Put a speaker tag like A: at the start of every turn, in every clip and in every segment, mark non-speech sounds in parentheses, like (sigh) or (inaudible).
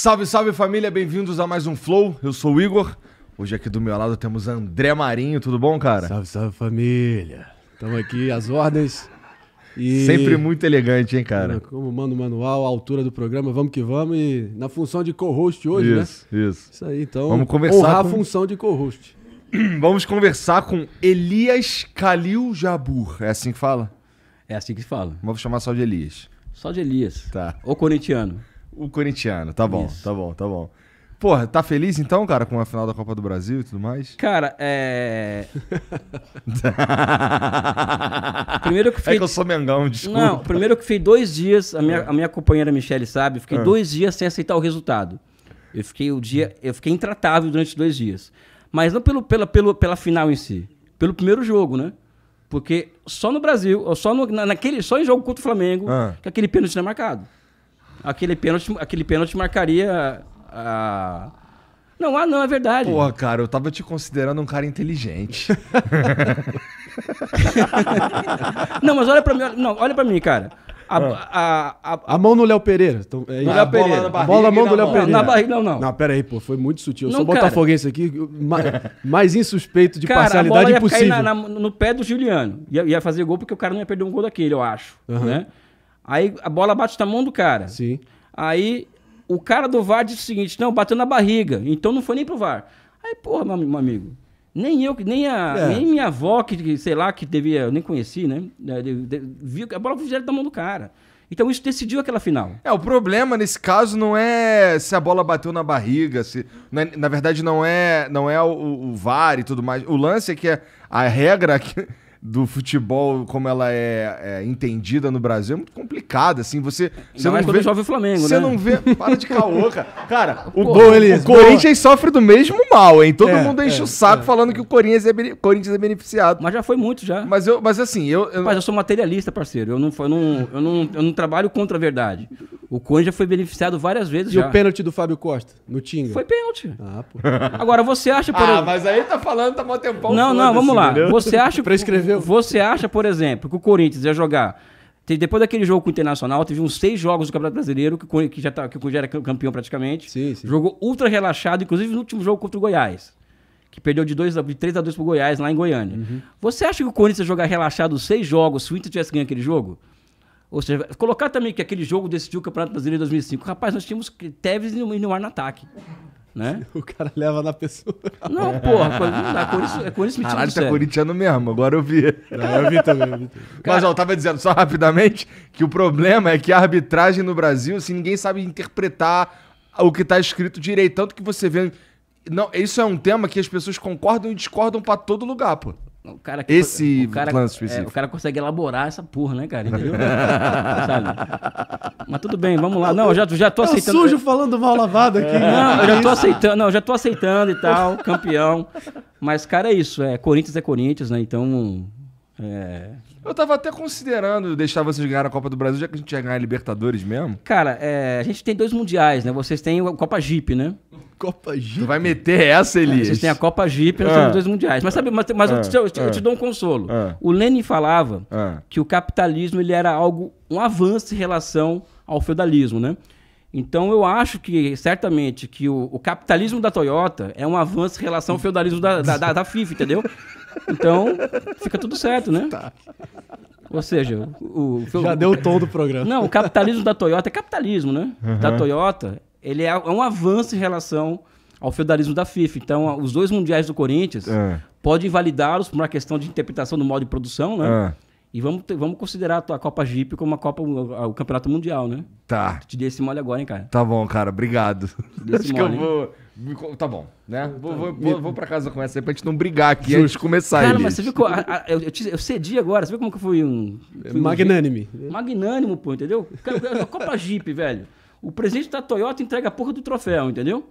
A: Salve, salve família, bem-vindos a mais um Flow. Eu sou o Igor. Hoje aqui do meu lado temos André Marinho, tudo bom, cara? Salve, salve família. Estamos aqui
B: às ordens. E... Sempre muito elegante, hein, cara? Como manda o manual, a altura do programa, vamos que vamos. E na função de co-host hoje, né? isso, né? Isso, isso. aí, então. Vamos conversar. Honrar com... a função de co-host. (clears throat) Vamos conversar com Elias Kalil Jabur.
A: É assim que fala? É assim que fala. Vamos chamar só de Elias. Só de Elias. Tá. Ou corintiano o corintiano. Tá bom, Isso. tá bom, tá bom. Porra, tá feliz então, cara, com a final da Copa do Brasil e tudo mais?
C: Cara, é. (laughs) primeiro que é fiquei... É que eu sou Mengão, desculpa. Não, primeiro que fiquei dois dias, a minha, é. a minha companheira Michelle sabe, fiquei é. dois dias sem aceitar o resultado. Eu fiquei o dia. Eu fiquei intratável durante dois dias. Mas não pelo, pela, pelo, pela final em si. Pelo primeiro jogo, né? Porque só no Brasil, só, no, naquele, só em jogo contra o Flamengo, ah. que aquele pênalti não é marcado. Aquele pênalti, aquele pênalti marcaria a. Não, ah, não, é verdade. Porra,
A: cara, eu tava te considerando um cara inteligente. (laughs)
C: não, mas olha pra mim, não, olha pra mim, cara. A, ah. a, a, a mão no Léo Pereira. Então, é isso. Léo Pereira. Bola, na mão do Léo Pereira. Na barriga, não, não.
B: Não, pera aí, pô, foi muito
C: sutil. Eu não, sou botafoguense
B: aqui, mais, mais insuspeito de cara, parcialidade a bola ia impossível. Cair na,
C: na, no pé do Juliano. Ia, ia fazer gol porque o cara não ia perder um gol daquele, eu acho. Uhum. Né? Aí a bola bate na mão do cara. Sim. Aí o cara do VAR disse o seguinte: não, bateu na barriga. Então não foi nem pro VAR. Aí, porra, meu amigo. Nem eu, nem a, é. nem minha avó, que, sei lá, que devia, eu nem conheci, né? É, viu a bola foi direto da mão do cara. Então isso decidiu aquela final. É, o problema
A: nesse caso não é se a bola bateu na barriga, se na, na verdade não é, não é o, o, VAR e tudo mais. O lance é que a, a regra (laughs) que do futebol como ela é, é, entendida no Brasil é muito complicada, assim, você... você não, não vê, chove o Flamengo, você né? não vê... Para de caô, (laughs) cara. Cara, o, Pô, o Corinthians sofre do mesmo mal, hein? Todo é, mundo enche é, o saco é.
C: falando que o Corinthians é, Corinthians é beneficiado. Mas já foi muito, já. Mas, eu, mas assim, eu... eu... Mas eu sou materialista, parceiro. Eu não, eu, não, eu, não, eu não trabalho contra a verdade. O Corinthians foi beneficiado várias vezes e já. o pênalti do Fábio Costa, no Tinga? Foi
B: pênalti. Ah,
C: Agora, você acha... Por... Ah, mas aí
A: tá falando, tá mó tempão. Não, não, vamos assim, lá. Entendeu? Você acha...
C: Pra escrever você acha, por exemplo, que o Corinthians ia jogar depois daquele jogo com o Internacional, teve uns seis jogos do Campeonato Brasileiro, que, que, já, tá, que o Corinthians era campeão praticamente. Sim, sim. Jogou ultra relaxado, inclusive no último jogo contra o Goiás. Que perdeu de 3 a 2 para o Goiás lá em Goiânia. Uhum. Você acha que o Corinthians ia jogar relaxado seis jogos se o Inter tivesse ganho aquele jogo? Ou seja, colocar também que aquele jogo decidiu o Campeonato Brasileiro de 2005. Rapaz, nós tínhamos Tevez e Neymar no ataque né? (laughs) O cara leva na pessoa. Não, porra, não dá, é Corinthians metido Caralho, tá sério.
A: corintiano mesmo, agora eu vi. Não, eu vi também. Eu vi (laughs) Mas, ó, eu tava dizendo só rapidamente que o problema é que a arbitragem no Brasil, assim, ninguém sabe interpretar o que tá escrito direito. Tanto que você vê... Não, isso é um tema que as pessoas concordam e discordam para todo lugar, pô. O cara que, Esse o cara, plano é, específico. É, o cara
C: consegue elaborar essa porra, né, cara? Entendeu? (laughs) Mas tudo bem, vamos lá. Não, eu já, já tô tá aceitando. Eu sujo falando mal lavado aqui. É, né? não, eu já tô aceitando, não, já tô aceitando e tal, campeão. Mas, cara, é isso. É, Corinthians é Corinthians, né? Então. É... Eu tava até considerando deixar vocês ganhar a Copa do Brasil, já que a gente ia ganhar a Libertadores mesmo. Cara, é, a gente tem dois mundiais, né? Vocês têm a Copa Jeep, né? Copa Jeep. Tu vai meter essa, é, Elias? É, vocês têm a Copa Jeep nós ah. temos dois mundiais. Mas sabe, mas, mas ah. ah. eu, te, eu, te, eu, te, dou um consolo. Ah. O Lenin falava ah. que o capitalismo ele era algo, um avanço em relação ao feudalismo, né? Então eu acho que, certamente, que o, o capitalismo da Toyota é um avanço em relação ao feudalismo da, da, da, da FIFA, entendeu? Então, fica tudo certo, né? Tá. Ou seja, o, o, Já deu o tom do programa. Não, o capitalismo da Toyota é capitalismo, né? Uhum. Da Toyota ele é, é um avanço em relação ao feudalismo da FIFA. Então, os dois mundiais do Corinthians é. podem validá los por uma questão de interpretação do modo de produção, né? É. E vamos, vamos considerar a Copa Jeep como a Copa, o Campeonato Mundial, né? Tá. Te dei esse mole agora, hein, cara?
A: Tá bom, cara. Obrigado. (laughs) Acho mole, que eu hein?
C: vou... Tá bom, né? Tá vou, vou, vou, vou pra casa com essa aí pra gente não brigar aqui antes de começar Cara, mas você viu que eu, eu, te, eu, cedi agora. Você viu como que eu fui um... Fui Magnânime. Um... Magnânimo, pô, entendeu? a Copa Jeep, velho. O presidente da Toyota entrega a porra do troféu, entendeu?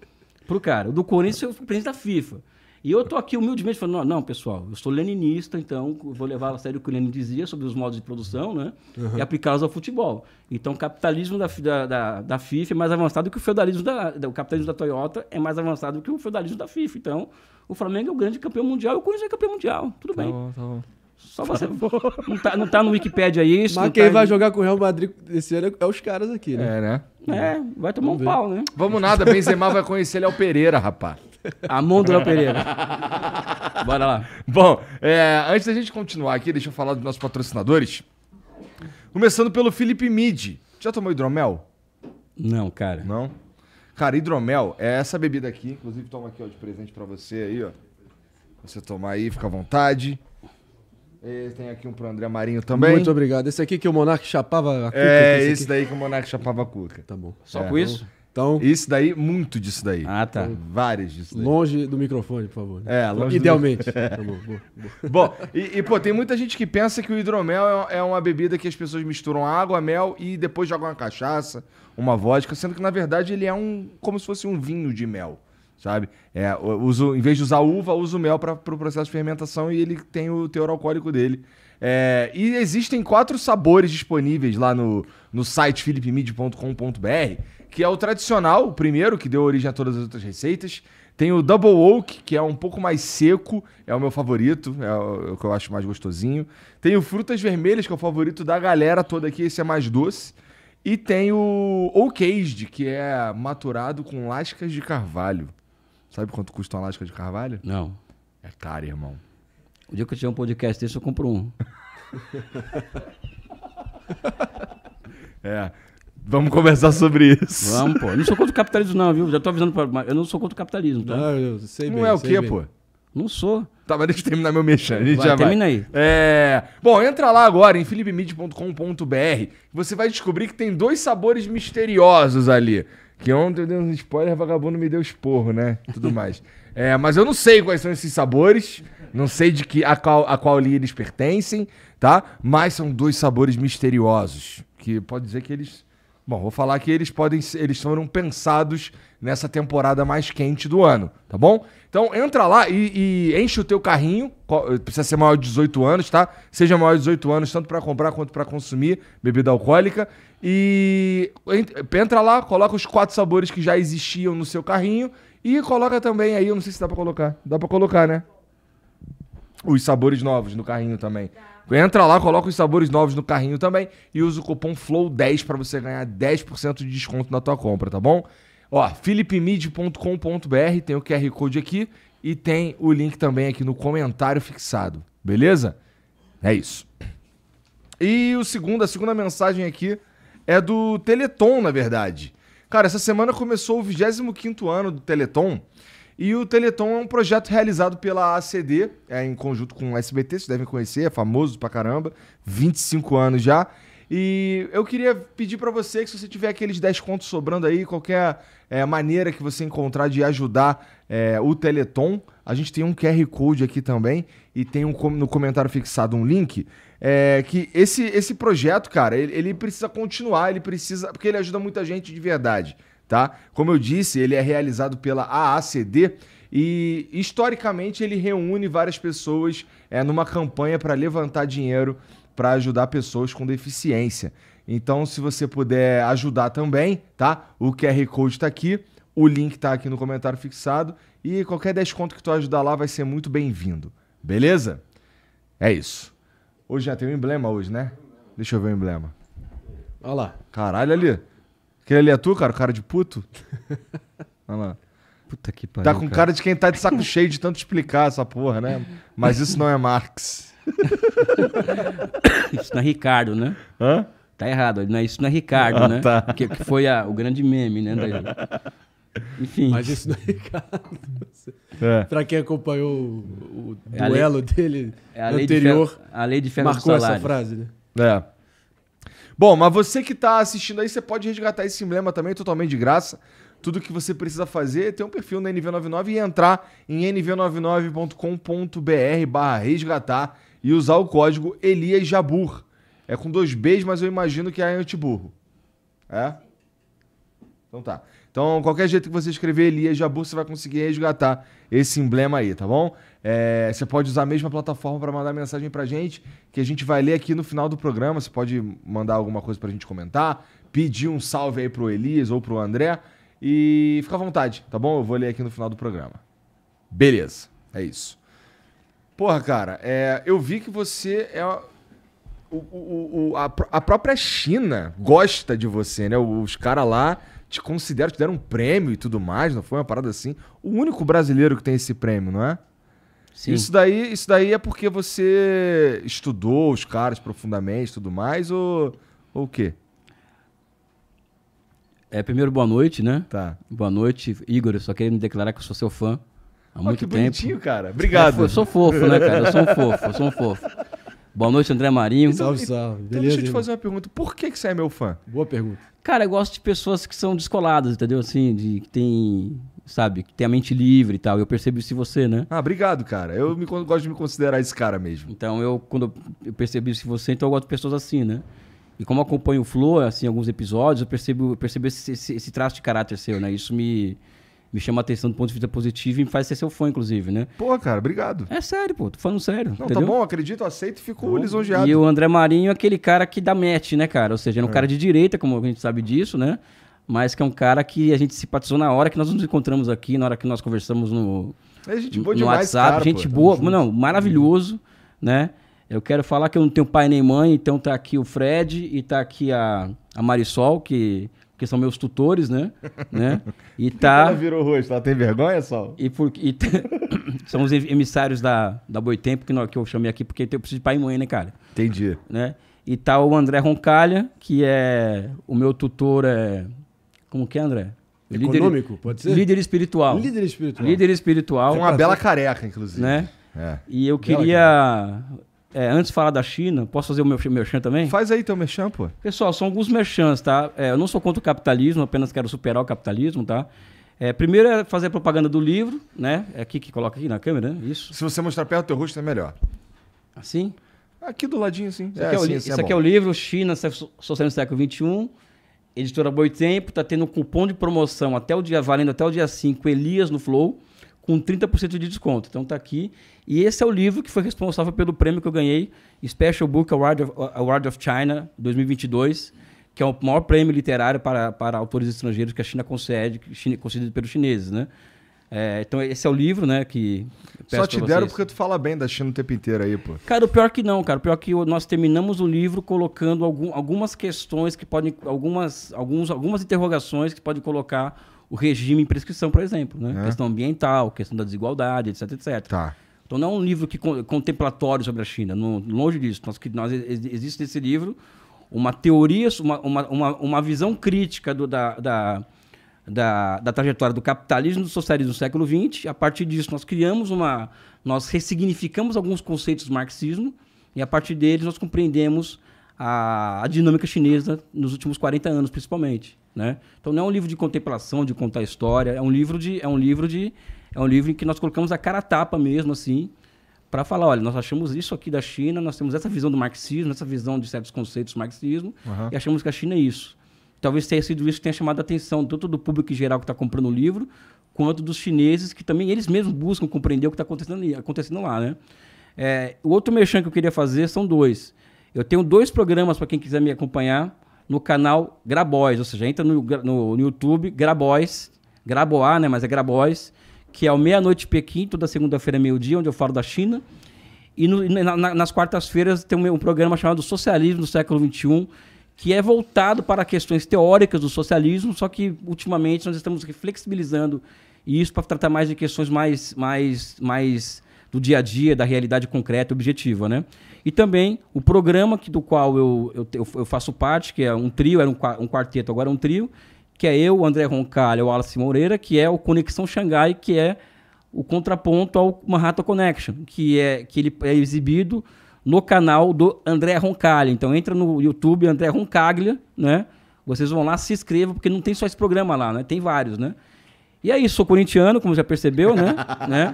C: Pro cara. O do Corinthians é o presidente da FIFA. E eu tô aqui humildemente falando, não, não, pessoal, eu sou leninista, então vou levar a sério o que o Lenin dizia sobre os modos de produção, né? Uhum. E aplicá-los ao futebol. Então o capitalismo da, da, da, da, FIFA é mais avançado que o feudalismo da, da... O capitalismo da Toyota é mais avançado que o feudalismo da FIFA. Então, o Flamengo é o grande campeão mundial e o Corinthians é campeão mundial. Tudo tá bem. Bom, tá bom. Só você. (laughs) não, tá, não tá no Wikipedia isso. Mas quem tá vai em... jogar com o Real Madrid esse ano é os caras aqui, né? É, né? É, vai tomar Vamos um ver. pau, né? Vamos nada, Benzema vai conhecer Léo Pereira, rapaz. A mão do Léo Pereira.
A: (laughs) Bora lá. Bom, é, antes da gente continuar aqui, deixa eu falar dos nossos patrocinadores. Começando pelo Felipe Midi. Já tomou hidromel? Não, cara. Não? Cara, hidromel é essa bebida aqui. Inclusive, toma aqui ó, de presente para você aí, ó. Você tomar aí, fica à vontade. Tem aqui um pro André Marinho
B: também. Muito obrigado. Esse aqui que o Monark chapava a cuca. É, esse, esse
A: daí que o Monark chapava a cuca. Tá bom. Só é, com então, isso? Então, isso daí, muito disso daí. Ah, tá. Então, vários disso daí. Longe do microfone, por
B: favor. É, longe Idealmente. Do... (laughs) tá bom, bom,
A: bom. bom e, e, pô, tem muita gente que pensa que o hidromel é, é uma bebida que as pessoas misturam água, mel e depois jogam uma cachaça, uma vodka, sendo que, na verdade, ele é um como se fosse um vinho de mel sabe? É, uso, em vez de usar uva, uso mel para o pro processo de fermentação e ele tem o teor alcoólico dele. É, e existem quatro sabores disponíveis lá no, no site philipmid.com.br, que é o tradicional, o primeiro, que deu origem a todas as outras receitas. Tem o Double Oak, que é um pouco mais seco, é o meu favorito, é o, é que eu acho mais gostosinho. Tem o Frutas Vermelhas, que é o favorito da galera toda aqui, esse é mais doce. E tem o aged que é maturado com lascas de carvalho. Sabe quanto custa uma lasca de carvalho? Não. É caro, irmão.
C: O dia que eu tiver um podcast desse, eu compro um. (laughs) é. Vamos conversar sobre isso. Vamos, pô. não sou contra o capitalismo, não, viu? Já tô avisando pra. Eu não sou contra o capitalismo, tá? Não, eu sei bem, Não é o quê, bem. pô? Não sou. Tá, mas deixa eu terminar meu mexer. A gente vai, já termina vai. aí. É. Bom, entra lá
A: agora em philipemid.com.br. Você vai descobrir que tem dois sabores misteriosos ali. Que ontem eu dei uns spoilers vagabundo me deu esporro, né? Tudo mais. É, mas eu não sei quais são esses sabores, não sei de que a qual, a qual linha eles pertencem, tá? Mas são dois sabores misteriosos, que pode dizer que eles Bom, vou falar que eles podem eles foram pensados nessa temporada mais quente do ano, tá bom? Então entra lá e, e enche o teu carrinho, precisa ser maior de 18 anos, tá? Seja maior de 18 anos tanto para comprar quanto para consumir bebida alcoólica e entra lá, coloca os quatro sabores que já existiam no seu carrinho e coloca também aí, eu não sei se dá para colocar. Dá para colocar, né? Os sabores novos no carrinho também. Entra lá, coloca os sabores novos no carrinho também e usa o cupom FLOW10 para você ganhar 10% de desconto na tua compra, tá bom? Ó, philipmid.com.br tem o QR Code aqui e tem o link também aqui no comentário fixado, beleza? É isso. E o segundo, a segunda mensagem aqui é do Teleton, na verdade. Cara, essa semana começou o 25º ano do Teleton, e o Teleton é um projeto realizado pela ACD, é em conjunto com o SBT, vocês devem conhecer, é famoso pra caramba, 25 anos já. E eu queria pedir para você que se você tiver aqueles 10 contos sobrando aí, qualquer é, maneira que você encontrar de ajudar é, o Teleton, a gente tem um QR Code aqui também e tem um, no comentário fixado um link é, que esse, esse projeto, cara, ele, ele, precisa continuar, ele precisa. Porque ele ajuda muita gente de verdade, tá? Como eu disse, ele é realizado pela AACD e historicamente ele reúne várias pessoas é, numa campanha para levantar dinheiro para ajudar pessoas com deficiência. Então, se você puder ajudar também, tá? O QR Code está aqui, o link está aqui no comentário fixado e qualquer desconto que tu ajudar lá vai ser muito bem-vindo. Beleza? É isso. Hoje já tem um emblema hoje, né? Deixa eu ver o emblema. Olha lá. Caralho, ali. Aquele ali é tu, cara? Cara de puto? (laughs) Olha lá. Puta que tá pariu. Tá com cara. cara de quem tá de saco cheio de tanto explicar essa porra, né? Mas isso não é Marx.
C: (laughs) isso não é Ricardo, né? Hã? Tá errado, né? isso não é Ricardo, ah, né? Tá. Que, que foi a, o grande meme, né? Da, (laughs) Enfim. Mas isso é Ricardo. (laughs) É. Pra quem
B: acompanhou o, o é duelo lei, dele é anterior. a lei de ferro Marcou essa frase, né?
A: É. Bom, mas você que tá assistindo aí, você pode resgatar esse emblema também totalmente de graça. Tudo que você precisa fazer é ter um perfil na NV99 e entrar em nv99.com.br barra resgatar e usar o código Elias Jabur. É com dois Bs, mas eu imagino que é antiburro. É? Então tá. Então, qualquer jeito que você escrever Elias Jabu, você vai conseguir resgatar esse emblema aí, tá bom? É, você pode usar a mesma plataforma para mandar mensagem para gente, que a gente vai ler aqui no final do programa. Você pode mandar alguma coisa para a gente comentar, pedir um salve aí pro Elias ou pro André e fica à vontade, tá bom? Eu vou ler aqui no final do programa. Beleza, é isso. Porra, cara, é, eu vi que você é. O, o, o, a, a própria China gosta de você, né? Os caras lá te considero, te deram um prêmio e tudo mais, não foi uma parada assim? O único brasileiro que tem esse prêmio, não é? Sim. Isso daí, isso daí é porque você estudou os caras
C: profundamente e tudo mais, ou, ou o quê? É, primeiro, boa noite, né? Tá. Boa noite, Igor. Eu só queria me declarar que eu sou seu fã há oh, muito que tempo. cara. Obrigado. Eu, é, eu sou fofo, né, cara? Eu sou um fofo, eu sou um fofo. Boa noite, André Marinho. Então, salve, salve. Então, Beleza, deixa eu te fazer uma pergunta. Por que, que você é meu fã? Boa pergunta. Cara, eu gosto de pessoas que são descoladas, entendeu? Assim, de que tem, sabe, que tem a mente livre e tal. Eu percebo isso em você, né? Ah, obrigado, cara. Eu me, gosto de me considerar esse cara mesmo. Então, eu, quando eu percebi isso em você, então eu gosto de pessoas assim, né? E como acompanho o Flow, assim, alguns episódios, eu percebo, eu percebo esse, esse, esse traço de caráter seu, né? Isso me me chama a atenção do ponto de vista positivo e me faz ser seu fã, inclusive, né? Pô, cara, obrigado. É sério, pô, tô falando sério. Não, tá entendeu? tá
A: bom, acredito, aceito e fico lisonjeado. E o André
C: Marinho é aquele cara que dá match, né, cara? Ou seja, é um é. cara de direita, como a gente sabe disso, né? Mas que é um cara que a gente simpatizou na hora que nós nos encontramos aqui, na hora que nós conversamos no, é gente boa no demais, WhatsApp. Cara, gente pô, boa, juntos. não, maravilhoso, né? Eu quero falar que eu não tenho pai nem mãe, então tá aqui o Fred e tá aqui a, a Marisol, que porque são meus tutores, né? (laughs) né? E tá. Ela virou rosto, ela tem vergonha, só E, por, e t... (coughs) são os emissários da, da Boitempo, que, que eu chamei aqui, porque eu preciso de pai e mãe, né, cara? Entendi. Né? E tá o André Roncalha, que é o meu tutor. É... Como que é, André? Econômico, líder, pode ser? Líder espiritual. Líder espiritual. Líder espiritual. Com uma tá bela careca, inclusive. Né? É. E eu bela queria. Careca. É, antes de falar da China, posso fazer o meu merchan também? Faz aí teu merchan, pô. Pessoal, são alguns merchans, tá? É, eu não sou contra o capitalismo, apenas quero superar o capitalismo, tá? É, primeiro é fazer a propaganda do livro, né? É aqui que coloca aqui na câmera, né? Isso. Se você mostrar perto do teu rosto, é melhor. Assim?
A: Aqui do ladinho, assim. Isso aqui, é, é o, assim, assim é isso aqui é o
C: livro China, Social no Século XXI. Editora Boitempo, tá tendo um cupom de promoção até o dia, valendo até o dia 5, Elias no Flow com 30% de desconto. Então tá aqui. E esse é o livro que foi responsável pelo prêmio que eu ganhei, Special Book Award of, uh, Award of China 2022, que é o maior prêmio literário para, para autores estrangeiros que a China concede, China, concedido pelos chineses, né? É, então esse é o livro, né, que Só te deram porque tu fala bem da China o tempo inteiro aí, pô. Cara, o pior que não, cara. O pior que nós terminamos o livro colocando algum, algumas questões que podem... Algumas, alguns, algumas interrogações que podem colocar o regime em prescrição, por exemplo, né? É. Questão ambiental, questão da desigualdade, etc, etc. Tá. Então não é um livro que contemplatório sobre a China, não, longe disso. Nós, nós existe nesse livro uma teoria, uma, uma, uma visão crítica do, da, da, da, da trajetória do capitalismo e do socialismo do século XX. A partir disso nós criamos uma, nós ressignificamos alguns conceitos do marxismo e a partir deles nós compreendemos a, a, dinâmica chinesa nos últimos 40 anos, principalmente. Né? Então não é um livro de contemplação, de contar história, é um livro de é um livro de é um livro em que nós colocamos a cara a tapa mesmo assim, para falar, olha, nós achamos isso aqui da China, nós temos essa visão do marxismo, essa visão de certos conceitos do marxismo, uhum. e achamos que a China é isso. Talvez tenha sido isso que tenha chamado a atenção tanto do público em geral que está comprando o livro, quanto dos chineses que também eles mesmos buscam compreender o que está acontecendo, acontecendo, lá, né? É, o outro merchan que eu queria fazer são dois. Eu tenho dois programas para quem quiser me acompanhar no canal Grabois, ou seja, entra no, no, no YouTube Grabois, Graboá, né? Mas é Grabois, que é o meia-noite Pequim, toda segunda-feira, meio-dia, onde eu falo da China. E no, na, nas quartas-feiras tem um, um programa chamado Socialismo do Século XXI, que é voltado para questões teóricas do socialismo, só que ultimamente nós estamos flexibilizando isso para tratar mais de questões mais, mais, mais do dia a dia, da realidade concreta e objetiva, né? E também o programa que, do qual eu, eu, eu faço parte, que é um trio, era um, um quarteto, agora é um trio, que é eu, o André Roncalho, o Wallace Moreira, que é o Conexão Xangai, que é o contraponto ao Manhattan Connection, que é que ele é exibido no canal do André Roncalho. Então entra no YouTube André Roncaglia, né? Vocês vão lá, se inscrevam, porque não tem só esse programa lá, né? Tem vários, né? E é isso, sou corintiano, como já percebeu, né? (laughs) né?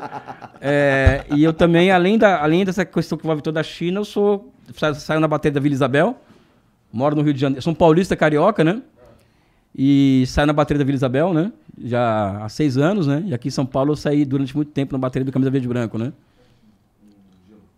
C: É, e eu também, além, da, além dessa questão que envolve toda a China, eu sou. Saio na bateria da Vila Isabel, moro no Rio de Janeiro. Sou um paulista carioca, né? E saio na bateria da Vila Isabel, né? Já há seis anos, né? E aqui em São Paulo eu saí durante muito tempo na bateria do Camisa Verde Branco, né?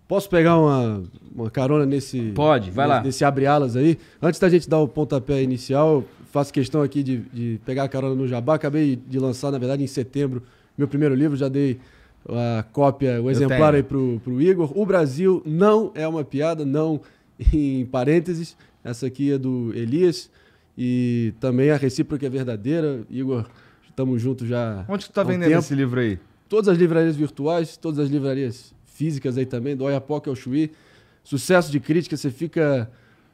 C: Posso pegar uma, uma carona nesse. Pode, vai nesse, lá.
B: Nesse abre-alas aí. Antes da gente dar o pontapé inicial, faço questão aqui de, de pegar a carona no Jabá. Acabei de lançar, na verdade, em setembro, meu primeiro livro. Já dei a cópia, o exemplar aí pro, pro Igor. O Brasil não é uma piada, não (laughs) em parênteses. Essa aqui é do Elias. E também a recíproca é verdadeira. Igor, estamos juntos já. Onde tu tá vendendo tempo. esse livro aí? Todas as livrarias virtuais, todas as livrarias físicas aí também, do Oiapoque ao é Chuí. Sucesso de crítica, você fica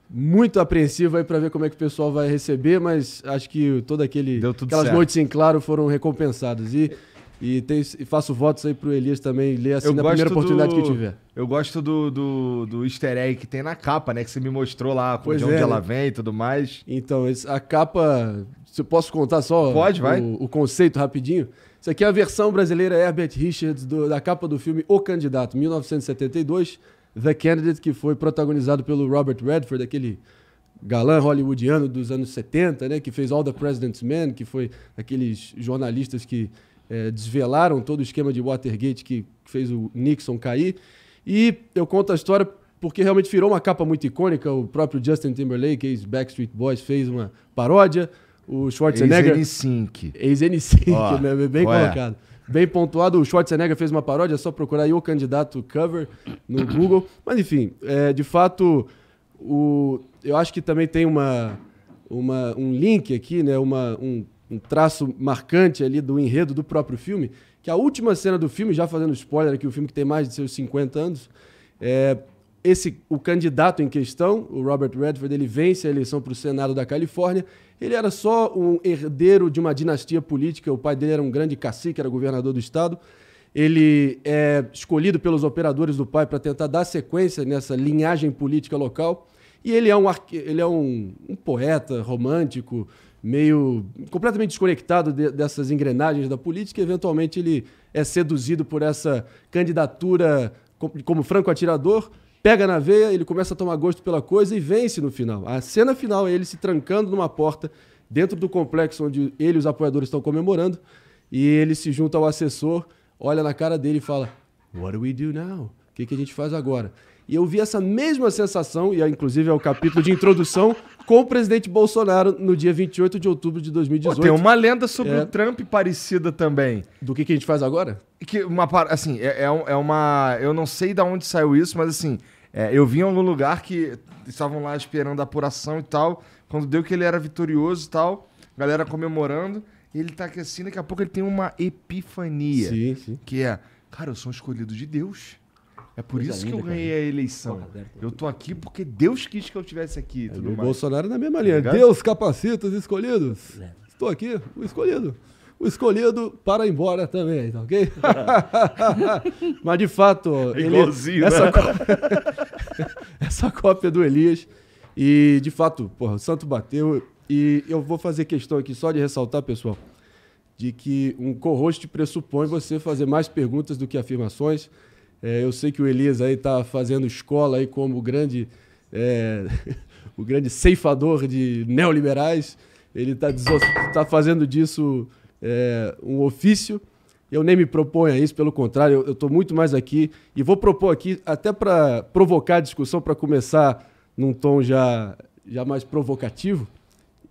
B: muito apreensivo aí para ver como é que o pessoal vai receber, mas acho que todo aquele aquelas certo. noites em claro foram recompensadas e e, tem, e faço votos aí pro Elias também ler assim eu na primeira oportunidade do, que tiver.
A: Eu gosto do, do, do, easter egg que tem na capa, né? Que você me
B: mostrou lá, pois de onde é, ela né? vem e tudo mais. Então, a capa. Se eu posso contar só Pode, o, vai. o conceito rapidinho. Isso aqui é a versão brasileira Herbert Richards do, da capa do filme O Candidato, 1972, The Candidate, que foi protagonizado pelo Robert Redford, aquele galã hollywoodiano dos anos 70, né, que fez All the President's Men, que foi aqueles jornalistas que é, desvelaram todo o esquema de Watergate que fez o Nixon cair. E eu conto a história porque realmente virou uma capa muito icônica. O próprio Justin Timberlake, ex-Backstreet Boys, fez uma paródia o Schwarzenegger. Ex-N5. Ex-N5, oh, né? Bem colocado. É? Bem pontuado. O Schwarzenegger fez uma paródia, é só procurar aí o candidato cover no Google. Mas, enfim, é, de fato, o, eu acho que também tem uma, uma, um link aqui, né? Uma, um, um traço marcante ali do enredo do próprio filme, que a última cena do filme, já fazendo spoiler aqui, o filme que tem mais de seus 50 anos, é, esse o candidato em questão, o Robert Redford, ele vence a eleição para o Senado da Califórnia ele era só um herdeiro de uma dinastia política, o pai dele era um grande cacique, era governador do estado. Ele é escolhido pelos operadores do pai para tentar dar sequência nessa linhagem política local. E ele é um, ele é um, um poeta romântico, meio completamente desconectado de, dessas engrenagens da política. eventualmente ele é seduzido por essa candidatura como franco atirador pega na veia, ele começa a tomar gosto pela coisa e vence no final. A cena final é ele se trancando numa porta dentro do complexo onde ele e os apoiadores estão comemorando e ele se junta ao assessor, olha na cara dele e fala: What do we do now? O que, que a gente faz agora? E eu vi essa mesma sensação, e é, inclusive é o capítulo de introdução, com o presidente Bolsonaro no dia 28 de outubro de 2018. Pô, tem uma
A: lenda sobre é... o Trump parecida também. Do que, que a gente faz agora? Que uma, assim, é, é, é uma... Eu não sei de onde saiu isso, mas assim... É, eu vi em algum lugar que estavam lá esperando a apuração e tal. Quando deu que ele era vitorioso e tal, galera comemorando. E ele tá aqui assim, daqui a pouco ele tem uma epifania. Sim, sim. Que é, cara, eu sou um escolhido de Deus.
B: É por isso que eu
A: ganhei a eleição. eu tô aqui porque Deus quis que eu
B: estivesse aqui. É, o Bolsonaro na mesma tá linha. Deus capacita os escolhidos. É. Estou aqui, o escolhido. O escolhido para ir embora também, tá ok? (laughs) Mas de fato, é ele, essa, né? cópia, (laughs) essa cópia do Elias. E de fato, porra, o santo bateu. E eu vou fazer questão aqui só de ressaltar, pessoal, de que um co-host pressupõe você fazer mais perguntas do que afirmações. É, eu sei que o Elias aí está fazendo escola aí como grande, é, (laughs) o grande ceifador de neoliberais. Ele está tá fazendo disso é, um ofício. Eu nem me proponho a isso, pelo contrário, eu estou muito mais aqui e vou propor aqui, até para provocar a discussão, para começar num tom já, já mais provocativo,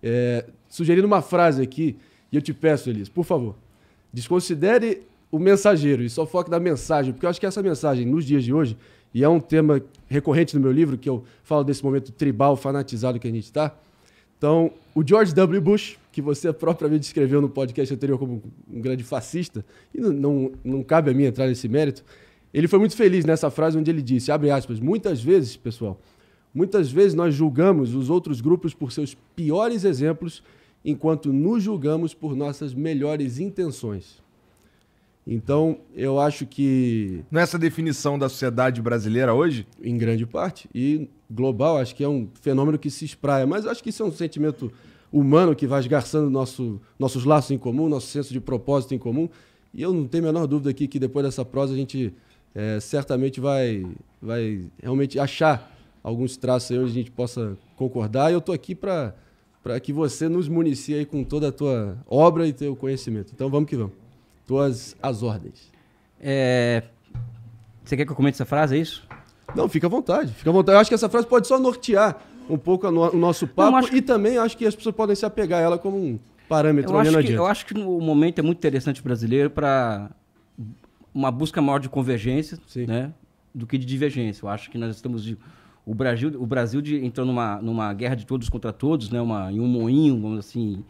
B: é, sugerindo uma frase aqui, e eu te peço, Elis, por favor, desconsidere o mensageiro e só foco na mensagem, porque eu acho que essa mensagem, nos dias de hoje, e é um tema recorrente no meu livro, que eu falo desse momento tribal, fanatizado que a gente está. Então, o George W. Bush, que você (laughs) propriamente escreveu no podcast anterior como um grande fascista, e não, não, não cabe a mim entrar nesse mérito, ele foi muito feliz nessa frase onde ele disse, abre aspas, muitas vezes, pessoal, muitas vezes nós julgamos os outros grupos por seus piores exemplos, enquanto nos julgamos por nossas melhores intenções. Então, eu acho que. Nessa definição da sociedade brasileira hoje? Em grande parte. E global, acho que é um fenômeno que se espraia. Mas acho que isso é um sentimento humano que vai esgarçando nosso, nossos laços em comum, nosso senso de propósito em comum. E eu não tenho a menor dúvida aqui que depois dessa prosa a gente é, certamente vai, vai realmente achar alguns traços aí onde a gente possa concordar. E eu estou aqui para que você nos municie aí com toda a tua obra e teu conhecimento. Então vamos que vamos. Estou às, às ordens.
C: É...
B: Você quer que eu comente essa frase, é isso? Não, fica à vontade. Fica à vontade. Eu acho que essa frase pode só nortear um pouco no, o nosso papo Não, e também acho que as pessoas podem se apegar a ela como um parâmetro. Eu acho, que, eu
C: acho que o momento é muito interessante brasileiro para uma busca maior de convergência né, do que de divergência. Eu acho que nós estamos... De, o Brasil, o Brasil de, entrou numa, numa guerra de todos contra todos, né, uma, em um moinho, vamos assim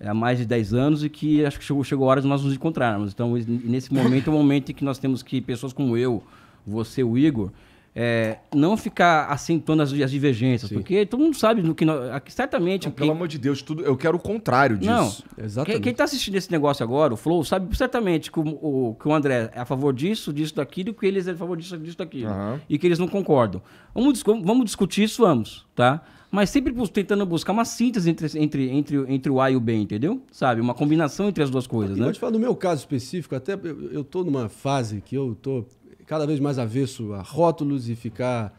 C: há mais de 10 anos e que acho que chegou, chegou a hora de nós nos encontrarmos. Então, nesse momento é o um momento em que nós temos que pessoas como eu, você, o Igor, é, não ficar acentuando as, as divergências, Sim. porque todo mundo sabe no que nós, certamente. Não, Pelo amor de Deus, tudo, eu quero o contrário disso. Não, Exatamente. Quem está assistindo esse negócio agora, o Flow, sabe certamente que o, o, que o André é a favor disso, disso, daquilo, que eles é a favor disso, disso, daquilo. Uhum. E que eles não concordam. Vamos, vamos discutir isso, vamos, tá? mas sempre tentando buscar uma síntese entre, entre, entre, entre o A e o B, entendeu? Sabe? Uma combinação entre as duas coisas, e né? Vou te
B: falar no meu caso específico, até eu, eu tô numa fase que eu tô cada vez mais avesso a rótulos e ficar,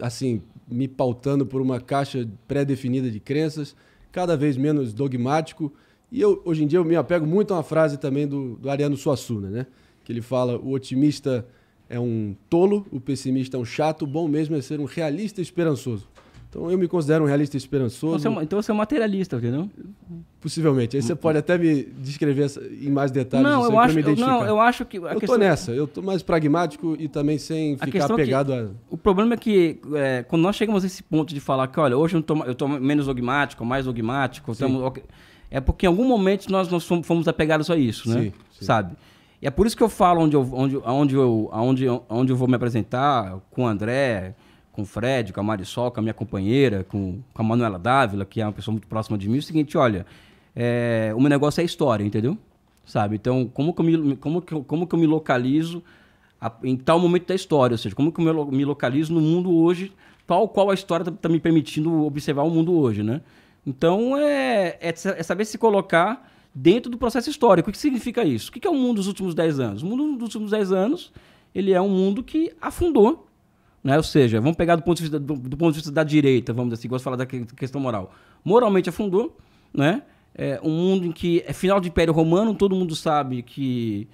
B: assim, me pautando por uma caixa pré-definida de crenças, cada vez menos dogmático. E eu, hoje em dia, eu me apego muito a uma frase também do, do Ariano Suassuna, né? Que ele fala: o otimista é um tolo, o pessimista é um chato, o bom mesmo é ser um realista esperançoso. Então eu me considero um realista esperançoso. Então você, é, então você é um materialista, entendeu? Possivelmente. Aí você hum. pode até me descrever em mais detalhes não, disso eu acho, me eu, Não, eu acho que... eu tô nessa. Eu tô mais pragmático e também sem ficar apegado é que, a...
C: O problema é que é, quando nós chegamos a esse ponto de falar que, olha, hoje eu estou eu menos dogmático, mais dogmático, estamos, é porque em algum momento nós, nós fomos apegados a isso, né? Sim, sim. Sabe? E é por isso que eu falo onde eu, onde, onde, eu, onde, onde eu vou me apresentar com o André com o Fred, com a Marisol, com a minha companheira, com, com a Manuela Dávila, que é uma pessoa muito próxima de mim, é o seguinte, olha, é, o meu negócio é história, entendeu? Sabe? Então, como que eu me, como que eu, como que eu me localizo a, em tal momento da história? Ou seja, como que eu me, localizo no mundo hoje, tal qual a história está tá me permitindo observar o mundo hoje, né? Então, é, é, é saber se colocar dentro do processo histórico. O que significa isso? O que é o mundo dos últimos 10 anos? O mundo dos últimos 10 anos, ele é um mundo que afundou né? Ou seja, vamos pegar do ponto de vista, do, do ponto de vista da direita, vamos dizer assim, gosto de falar da questão moral. Moralmente afundou, né? É um mundo em que é final de Império Romano, todo mundo sabe que,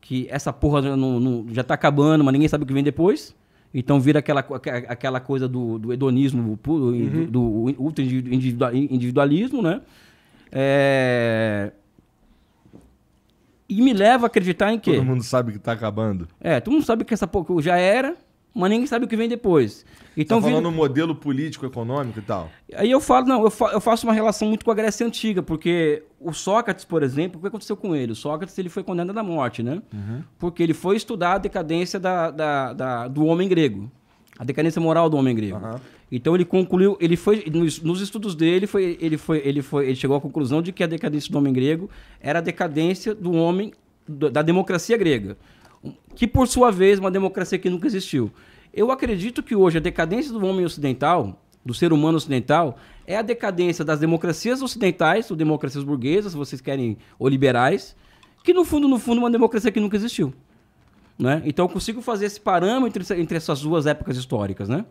C: que essa porra não, não, já está acabando, mas ninguém sabe o que vem depois. Então vira aquela, aquela coisa do, do hedonismo, uhum. do, do ultra individualismo, né? É... E me leva a acreditar em que... Todo mundo sabe que está acabando. É, todo mundo sabe que essa porra já era, mas ninguém sabe o que vem depois. Tá então, tá falando no modelo político, econômico e tal. Aí eu falo, não, eu, fa eu, faço uma relação muito com a Grécia Antiga, porque o Sócrates, por exemplo, o que aconteceu com ele? O Sócrates ele foi condenado à morte, né? Uhum. Porque ele foi estudar a decadência da, da, da, do homem grego. A decadência moral do homem grego. Uhum. Então ele concluiu, ele foi nos, nos estudos dele, foi, ele foi, ele foi, ele chegou à conclusão de que a decadência do homem grego era a decadência do homem da democracia grega que por sua vez uma democracia que nunca existiu. Eu acredito que hoje a decadência do homem ocidental, do ser humano ocidental, é a decadência das democracias ocidentais, ou democracias burguesas, se vocês querem, ou liberais, que no fundo, no fundo, é uma democracia que nunca existiu. Né? Então eu consigo fazer esse parâmetro entre, entre essas duas épocas históricas, né?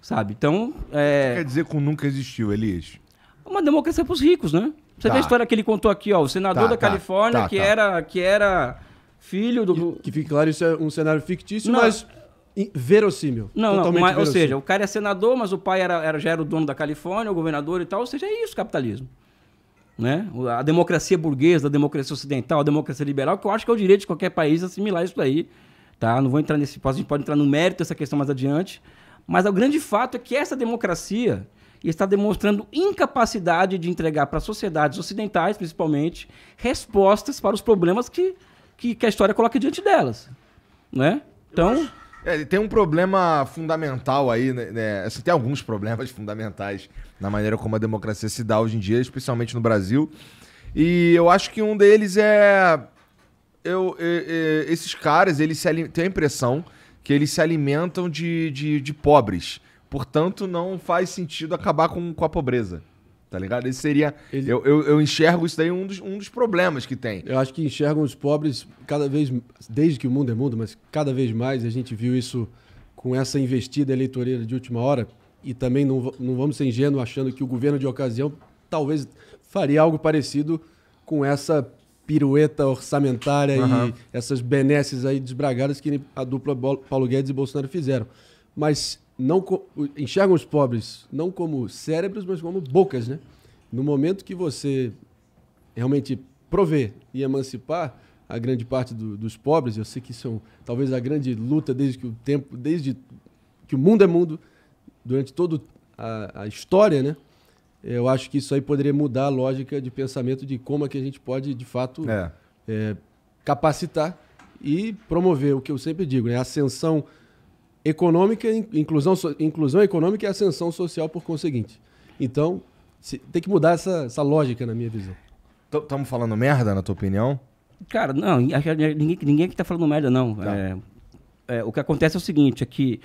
C: Sabe? Então. É... Que quer dizer com nunca existiu, Elias? Uma democracia para os ricos, né? Você tá. vê a história que ele contou aqui, ó. O senador tá, da tá, Califórnia, tá, que, tá. Era, que era filho do. Que, que fique claro, isso é um cenário
B: fictício, não. mas
C: verossímil. Não, não mas, ou seja, o cara é senador, mas o pai era, era, já era o dono da Califórnia, o governador e tal. Ou seja, é isso capitalismo. Né? A democracia burguesa, a democracia ocidental, a democracia liberal, que eu acho que é o direito de qualquer país assimilar isso daí. Tá? Não vou entrar nesse. A gente pode entrar no mérito dessa questão mais adiante. Mas o grande fato é que essa democracia está demonstrando incapacidade de entregar para sociedades ocidentais, principalmente, respostas para os problemas que que, que a história coloca diante delas. Né?
A: Então. É, tem um problema fundamental aí, né, né? Assim, tem alguns problemas fundamentais na maneira como a democracia se dá hoje em dia, especialmente no Brasil. E eu acho que um deles é. Eu, esses caras, eles se, a impressão que eles se alimentam de, de, de pobres. Portanto, não faz sentido acabar com, com a pobreza. Tá ligado? Esse seria. Ele... Eu, eu, eu, enxergo isso daí um dos, um dos
B: problemas que tem. Eu acho que enxergam os pobres cada vez. Desde que o mundo é mundo, mas cada vez mais a gente viu isso com essa investida eleitoreira de última hora. E também não, não vamos ser ingênuos achando que o governo de ocasião talvez faria algo parecido com essa pirueta orçamentária uhum. e essas benesses aí desbragadas que a dupla Paulo Guedes e Bolsonaro fizeram. Mas não enxergam os pobres não como cérebros, mas como bocas, né? No momento que você realmente prover e emancipar a grande parte do, dos pobres, eu sei que são talvez a grande luta desde que o tempo, desde que o mundo é mundo, durante toda a história, né? Eu acho que isso aí poderia mudar a lógica de pensamento de como é que a gente pode, de fato, é. É, capacitar e promover o que eu sempre digo, né? A ascensão econômica, inclusão, inclusão econômica e ascensão social por conseguinte. Então, tem que mudar essa, essa lógica, na minha visão. Estamos falando
A: merda, na tua opinião?
C: Cara, não, ninguém, ninguém aqui está falando merda, não. Tá. É, é, o que acontece é o seguinte, é que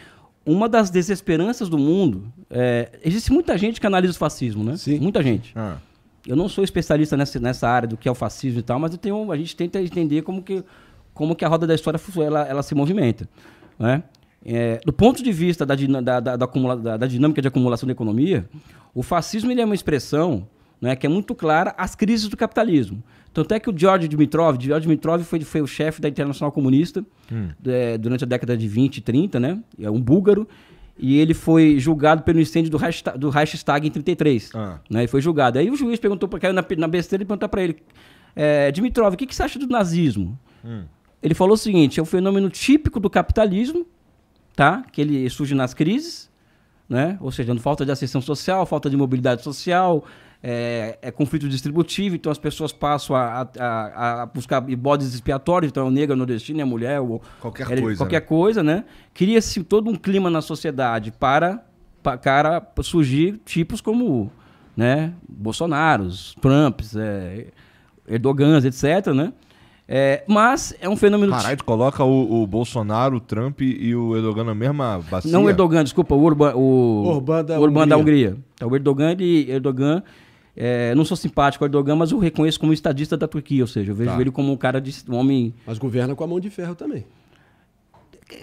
C: uma das desesperanças do mundo... É, existe muita gente que analisa o fascismo, né? Sim. Muita gente. Ah. Eu não sou especialista nessa, nessa área do que é o fascismo e tal, mas eu tenho, a gente tenta entender como que, como que a roda da história ela, ela se movimenta. Né? É, do ponto de vista da, da, da, da, dinâmica de acumulação da economia, o fascismo é uma expressão né, que é muito clara às crises do capitalismo. Tanto é que o George Dimitrov, George Dimitrov foi, foi o chefe da Internacional Comunista hum. é, durante a década de 20 né, e 30, né? É um búlgaro. E ele foi julgado pelo incêndio do Reichstag, do Reichstag em 33. Ah. Né, e foi julgado. Aí o juiz perguntou, para na, na besteira ele perguntou para ele: é, Dimitrov, o que, que, você acha do nazismo? Hum. Ele falou o seguinte: é um fenômeno típico do capitalismo tá? que ele surge nas crises, né? ou seja, falta de ascensão social, falta de mobilidade social, é, é, conflito distributivo, então as pessoas passam a, a, a buscar bodes expiatórios, então é o negro, é o nordestino, é a mulher, ou qualquer coisa. Qualquer né? coisa, né? Cria-se todo um clima na sociedade para, para cara, surgir tipos como né, Bolsonaros, Trumps, é, Erdogans, etc., né? É, mas é um fenômeno. Caralho, tu coloca o, o, Bolsonaro, o Trump e o Erdogan na mesma bacia. Não o Erdogan, desculpa, o Urban, o, Urban, da, Urban Hungria. da Hungria. Então, o Erdogan, e Erdogan é, não sou simpático ao Erdogan, mas o reconheço como estadista da Turquia, ou seja, eu vejo tá. ele como um cara de um homem. Mas governa com a mão de ferro também.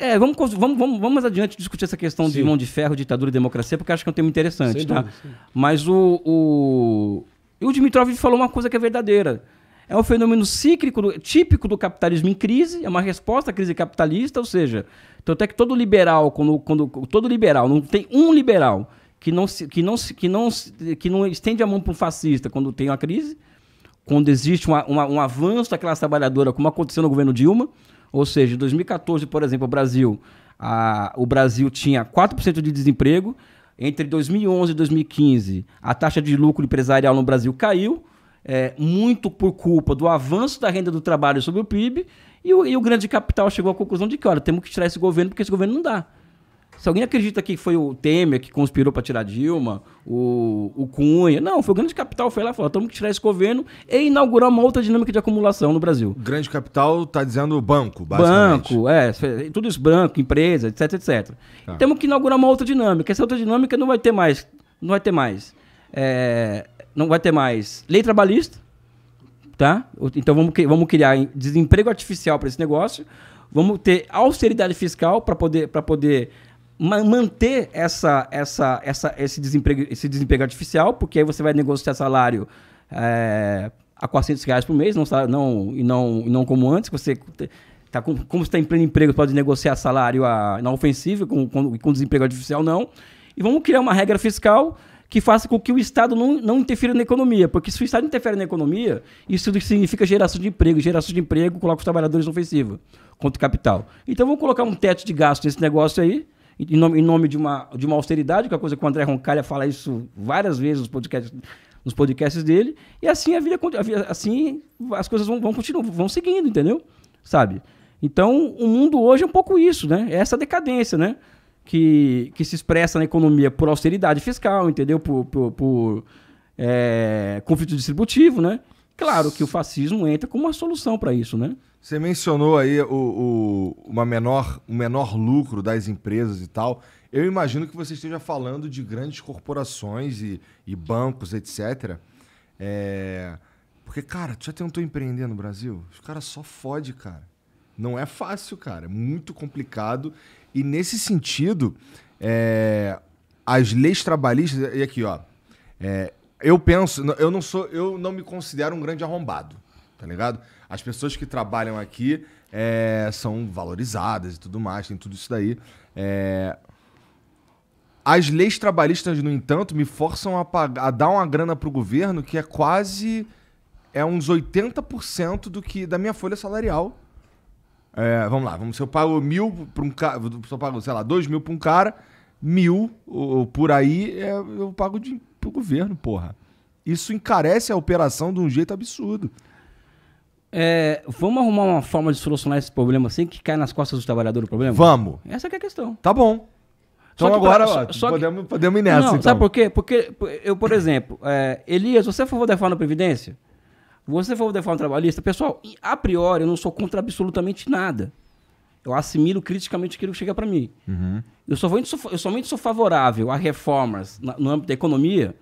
C: É, vamos, vamos, vamos, vamos adiante discutir essa questão Sim. de mão de ferro, ditadura e democracia, porque acho que é um tema interessante, Sem tá? Dúvida, mas o, o. o Dimitrov falou uma coisa que é verdadeira. É um fenômeno cíclico, típico do capitalismo em crise, é uma resposta à crise capitalista, ou seja, tanto é que todo liberal, quando, quando todo liberal, não tem um liberal que não, se, que, não se, que, não se, que não estende a mão para um fascista quando tem uma crise, quando existe uma, uma, um avanço da classe trabalhadora, como aconteceu no governo Dilma, ou seja, em 2014, por exemplo, o Brasil, a, o Brasil tinha 4% de desemprego, entre 2011 e 2015, a taxa de lucro empresarial no Brasil caiu, é, muito por culpa do avanço da renda do trabalho sobre o PIB, e o, e o grande capital chegou à conclusão de que, olha, temos que tirar esse governo porque esse governo não dá. Se alguém acredita que foi o Temer que conspirou para tirar Dilma, o, o Cunha. Não, foi o grande capital, foi lá e falou: temos que tirar esse governo e inaugurar uma outra dinâmica de acumulação no Brasil. Grande capital está dizendo banco, basicamente. Banco, é, tudo isso, banco, empresa, etc, etc. Tá. Temos que inaugurar uma outra dinâmica. Essa outra dinâmica não vai ter mais. Não vai ter mais. É, não vai ter mais lei trabalhista, tá? Então vamos, vamos criar desemprego artificial para esse negócio, vamos ter austeridade fiscal para poder, para poder manter essa, essa, essa, esse, desemprego, esse desemprego artificial, porque aí você vai negociar salário é, a 400 reais por mês, não, não, e não, não como antes, você tá com, como você está em pleno emprego, pode negociar salário a, ah, na ofensiva, com, com, com desemprego artificial não. E vamos criar uma regra fiscal que faça com que o Estado não, não interfira na economia. Porque se o Estado interfere na economia, isso significa geração de emprego. Geração de emprego coloca os trabalhadores na ofensiva contra o capital. Então vamos colocar um teto de gasto nesse negócio aí, em nome, em nome de, uma, de uma austeridade, que é uma coisa que o André Roncalha fala isso várias vezes nos podcasts, nos podcasts dele. E assim a vida, assim as coisas vão, vão, continuar vão seguindo, entendeu? Sabe? Então, o mundo hoje é um pouco isso, né? É essa decadência, né? que, que se expressa na economia por austeridade fiscal, entendeu? Por, por, por é, conflito distributivo, né? Claro que o fascismo entra como uma solução para isso, né? Você mencionou aí o, o, uma menor, o
A: menor lucro das empresas e tal. Eu imagino que você esteja falando de grandes corporações e, e bancos, etc. É... Porque, cara, tu já tentou empreender no Brasil? Os caras só fode, cara. Não é fácil, cara. É muito complicado. E nesse sentido, é, as leis trabalhistas. E aqui, ó. É, eu penso, eu não sou, eu não me considero um grande arrombado, tá ligado? As pessoas que trabalham aqui é, são valorizadas e tudo mais, tem tudo isso daí. É, as leis trabalhistas, no entanto, me forçam a, pagar, a dar uma grana pro governo que é quase é uns 80% do que da minha folha salarial é, vamos lá, vamos, se eu pago mil para um cara, se eu pago, sei lá, dois mil para um cara, mil ou, por aí é, eu pago de, pro governo, porra. Isso encarece a operação de um jeito absurdo.
C: É, vamos arrumar uma forma de solucionar esse problema sem assim, que cai nas costas do trabalhador o problema? Vamos. Essa é a questão. Tá bom. Então agora pra, só, podemos, podemos ir nessa. Não, então. Sabe por quê? Porque eu, por exemplo, é, Elias, você é a favor da reforma da Previdência? Você for reforma trabalhista, pessoal, a priori eu não sou contra absolutamente nada. Eu assimilo criticamente aquilo que chega para mim. Uhum. Eu, somente sou, eu somente sou favorável a reformas na, no âmbito da economia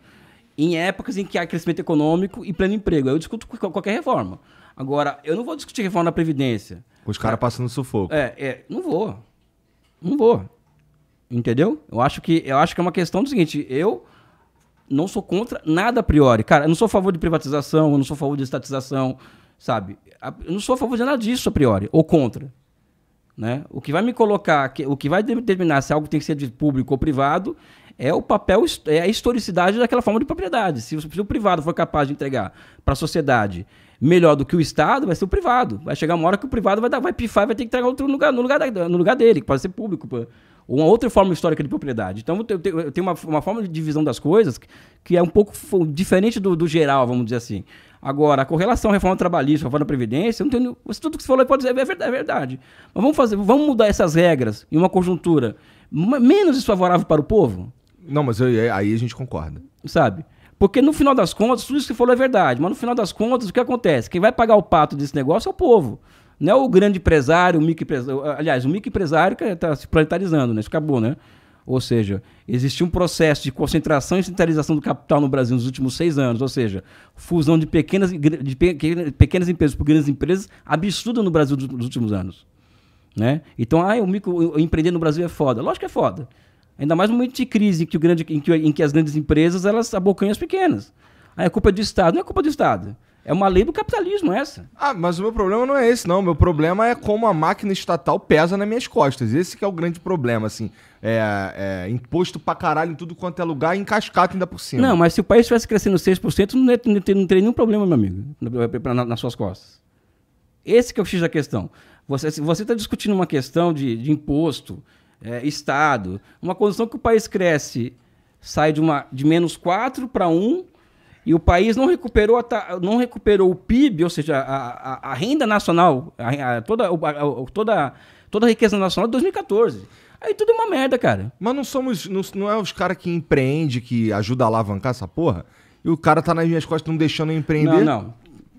C: em épocas em que há crescimento econômico e pleno emprego. Eu discuto qualquer reforma. Agora, eu não vou discutir reforma da Previdência.
A: Os caras ah, passando sufoco.
C: É, é, não vou. Não vou. Entendeu? Eu acho que, eu acho que é uma questão do seguinte, eu não sou contra nada a priori. Cara, eu não sou a favor de privatização, eu não sou a favor de estatização, sabe? Eu não sou a favor de nada disso a priori, ou contra. Né? O que vai me colocar, o que vai determinar se algo tem que ser de público ou privado é o papel, é a historicidade daquela forma de propriedade. Se o, se o privado for capaz de entregar para a sociedade melhor do que o Estado, vai ser o privado. Vai chegar uma hora que o privado vai, dar, vai pifar e vai ter que entregar outro lugar, no, lugar da, no lugar dele, que pode ser público. Pô ou uma outra forma histórica de propriedade. Então eu tenho, eu tenho uma, uma, forma de divisão das coisas que é um pouco diferente do, do geral, vamos dizer assim. Agora, com relação à reforma trabalhista, reforma da Previdência, não tenho, tudo que você falou é, pode dizer, é verdade, é verdade. Mas vamos, fazer, vamos mudar essas regras em uma conjuntura menos desfavorável para o povo? Não, mas eu, é, aí a gente concorda. Sabe? Porque no final das contas, tudo isso que falou é verdade, mas no final das contas, o que acontece? Quem vai pagar o pato desse negócio é o povo. Não é o grande empresário, o microempresário. Aliás, o microempresário que está se planetarizando, né? Isso acabou, né? Ou seja, existiu um processo de concentração e centralização do capital no Brasil nos últimos seis anos, ou seja, fusão de pequenas, de pequenas empresas por grandes empresas absurda no Brasil nos últimos anos. Né? Então, ah, o micro, empreender no Brasil é foda. Lógico que é foda. Ainda mais no momento de crise em que, o grande, em que, em que as grandes empresas elas abocanham as pequenas. Ah, é culpa do Estado. Não é culpa do Estado. É uma lei do capitalismo
A: essa. Ah, mas o meu problema não é esse, não. O meu problema é como a máquina estatal pesa nas minhas costas. Esse que é o grande problema, assim. É, é imposto pra caralho em tudo quanto é lugar e em cascata ainda por
C: cima. Não, mas se o país estivesse crescendo 6%, não, é, não, teria, não teria nenhum problema, meu amigo, na, na, nas suas costas. Esse que é o X da questão. Você está discutindo uma questão de, de imposto, é, Estado, uma condição que o país cresce, sai de, uma, de menos 4 para 1 e o país não recuperou, a, não recuperou o PIB, ou seja, a, a, a renda nacional, a, toda, toda, toda a riqueza nacional é de 2014. Aí tudo é uma merda, cara. Mas não somos. Não, não é os caras que empreende, que ajuda a
A: alavancar essa porra? E o cara tá nas minhas costas não deixando eu empreender? Não,
C: não.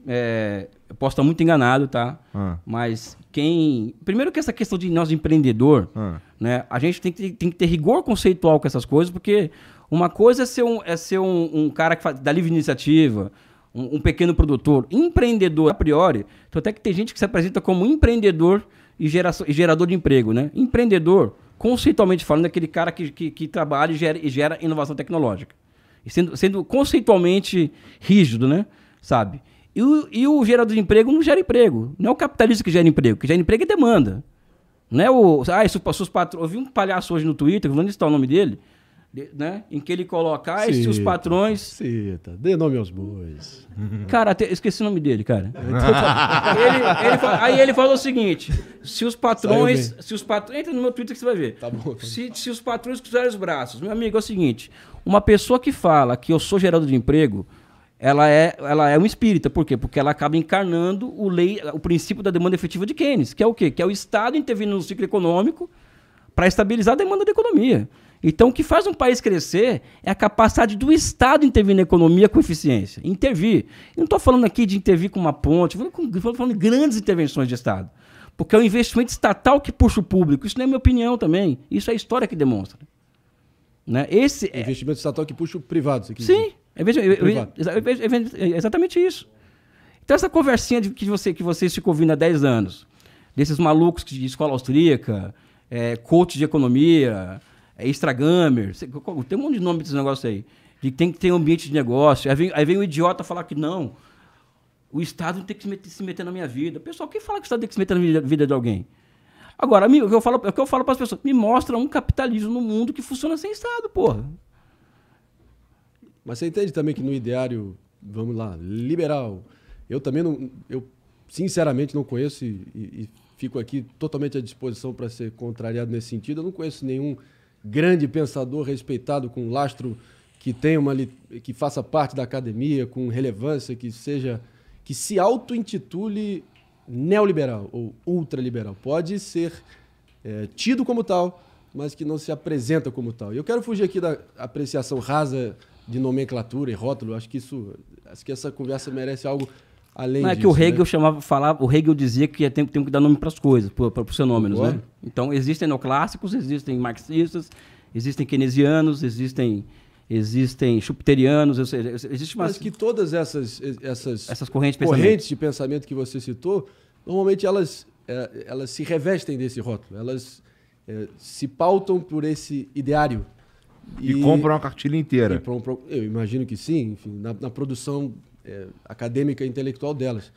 C: É, eu posso estar muito enganado, tá? Ah. Mas quem. Primeiro que essa questão de nós empreendedor, ah. né? A gente tem que, tem que ter rigor conceitual com essas coisas, porque uma coisa é ser um, é ser um, um cara que faz, da livre iniciativa, um, um, pequeno produtor. Empreendedor, a priori, então até que tem gente que se apresenta como empreendedor e, geração, e gerador de emprego, né? Empreendedor, conceitualmente falando, é aquele cara que, que, que trabalha e gera, e gera, inovação tecnológica. E sendo, sendo conceitualmente rígido, né? Sabe? E o, e o gerador de emprego não gera emprego. Não é o capitalista que gera emprego. O que gera emprego é demanda. Não é o. Ah, isso passou os patrões. Eu vi um palhaço hoje no Twitter, não está o nome dele né? Em que ele coloca ah, esses os patrões. Cita, dê nome aos bois. (laughs) Cara, até, esqueci o nome dele, cara. (laughs) ele, ele, aí ele falou o seguinte: se os patrões. Se os patrões. Entra no meu Twitter que você vai ver. Tá, tá bom. Se, se os patrões cruzarem os braços, meu amigo, é o seguinte: uma pessoa que fala que eu sou gerador de emprego, ela é, ela é um espírita. Por quê? Porque ela acaba encarnando o, lei, o princípio da demanda efetiva de Keynes, que é o quê? Que é o Estado intervindo no ciclo econômico para estabilizar a demanda da economia. Então, o que faz um país crescer é a capacidade do Estado intervir na economia com eficiência. Intervir. Eu não estou falando aqui de intervir com uma ponte, estou falando de grandes intervenções de Estado. Porque é o investimento estatal que puxa o público. Isso não é minha opinião também. Isso é a história que demonstra. Né? Esse é... Investimento estatal que puxa o privado. Sim, é exatamente isso. Então, essa conversinha de que, você, que você ficam ouvindo há 10 anos, desses malucos de escola austríaca, é, coach de economia, é Extragamer, tem um monte de nome desse negócio aí. De que tem que ter um ambiente de negócio. Aí vem, aí vem um idiota falar que não. O Estado não tem que se meter, se meter na minha vida. Pessoal, quem fala que o Estado tem que se meter na vida de alguém? Agora, o que eu falo, falo para as pessoas, me mostra um capitalismo no mundo que funciona sem Estado, porra.
B: Mas você entende também que no ideário, vamos lá, liberal, eu também não, eu sinceramente não conheço e, e, e fico aqui totalmente à disposição para ser contrariado nesse sentido. Eu não conheço nenhum grande pensador respeitado com lastro que tem uma que faça parte da academia com relevância, que seja que se auto-intitule neoliberal ou ultraliberal. Pode ser é, tido como tal, mas que não se apresenta como tal. E eu quero fugir aqui da apreciação rasa de nomenclatura e rótulo. Acho que isso, acho que essa conversa merece algo Além não é que o Hegel né?
C: chamava, falava, o Hegel dizia que tem, tem que dar nome para as coisas, para os fenômenos, Agora? né? Então existem neoclássicos, existem marxistas, existem keynesianos, existem existem schumpeterianos, existe uma... mas
B: que todas essas essas, essas correntes, de correntes de pensamento que você citou, normalmente elas é, elas se revestem desse rótulo, elas é, se pautam por esse ideário e, e compram a cartilha inteira. eu imagino que sim, enfim, na, na produção é, acadêmica e intelectual delas.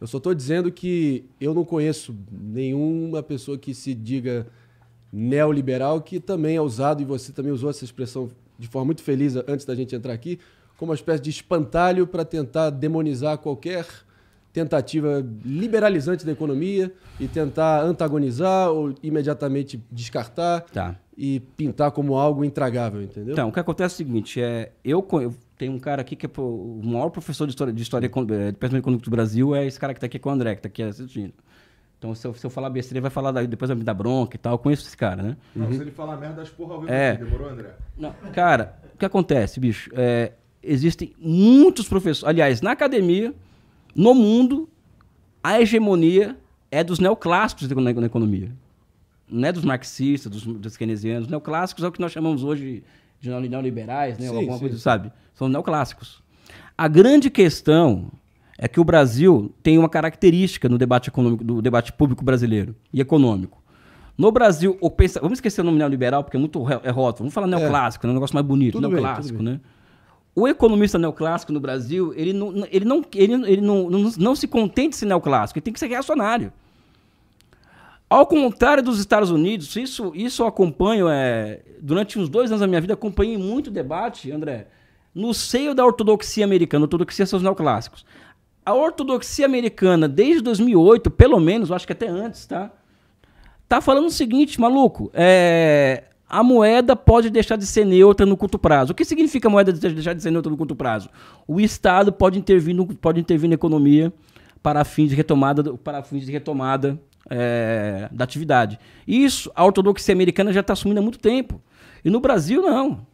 B: Eu só estou dizendo que eu não conheço nenhuma pessoa que se diga neoliberal que também é usado, e você também usou essa expressão de forma muito feliz antes da gente entrar aqui, como uma espécie de espantalho para tentar demonizar qualquer tentativa liberalizante da economia e tentar antagonizar ou imediatamente descartar tá. e pintar como algo intragável, entendeu? Então, o
C: que acontece é o seguinte, é, eu, eu tem um cara aqui que é pro, o maior professor de história, de história é, de pensamento econômico do Brasil, é esse cara que está aqui com o André, que está aqui assistindo. Então, se eu, se eu falar besteira, ele vai falar, daí, depois vai me dar bronca e tal. Eu conheço esse cara, né? Não, uhum. se ele falar merda, as porra vai é. demorou, André? Não, cara, o que acontece, bicho? É, existem muitos professores. Aliás, na academia, no mundo, a hegemonia é dos neoclássicos na, na economia. Não é dos marxistas, dos, dos keynesianos. neoclássicos é o que nós chamamos hoje de neoliberais, né? Sim, alguma sim. coisa, sabe? São neoclássicos. A grande questão é que o Brasil tem uma característica no debate econômico, do debate público brasileiro e econômico. No Brasil, o pensa... vamos esquecer o nome neoliberal, porque é muito é rótulo. Vamos falar é. neoclássico, é, né? um negócio mais bonito, tudo neoclássico, bem, né? o economista neoclássico no Brasil, ele não, ele não, ele, ele não, não, não se contente de ser neoclássico, ele tem que ser reacionário. Ao contrário dos Estados Unidos, isso, isso eu acompanho, é, durante uns dois anos da minha vida, acompanhei muito debate, André, no seio da ortodoxia americana, ortodoxia são os neoclássicos. A ortodoxia americana, desde 2008, pelo menos, eu acho que até antes, tá? Tá falando o seguinte, maluco, é, a moeda pode deixar de ser neutra no curto prazo. O que significa a moeda deixar de ser neutra no curto prazo? O Estado pode intervir, no, pode intervir na economia para fins de retomada, para fins de retomada é, da atividade. Isso a ortodoxia americana já está assumindo há muito tempo. E no Brasil, não.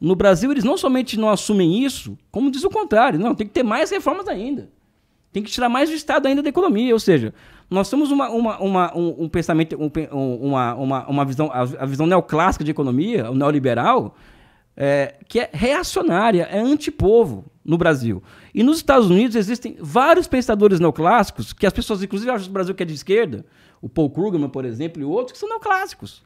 C: No Brasil, eles não somente não assumem isso, como diz o contrário. Não, tem que ter mais reformas ainda. Tem que tirar mais do Estado ainda da economia. Ou seja, nós temos uma, uma, uma um, um, pensamento, um, uma, uma, uma visão, a visão neoclássica de economia, o neoliberal, é, que é reacionária, é antipovo no Brasil. E nos Estados Unidos existem vários pensadores neoclássicos, que as pessoas, inclusive, acham que o Brasil que é de esquerda, o Paul Krugman, por exemplo, e outros, que são neoclássicos.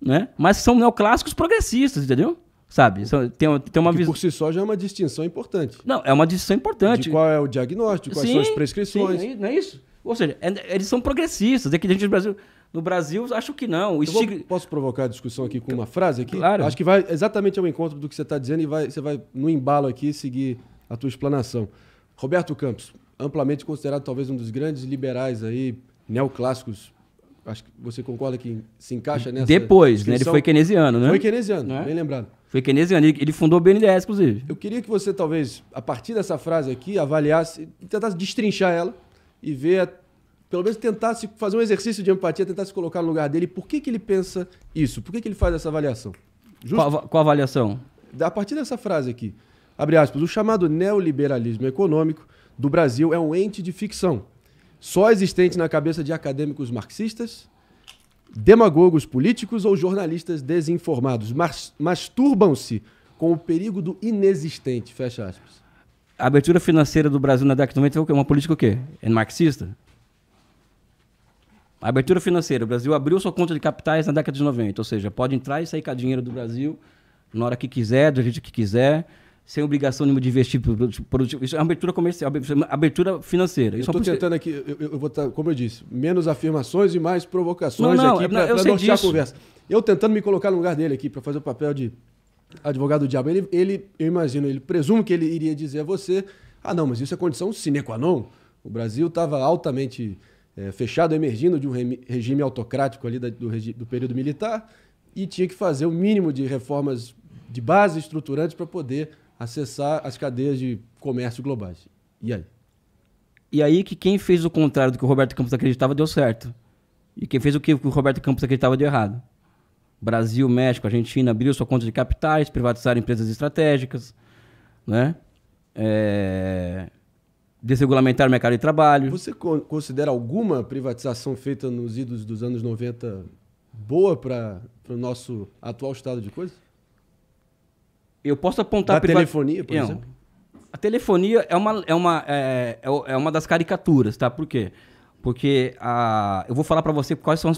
C: Né? Mas são neoclássicos progressistas, entendeu? Sabe? São, tem, tem uma visão. Por si só já é uma distinção importante. Não, é uma distinção importante. De qual é o diagnóstico, quais sim, são as prescrições. Sim, não é isso? Ou seja, é, eles são progressistas. É que a gente no Brasil. No Brasil, acho
B: que não. Estig... Vou, posso provocar a discussão aqui com uma frase aqui? Claro. Acho que vai exatamente ao encontro do que você está dizendo e vai, você vai, no embalo aqui, seguir a tua explanação. Roberto Campos, amplamente considerado talvez um dos grandes liberais aí, neoclássicos acho que você concorda que se encaixa nessa. Depois, né? Ele foi keynesiano, né? Foi keynesiano, é? bem lembrado.
C: Foi keynesiano, ele fundou o BNDES, inclusive.
B: Eu queria que você, talvez, a partir dessa frase aqui, avaliasse, tentasse destrinchar ela e ver pelo menos tentasse fazer um exercício de empatia, tentasse colocar no lugar dele, por que, que ele pensa isso? Por que, que ele faz essa avaliação? Justo? Qual,
C: qual avaliação?
B: A partir dessa frase aqui, abre aspas, o chamado neoliberalismo econômico do Brasil é um ente de ficção, só existente na cabeça de acadêmicos marxistas, demagogos políticos ou jornalistas desinformados. Mas, Masturbam-se com o
C: perigo do inexistente, fecha aspas. A abertura financeira do Brasil na década de 90 é uma política o quê? É marxista? Abertura financeira. O Brasil abriu sua conta de capitais na década de 90, ou seja, pode entrar e sair com dinheiro do Brasil na hora que quiser, do jeito que quiser, sem obrigação nenhuma de investir produtivo. Isso é abertura comercial, abertura financeira. Isso é eu estou tentando
B: aqui, eu, eu, vou tá, como eu disse, menos afirmações e mais provocações não, não, aqui para nortear a conversa. Eu tentando me colocar no lugar dele aqui para fazer o papel de advogado do diabo. Ele, ele, eu imagino, ele presumo que ele iria dizer a você: ah, não, mas isso é condição sine qua non. O Brasil estava altamente é, fechado, emergindo de um regime autocrático ali da, do, do período militar, e tinha que fazer o um mínimo de reformas de base estruturantes para poder acessar as cadeias de comércio globais.
C: E aí? E aí que quem fez o contrário do que o Roberto Campos acreditava deu certo. E quem fez o que o Roberto Campos acreditava deu errado. Brasil, México, Argentina abriu sua conta de capitais, privatizaram empresas estratégicas, né? É desregulamentar o mercado de trabalho. Você
B: considera alguma privatização feita nos idos dos anos 90 boa para o nosso atual estado de coisas? Eu posso apontar... A telefonia, por Não. exemplo?
C: A telefonia é uma, é, uma, é, é, é uma das caricaturas, tá? Por quê? Porque a, eu vou falar para você quais são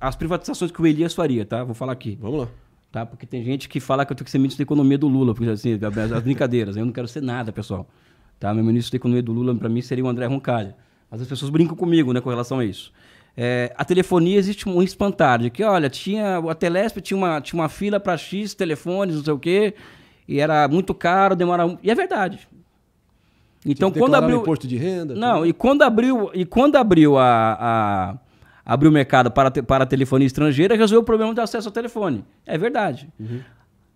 C: as, privatizações que o Elias faria, tá? Vou falar aqui. Vamos lá. Tá? Porque tem gente que fala que eu tenho que ser ministro da economia do Lula, porque assim, as brincadeiras. eu não quero ser nada, pessoal. Tá? Meu ministro da Economia do Lula, para mim, seria o André Roncalha. Mas as pessoas brincam comigo né, com relação a isso. É, a telefonia existe um espantar de que, olha, tinha, a Telesp tinha uma, tinha uma fila para X telefones, não sei o quê, e era muito caro, demorava. E é verdade. Então, quando abriu. imposto de renda? Não, tudo. e quando abriu, e quando abriu a, a abriu o mercado para, te, para a telefonia estrangeira, resolveu o problema de acesso ao telefone. É verdade. Uhum.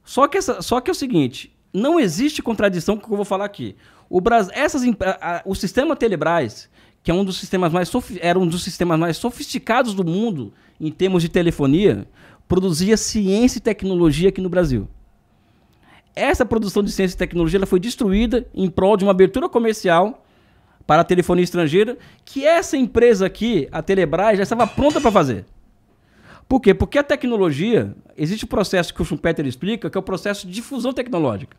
C: Só, que essa, só que é o seguinte: não existe contradição com o que eu vou falar aqui. O, Brasil, essas, a, a, o sistema Telebrás, que é um dos sistemas mais era um dos sistemas mais sofisticados do mundo em termos de telefonia, produzia ciência e tecnologia aqui no Brasil. Essa produção de ciência e tecnologia ela foi destruída em prol de uma abertura comercial para a telefonia estrangeira, que essa empresa aqui, a Telebrás, já estava pronta para fazer. Por quê? Porque a tecnologia, existe o um processo que o Schumpeter explica, que é o processo de difusão tecnológica.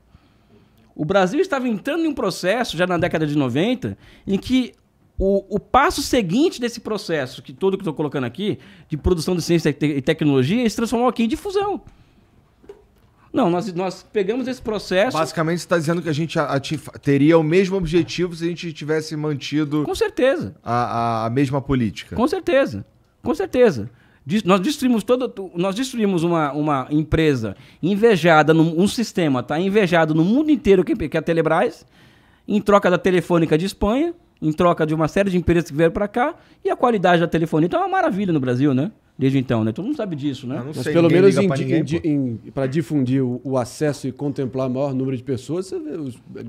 C: O Brasil estava entrando em um processo, já na década de 90, em que o, o passo seguinte desse processo, que todo que estou colocando aqui, de produção de ciência e, tecnologia, se transformou aqui em difusão. Não, nós, nós pegamos esse
A: processo. Basicamente, você está dizendo que a gente teria o mesmo objetivo se a gente tivesse mantido. Com
C: certeza. A, a, a mesma política. Com certeza. Com certeza. Nós destruímos toda, nós destruímos uma, uma empresa invejada, num, um sistema tá invejado no mundo inteiro que, que é a Telebrás, em troca da Telefônica de Espanha, em troca de uma série de empresas que vieram para cá, e a qualidade da telefonia então é uma maravilha no Brasil, né? desde então, né? Todo mundo sabe disso, né? Mas sei, pelo menos
B: para difundir o, o, acesso e contemplar o maior número de pessoas, você vê os, é,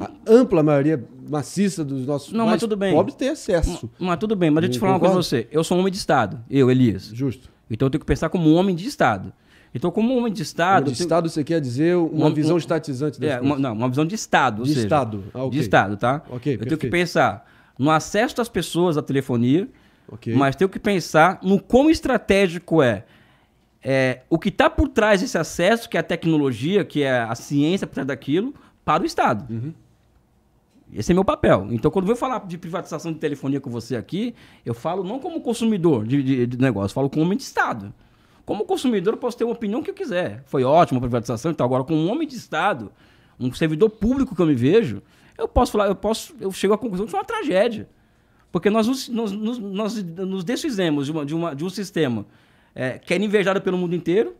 B: a ampla maioria maciça dos nossos não, mas tudo bem. pobres tem acesso. Mas, mas tudo bem, mas eu te falar uma coisa pra
C: você. Eu sou um homem de Estado, eu, Elias. Justo. Então eu tenho que pensar como um homem de Estado. Então, como homem de Estado. Homem de Estado, você quer dizer uma visão um, estatizante das é, uma, Não, uma visão de Estado. De Estado. Ah, okay. De Estado, tá? Ok. Eu perfeito. tenho que pensar no acesso das pessoas à telefonia, Okay. Mas tenho que pensar no como estratégico é, é o que está por trás desse acesso, que é a tecnologia, que é a ciência por trás daquilo, para o Estado. Uhum. Esse é meu papel. Então, quando eu vou falar de privatização de telefonia com você aqui, eu falo não como consumidor de, de, de negócio, falo como homem de Estado. Como consumidor, eu posso ter uma opinião que eu quiser. Foi ótima a privatização e então, tal. Agora, como homem de Estado, um servidor público que eu me vejo, eu posso falar, eu posso, eu chego à conclusão que foi é uma tragédia. Porque nós nos, nos, nós nos desfizemos de, uma, de, uma, de um sistema é, que era invejado pelo mundo inteiro,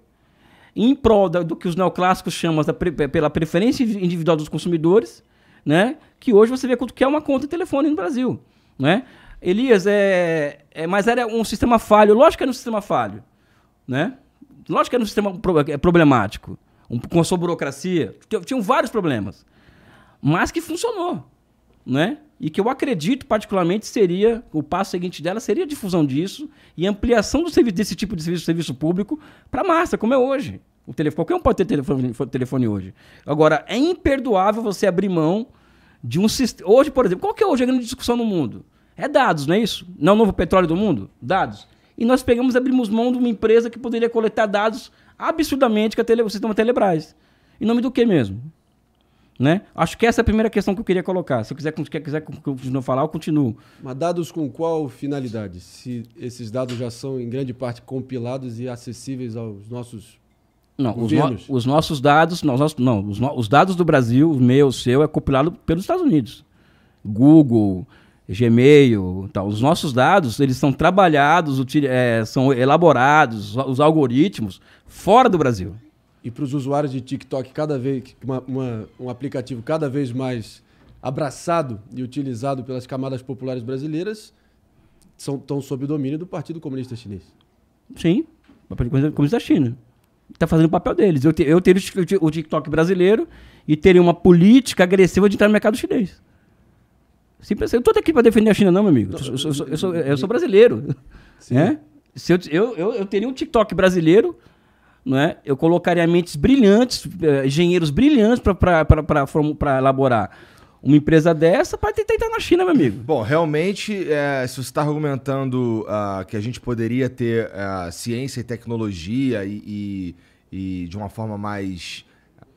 C: em prol da, do que os neoclássicos chamam da, pela preferência individual dos consumidores, né? que hoje você vê quanto que é uma conta de telefone no Brasil. Né? Elias, é, é, mas era um sistema falho. Lógico que era um sistema falho. Né? Lógico que era um sistema é, problemático. Um, com a sua burocracia. Tinham vários problemas. Mas que funcionou. Né? e que eu acredito particularmente seria o passo seguinte dela seria a difusão disso e ampliação do serviço desse tipo de serviço, serviço público para massa, como é hoje. O telefone, qualquer um pode ter telefone, telefone hoje. Agora, é imperdoável você abrir mão de um sistema. Hoje, por exemplo, qual que é hoje a grande discussão no mundo? É dados, não é isso? Não é o novo petróleo do mundo? Dados. E nós pegamos e abrimos mão de uma empresa que poderia coletar dados absurdamente que a tele, o sistema Telebrás. Em nome do que mesmo? Né? Acho que essa é a primeira questão que eu queria colocar. Se eu quiser, quiser, quiser continuar a falar, eu continuo. Mas dados com qual finalidade? Se esses dados já são, em grande parte, compilados
B: e acessíveis aos nossos
C: não, os, no, os, nossos dados, não, os, nossos, não os, no, os, dados do Brasil, o meu, o seu, é compilado pelos Estados Unidos. Google, Gmail, tal. Os nossos dados, eles são trabalhados, util, é, são elaborados, os algoritmos, fora do Brasil
B: e para os usuários de TikTok cada vez uma, uma, um aplicativo cada vez mais abraçado e utilizado pelas camadas populares brasileiras são estão sob domínio do Partido Comunista Chinês. Sim,
C: o Partido Comunista da China está fazendo o papel deles. Eu, te, eu teria o TikTok brasileiro e teria uma política agressiva de entrar no mercado chinês. Simples Eu estou aqui para defender a China, não, meu amigo. Eu sou, eu sou, eu sou, eu sou brasileiro. Sim. É? Se eu, eu, eu teria um TikTok brasileiro né? eu colocaria mentes brilhantes, eh, engenheiros brilhantes para elaborar uma empresa dessa para tentar entrar na China, meu amigo. Bom,
A: realmente, é, se você está argumentando uh, que a gente poderia ter uh, ciência e tecnologia e, e, e, de uma forma mais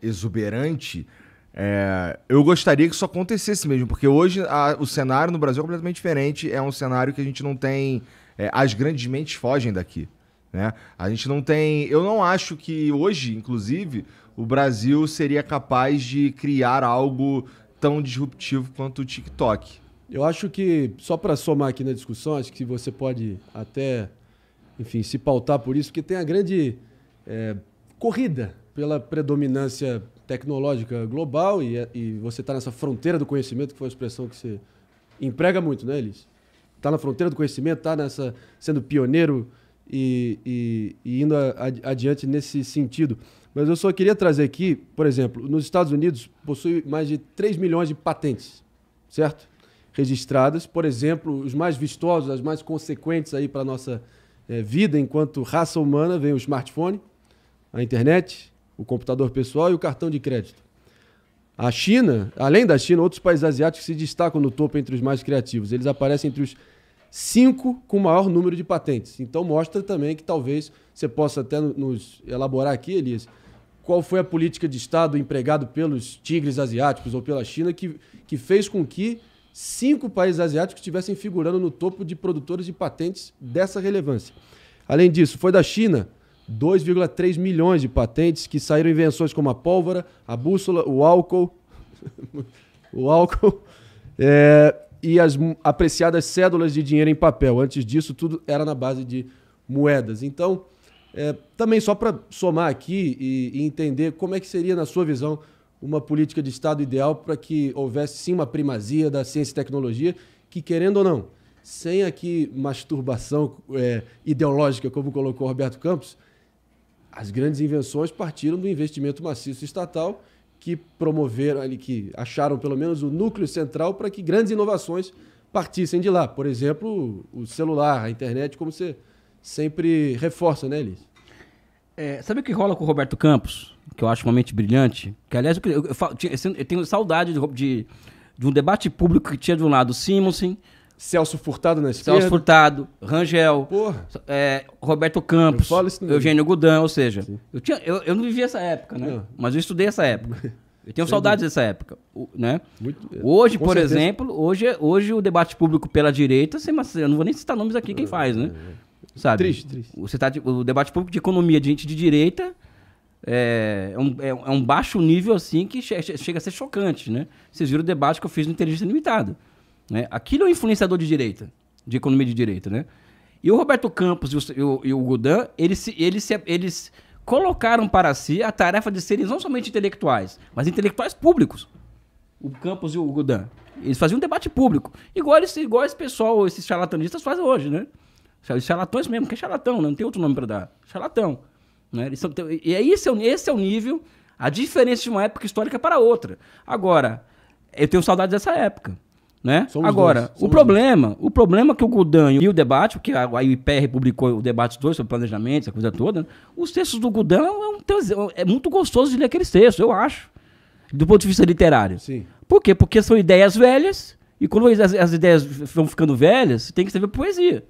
A: exuberante, é, eu gostaria que isso acontecesse mesmo, porque hoje a, o cenário no Brasil é completamente diferente. É um cenário que a gente não tem. É, as grandes mentes fogem daqui. Né? A gente não tem. Eu não acho que hoje, inclusive, o Brasil seria capaz
B: de criar algo tão disruptivo quanto o TikTok. Eu acho que, só para somar aqui na discussão, acho que você pode até, enfim, se pautar por isso, porque tem a grande é, corrida pela predominância tecnológica global e, é, e você está nessa fronteira do conhecimento, que foi a expressão que você emprega muito, né, Elis? Está na fronteira do conhecimento, está nessa sendo pioneiro e, e, e indo adiante nesse sentido. Mas eu só queria trazer aqui, por exemplo, nos Estados Unidos possui mais de 3 milhões de patentes, certo? Registradas, por exemplo, os mais vistosos, as mais consequentes aí para a nossa é, vida enquanto raça humana vem o smartphone, a internet, o computador pessoal e o cartão de crédito. A China, além da China, outros países asiáticos se destacam no topo entre os mais criativos. Eles aparecem entre os cinco com maior número de patentes. Então mostra também que talvez você possa até nos elaborar aqui, Elias, qual foi a política de Estado empregada pelos tigres asiáticos ou pela China que, que fez com que cinco países asiáticos estivessem figurando no topo de produtores de patentes dessa relevância. Além disso, foi da China 2,3 milhões de patentes que saíram invenções como a pólvora, a bússola, o álcool, (laughs) o álcool, é, e as apreciadas cédulas de dinheiro em papel. Antes disso, tudo era na base de moedas. Então, é, também só para somar aqui e, e, entender como é que seria, na sua visão, uma política de Estado ideal para que houvesse sim uma primazia da ciência e tecnologia, que querendo ou não, sem aqui masturbação é, ideológica, como colocou Roberto Campos, as grandes invenções partiram do investimento maciço estatal que promoveram ali, que acharam pelo menos o núcleo central para que grandes inovações partissem de lá. Por exemplo, o celular, a internet, como você sempre reforça, né, Elis?
C: É, sabe o que rola com o Roberto Campos? Que eu acho uma mente brilhante. Que, aliás, eu, eu, eu, eu tenho saudade de, de, de, um debate público que tinha de um lado o Simonsen, Celso Furtado na esquerda. Celso Furtado, Rangel, é, Roberto Campos, Eugênio Gudão, ou seja, eu, tinha, eu, eu não vivi essa época, né? Não. Mas eu estudei essa época. (laughs) Eu tenho Sem saudades dúvida. dessa época, né? Muito, é, hoje, por certeza. exemplo, hoje, hoje o debate público pela direita, assim, mas eu não vou nem citar nomes aqui quem é, faz, né? É, Sabe? Triste, triste. O, tá, o debate público de economia de gente de direita é, é, um, é um baixo nível, assim, que che chega a ser chocante, né? Vocês viram o debate que eu fiz no Inteligência Limitada né? Aquilo é um influenciador de direita, de economia de direita, né? E o Roberto Campos e o, e o Godin, eles, eles, eles colocaram para si a tarefa de serem não somente intelectuais, mas intelectuais públicos. O Campos e o Godin. Eles faziam um debate público. Igual esse, igual esse pessoal, esses charlatanistas fazem hoje, né? Os charlatões mesmo, que é charlatão, né? não tem outro nome para dar. Charlatão. Né? Eles são, e é esse, é esse é o nível, a diferença de uma época histórica para outra. Agora, eu tenho saudades dessa época. Né? Agora, o problema, dois. o problema que o Gudan e o debate, porque a, a IPR publicou o debate todo sobre planejamento, essa coisa toda, né? os textos do Gudan é, um, é, muito gostoso de ler aqueles textos, eu acho, do ponto de vista literário. Sim. Por quê? Porque são ideias velhas, e quando as, as ideias vão ficando velhas, você tem que escrever poesia.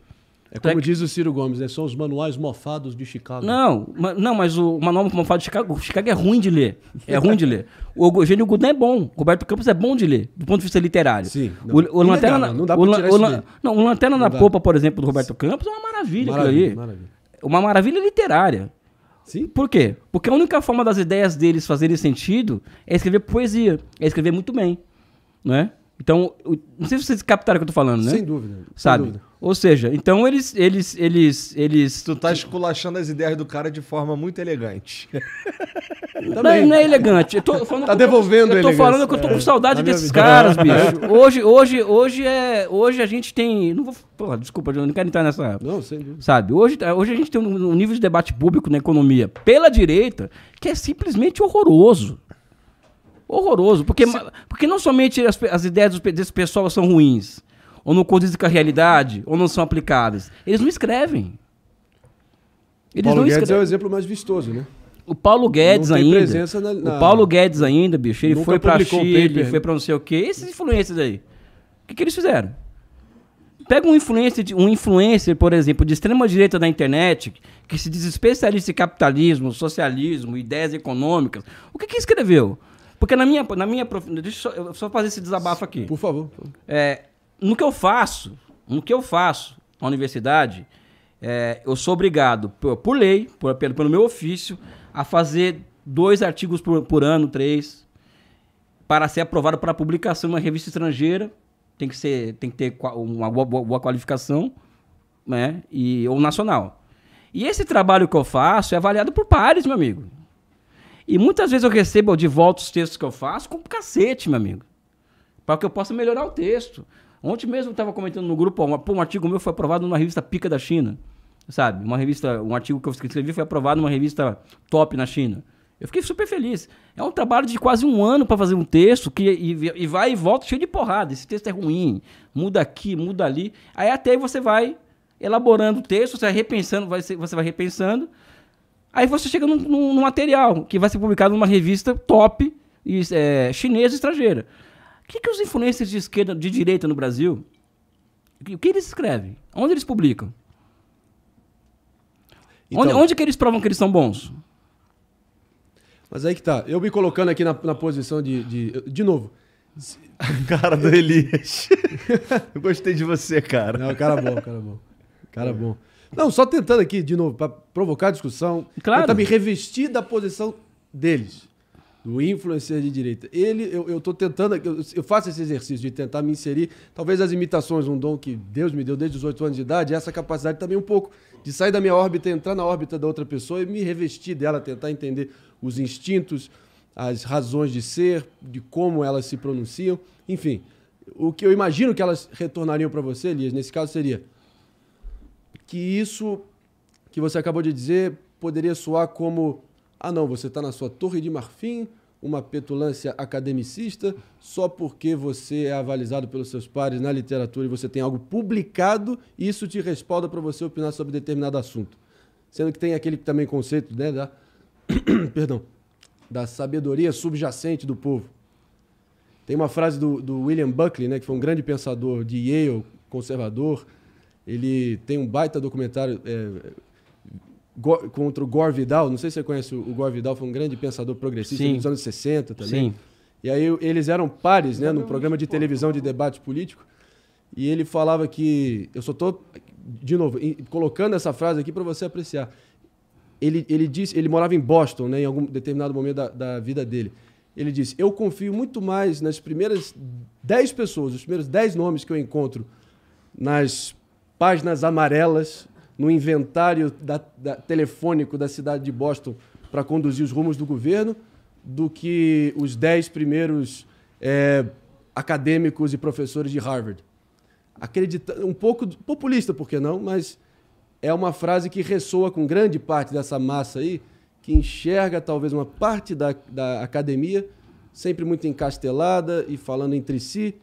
C: É, é como diz o Ciro Gomes, né? são os manuais mofados de Chicago. Não, ma, não mas o, manual mofado de Chicago, Chicago é ruim de ler. É ruim de ler. O Eugênio Goudin é bom, o Roberto Campos é bom de ler, do ponto de vista literário. Sim. Não. O, o Lanterna, legal, não dá para tirar isso não, o Lanterna não na dá. Popa, por exemplo, do Roberto Campos, é uma maravilha, maravilha ali. Maravilha. Uma maravilha literária. Sim. Por quê? Porque a única forma das ideias deles fazerem sentido é escrever poesia, é escrever muito bem, não é? Então, não sei se vocês captaram o que eu tô falando, né? Sem dúvida. Sabe? Sem dúvida. Ou seja, então eles, eles, eles, eles. Tu tá esculachando as
A: ideias do cara de forma muito elegante.
C: (laughs) não, não, é, elegante. Eu tô (laughs) falando tá devolvendo Eu eu tô falando que eu tô com é. saudade é. desses caras, (laughs) bicho. Hoje, hoje, hoje é. Hoje a gente tem. Não vou. Porra, desculpa, eu não quero entrar nessa. Não, sem dúvida. Sabe? Hoje, é, hoje a gente tem um nível de debate público na economia pela direita que é simplesmente horroroso. Horroroso, porque, Se... porque não somente as, as ideias desse pessoal são ruins, ou não condizem com a realidade, ou não são aplicadas Eles não escrevem.
B: Eles Paulo não Guedes escrevem. é
C: o exemplo mais vistoso, né? O Paulo Guedes ainda. Na, na... O Paulo Guedes ainda, bicho. Ele Nunca foi pra Chile, foi né? pra não sei o quê. Esses influencers aí. O que, que eles fizeram? Pega um influencer, um influencer, por exemplo, de extrema direita da internet, que se diz especialista em capitalismo, socialismo, ideias econômicas. O que, que escreveu? Porque na minha, na minha prof... Deixa eu só, fazer esse desabafo aqui. Por favor. É, no que eu faço, no que eu faço na universidade, é, eu sou obrigado, por, por lei, por, pelo, pelo meu ofício, a fazer dois artigos por, por ano, três, para ser aprovado para publicação em uma revista estrangeira. Tem que, ser, tem que ter uma boa, boa qualificação, né? E, ou nacional. E esse trabalho que eu faço é avaliado por pares, meu amigo. E muitas vezes eu recebo de volta os textos que eu faço com cacete, meu amigo. Para que eu possa melhorar o texto. Ontem mesmo eu estava comentando no grupo, ó, pô, um artigo meu foi aprovado numa revista Pica da China. Sabe? Uma revista, um artigo que eu escrevi foi aprovado numa revista top na China. Eu fiquei super feliz. É um trabalho de quase um ano para fazer um texto que e, e, vai e volta cheio de porrada. Esse texto é ruim, muda aqui, muda ali. Aí até aí você vai elaborando o texto, você vai repensando, vai, você vai repensando Aí você chega num, num, num material que vai ser publicado numa revista top é, chinesa estrangeira. O que, que os influencers de esquerda, de direita no Brasil, o que eles escrevem? Onde eles publicam? Então, onde, onde
B: que eles provam que eles são bons? Mas aí que tá. Eu me colocando aqui na, na posição de, de. De novo. (laughs) Cara do Elias. (laughs) Eu gostei de você, cara. Não, cara bom, cara bom. Cara bom. Não, só tentando aqui, de novo, para provocar discussão. Claro. Tentar me revestir da posição deles, do influencer de direita. Ele, eu, eu tô tentando, eu, eu, faço esse exercício de tentar me inserir. Talvez as imitações, um dom que Deus me deu desde os 18 anos de idade, essa capacidade também um pouco de sair da minha órbita, entrar na órbita da outra pessoa e me revestir dela, tentar entender os instintos, as razões de ser, de como elas se pronunciam, enfim. O que eu imagino que elas retornariam para você, Elias, nesse caso seria: que isso que você acabou de dizer poderia soar como: ah, não, você está na sua torre de marfim, uma petulância academicista, só porque você é avalizado pelos seus pares na literatura e você tem algo publicado, isso te respalda para você opinar sobre determinado assunto. Sendo que tem aquele também conceito né, da, (coughs) perdão, da sabedoria subjacente do povo. Tem uma frase do, do William Buckley, né, que foi um grande pensador de Yale, conservador, ele tem um baita documentário é, Go, contra o Gore Vidal. Não sei se você conhece o Gore Vidal, foi um grande pensador progressista Sim. anos 60 também. Sim. E aí eles eram pares né, no programa de televisão de debate político. E ele falava que. Eu só estou, de novo, colocando essa frase aqui para você apreciar. Ele, ele disse, ele morava em Boston, né, em algum determinado momento da, da vida dele. Ele disse: Eu confio muito mais nas primeiras 10 pessoas, os primeiros 10 nomes que eu encontro nas páginas amarelas no inventário da, da, telefônico da cidade de Boston para conduzir os rumos do governo do que os dez primeiros é, acadêmicos e professores de Harvard. Acredita, um pouco populista, por que não? Mas é uma frase que ressoa com grande parte dessa massa aí, que enxerga talvez uma parte da, da academia sempre muito encastelada e falando entre si,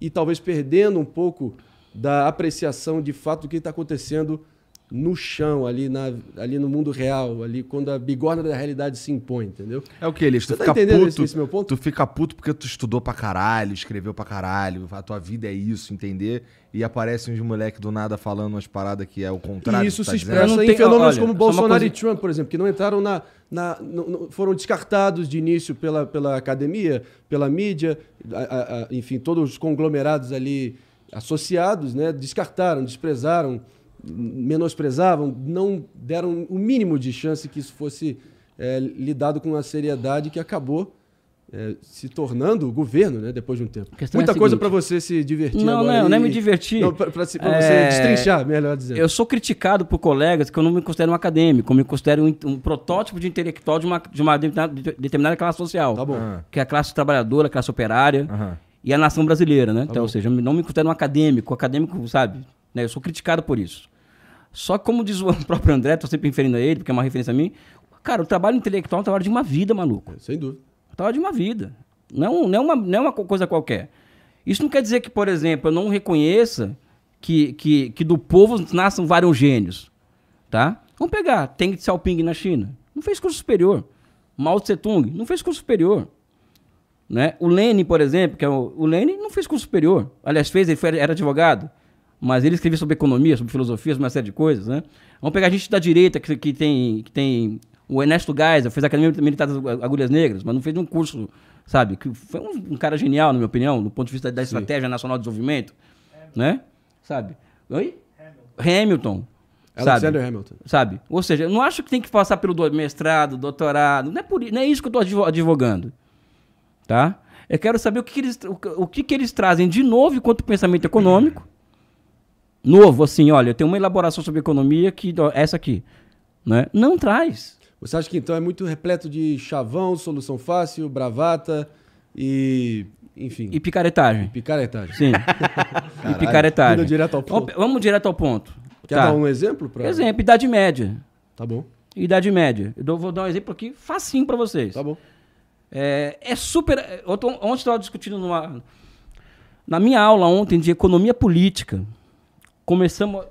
B: e talvez perdendo um pouco da apreciação de fato do que está acontecendo no chão, ali, na, ali no mundo real, ali quando a bigorna da realidade se impõe, entendeu? É o que, Elias? Tu, tá fica puto, esse, esse, meu ponto?
A: Tu fica puto porque tu estudou pra caralho, escreveu pra caralho, a tua vida é isso, entender? E aparecem uns moleque do nada falando umas paradas que é o contrário. E isso tá se expressa em fenômenos olha, como Bolsonaro coisa... e Trump,
B: por exemplo, que não entraram na. na no, no, foram descartados de início pela, pela academia, pela mídia, a, a, a, enfim, todos os conglomerados ali associados né, descartaram, desprezaram, menosprezavam, não deram o mínimo de chance que isso fosse é, lidado com a seriedade que acabou é, se tornando o governo, né, depois de um tempo. Muita é coisa para você se divertir não, agora. Não, não, não é me divertir. Para você destrinchar,
C: melhor dizendo. Eu sou criticado por colegas que eu não me considero um acadêmico, eu me considero um, um protótipo de intelectual de uma, de uma determinada, de determinada classe social. Tá bom. Uhum. Que é a classe trabalhadora, a classe operária. Uhum e a nação brasileira, né? Tá então, ou seja, não me considero um acadêmico, acadêmico, sabe? Né? Eu sou criticado por isso. Só como diz o (laughs) próprio André, estou sempre referindo a ele, porque é uma referência a mim. Cara, o trabalho intelectual é um trabalho de uma vida, maluco. É, sem dúvida. É um trabalho de uma vida. Não, não, é uma, não é uma coisa qualquer. Isso não quer dizer que, por exemplo, eu não reconheça que, que, que do povo nasçam vários gênios, tá? Vamos pegar Teng Xiaoping na China. Não fez curso superior. Mao Tse-Tung não fez curso superior. Né? O Lene, por exemplo, que é o, o Lene não fez curso superior. Aliás, fez, ele foi, era advogado. Mas ele escrevia sobre economia, sobre filosofia, sobre uma série de coisas, né? Vamos pegar a gente da direita, que, que, tem, que tem... O Ernesto Geiser, fez a Academia Militar das Agulhas Negras, mas não fez nenhum curso, sabe? Que foi um, um cara genial, na minha opinião, do ponto de vista da estratégia nacional de desenvolvimento, Hamilton. né? Sabe? Oi? Hamilton.
B: Hamilton. sabe? Hamilton. Sabe?
C: Ou seja, eu não acho que tem que passar pelo mestrado, doutorado. Não é, por, não é isso que eu estou advogando tá? Eu quero saber o que, que eles, o, que, que eles trazem de novo quanto pensamento econômico. Novo, assim, olha, tem uma elaboração sobre economia que essa aqui, né? Não
B: traz. Você acha que então é muito repleto de chavão, solução fácil, bravata
C: e enfim. E picaretagem. E picaretagem. Sim. (laughs) Caralho, e picaretagem. Direto vamos, vamos direto ao ponto. Quer tá. dar um exemplo? para Exemplo, Idade Média. Tá bom. Idade Média. Eu vou dar um exemplo aqui facinho para vocês. Tá bom. É, é super. É, ontem eu estava discutindo numa, na minha aula ontem de economia política. Começamos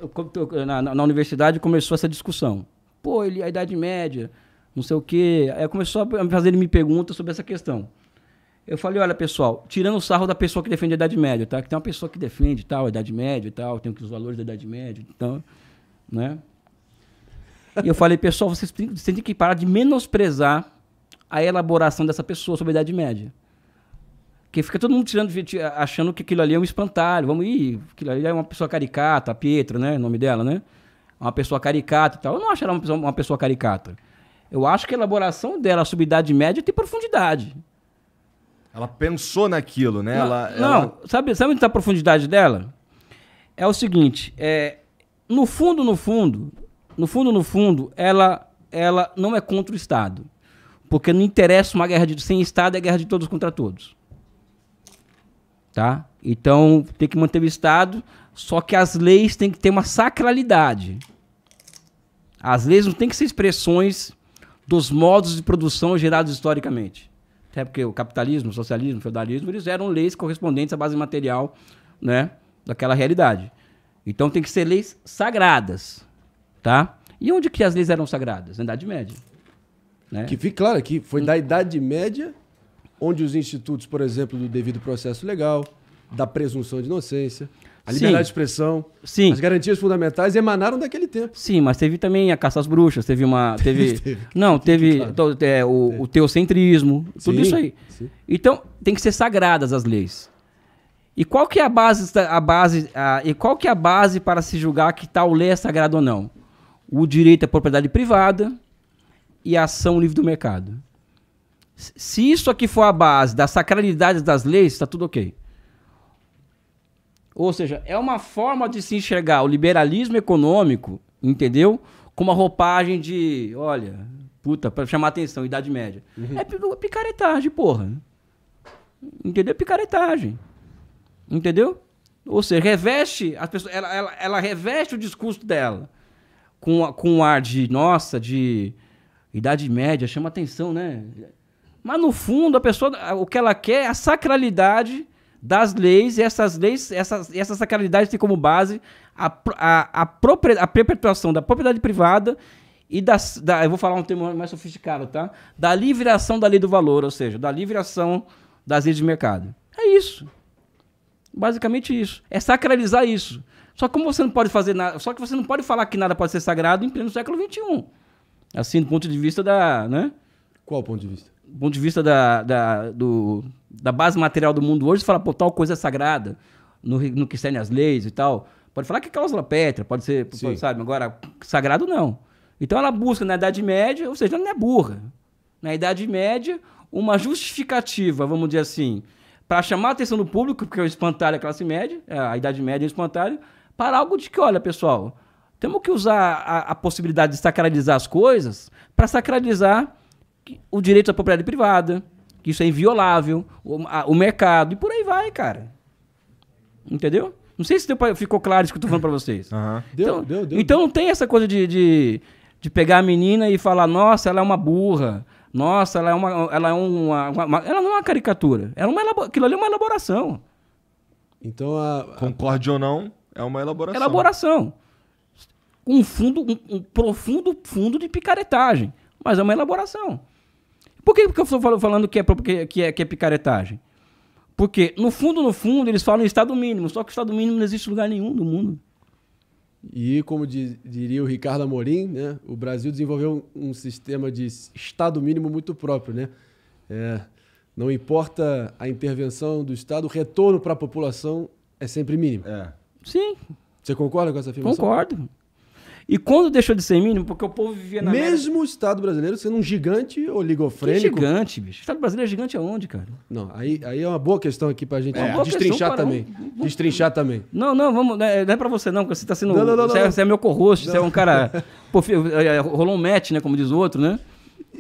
C: na, na, na universidade começou essa discussão. Pô, ele a idade média, não sei o quê. Aí começou a fazer ele me pergunta sobre essa questão. Eu falei, olha, pessoal, tirando o sarro da pessoa que defende a Idade Média, tá? Que tem uma pessoa que defende tal, a Idade Média e tal, tem os valores da Idade Média, então, né? E eu falei, pessoal, vocês têm, vocês têm que parar de menosprezar a elaboração dessa pessoa sobre a Idade Média. Porque fica todo mundo tirando, achando que aquilo ali é um espantalho. Vamos ir, aquilo ali é uma pessoa caricata, a Pietro, né? O nome dela, né? Uma pessoa caricata e tal. Eu não acho ela uma pessoa, uma pessoa caricata. Eu acho que a elaboração dela sobre a Idade Média tem profundidade. Ela pensou naquilo, né? Não, ela, não ela... Sabe, sabe onde está a profundidade dela? É o seguinte, é, no fundo, no fundo, no fundo, no fundo, ela, ela não é contra o Estado. Porque não interessa uma guerra de, sem Estado, é guerra de todos contra todos. Tá? Então, tem que manter o Estado, só que as leis têm que ter uma sacralidade. As leis não têm que ser expressões dos modos de produção gerados historicamente. Até porque o capitalismo, o socialismo, o feudalismo, eles eram leis correspondentes à base material né, daquela realidade. Então tem que ser leis sagradas. Tá? E onde que as leis eram sagradas? Na Idade Média.
B: Né? Que fique claro
C: que foi da Idade Média, onde os institutos,
B: por exemplo, do devido processo legal, da presunção de inocência, a liberdade Sim. de expressão,
C: Sim. as garantias fundamentais emanaram daquele tempo. Sim, mas teve também a caça às bruxas, teve uma. (laughs) Teve, teve não, teve, claro. Então, é, o, o, teocentrismo, tudo Sim. isso aí. Então, tem que ser sagradas as leis. E qual que é a base, a base a, e qual que é a base para se julgar que tal lei é sagrada ou não? O direito à propriedade privada, e a ação livre do mercado. Se isso aqui for a base da sacralidade das leis, está tudo ok. Ou seja, é uma forma de se enxergar o liberalismo econômico, entendeu? Com uma roupagem de, olha, puta, para chamar atenção, Idade Média. Uhum. É picaretagem, porra. Entendeu? É picaretagem. Entendeu? Ou seja, reveste, as pessoas, ela, ela, ela reveste o discurso dela com, com um ar de, nossa, de Idade Média, chama atenção, né? Mas no fundo, a pessoa, o que ela quer é a sacralidade das leis, e essas leis, essas, essa sacralidade tem como base a, a, a, propria, a perpetuação da propriedade privada e das, da, eu vou falar um termo mais sofisticado, tá? Da liberação da lei do valor, ou seja, da liberação das leis de mercado. É isso. Basicamente isso. É sacralizar isso. Só que como você não pode fazer nada, só que você não pode falar que nada pode ser sagrado em pleno século XXI. Assim, do ponto de vista da. Né? Qual ponto de vista? Do ponto de vista da, da, do, da base material do mundo hoje, você fala, pô, tal coisa é sagrada, no, no que estende as leis e tal. Pode falar que é cláusula pétrea, pode ser, pode, sabe? Agora, sagrado não. Então ela busca na Idade Média, ou seja, ela não é burra. Na Idade Média, uma justificativa, vamos dizer assim, para chamar a atenção do público, porque o espantalho da a classe média, a Idade Média é o espantalho, para algo de que, olha, pessoal, temos que usar a, a possibilidade de sacralizar as coisas para sacralizar o direito à propriedade privada, que isso é inviolável, o, a, o, mercado, e por aí vai, cara. Entendeu? Não sei se pra, ficou claro isso que eu estou falando para vocês. Uhum. Deu, então, deu, deu, então não tem essa coisa de, de, de, pegar a menina e falar, nossa, ela é uma burra. Nossa, ela é uma. Ela, é uma, uma, uma ela não é uma caricatura. Ela é uma aquilo ali é uma elaboração. Então a, Concorde ou não, é uma elaboração. Elaboração um fundo, um, um profundo fundo de picaretagem, mas é uma elaboração. Por que, que eu estou falando que é, que, é, que é picaretagem? Porque, no fundo, no fundo, eles falam em Estado mínimo, só que o Estado mínimo não existe em lugar nenhum do mundo. E, como diz, diria o Ricardo Amorim, né, o Brasil desenvolveu um, um
B: sistema de Estado mínimo muito próprio. Né? É, não importa a intervenção do Estado, o retorno para a população é sempre mínimo. É. Sim. Você concorda com essa afirmação? Concordo.
C: E quando deixou de ser mínimo, porque o povo vivia na. Mesmo o Estado brasileiro sendo um gigante oligofrênico. Que gigante, bicho. O Estado brasileiro é gigante aonde, cara? Não, aí, aí é uma boa questão aqui pra gente é, destrinchar também.
B: Um... Destrinchar também.
C: Não, não, vamos. Não é, não é pra você, não, porque você tá sendo. Não, não, não, você, é, você é meu co-host, você é um cara. (laughs) pô, é, é, rolou um match, né? Como diz o outro, né?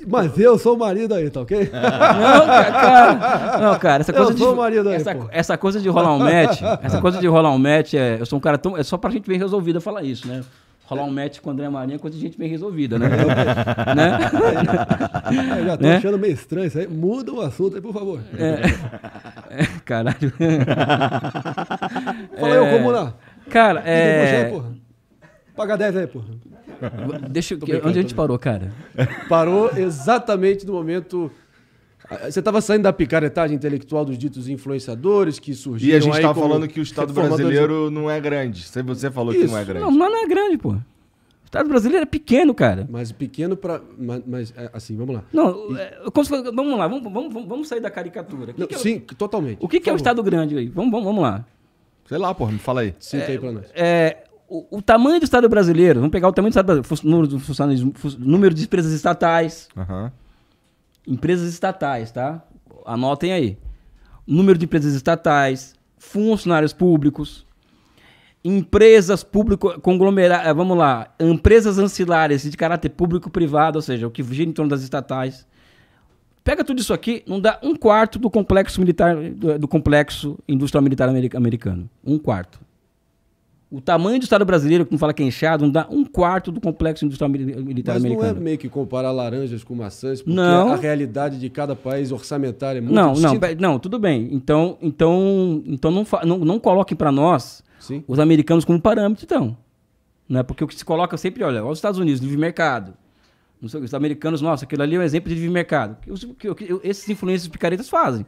C: Mas eu
B: sou o marido aí, tá ok? Não, cara, não, cara essa coisa eu de, sou o marido essa, aí, essa coisa de rolar um match, essa coisa de
C: rolar um match, é, eu sou um cara tão, é só pra gente bem resolvido falar isso, né? rolar um match com o André Marinho é coisa de gente bem resolvida, né? (laughs) né? Eu já tô né? achando
B: meio estranho isso aí. Muda o assunto aí, por favor. É, é, caralho. Fala eu, é. como lá? Cara, é... Paga 10 aí, porra. Deixa, eu... onde a gente parou, cara? Parou exatamente no momento ah, você estava saindo da picaretagem intelectual dos ditos influenciadores que surgiram. E a gente estava falando que o Estado brasileiro
A: não é grande. Você
B: falou Isso. que não é grande. Não, não é grande, pô. O Estado brasileiro é pequeno, cara. Mas pequeno para. Mas, mas, é, assim, vamos lá.
C: Não, e... É, vamos lá, vamos, vamos, vamos sair da caricatura. Que não, que é, sim, totalmente. O que, que é o Estado grande aí? Vamos, vamos, vamos lá. Sei lá, porra, me fala aí. Sinta é, aí para nós. É, o, o, tamanho do Estado brasileiro, vamos pegar o tamanho do Estado brasileiro, número, número de empresas estatais. Aham. Uhum Empresas estatais, tá? Anotem aí. Número de empresas estatais, funcionários públicos, empresas público conglomeradas, eh, vamos lá, empresas ancilares de caráter público-privado, ou seja, o que gira em torno das estatais. Pega tudo isso aqui, não dá um quarto do complexo militar, do, do complexo industrial militar americano. Um quarto. O tamanho do Estado brasileiro, como fala que é inchado, não dá um quarto do complexo industrial militar Mas americano. Mas não é meio que comparar
B: laranjas com maçãs, porque não. a realidade de cada país orçamentária é muito não, distinta.
C: Não, não, tudo bem. Então, então, então não, não, não coloquem para nós Sim. os americanos como parâmetro, então. Né? Porque o que se coloca sempre, olha, olha os Estados Unidos, livre mercado. Sei, os americanos, nossa, aquilo ali é um exemplo de livre mercado. esses influências picaretas fazem.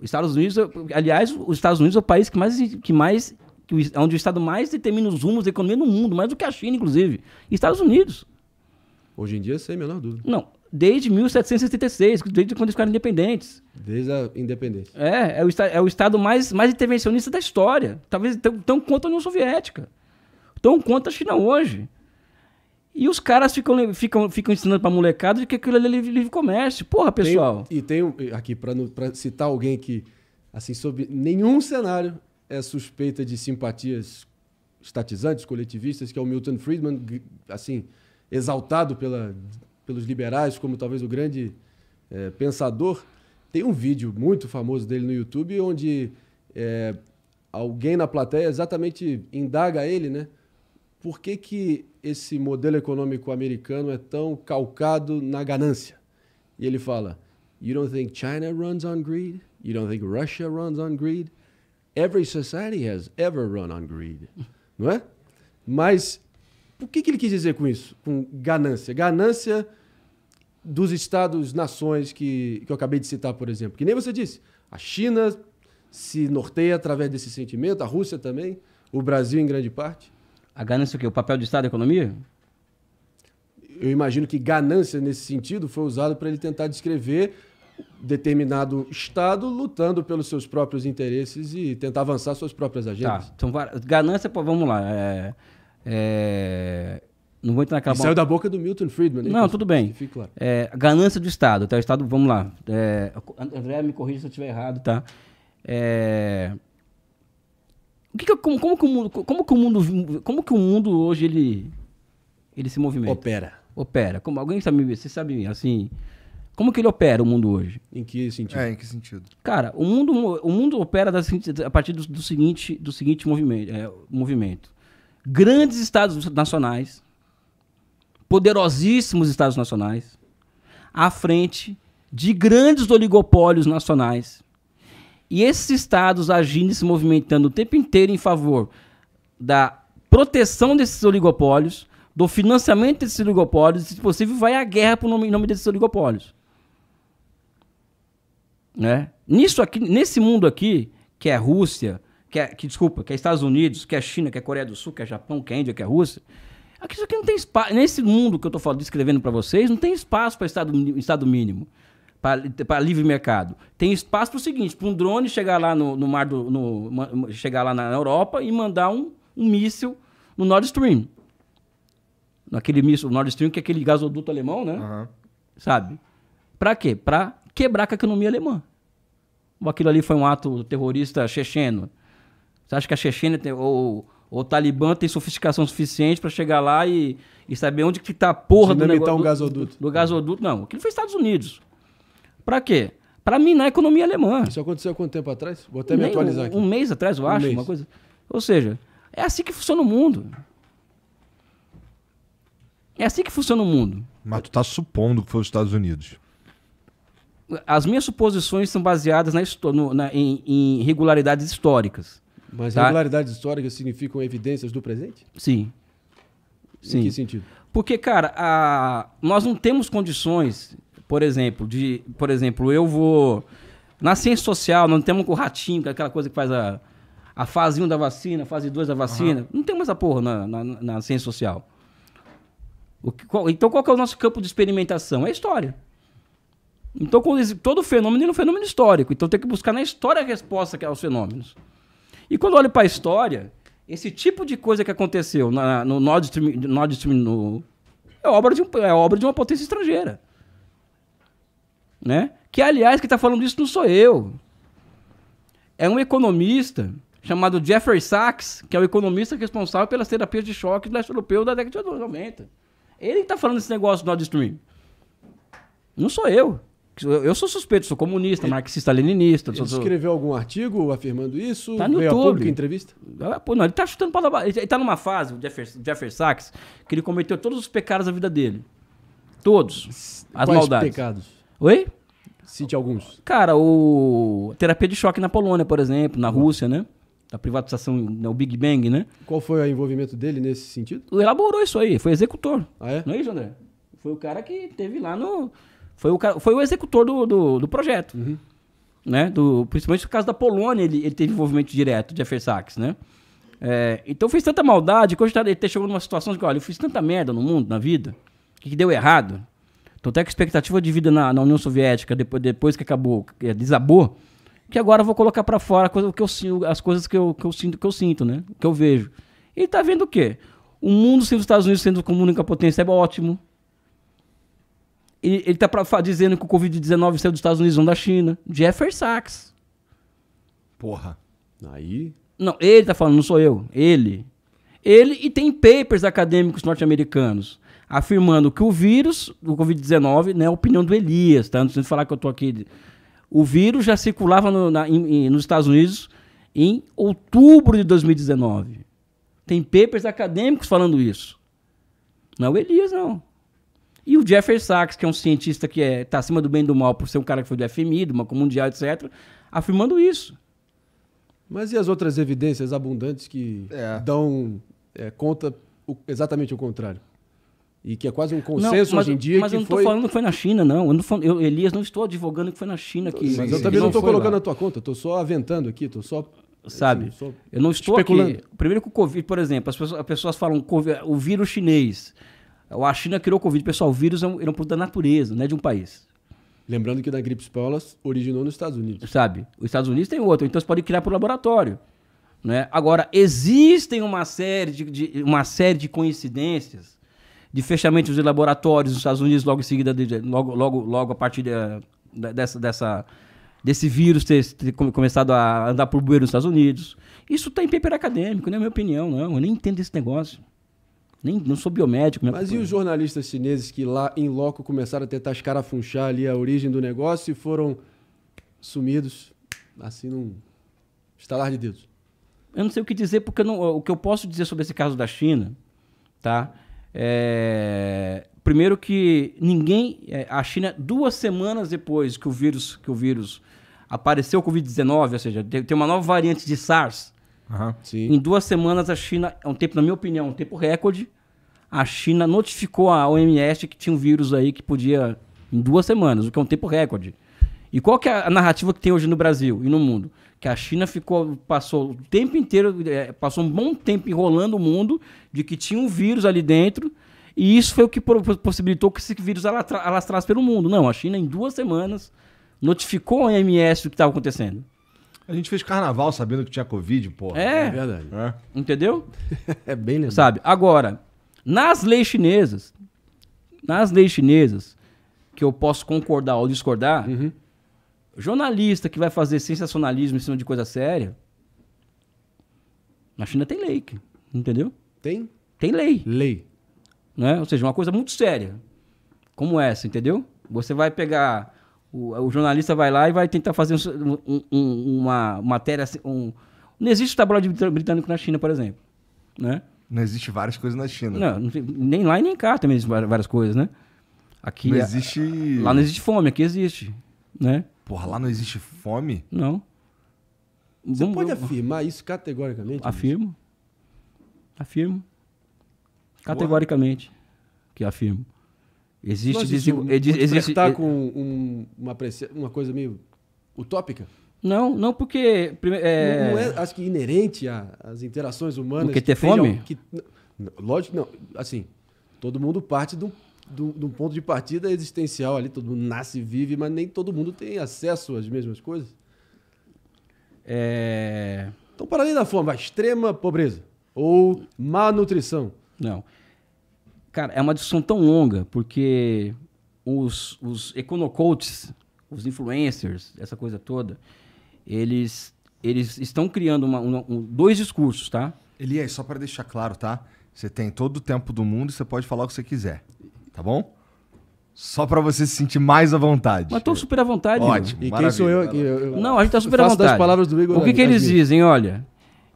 C: Os Estados Unidos, aliás, os Estados Unidos é o país que mais, que mais onde o Estado mais determina os rumos da economia no mundo, mais do que a China, inclusive. Estados Unidos. Hoje em dia, sem a menor dúvida. Não, desde 1776, desde quando eles ficaram independentes. Desde a independência. É, é o, é o Estado mais, mais intervencionista da história. Talvez tão, tão quanto a União Soviética. Tão quanto a China hoje. E os caras ficam, ficam, ficam ensinando para molecada de que aquilo ali é livre, livre comércio. Porra, pessoal. Tem,
B: e tem, aqui, para citar alguém que, assim, sob nenhum cenário, é suspeita de simpatias estatizantes, coletivistas, que é o Milton Friedman, assim, exaltado pela, pelos liberais como talvez o grande é, pensador. Tem um vídeo muito famoso dele no YouTube onde é, alguém na plateia exatamente indaga ele, né? Por que, que esse modelo econômico americano é tão calcado na ganância? E ele fala: You don't think China runs on greed? You don't think Russia runs on greed? Every society has ever run on greed. Não é? Mas o que, que ele quis dizer com isso? Com ganância. Ganância dos estados-nações que, que eu acabei de citar, por exemplo. Que nem você disse, a China se norteia através desse sentimento, a Rússia também, o Brasil em grande parte. A ganância o quê? O papel do Estado da economia? Eu imagino que ganância nesse sentido foi usado para ele tentar descrever determinado estado lutando pelos seus próprios interesses e tentar avançar suas próprias tá, agendas.
C: Tá. Então, ganância, pô, vamos lá. É, é, não vou entrar naquela... Bom... saiu da boca do Milton Friedman. não, tudo bem. claro. É, ganância do Estado. Tá? O Estado, vamos lá. É, André, me corrija se eu estiver errado, tá? É, o que, que como, como, que o mundo, como que o mundo, como que o mundo hoje ele, ele se movimenta? Opera. Opera. Como alguém sabe, você sabe assim? Como que ele opera o mundo hoje? Em que sentido? É, em que sentido? Cara, o mundo, o mundo opera da, a partir do, do, seguinte, do seguinte movimento, é, movimento. Grandes estados nacionais, poderosíssimos estados nacionais, à frente de grandes oligopólios nacionais. E esses estados agindo e se movimentando o tempo inteiro em favor da proteção desses oligopólios, do financiamento desses oligopólios, e, se possível, vai à guerra por nome, em nome desses oligopólios. Né? Nisso aqui, nesse mundo aqui, que é Rússia, que é, que, desculpa, que é Estados Unidos, que é China, que é Coreia do Sul, que é Japão, que é Índia, que é Rússia, aqui, isso aqui não tem espaço. Nesse mundo que eu estou descrevendo para vocês, não tem espaço para estado, estado mínimo para livre mercado. Tem espaço para o seguinte: para um drone chegar lá no, no mar do. No, chegar lá na Europa e mandar um, um míssil no Nord Stream. Naquele míssil, Nord Stream, que é aquele gasoduto alemão, né? Uhum. Sabe? Para quê? Para quebrar com a economia alemã. Ou aquilo ali foi um ato terrorista checheno? Você acha que a Chechena tem, ou, ou o Talibã tem sofisticação suficiente para chegar lá e, e, saber onde que tá a porra do negócio? Um gasoduto. Do, do gasoduto, não. Aquilo foi Estados Unidos. Para quê? Para minar a economia alemã. Isso aconteceu há quanto tempo atrás? Vou até me atualizar um, aqui. Um mês atrás, eu acho, um uma coisa. Ou seja, é assim que funciona o mundo. É assim que funciona o mundo. Mas tu está
A: supondo que foi os Estados Unidos
C: as minhas suposições são baseadas na, no, na, em, em regularidades históricas. Mas tá? regularidades históricas significam evidências do presente? Sim. Sim. Em que sentido? Porque, cara, a... nós não temos condições, por exemplo, de. Por exemplo, eu vou. Na ciência social, nós não temos o ratinho, é aquela coisa que faz a, a fase 1 da vacina, fase 2 da vacina. Uhum. Não tem mais a porra na, na, na ciência social. Que, qual, então, qual é o nosso campo de experimentação? É a história. Então, todo fenômeno é um fenômeno histórico. Então, tem que buscar na história a resposta aos fenômenos. E quando olho para a história, esse tipo de coisa que aconteceu na, no Nord Stream, Nord Stream no, é, obra de um, é obra de uma potência estrangeira. Né? Que, aliás, quem está falando isso não sou eu. É um economista chamado Jeffrey Sachs, que é o economista responsável pelas terapias de choque do leste europeu da década de 90. Ele está falando esse negócio do Nord Stream. Não sou eu. Eu sou suspeito, sou comunista, marxista, leninista. Ele sou...
B: escreveu algum artigo afirmando isso? Tá no YouTube. Público, entrevista?
C: Ah, pô, não, ele tá chutando para lá. Ele tá numa fase, o Jefferson Jeffer Sachs, que ele cometeu todos os pecados da vida dele. Todos. As Quais maldades. pecados? Oi? Cite alguns. Cara, o. Terapia de choque na Polônia, por exemplo, na Rússia, né? da privatização, né, o Big Bang, né? Qual foi o envolvimento dele nesse sentido? Ele Elaborou isso aí, foi executor. Ah, é? Não é isso, André? Foi o cara que teve lá no. Foi o, foi o executor do, do, do projeto. Uhum. Né? Do, principalmente no caso da Polônia, ele, ele teve envolvimento direto, de Sachs, né? É, então fez tanta maldade que hoje tá, ele tá chegou numa situação de que, olha, eu fiz tanta merda no mundo, na vida, que, que deu errado. Então até com expectativa de vida na, na União Soviética, depois, depois que acabou, que desabou, que agora eu vou colocar para fora coisa, que eu, as coisas que eu, que eu sinto, que eu sinto, né? Que eu vejo. E tá vendo o quê? O mundo sem os Estados Unidos sendo como única potência é ótimo ele está dizendo que o Covid-19 saiu dos Estados Unidos, não da China. Jeffrey Sachs. Porra. Aí. Não, ele está falando, não sou eu. Ele. Ele e tem papers acadêmicos norte-americanos afirmando que o vírus, o Covid-19, né, é a opinião do Elias, tá? Antes falar que eu tô aqui. O vírus já circulava no, na, em, nos Estados Unidos em outubro de 2019. Tem papers acadêmicos falando isso. Não é o Elias, não. E o Jeffrey Sachs, que é um cientista que está é, tá acima do bem e do mal por ser um cara que foi do FMI, do Banco Mundial, etc., afirmando isso. Mas e as outras evidências abundantes que é.
B: dão é, conta o, exatamente o contrário? E que é quase um consenso não, mas, hoje em dia. Mas que eu não estou foi... falando
C: que foi na China, não. Eu, não falando, eu, Elias, não estou advogando que foi na China que. mas eu também não estou colocando lá. a tua conta, estou só aventando aqui, estou só. Sabe? Assim, só eu não estou aqui. Primeiro que o Covid, por exemplo, as pessoas, as pessoas falam o vírus chinês. A China criou o Covid. Pessoal, o vírus é um, é um produto da natureza, né, de um país. Lembrando que da gripe espanhola originou nos Estados Unidos. Sabe? Os Estados Unidos tem outro, então você pode criar para o laboratório. Né? Agora, existem uma série de, de, uma série de coincidências de fechamento de laboratórios nos Estados Unidos logo em seguida, de, logo, logo, logo a partir de, dessa, dessa, desse vírus ter, ter começado a andar por bueiro nos Estados Unidos. Isso está em paper acadêmico, não é minha opinião, não. Eu nem entendo esse negócio. Nem, não sou biomédico. Mas e os jornalistas chineses que lá em loco começaram
B: a tentar escarafunchar ali a origem do negócio e foram sumidos, assim, num
C: estalar de dedos? Eu não sei o que dizer, porque não, o que eu posso dizer sobre esse caso da China, tá? É, primeiro que ninguém... É, a China, duas semanas depois que o vírus, que o vírus apareceu, o Covid-19, ou seja, tem uma nova variante de SARS, Uhum. Em duas semanas, a China, é um tempo, na minha opinião, um tempo recorde. A China notificou a OMS que tinha um vírus aí que podia, em duas semanas, o que é um tempo recorde. E qual que é a narrativa que tem hoje no Brasil e no mundo? Que a China ficou, passou o tempo inteiro, é, passou um bom tempo enrolando o mundo de que tinha um vírus ali dentro. E isso foi o que possibilitou que esse vírus alastrasse pelo mundo. Não, a China, em duas semanas, notificou a OMS do que estava acontecendo. A gente fez carnaval sabendo que tinha Covid, porra. É, é verdade. É. Entendeu? (laughs) é bem legal. Sabe? Agora, nas leis chinesas, nas leis chinesas, que eu posso concordar ou discordar, uhum. jornalista que vai fazer sensacionalismo em cima de coisa séria, na China tem lei, entendeu? Tem? Tem lei. Lei. Né? Ou seja, uma coisa muito séria, como essa, entendeu? Você vai pegar o, o jornalista vai lá e vai tentar fazer um, um, uma matéria. Assim, um, não existe tabloide britânico na China, por exemplo. Né? Não existe várias coisas na China. Não, nem lá e nem cá também existem várias coisas, né? Aqui. Não é, existe. Lá não existe fome, aqui existe. Né? Porra, lá não existe fome? Não. Você pode eu... afirmar
B: isso categoricamente? Afirmo.
C: Afirmo. Categoricamente que afirmo. Existe, Não existe, um, existe, existe com
B: um, uma, uma coisa meio utópica? Não, não porque. É... Não, não, é, acho que inerente às interações humanas. Porque ter fome? Que, lógico, não. Assim, todo mundo parte de um, ponto de partida existencial ali, todo mundo nasce e vive, mas nem todo mundo tem acesso às mesmas coisas.
C: É...
B: Então, para além da fome, vai extrema pobreza ou má nutrição.
C: Não. Cara, é uma discussão tão longa, porque os, os econocoaches, os influencers, essa coisa toda, eles, eles estão criando uma, uma, um, dois discursos, tá? Elias, só para deixar claro, tá?
A: Você tem todo o tempo do mundo e você pode falar o que você quiser, tá bom? Só para
C: você se sentir mais à vontade. Mas tô super à vontade. Ótimo. E quem sou eu aqui? Eu, eu, não, a gente tá super à vontade. das palavras do Igor. O que, que eles dizem? Olha,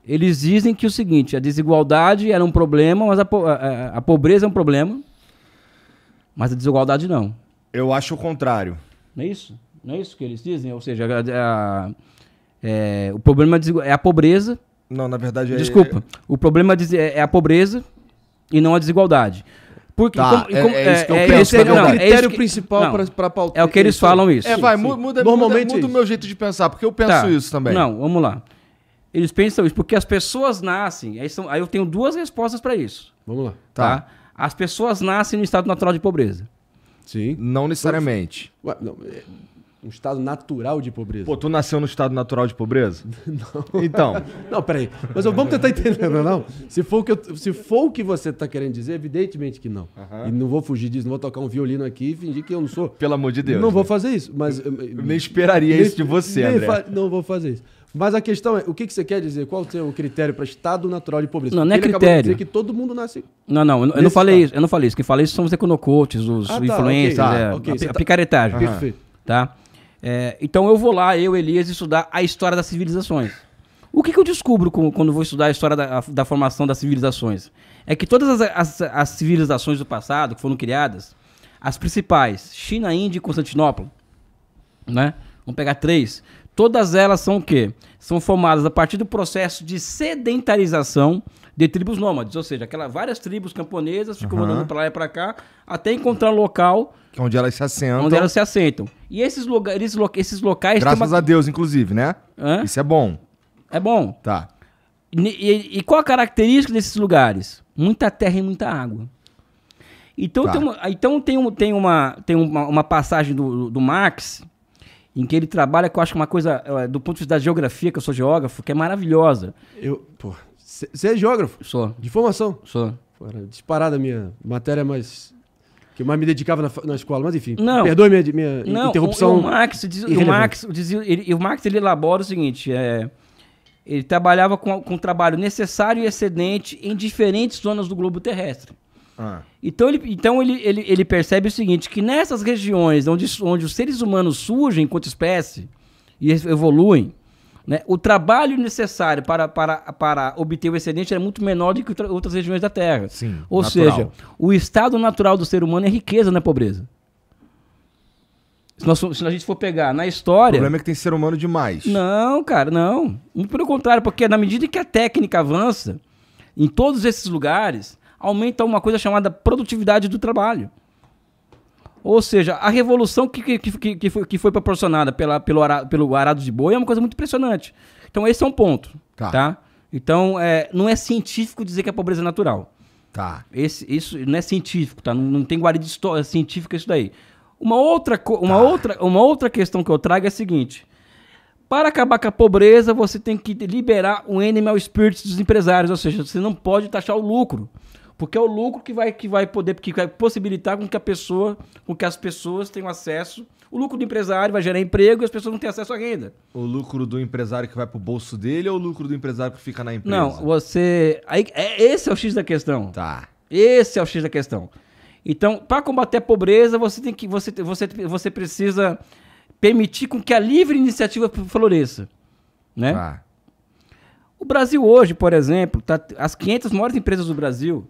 C: eles dizem que o seguinte: a desigualdade era um problema, mas a, po a, a pobreza é um problema, mas a desigualdade não. Eu acho o contrário. Não é isso? Não é isso que eles dizem? Ou seja, a, é, o problema é, é a pobreza. Não, na verdade é. Desculpa. É o problema é, é a pobreza e não a desigualdade. Porque tá, como, é, como, é, isso que eu é, penso, é, não, é o critério que, principal para pautar. É o que eles falam isso. É, vai, muda, Normalmente muda, muda o meu jeito de pensar,
A: porque eu penso tá, isso também. Não,
C: vamos lá. Eles pensam isso porque as pessoas nascem. Aí, são, aí eu tenho duas respostas para isso. Vamos lá. Tá. tá. As pessoas nascem no estado natural de pobreza. Sim. Não
A: necessariamente. Ué, não, é um estado natural de pobreza. Pô, tu nasceu no estado natural de pobreza? (laughs) não. Então. (laughs) não, peraí. Mas vamos tentar entender, não, é não?
B: Se for, o que eu, se for o que você está querendo dizer, evidentemente que não. E não vou fugir disso, não vou tocar um violino aqui e fingir que eu não sou. Pelo amor de Deus. Não né? vou fazer isso, mas... Eu, nem esperaria nem, isso de você, André. Não vou fazer isso. Mas a questão é, o que, que você quer dizer? Qual o seu critério para estado natural de pobreza? Não, não é critério. dizer que todo mundo nasce.
C: Não, não, eu, não falei isso, eu não falei isso. Quem fala isso são os econocoaches, os ah, tá, influencers, é, tá, é, okay, a, a, tá picaretagem. Perfeito. Tá? É, então eu vou lá, eu, Elias, estudar a história das civilizações. O que, que eu descubro com, quando vou estudar a história da, da, formação das civilizações? É que todas as, as, as civilizações do passado que foram criadas, as principais, China, Índia e Constantinopla, né? Vamos pegar três. Todas elas são o quê? São formadas a partir do processo de sedentarização de tribos nômades, ou seja, aquelas várias tribos camponesas ficam uhum. andando para lá e para cá até encontrar um local é onde elas se assentam. Onde elas se assentam. E esses, loga, esses, lo, esses locais. Graças uma... a
A: Deus, inclusive, né? Hã?
C: Isso é bom. É bom. Tá. E, e, e, qual a característica desses lugares? Muita terra e muita água. Então, tá. tem, uma, então tem, um, tem, uma, tem uma, uma passagem do, do Marx em que ele trabalha, que eu acho uma coisa, eh, do ponto de vista da geografia, que eu sou geógrafo, que é maravilhosa. Eu, pô, você é geógrafo? Sou. De formação?
B: Sou. Pô, disparada a minha matéria mais que mais me dedicava na, na, escola, mas enfim, não, perdoe minha, minha não, interrupção. O, o Marx, diz, o
C: diz, ele, o ele elabora o seguinte, é, ele trabalhava com, com trabalho necessário e excedente em diferentes zonas do globo terrestre. Ah. Então, ele, então ele, ele, ele percebe o seguinte: que nessas regiões onde, onde os seres humanos surgem enquanto espécie e evoluem, né, o trabalho necessário para, para, para obter o excedente é muito menor do que outras regiões da Terra. Sim, Ou natural. seja, o estado natural do ser humano é riqueza não é pobreza. Se, nós, se a gente for pegar na história. O problema é que tem ser humano demais. Não, cara, não. Muito pelo contrário, porque na medida que a técnica avança, em todos esses lugares, aumenta uma coisa chamada produtividade do trabalho. Ou seja, a revolução que, que, que, que, foi, que foi proporcionada pela, pelo, ara, pelo arado de boi é uma coisa muito impressionante. Então, esse é um ponto. Tá. tá? Então, é, não é científico dizer que a é pobreza é natural. Tá. Esse, isso não é científico, tá? Não, não tem guarida é científica isso daí. Uma outra, uma, tá. outra, uma outra questão que eu trago é a seguinte. Para acabar com a pobreza, você tem que liberar o animal spirit dos empresários, ou seja, você não pode taxar o lucro. Porque é o lucro que vai, que vai poder, que vai possibilitar com que a pessoa, com que as pessoas tenham acesso. O lucro do empresário vai gerar emprego e as pessoas não têm acesso à renda.
A: O lucro do empresário
C: que vai pro bolso dele ou o lucro do empresário que fica na empresa? Não, você. Aí, é, esse é o X da questão. Tá. Esse é o X da questão. Então, para combater a pobreza, você tem que. Você, você, você precisa permitir com que a livre iniciativa floresça. Né? Tá. O Brasil hoje, por exemplo, tá, as 500 maiores empresas do Brasil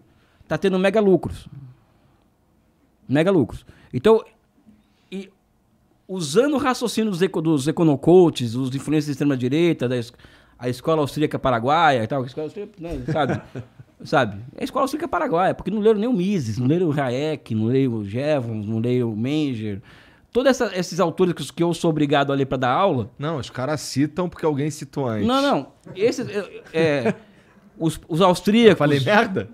C: está tendo mega lucros. Mega lucros. Então, e usando o raciocínio dos, eco, dos econocoaches, os influencers de extrema-direita, da es, a escola austríaca paraguaia e tal, né, sabe? (laughs) sabe? A escola austríaca paraguaia, porque não leram nem o Mises, não leram o Hayek, não leram o Jevons, não leram o Menger. Todos esses autores que, que eu sou obrigado a ler para dar aula. Não, os caras citam porque alguém citou antes. Não, não. Esses. É, é, os, os austríacos. Eu falei merda?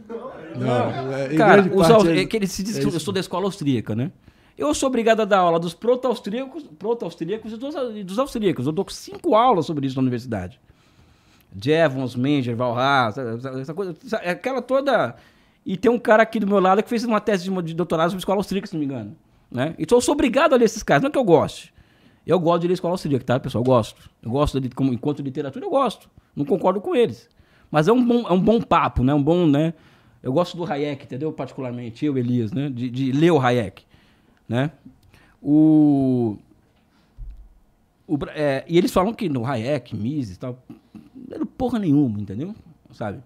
C: Não, é, cara, os, é, é, que ele se é diz que eu sou da escola austríaca, né? Eu sou obrigado a dar aula dos proto-austríacos proto e dos, dos austríacos. Eu dou cinco aulas sobre isso na universidade. Jevons, Menger, Valhaas, essa coisa, é aquela toda. E tem um cara aqui do meu lado que fez uma tese de, de doutorado sobre escola austríaca, se não me engano. Né? Então eu sou obrigado a ler esses caras, não é que eu goste. Eu gosto de ler escola austríaca, tá, pessoal? Eu gosto. Eu gosto de, como, enquanto literatura, eu gosto. Não concordo com eles. Mas é um bom, é um bom papo, né? Um bom, né? Eu gosto do Hayek, entendeu? Particularmente, eu, Elias, né? De, de ler o Hayek, né? O... o é, e eles falam que no Hayek, Mises e tal, não porra nenhuma, entendeu? Sabe?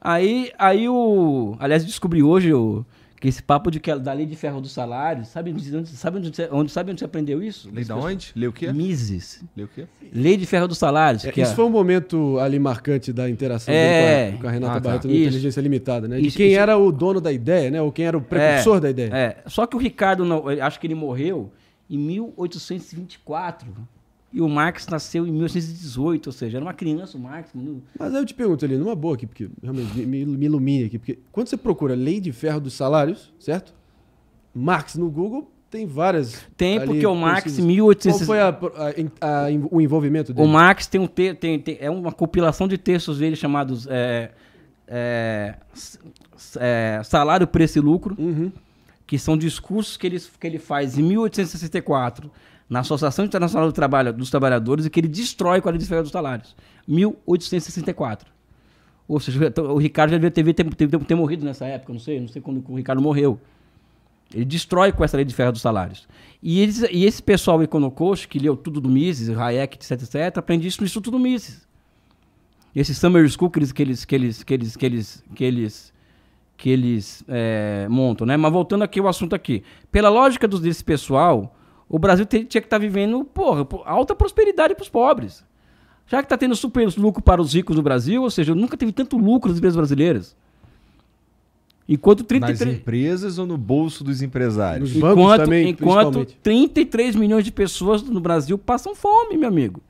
C: Aí, aí o... Aliás, descobri hoje o esse papo de que da lei de ferro do salário, sabe onde, sabe onde, onde, sabe onde você aprendeu isso? Lei da onde? Lei o quê? Mises. Lei o quê? Lei de ferro do salário. É, isso é... foi
B: um momento ali marcante da interação é... com, a, é. com, a, Renata ah, tá. Barreto Inteligência Limitada, né? De isso, quem isso... era o dono da ideia, né? Ou quem era o precursor é, da ideia. É.
C: Só que o Ricardo, não, acho que ele morreu em 1824. E o Marx nasceu em 1918, ou seja, era uma criança o Marx.
B: Mas aí eu te pergunto
C: ali, numa boa aqui,
B: porque realmente
C: me, me ilumine aqui,
B: porque quando você procura lei de ferro dos salários, certo? Marx no Google tem várias. Tem, ali, porque o Marx, 1860. Qual foi a, a, a, o envolvimento dele? O Marx
C: tem um te, tem, tem, é uma compilação de textos dele chamados é, é, é, Salário, Preço e Lucro, uhum. que são discursos que ele, que ele faz em 1864 na Associação Internacional do Trabalho, dos Trabalhadores e que ele destrói com a lei ferro dos salários. 1864. Ou seja, então, o Ricardo já devia ter, ter, ter, ter morrido nessa época, não sei, não sei quando o Ricardo morreu. Ele destrói com essa lei de ferro dos salários. E, eles, e esse pessoal iconocos que leu tudo do Mises, Hayek, etc, etc, aprende isso no Instituto do Mises. Esse summer school que eles, que eles, que eles, que eles, que eles, que eles, que eles é, montam, né? Mas voltando aqui ao assunto aqui. Pela lógica dos desse pessoal, o Brasil tinha que estar tá vivendo, porra, alta prosperidade para os pobres. Já que está tendo super lucro para os ricos do Brasil, ou seja, nunca teve tanto lucro das empresas brasileiras. Enquanto 33... Nas empresas ou no bolso dos empresários? Nos enquanto também, enquanto 33 milhões de pessoas no Brasil passam fome, meu amigo.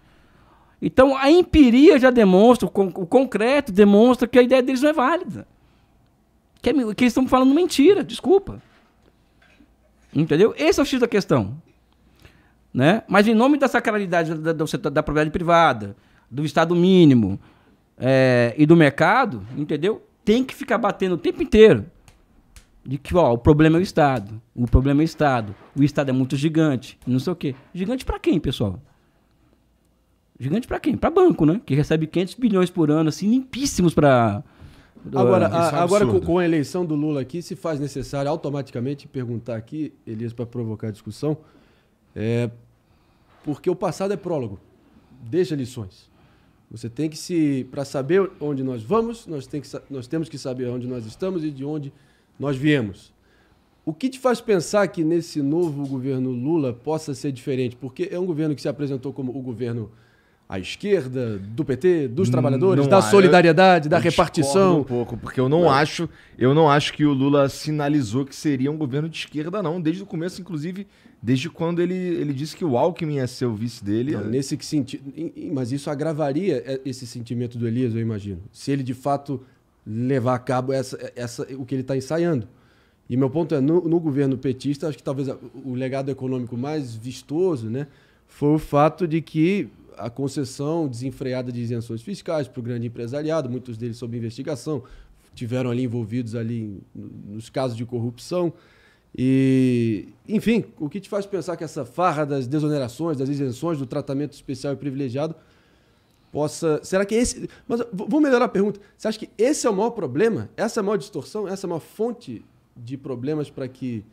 C: Então a empiria já demonstra, o, o concreto demonstra que a ideia deles não é válida. Que, é, que eles estão falando mentira, desculpa. Entendeu? Esse é o X da questão né? Mas em nome da sacralidade da, da, da propriedade privada, do Estado mínimo é, e do mercado, entendeu? Tem que ficar batendo o tempo inteiro de que ó, o problema é o Estado, o problema é o Estado, o Estado é muito gigante, não sei o quê. Gigante para quem, pessoal? Gigante para quem? Para banco, né? Que recebe 500 bilhões por ano, assim, limpíssimos para Agora, a, é agora com,
B: com, a eleição do Lula aqui, se faz necessário automaticamente perguntar aqui, Elias, para provocar discussão, é, porque o passado é prólogo, deixa lições. Você tem que se. Para saber onde nós vamos, nós, tem que, nós temos que saber onde nós estamos e de onde nós viemos. O que te faz pensar que nesse novo governo Lula possa ser diferente? Porque é um governo que se apresentou como o governo à esquerda, do PT, dos hum, trabalhadores, não, da solidariedade, eu, da repartição. Um pouco, porque eu não, não, acho,
A: eu não acho que o Lula sinalizou que seria um governo de esquerda não, desde o começo inclusive
B: Desde quando ele, ele disse que o Alckmin ia ser o vice dele. Não, é... nesse Mas isso agravaria é, esse sentimento do Elias, eu imagino. Se ele de fato levar a cabo essa, essa, o que ele está ensaiando. E meu ponto é, no, no, governo petista, acho que talvez o legado econômico mais vistoso né, foi o fato de que a concessão desenfreada de isenções fiscais para o grande empresariado, muitos deles sob investigação, tiveram ali envolvidos ali nos casos de corrupção. E, enfim, o que te faz pensar que essa farra das desonerações, das isenções, do tratamento especial e privilegiado possa. Será que esse. Mas vou melhorar a pergunta. Você acha que esse é o maior problema? Essa é a maior distorção? Essa é a maior fonte de problemas para que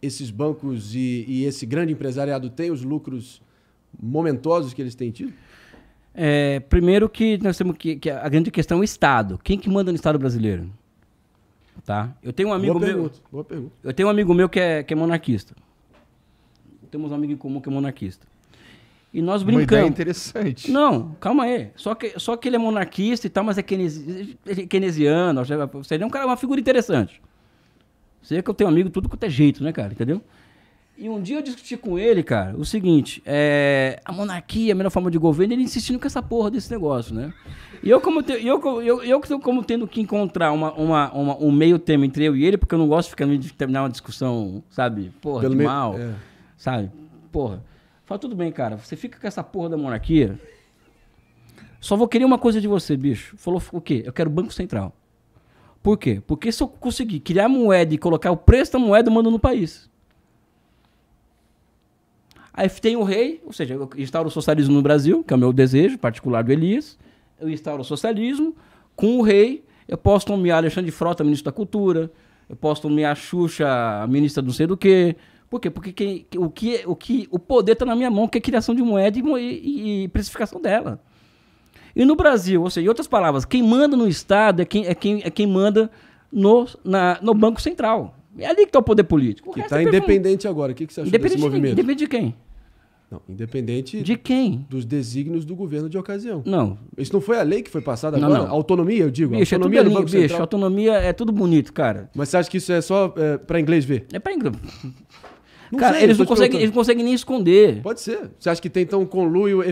B: esses bancos e,
C: e, esse grande empresariado tenham os lucros momentosos que eles têm tido? É, primeiro que nós temos que, que a grande questão é o Estado. Quem que manda no Estado brasileiro? Tá? Eu tenho um amigo boa meu. Pergunta, boa pergunta. Eu tenho um amigo meu que é, que é monarquista. Temos um amigo em comum que é monarquista. E nós brincamos. Uma ideia interessante. Não, calma aí. Só que, só que ele é monarquista e tal, mas é keynesiano. É você é um cara, uma figura interessante. Você é que eu tenho amigo tudo quanto é jeito, né, cara? Entendeu? E um dia eu discuti com ele, cara, o seguinte: é, a monarquia, a melhor forma de governo, ele insistindo com essa porra desse negócio, né? E eu, como, te, eu, eu, eu, como tendo que encontrar uma, uma, uma, um meio termo entre eu e ele, porque eu não gosto de ficar de terminar uma discussão, sabe? Porra, Pelo de mal. É. Sabe? Porra. Fala, tudo bem, cara, você fica com essa porra da monarquia. Só vou querer uma coisa de você, bicho. Falou o quê? Eu quero Banco Central. Por quê? Porque se eu conseguir criar moeda e colocar o preço da moeda, eu mando no país. Aí tem o rei, ou seja, eu instauro o socialismo no Brasil, que é o meu desejo particular do Elias. Eu instauro o socialismo. Com o rei, eu posso nomear Alexandre Frota ministro da Cultura, eu posso nomear Xuxa ministra do não sei do quê. Por quê? Porque quem, o, que, o, que, o poder está na minha mão, que é a criação de moeda e, e, e precificação dela. E no Brasil, ou seja, em outras palavras, quem manda no Estado é quem, é quem, é quem manda no, na, no Banco Central. É ali que está o poder político. O que está é independente agora. O que, que você acha desse movimento? Independente de quem? Não, independente de quem? Dos desígnios do governo de
B: ocasião. Não. Isso não foi a lei que foi passada não, agora? Não. Autonomia, eu digo. Bicho, é autonomia é tudo bicho, autonomia é tudo bonito, cara. Mas você acha que isso é só é, para inglês ver? É para inglês. Não Cara, sei, eles, não conseguem, eles não conseguem nem esconder. Pode ser. Você acha que tem então um conluio,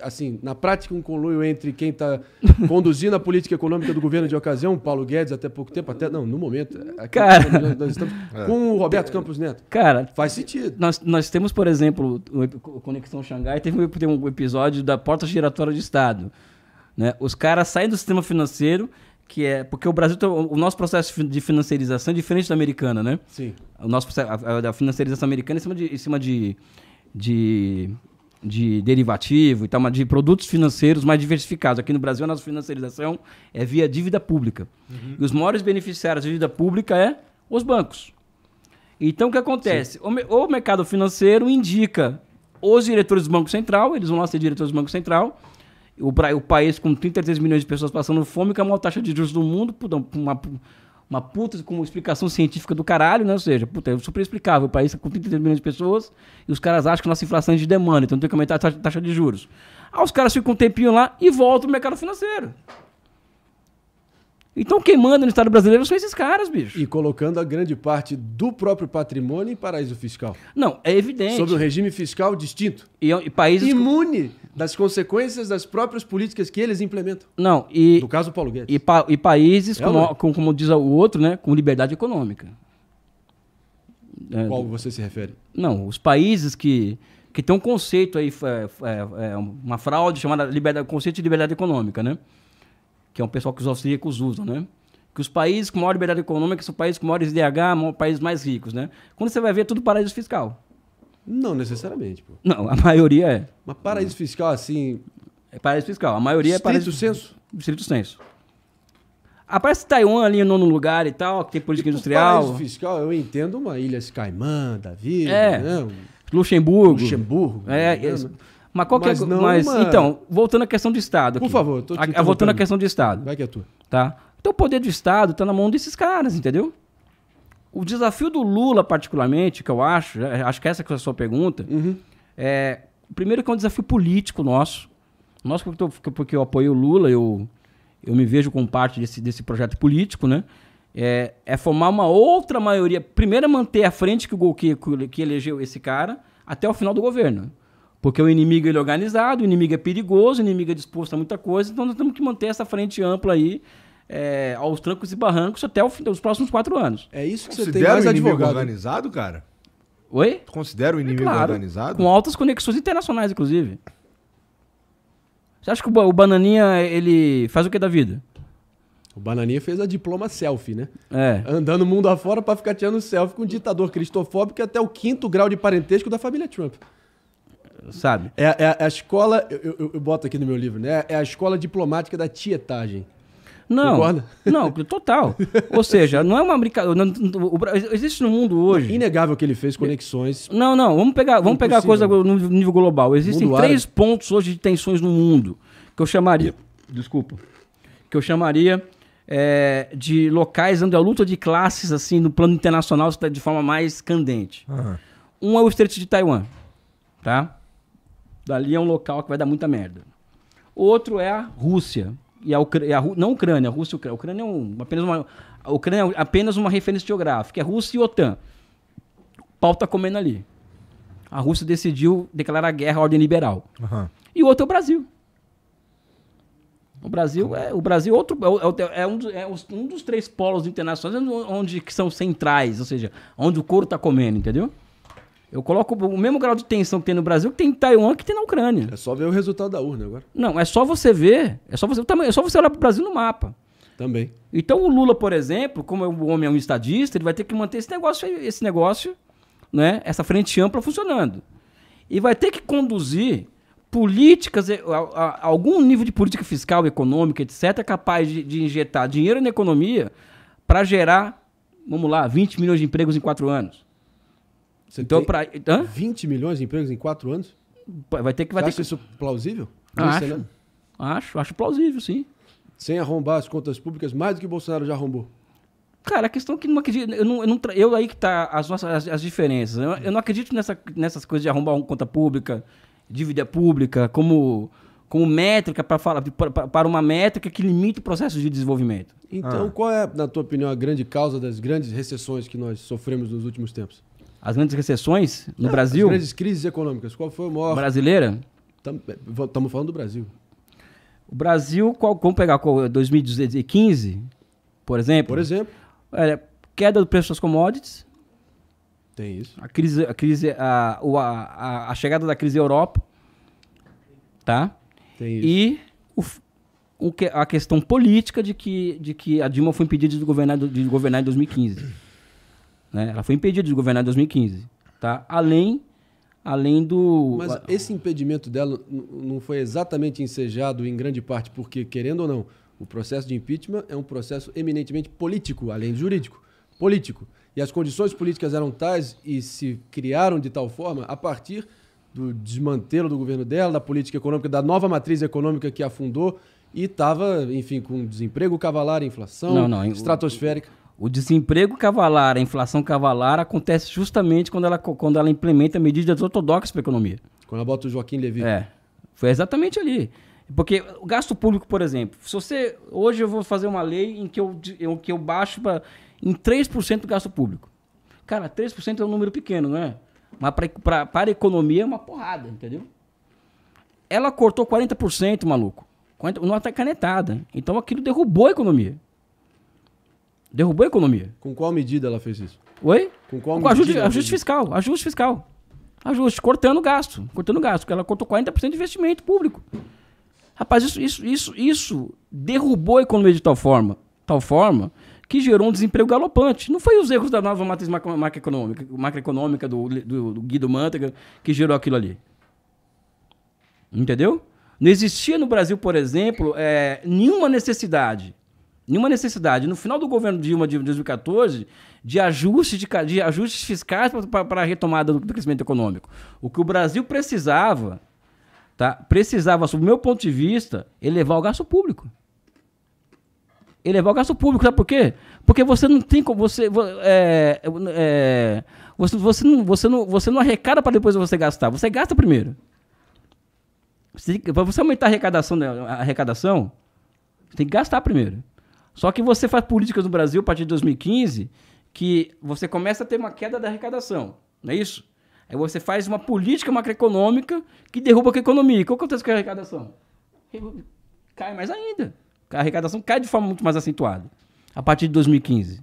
B: assim, na prática, um conluio entre quem está (laughs) conduzindo a política econômica do governo de ocasião, Paulo Guedes, até pouco tempo, até.
C: Não, no momento.
B: É, Cara. Nós estamos é. com o Roberto Campos Neto. Cara.
C: Faz sentido. Nós, nós temos, por exemplo, o Conexão Xangai, teve um, um episódio da Porta Giratória de Estado. Né? Os caras saem do sistema financeiro que é porque o Brasil o nosso processo de financiarização é diferente da americana, né? Sim. O nosso a, a financiarização americana é em cima de em cima de, de, de derivativo e tal, mas de produtos financeiros mais diversificados. Aqui no Brasil a nossa financiarização é via dívida pública. Uhum. E os maiores beneficiários da dívida pública é os bancos. Então o que acontece? O, o mercado financeiro indica os diretores do Banco Central, eles vão lá ser diretores do Banco Central o, o país com 33 milhões de pessoas passando fome, com é a maior taxa de juros do mundo, uma, uma puta com uma explicação científica do caralho, né? Ou seja, puta, é super explicável. O país tá com 33 milhões de pessoas e os caras acham que nossa inflação é de demanda, então tem que aumentar a taxa de juros. Aí os caras ficam um tempinho lá e voltam o mercado financeiro. Então quem manda no Estado brasileiro são
B: esses caras, bicho. E colocando a grande parte do próprio patrimônio em paraíso fiscal. Não, é evidente. Sobre um regime fiscal distinto. E, é e países... Imune das consequências das próprias políticas que eles implementam.
C: Não, e... No caso, Paulo Guedes. E, pa, e países, é como, como, diz o outro, né, com liberdade econômica. Qual
B: você se refere?
C: Não, os países que, que tem um conceito aí, é, é, é uma fraude chamada liberdade, conceito de liberdade econômica, né? que é um pessoal que os austríacos usam, né? Que os países com maior liberdade econômica são países com maiores IDH, países mais ricos, né? Quando você vai ver, é tudo paraíso fiscal. Não necessariamente, pô. Não, a maioria é. Mas paraíso fiscal, assim... É paraíso fiscal, a maioria Distrito é paraíso... Distrito Censo? Distrito Censo. Aparece Taiwan ali no nono lugar e tal, que tem política e industrial. Paraíso
B: fiscal, eu entendo uma ilha Caimã, Davi. é. Né?
C: Luxemburgo. Luxemburgo. É, é, mas é mas, não, mas uma... então, voltando à questão do Estado. Por aqui. favor, tô te a, voltando à questão do Estado. Vai que é tua. Tá? Então o poder do Estado está na mão desses caras, entendeu? O desafio do Lula, particularmente, que eu acho, é, acho que essa que é a sua pergunta, uhum. é, primeiro que é um desafio político nosso. nós porque eu, porque eu apoio o Lula, eu, eu me vejo como parte desse, desse projeto político, né? É, é, formar uma outra maioria. Primeiro é manter a frente que, o, que, que elegeu esse cara até o final do governo. Porque o inimigo ele é organizado, o inimigo é perigoso, o inimigo é disposto a muita coisa, então nós temos que manter essa frente ampla aí é, aos trancos e barrancos até o, os próximos quatro anos. É isso que você Considera tem mais o inimigo advogado. organizado, cara? Oi? considera o é inimigo é claro, organizado? Com altas conexões internacionais, inclusive. Você acha que o, Bananinha, ele faz o que da vida? O Bananinha fez a diploma selfie, né? É.
B: Andando mundo afora para ficar tirando selfie com um ditador cristofóbico é até o quinto grau de parentesco da família Trump sabe? É, é, é a escola, eu, eu, eu, boto aqui no meu livro, né? É a escola diplomática da tietagem.
C: Não, Concorda? (laughs) não, total. Ou seja, não é uma brincadeira. Existe no mundo hoje. Inegável que ele fez conexões. Não, não. Vamos pegar, vamos pegar a coisa no nível global. Existem mundo três árabe. pontos hoje de tensões no mundo que eu chamaria. Desculpa. Que eu chamaria é, de locais onde a luta de classes, assim, no plano internacional, está de forma mais candente. Uhum. Um é o Estreito de Taiwan, tá? dali é um local que vai dar muita merda. Outro é a Rússia. E a a, não a Ucrânia, a Rússia e a Ucrânia. A Ucrânia é um, apenas uma. A Ucrânia é apenas uma referência geográfica. É Rússia e OTAN. O pau tá comendo ali. A Rússia decidiu declarar a guerra à ordem liberal. Uhum. E o outro é o Brasil. O Brasil é o Brasil é outro é, é, é, um, dos, é um, dos três polos internacionais onde que são centrais, ou seja, onde o couro está comendo, entendeu? Eu coloco o mesmo grau de tensão que tem no Brasil, que tem em Taiwan, que tem na Ucrânia. É só ver o resultado da urna agora. Não, é só você ver, é só você, é só você olhar para o Brasil no mapa. Também. Então o Lula, por exemplo, como o homem é um estadista, ele vai ter que manter esse negócio, esse negócio, né, essa frente ampla funcionando. E vai ter que conduzir políticas, eh, algum nível de política fiscal, econômica, etc, capaz de, de injetar dinheiro na economia para gerar, vamos lá, 20 milhões de empregos em quatro anos. Você então, para 20 milhões de empregos em 4 anos? Vai ter que. Vai Você ter acha que... isso plausível? Acho,
B: acho, acho plausível, sim. Sem arrombar as contas públicas mais do que o Bolsonaro já arrombou.
C: Cara, a questão é que não acredito. Eu, não, eu, não, eu aí que tá as, nossas, as, as diferenças. Eu, eu, não acredito nessa, nessas coisas de arrombar uma conta pública, dívida pública, como, como métrica para falar para uma métrica que limite o processo de desenvolvimento. Então, ah. qual é, na tua opinião, a grande
B: causa das grandes recessões que nós sofremos nos últimos tempos?
C: As grandes recessões no é, Brasil. As grandes
B: crises econômicas. Qual foi o maior. Brasileira?
C: Estamos é, falando do Brasil. O Brasil, qual, vamos pegar 2015, por exemplo. Por exemplo. Olha, é, queda do preço das commodities. Tem isso. A crise, a crise, a, a, a chegada da crise Europa, tá? Tem isso. E o, o que, a questão política de que, de que a Dilma foi impedida de governar, de governar em 2015. Né? Ela foi impedida de governar em 2015. Tá? Além, além do. Mas
B: esse impedimento dela não foi exatamente ensejado em grande parte porque, querendo ou não, o processo de impeachment é um processo eminentemente político, além de jurídico. Político. E as condições políticas eram tais e se criaram de tal forma a partir do desmantelo do governo dela, da política econômica, da nova matriz econômica que
C: afundou e estava, enfim, com desemprego cavalar, inflação não, não, estratosférica. O desemprego cavalar, a inflação cavalar acontece justamente quando ela, quando ela implementa medidas ortodoxas para a economia. Quando ela bota o Joaquim Levy. É. Foi exatamente ali. Porque o gasto público, por exemplo, se você. Hoje eu vou fazer uma lei em que eu, em que eu baixo pra, em 3% o gasto público. Cara, 3% é um número pequeno, não é? Mas para a economia é uma porrada, entendeu? Ela cortou 40%, maluco. Não é até canetada. Então aquilo derrubou a economia. Derrubou a economia. Com qual medida ela fez isso? Oi? Com qual medida? ajuste, ajuste fiscal, ajuste fiscal. Ajuste, cortando gasto, cortando gasto, porque ela cortou 40% de investimento público. Rapaz, isso, isso, isso, isso derrubou a economia de tal forma, tal forma que gerou um desemprego galopante. Não foi os erros da nova matriz macroeconômica, macroeconômica do, do, do Guido Mantega que gerou aquilo ali. Entendeu? Não existia no Brasil, por exemplo, é, nenhuma necessidade nenhuma necessidade, no final do governo Dilma de 2014, de ajustes, de, de ajustes fiscais para a retomada do, do crescimento econômico. O que o Brasil precisava, tá? precisava, sob o meu ponto de vista, elevar o gasto público. Elevar o gasto público, sabe por quê? Porque você não tem como. Você, é, é, você, você, não, você, não, você não arrecada para depois você gastar, você gasta primeiro. Para você aumentar a arrecadação, né, a arrecadação, você tem que gastar primeiro. Só que você faz políticas no Brasil a partir de 2015 que você começa a ter uma queda da arrecadação, não é isso? Aí você faz uma política macroeconômica que derruba a economia. o que acontece com a arrecadação? Cai mais ainda. A arrecadação cai de forma muito mais acentuada a partir de 2015.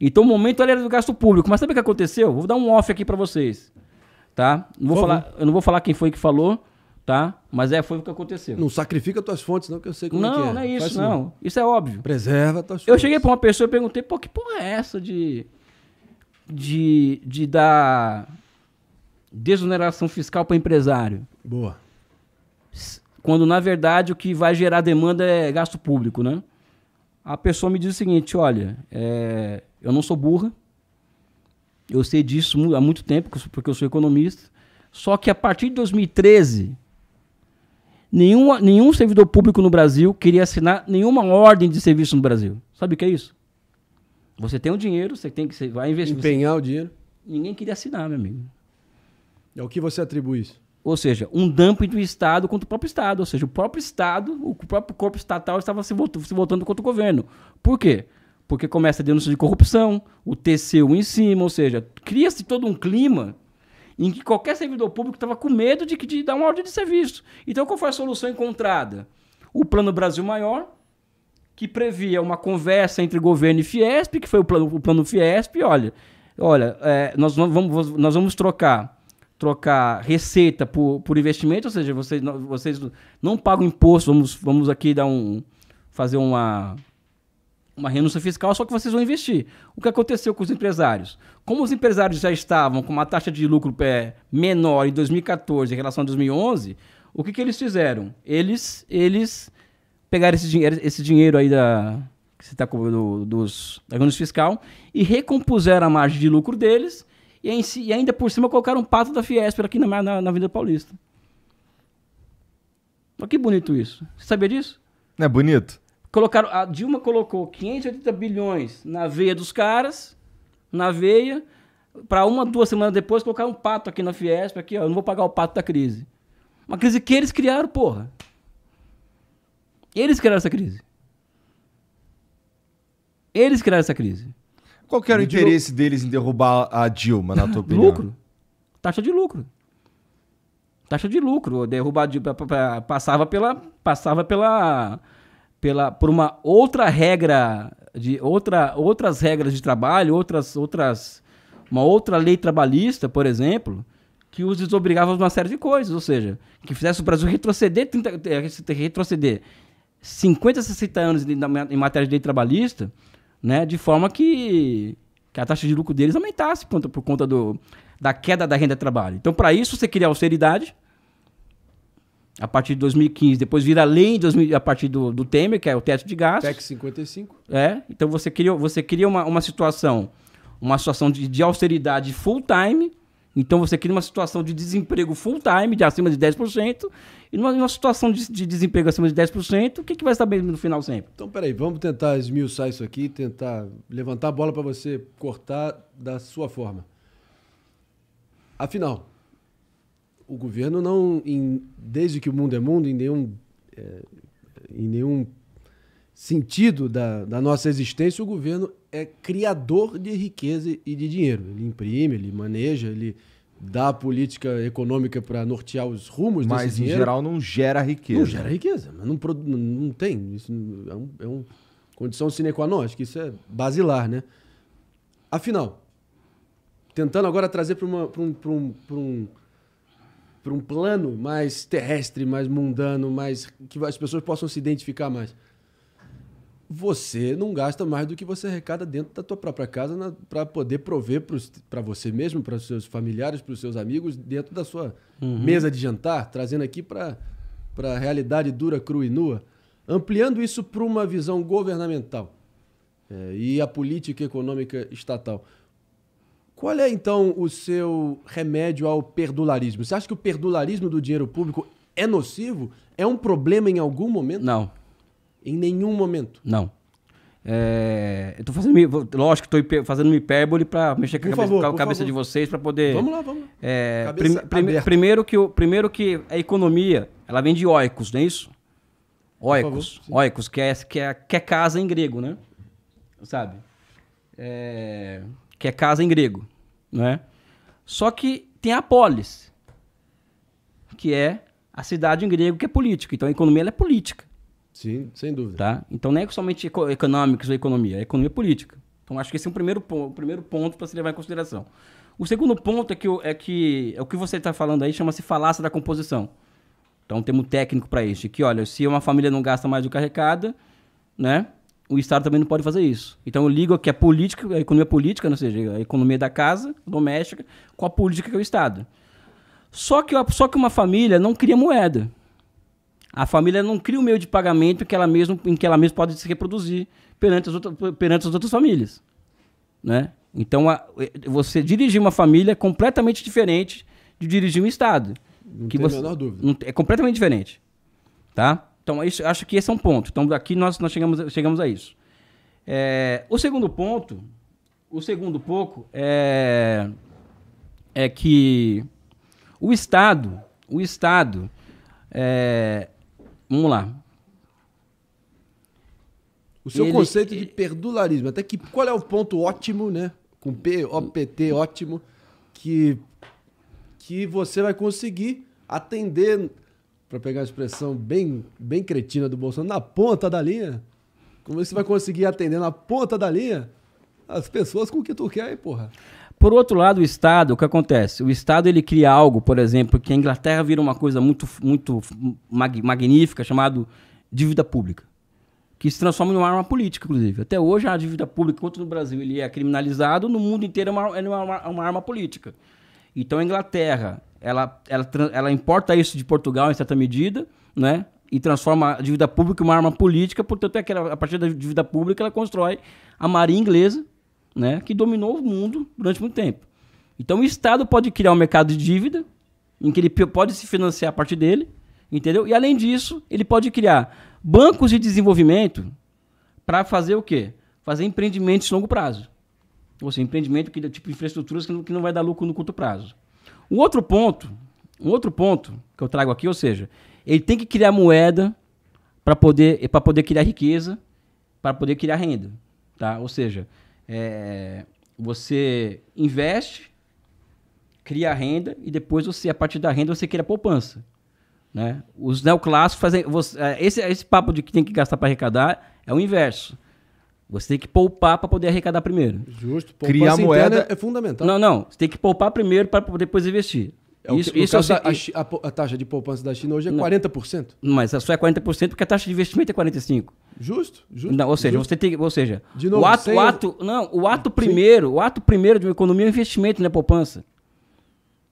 C: Então o momento era do gasto público. Mas sabe o que aconteceu? Vou dar um off aqui para vocês, tá? Não vou falar, eu não vou falar quem foi que falou, tá? Mas é, foi o que aconteceu. Não sacrifica tuas fontes, não, que eu sei como é não, é que é. Não, é isso, Faz não. Assim. Isso é óbvio.
B: Preserva tuas fontes. Eu
C: cheguei para uma pessoa e perguntei, pô, que porra é essa de, de, de dar desoneração fiscal para empresário? Boa. Quando, na verdade, o que vai gerar demanda é gasto público, né? A pessoa me diz o seguinte, olha, é, eu não sou burra, eu sei disso há muito tempo, porque eu sou economista, só que a partir de 2013 nenhum nenhum servidor público no Brasil queria assinar nenhuma ordem de serviço no Brasil. Sabe o que é isso? Você tem o um dinheiro, você tem que você vai investir. Empenhar você... o dinheiro. Ninguém queria assinar, meu amigo. É o que você atribui isso? Ou seja, um dumping do Estado contra o próprio Estado. Ou seja, o próprio Estado, o próprio corpo estatal estava se voltando contra o governo. Por quê? Porque começa a denúncia de corrupção, o TCU em cima, ou seja, cria-se todo um clima em que qualquer servidor público estava com medo de, de dar uma ordem de serviço. Então, qual foi a solução encontrada? O Plano Brasil Maior, que previa uma conversa entre governo e Fiesp, que foi o plano, o plano Fiesp, olha, olha é, nós, vamos, nós vamos trocar trocar receita por, por investimento, ou seja, vocês, vocês não pagam imposto, vamos, vamos aqui dar um fazer uma uma renúncia fiscal, só que vocês vão investir. O que aconteceu com os empresários? Como os empresários já estavam com uma taxa de lucro é, menor em 2014 em relação a 2011, o que, que eles fizeram? Eles, eles pegaram esse dinheiro, esse dinheiro aí da, que você está com, do, dos ganhos fiscal e recompuseram a margem de lucro deles e, em, e ainda por cima colocaram um pato da Fiesp aqui na, na, na Paulista. Olha que bonito isso. Você sabia disso?
A: Não é bonito?
C: Colocaram, a Dilma colocou 580 bilhões na veia dos caras na veia, para uma, duas semanas depois colocar um pato aqui na Fiesp, aqui, ó, eu não vou pagar o pato da crise. Uma crise que eles criaram, porra. Eles criaram essa crise. Eles criaram essa crise.
A: Qual que era o de interesse lucro. deles em derrubar a Dilma, na tua (laughs) opinião? Lucro.
C: Taxa de lucro. Taxa de lucro. Derrubar a Dilma passava pela. Passava pela. pela por uma outra regra de outra, outras regras de trabalho, outras, outras, uma outra lei trabalhista, por exemplo, que os desobrigava a uma série de coisas, ou seja, que fizesse o Brasil retroceder 30, eh, retroceder 50, 60 anos em matéria de lei trabalhista, né, de forma que, que a taxa de lucro deles aumentasse por conta, por conta do, da queda da renda de trabalho. Então, para isso, você queria austeridade, a partir de 2015, depois vira lei 2000, a partir do, do Temer, que é o teto de gás. TEC
B: 55.
C: É, então você cria, você cria uma, uma situação, uma situação de, de austeridade full time, então você cria uma situação de desemprego full time, de acima de 10%, e numa, numa situação de, de, desemprego acima de 10%, o que, que vai estar bem no final sempre? Então, peraí, vamos tentar esmiuçar isso aqui, tentar levantar a bola
B: para você cortar da sua forma. Afinal, o governo não, em, desde que o mundo é mundo, em nenhum, é, em nenhum sentido da, da nossa existência, o governo é criador de riqueza e de dinheiro. Ele imprime, ele maneja, ele dá a política econômica para nortear os rumos mas, desse dinheiro. Mas, em geral, não gera riqueza. Não gera riqueza, mas não, não, tem. Isso é uma é um condição sine qua non. Acho que isso é basilar, né? Afinal, tentando agora trazer para um, pra um, pra um para um plano mais terrestre, mais mundano, mais que as pessoas possam se identificar mais. Você não gasta mais do que você arrecada dentro da tua própria casa para poder prover para você mesmo, para os seus familiares, para os seus amigos, dentro da sua uhum. mesa de jantar, trazendo aqui para a realidade dura, crua e nua, ampliando isso para uma visão governamental é, e a política econômica estatal. Qual é então o seu remédio ao perdularismo? Você acha que o perdularismo do dinheiro público é nocivo? É um problema em algum momento?
C: Não. Em nenhum momento? Não. É, eu tô fazendo, lógico, estou fazendo hipérbole para mexer com a cabeça, favor, cabeça de vocês para poder. Vamos lá, vamos É, prim, prim, primeiro que primeiro que a economia, ela vem de oikos, não é isso? Oikos, favor, oikos, que é que é que é casa em grego, né? Sabe? É, que é casa em grego, né? Só que tem a polis, que é a cidade em grego que é política. Então a economia é política. Sim, sem dúvida. Tá? Então não é somente econômicos ou economia, é economia política. Então acho que esse é o primeiro, o primeiro ponto para se levar em consideração. O segundo ponto é que, é que é o que você está falando aí chama-se falácia da composição. Então temos um técnico para isso, que olha, se uma família não gasta mais do que arrecada, né? o Estado também não pode fazer isso. Então eu ligo aqui a é política, a economia política, ou seja, a economia da casa, doméstica, com a política que é o Estado. Só que, só que uma família não cria moeda. A família não cria o um meio de pagamento que ela mesmo, em que ela mesma pode se reproduzir perante as, outra, perante as outras famílias. Né? Então, a, é, você dirigir uma família é completamente diferente de dirigir um Estado. Não que tem você, a menor dúvida. Não, é completamente diferente. Tá? Então, isso, acho que esse é um ponto. Então, daqui nós, nós chegamos, chegamos a isso. É, o segundo ponto, o segundo pouco é, é que o Estado, o Estado, é, vamos lá.
B: O seu Ele, conceito
C: de perdularismo, até que qual é o ponto
B: ótimo, né? Com P, O, P, T, ótimo, que, que você vai conseguir atender para pegar uma expressão bem, bem cretina do Bolsonaro, na ponta da linha? Como é você vai conseguir atender na ponta da linha as pessoas com o que tu quer, aí, porra?
C: Por outro lado, o Estado, o que acontece? O Estado ele cria algo, por exemplo, que a Inglaterra vira uma coisa muito, muito mag magnífica, chamado dívida pública, que se transforma em uma arma política, inclusive. Até hoje a dívida pública, enquanto no Brasil ele é criminalizado, no mundo inteiro é uma, é uma, uma arma política. Então a Inglaterra, ela, ela, ela importa isso de Portugal em certa medida, né? E transforma a dívida pública em uma arma política, portanto, é que ela, a partir da dívida pública ela constrói a marinha inglesa, né? Que dominou o mundo durante muito tempo. Então o Estado pode criar um mercado de dívida, em que ele pode se financiar a partir dele, entendeu? E além disso, ele pode criar bancos de desenvolvimento para fazer o quê? Fazer empreendimentos de longo prazo. Ou seja, empreendimento que tipo infraestruturas que não, que não vai dar lucro no curto prazo. Um outro ponto, um outro ponto que eu trago aqui, ou seja, ele tem que criar moeda para poder para poder criar riqueza, para poder criar renda, tá? Ou seja, é, você investe, cria renda e depois você a partir da renda você cria poupança, né? Os neoclássicos fazem você, é, esse esse papo de que tem que gastar para arrecadar é o inverso. Você tem que poupar para poder arrecadar primeiro. Justo. Criar moeda é fundamental. Não, não. Você tem que poupar primeiro para depois investir. É isso, que, isso da, a, a, taxa de poupança da China hoje é não, 40%. Mas só é 40% porque a taxa de investimento é 45%. Justo, justo. Não, ou seja, justo. você tem ou seja, novo, o ato, o ato, não, o ato primeiro, o ato primeiro de uma economia é investimento, não é poupança.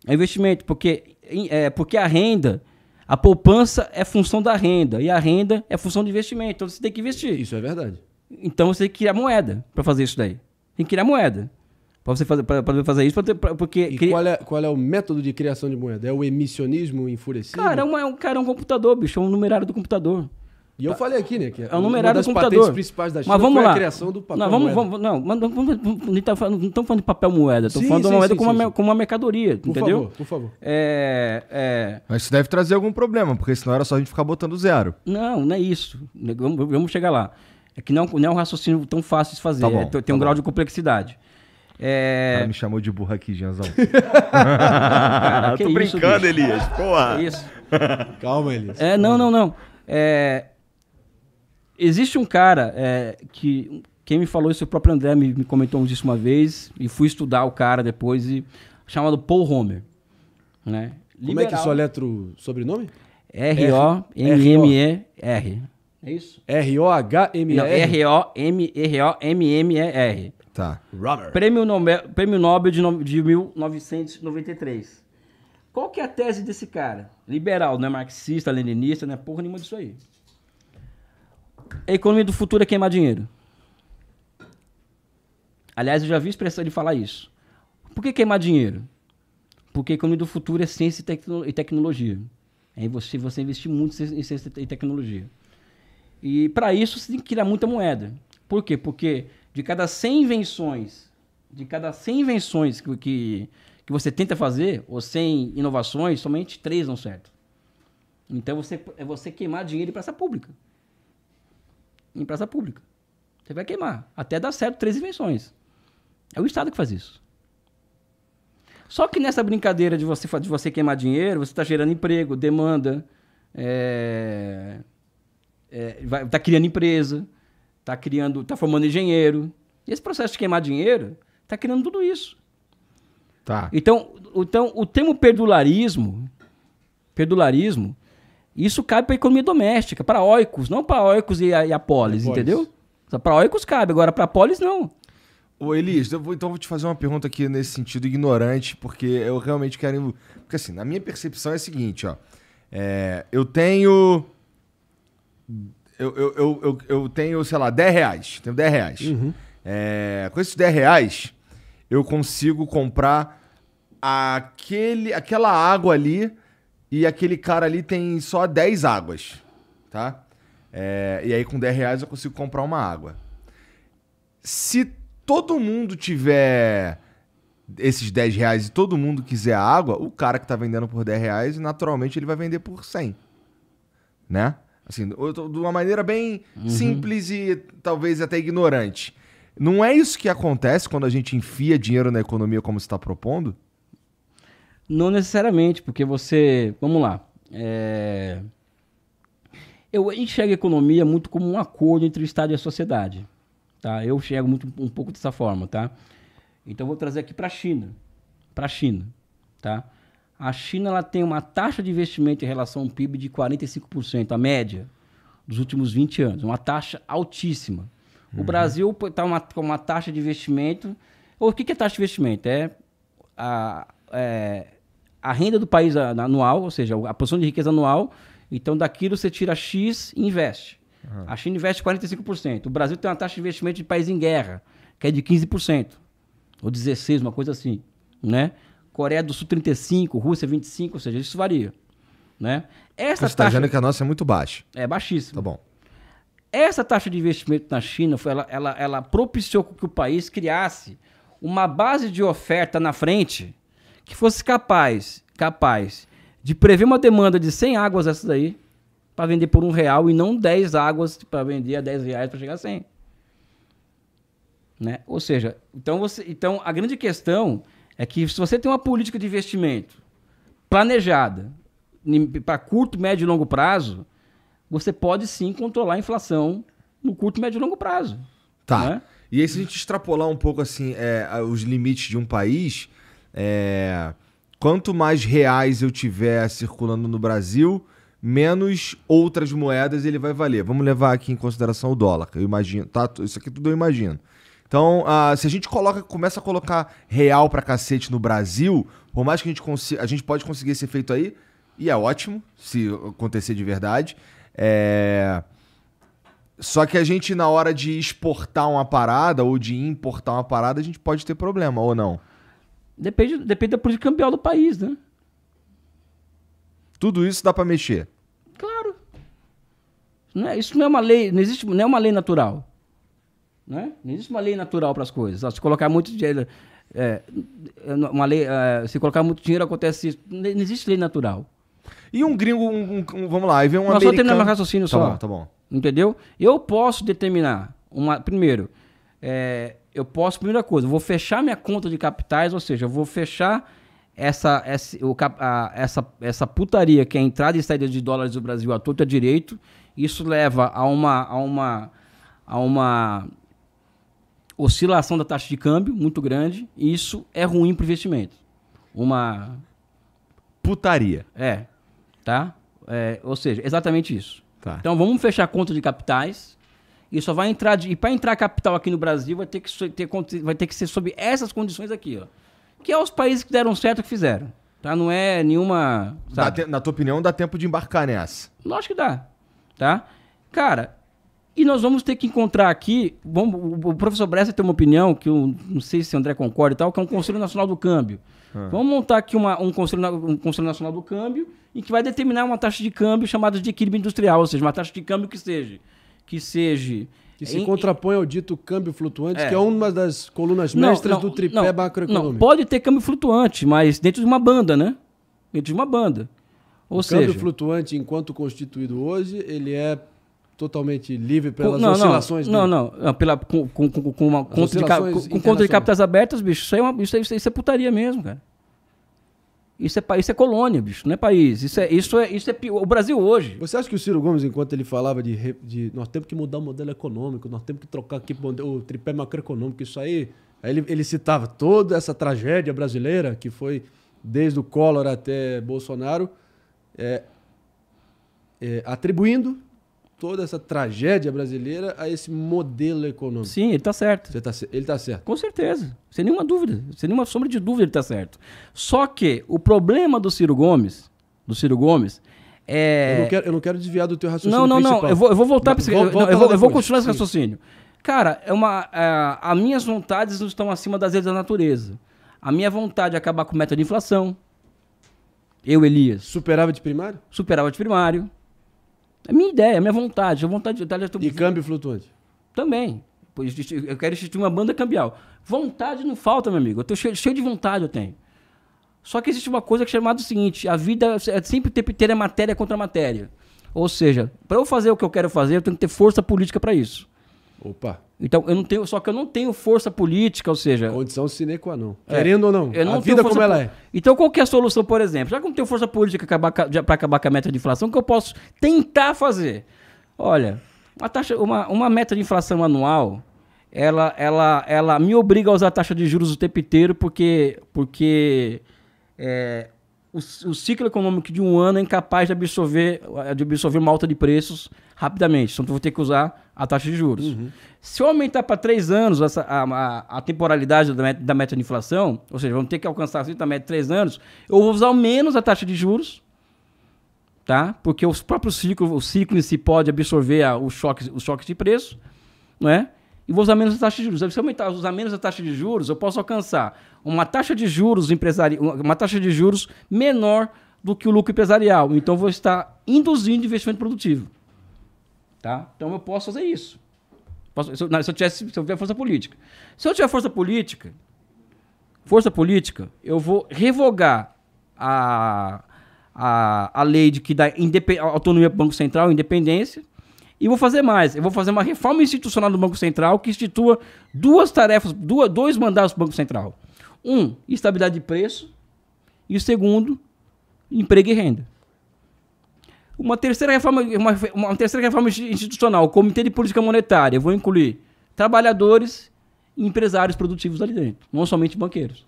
C: É investimento, porque é, porque a renda, a poupança é função da renda e a renda é função do investimento. Então você tem que investir. Isso é verdade. Então você tem que criar moeda para fazer isso daí. Tem que criar moeda. Para você fazer, pra, pra fazer isso, pra ter, pra, porque. E cri... qual, é, qual é o método de criação de moeda? É o emissionismo enfurecido? Cara, é, uma, é um, cara, é um computador, bicho, é um numerário do computador. E eu falei aqui, né? Que é um numerário do computador. principais da China mas vamos lá. a criação do papel não, vamos, moeda. Vamos, não, mas não, tá não estamos falando, de papel moeda. Estamos falando de uma moeda sim, como, sim, uma, como uma mercadoria, por entendeu? Favor, por favor. É, é...
A: Mas isso deve trazer algum problema, porque senão era só a gente ficar botando zero.
C: Não, não é isso. Vamos, vamos chegar lá. É que não, não é um raciocínio tão fácil de fazer. Tá bom, é, tem tá um bom. grau de complexidade.
A: É... me chamou de burra aqui, Janzão. (laughs) Cara, Tô brincando, isso, Elias. Porra. Isso.
C: (laughs) Calma, Elias. É, não, não, não. É... Existe um cara é, que. Quem me falou isso, é o próprio André me, me comentou isso uma vez. E fui estudar o cara depois. E... Chamado Paul Homer. Né? Liberal. Como é que é só
B: letra o sobrenome? R-O-M-M-E-R.
C: É isso? R-O-H-M-E-R? m e r o m m r Tá. Robert. Prêmio Nobel, Prêmio Nobel de, no, de 1993. Qual que é a tese desse cara? Liberal, não é marxista, leninista, não é porra nenhuma disso aí. A economia do futuro é queimar dinheiro. Aliás, eu já vi expressão de falar isso. Por que queimar dinheiro? Porque a economia do futuro é ciência e, tecno e tecnologia. Aí você, você investir muito em ciência e tecnologia. E para isso você tem que criar muita moeda. Por quê? Porque de cada 100 invenções, de cada 100 invenções que, que, que você tenta fazer, ou 100 inovações, somente 3 dão certo. Então você, é você queimar dinheiro em praça pública. Em praça pública. Você vai queimar. Até dar certo três invenções. É o Estado que faz isso. Só que nessa brincadeira de você, de você queimar dinheiro, você está gerando emprego, demanda, é, é, vai, tá criando empresa, tá criando, tá formando engenheiro. E esse processo de queimar dinheiro tá criando tudo isso. Tá. Então, então o termo perdularismo, perdularismo, isso cabe para economia doméstica, para oicos, não para oicos e, a, e a polis, é entendeu? Para oicos cabe, agora para polis não. Ô
A: Elias, vou, então vou te fazer uma pergunta aqui nesse sentido ignorante, porque eu realmente quero. Porque assim, na minha percepção é a seguinte, ó. É, eu tenho eu, eu, eu, eu, eu tenho, sei lá, 10 reais. Tenho 10 reais. Uhum. É, com esses 10 reais, eu consigo comprar aquele, aquela água ali e aquele cara ali tem só 10 águas, tá? É, e aí com 10 reais eu consigo comprar uma água. Se todo mundo tiver esses 10 reais e todo mundo quiser água, o cara que tá vendendo por 10 reais, naturalmente ele vai vender por 100, né? Assim, de uma maneira bem uhum. simples e talvez até ignorante. Não é isso que acontece quando a gente enfia dinheiro na economia como está propondo?
C: Não necessariamente, porque você. Vamos lá. É... Eu enxergo a economia muito como um acordo entre o Estado e a sociedade. Tá? Eu enxergo muito, um pouco dessa forma. Tá? Então, vou trazer aqui para a China. Para a China. Tá? A China ela tem uma taxa de investimento em relação ao PIB de 45%, a média dos últimos 20 anos, uma taxa altíssima. O uhum. Brasil está com uma, uma, taxa de investimento. O que, que é taxa de investimento? É a, é a, renda do país anual, ou seja, a posição de riqueza anual. Então, daquilo você tira X e investe. Uhum. A China investe 45%. O Brasil tem uma taxa de investimento de país em guerra, que é de 15%, ou 16%, uma coisa assim. Né? Coreia do Sul 35, Rússia 25, ou seja, isso varia. Né?
A: Essa Você tá taxa... Tá vendo que
C: a nossa é muito baixa. É baixíssima. Tá bom. Essa taxa de investimento na China, foi, ela, ela, ela propiciou que o país criasse uma base de oferta na frente que fosse capaz, capaz de prever uma demanda de 100 águas essas daí para vender por um real e não 10 águas para vender a 10 reais para chegar a 100. Né? Ou seja, então, você, então a grande questão é que se você tem uma política de investimento planejada para curto, médio e longo prazo, você pode sim controlar a inflação no curto, médio e longo prazo. Tá. Né? E aí, se a gente extrapolar um pouco assim
A: é, os limites de um país, é, quanto mais reais eu tiver circulando no Brasil, menos outras moedas ele vai valer. Vamos levar aqui em consideração o dólar, eu imagino. Tá? Isso aqui tudo eu imagino. Então, ah, se a gente coloca, começa a colocar real pra cacete no Brasil, por mais que a gente consiga, a gente pode conseguir esse efeito aí, e é ótimo, se acontecer de verdade. É... Só que a gente, na hora de exportar uma parada ou de importar uma parada, a gente pode ter problema, ou não? Depende, depende da política cambial do país, né? Tudo isso dá para mexer. Claro. Não é,
C: isso não é uma lei, não existe, não é uma lei natural. Né? Não existe uma lei natural para as coisas. se colocar muito dinheiro. É, é uma lei, é, se colocar muito dinheiro, acontece isso. Não existe lei natural.
A: E um gringo, um, um, vamos lá, aí vem um Nós americano... só terminando meu raciocínio tá só. Bom, tá bom.
C: Entendeu? Eu posso determinar, uma, primeiro, é, eu posso, primeira coisa, vou fechar minha conta de capitais, ou seja, eu vou fechar essa, essa, o, a, essa, essa putaria que é a entrada e saída de dólares do Brasil a todo direito. Isso leva a uma... A uma a uma oscilação da taxa de câmbio muito grande, e isso é ruim para o investimento. Uma. Putaria. É. Tá? É, ou seja, exatamente isso. Tá. Então vamos fechar a conta de capitais. E só vai entrar. De, e para entrar capital aqui no Brasil vai ter, que ter, vai ter que ser sob essas condições aqui, ó. Que é os países que deram certo que fizeram. Tá? Não é nenhuma. Te, na tua opinião, dá tempo de embarcar nessa? Acho que dá. Tá? Cara, e nós vamos ter que encontrar aqui. bom o professor Bressa tem uma opinião, que eu não sei se o André concorda e tal, que é um Conselho Nacional do Câmbio. Ah. Vamos montar aqui uma, um, conselho, um Conselho Nacional do Câmbio e que vai determinar uma taxa de câmbio chamada de equilíbrio industrial, ou seja, uma taxa de câmbio que seja. Que seja. Que se em, contrapõe
B: ao dito câmbio flutuante, é. que é uma das colunas mestras não, não, do tripé não, macroeconômico. Não, pode
C: ter câmbio flutuante, mas dentro de uma banda, né? Dentro de uma banda. Ou o seja, câmbio
B: flutuante, enquanto constituído hoje, ele é totalmente
C: livre pelas não, oscilações? Não, não, não, ah, não. Pela, com, com, com, uma conta de, com, conta de capitais abertas, bicho, isso, é uma, isso, é, isso é putaria mesmo, cara. Isso é, isso é colônia, bicho, não é país. Isso é, isso é, isso é o Brasil hoje. Você acha que o Ciro Gomes, enquanto ele falava de, de
B: nós temos que mudar o modelo econômico, nós temos que trocar aqui o tripé macroeconômico, isso aí, aí ele, ele citava toda essa tragédia brasileira que foi desde o Collor até Bolsonaro, é, é, atribuindo toda essa tragédia
C: brasileira a esse modelo econômico. Sim, ele está certo. Você tá, ele está certo. Com certeza, sem nenhuma dúvida, sem nenhuma sombra de dúvida ele está certo. Só que o problema do Ciro Gomes, do Ciro Gomes, é... Eu não quero, eu não quero desviar do teu raciocínio Não, não, principal. não, eu vou, eu vou voltar para esse... eu, eu, vou, eu vou continuar esse raciocínio. Cara, é uma, é, as minhas vontades não estão acima das leis da natureza. A minha vontade é acabar com meta de inflação. Eu, Elias. Superava de primário? Superava de primário. É minha ideia, é minha vontade. É a vontade aliás, tô... E câmbio flutuante? Também. Pois eu quero existir uma banda cambial. Vontade não falta, meu amigo. Eu estou cheio, cheio de vontade, eu tenho. Só que existe uma coisa que é chamada o seguinte: a vida é sempre ter, ter a matéria contra a matéria. Ou seja, para eu fazer o que eu quero fazer, eu tenho que ter força política para isso. Opa. Então, eu não tenho, só que eu não tenho força política, ou seja. Condição sine qua non. É, Querendo ou não. não a vida como ela é. Então, qual que é a solução, por exemplo? Já que eu não tenho força política para acabar com a meta de inflação, o que eu posso tentar fazer? Olha, uma, taxa, uma, uma meta de inflação anual, ela, ela, ela me obriga a usar a taxa de juros o tempo inteiro, porque, porque é, o, o, ciclo econômico de um ano é incapaz de absorver, de absorver uma alta de preços rapidamente. Então, eu vou ter que usar a taxa de juros. Uhum. Se eu aumentar para três anos a, a, a temporalidade da, meta da meta de inflação, ou seja, vamos ter que alcançar assim, a meta de três anos, eu vou usar menos a taxa de juros, tá? Porque os próprios ciclos, o ciclo em si pode absorver a, os, choques, os choques de preço, não é? E vou usar menos a taxa de juros. Se eu aumentar, usar menos a taxa de juros, eu posso alcançar uma taxa de juros empresarial, uma taxa de juros menor do que o lucro empresarial. Então, vou estar induzindo investimento produtivo. Tá? Então eu posso fazer isso. Posso, se, eu, não, se, eu tivesse, se eu tiver força política. Se eu tiver força política, força política, eu vou revogar a, a, a lei de que dá autonomia para o Banco Central, independência, e vou fazer mais. Eu vou fazer uma reforma institucional do Banco Central que institua duas tarefas, duas, dois mandatos do Banco Central. Um, estabilidade de preço, e o segundo, emprego e renda. Uma terceira reforma, uma, uma terceira reforma institucional, Comitê de Política Monetária, vou incluir trabalhadores e empresários produtivos ali dentro, não somente banqueiros.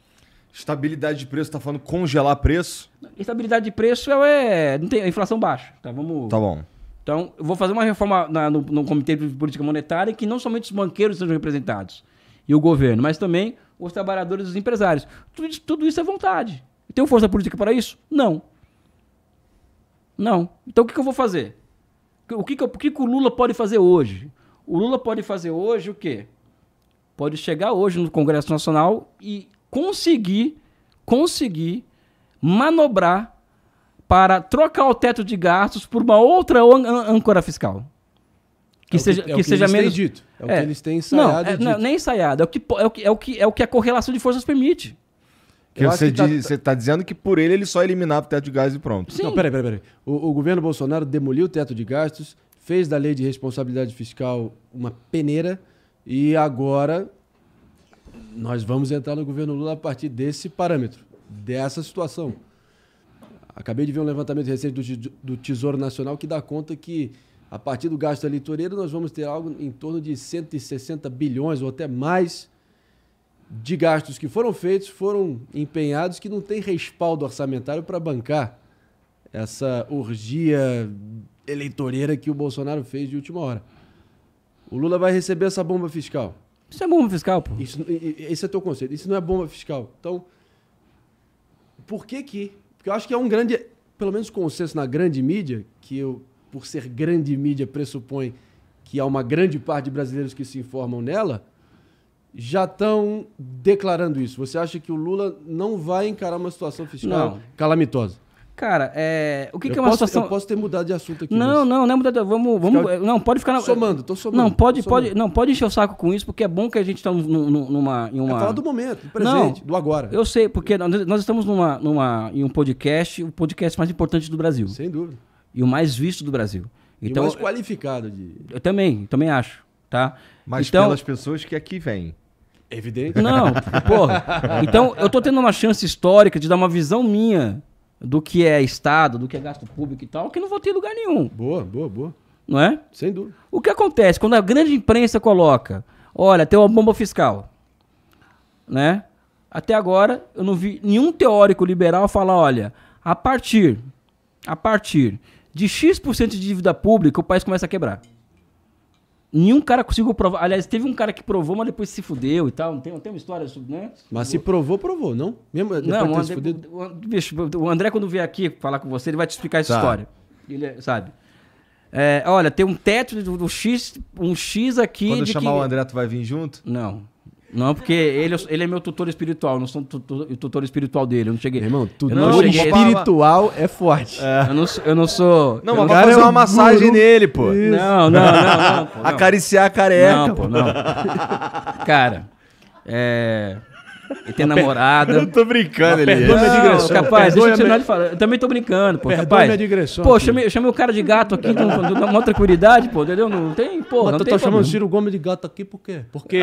C: Estabilidade de preço, está falando congelar preço? Estabilidade de preço é, é não tem, é inflação baixa, tá? Vamos... Tá bom. Então, eu vou fazer uma reforma na, no, no, Comitê de Política Monetária que não somente os banqueiros sejam representados e o governo, mas também os trabalhadores e os empresários. Tudo, tudo isso é vontade. Tenho força política para isso? Não. Não. Então o que, que eu vou fazer? O que, que, eu, o que, que o Lula pode fazer hoje? O Lula pode fazer hoje o quê? Pode chegar hoje no Congresso Nacional e conseguir, conseguir manobrar para trocar o teto de gastos por uma outra âncora fiscal. Que, é que seja, que, é que, que seja menos. Dito. É, é. É, é, o que eles têm ensaiado. Não, é, não, nem ensaiado. é, o que, é, o que, é o que a correlação de forças permite. Que você está
A: tá dizendo que por ele ele só eliminava o teto de gastos e
B: pronto. Sim. Não, peraí, peraí, peraí. O, o governo Bolsonaro demoliu o teto de gastos, fez da lei de responsabilidade fiscal uma peneira e agora nós vamos entrar no governo Lula a partir desse parâmetro, dessa situação. Acabei de ver um levantamento recente do, do Tesouro Nacional que dá conta que a partir do gasto eleitoreiro nós vamos ter algo em torno de 160 bilhões ou até mais de gastos que foram feitos foram empenhados que não tem respaldo orçamentário para bancar essa urgia eleitoreira que o Bolsonaro fez de última hora. O Lula vai receber essa bomba fiscal. Isso é bomba fiscal, pô. Isso, esse é teu conceito. Isso não é bomba fiscal. Então, por que que... Porque eu acho que é um grande... Pelo menos consenso na grande mídia, que eu, por ser grande mídia, pressupõe que há uma grande parte de brasileiros que se informam nela já estão declarando isso. Você acha que o Lula não vai encarar uma situação fiscal não. calamitosa? Cara,
C: é... o que, que é uma posso, situação... Eu
B: posso ter mudado de assunto aqui. Não, mas...
C: não, não é mudado. Vamos, vamos. Ficar... Não, pode ficar. Na... Somando, tô somando. Não pode, somando. pode, não pode encher o saco com isso, porque é bom que a gente está numa, em uma. É falar do momento, do presente, não, do agora. Eu sei, porque nós estamos numa, numa, em um podcast, o podcast mais importante do Brasil. Sem dúvida. E o mais visto do Brasil. Então, e o então, mais
B: qualificado de.
C: Eu também, também acho, tá? Mas então, pelas
A: pessoas que aqui vêm. Evidente. Não, porra. Então, eu
C: tô tendo uma chance histórica de dar uma visão minha do que é Estado, do que é gasto público e tal, que não vou ter lugar nenhum. Boa, boa, boa. Não é? Sem dúvida. O que acontece quando a grande imprensa coloca, olha, tem uma bomba fiscal, né? Até agora, eu não vi nenhum teórico liberal falar, olha, a partir, a partir de X% de dívida pública, o país começa a quebrar. Nenhum cara conseguiu provar. Aliás, teve um cara que provou, mas depois se fudeu e tal. Não tem, tem uma história sobre, né?
B: Mas se provou, provou, não?
C: Mesmo depois não, de ter se fudido? O, bicho, o André, quando vier aqui falar com você, ele vai te explicar essa tá. história. Ele, é, sabe? É, olha, tem um teto do, do X, um X aqui. Quando chamar que... o André, tu vai vir junto? Não. Não, porque ele, é ele é meu tutor espiritual, não sou tutor, tutor espiritual dele. Eu não cheguei. Irmão, tutor cheguei. espiritual é forte. É. Eu, não, eu não sou. Não, mas vai fazer uma massagem guru. nele, pô. Isso. Não, não, não. não pô, Acariciar a careca. Não, pô, não. Cara, é. Ele tem namorada. Eu tô brincando, ele. Perdão minha é. digressão. Capaz, deixa eu terminar de falar. Eu também tô brincando, pô. Perdão minha digressão. Pô, chamei, chamei o cara de gato aqui com uma tranquilidade, pô, entendeu? Não tem, pô. Mas não tu tá chamando o Ciro Gomes de gato aqui por quê?
D: Porque,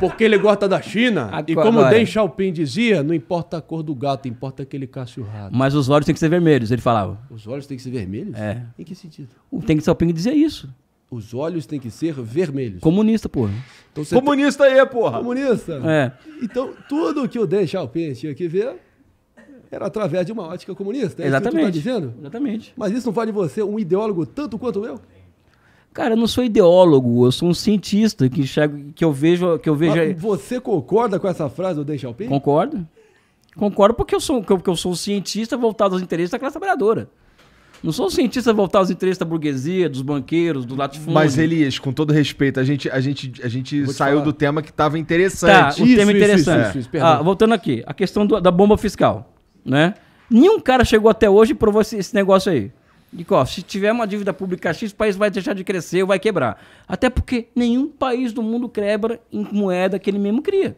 D: porque ele gosta da China. e como o Deng Xiaoping dizia, não importa a cor do gato, importa aquele caço rato. Mas
C: os olhos têm que ser vermelhos, ele falava.
B: Os olhos têm que ser vermelhos? É. Em que sentido?
C: O Deng Xiaoping dizia isso.
B: Os olhos têm que ser vermelhos.
C: Comunista, porra.
B: Então Comunista aí, porra. Comunista. É. Então, tudo que o Deng Xiaoping tinha que ver era através de uma ótica comunista. É Exatamente. Isso que tu tá dizendo? Exatamente. Mas isso não vale você um ideólogo tanto quanto eu?
C: Cara, eu não sou ideólogo, eu sou um cientista que chego, que eu vejo, que eu vejo. Mas você concorda com essa frase do Deng Xiaoping? Concordo. Concordo porque eu sou, porque eu sou um cientista voltado aos interesses da classe trabalhadora. Não sou um cientista voltar aos interesses da burguesia, dos banqueiros, do latifúndio. Mas, Elias, com todo respeito, a gente, a gente, a gente saiu falar. do tema que estava interessante. Tá, isso, o tema isso, interessante. Isso, ah, voltando aqui, a questão do, da bomba fiscal, né? Nenhum cara chegou até hoje e provou esse, esse negócio aí. De ó, se tiver uma dívida pública X, o país vai deixar de crescer ou vai quebrar. Até porque nenhum país do mundo quebra em moeda que ele mesmo cria.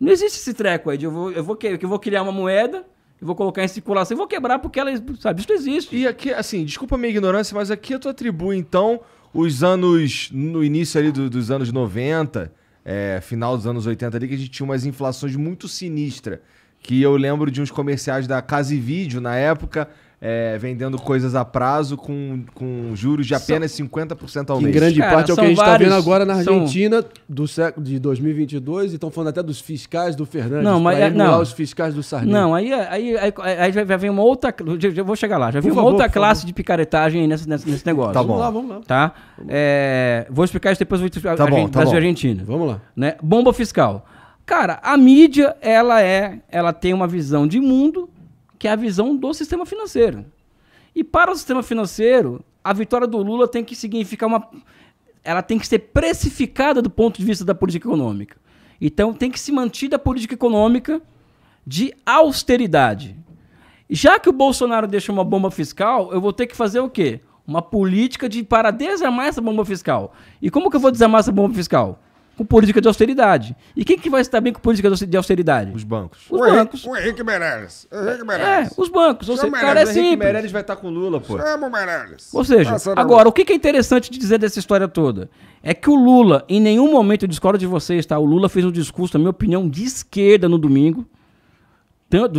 C: Não existe esse treco aí de eu vou, eu vou, eu vou criar uma moeda e vou colocar em circulação e vou quebrar porque ela, sabe, isso existe. E aqui, assim, desculpa a minha ignorância, mas aqui tu atribui, então, os
A: anos, no início ali do, dos anos 90, é, final dos anos 80 ali, que a gente tinha umas inflações muito sinistras. Que eu lembro de uns comerciais da Casa e Vídeo, na época, é, vendendo coisas a prazo com, com juros de apenas são, 50% ao mês. Em grande
B: Cara, parte é o que a gente está vendo agora na Argentina são... do século de 2022 e estão falando até dos fiscais do Fernandes.
C: Não, mas é, não. os fiscais do Sarney. Não, aí, aí, aí, aí já vem uma outra. Já, vou chegar lá. Já vem uma favor, outra classe favor. de picaretagem nessa, nessa, nesse negócio. Tá bom. Vamos lá, vamos lá. Tá? É, vou explicar isso depois. Vou explicar tá bom, tá bom. Argentina. Vamos lá. Né? Bomba fiscal. Cara, a mídia, ela é, ela tem uma visão de mundo que é a visão do sistema financeiro. E para o sistema financeiro, a vitória do Lula tem que significar uma. Ela tem que ser precificada do ponto de vista da política econômica. Então tem que se manter a política econômica de austeridade. Já que o Bolsonaro deixou uma bomba fiscal, eu vou ter que fazer o quê? Uma política de para desarmar essa bomba fiscal. E como que eu vou desarmar essa bomba fiscal? com política de austeridade. E quem que vai estar bem com política de austeridade? Os bancos. Os o bancos.
A: Henrique, o Henrique Meirelles. O Henrique é, Meirelles. É, os bancos. Ou seja, cara é simples. O Henrique Meirelles vai estar tá com Lula, pô. Chama Meirelles. Ou seja, agora,
C: o que é interessante de dizer dessa história toda? É que o Lula, em nenhum momento, eu discordo de vocês, tá? O Lula fez um discurso, na minha opinião, de esquerda no domingo.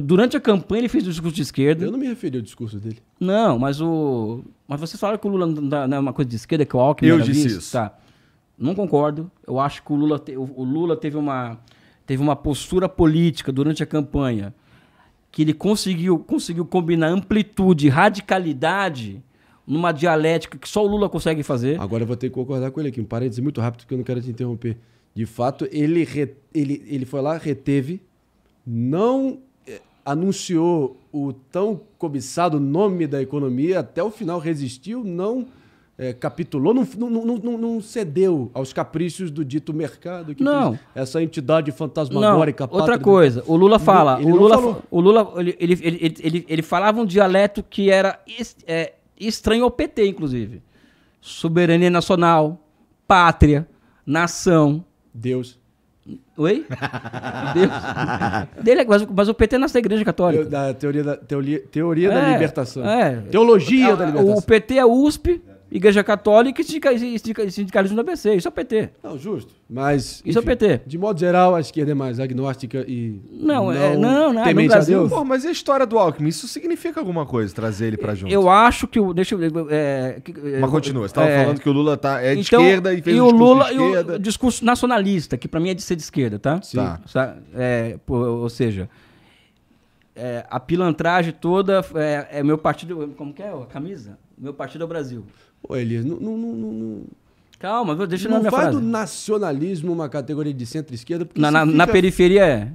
C: Durante a campanha ele fez um discurso de esquerda. Eu não me referi ao discurso dele. Não, mas o. Mas vocês falaram que o Lula não é uma coisa de esquerda, que o Alckmin. Eu disse isso. Tá. Não concordo. Eu acho que o Lula, te, o Lula teve, uma, teve uma postura política durante a campanha que ele conseguiu, conseguiu combinar amplitude e radicalidade numa dialética que só o Lula consegue fazer. Agora eu vou ter que
B: concordar com ele aqui. Um parênteses muito rápido, porque eu não quero te interromper. De fato, ele, re, ele, ele foi lá, reteve, não eh, anunciou o tão cobiçado nome da economia, até o final resistiu, não é, capitulou, não, não, não,
C: não, cedeu aos caprichos do dito mercado, que não.
D: essa entidade fantasmagórica. Não, outra coisa, do... o Lula fala, ele, ele o Lula, falou.
C: o Lula ele, ele, ele, ele, falava um dialeto que era é, estranho ao PT, inclusive. Soberania nacional, pátria, nação. Deus. Oi? Deus. Dele, mas, é mas o PT nasce da Igreja Católica. Eu, da teoria da, teoria, teoria é, da libertação. É. Teologia é, o, da libertação. O PT é USP. Igreja Católica e sindicalismo do ABC. Isso é o PT. Não, justo.
B: Mas. Isso enfim, é o PT. De modo geral, a esquerda é mais agnóstica e.
A: Não,
C: não, é, não, não temente
A: Brasil, a Deus. Pô, mas e a história do Alckmin? Isso significa alguma coisa, trazer ele pra junto?
C: Eu acho que. o Deixa eu. É, que, é, mas continua, você estava é, falando que o Lula tá, é de então, esquerda e fez e um o Lula, E o discurso nacionalista, que pra mim é de ser de esquerda, tá? Sim. Tá. É, ou seja. É, a pilantragem toda é, é, meu partido. Como que é a camisa? Meu partido é o Brasil. Ô, Elias, não, não, não, não Calma, deixa eu não minha frase. Não
B: do nacionalismo uma categoria de centro-esquerda. na, na, fica... na, periferia é.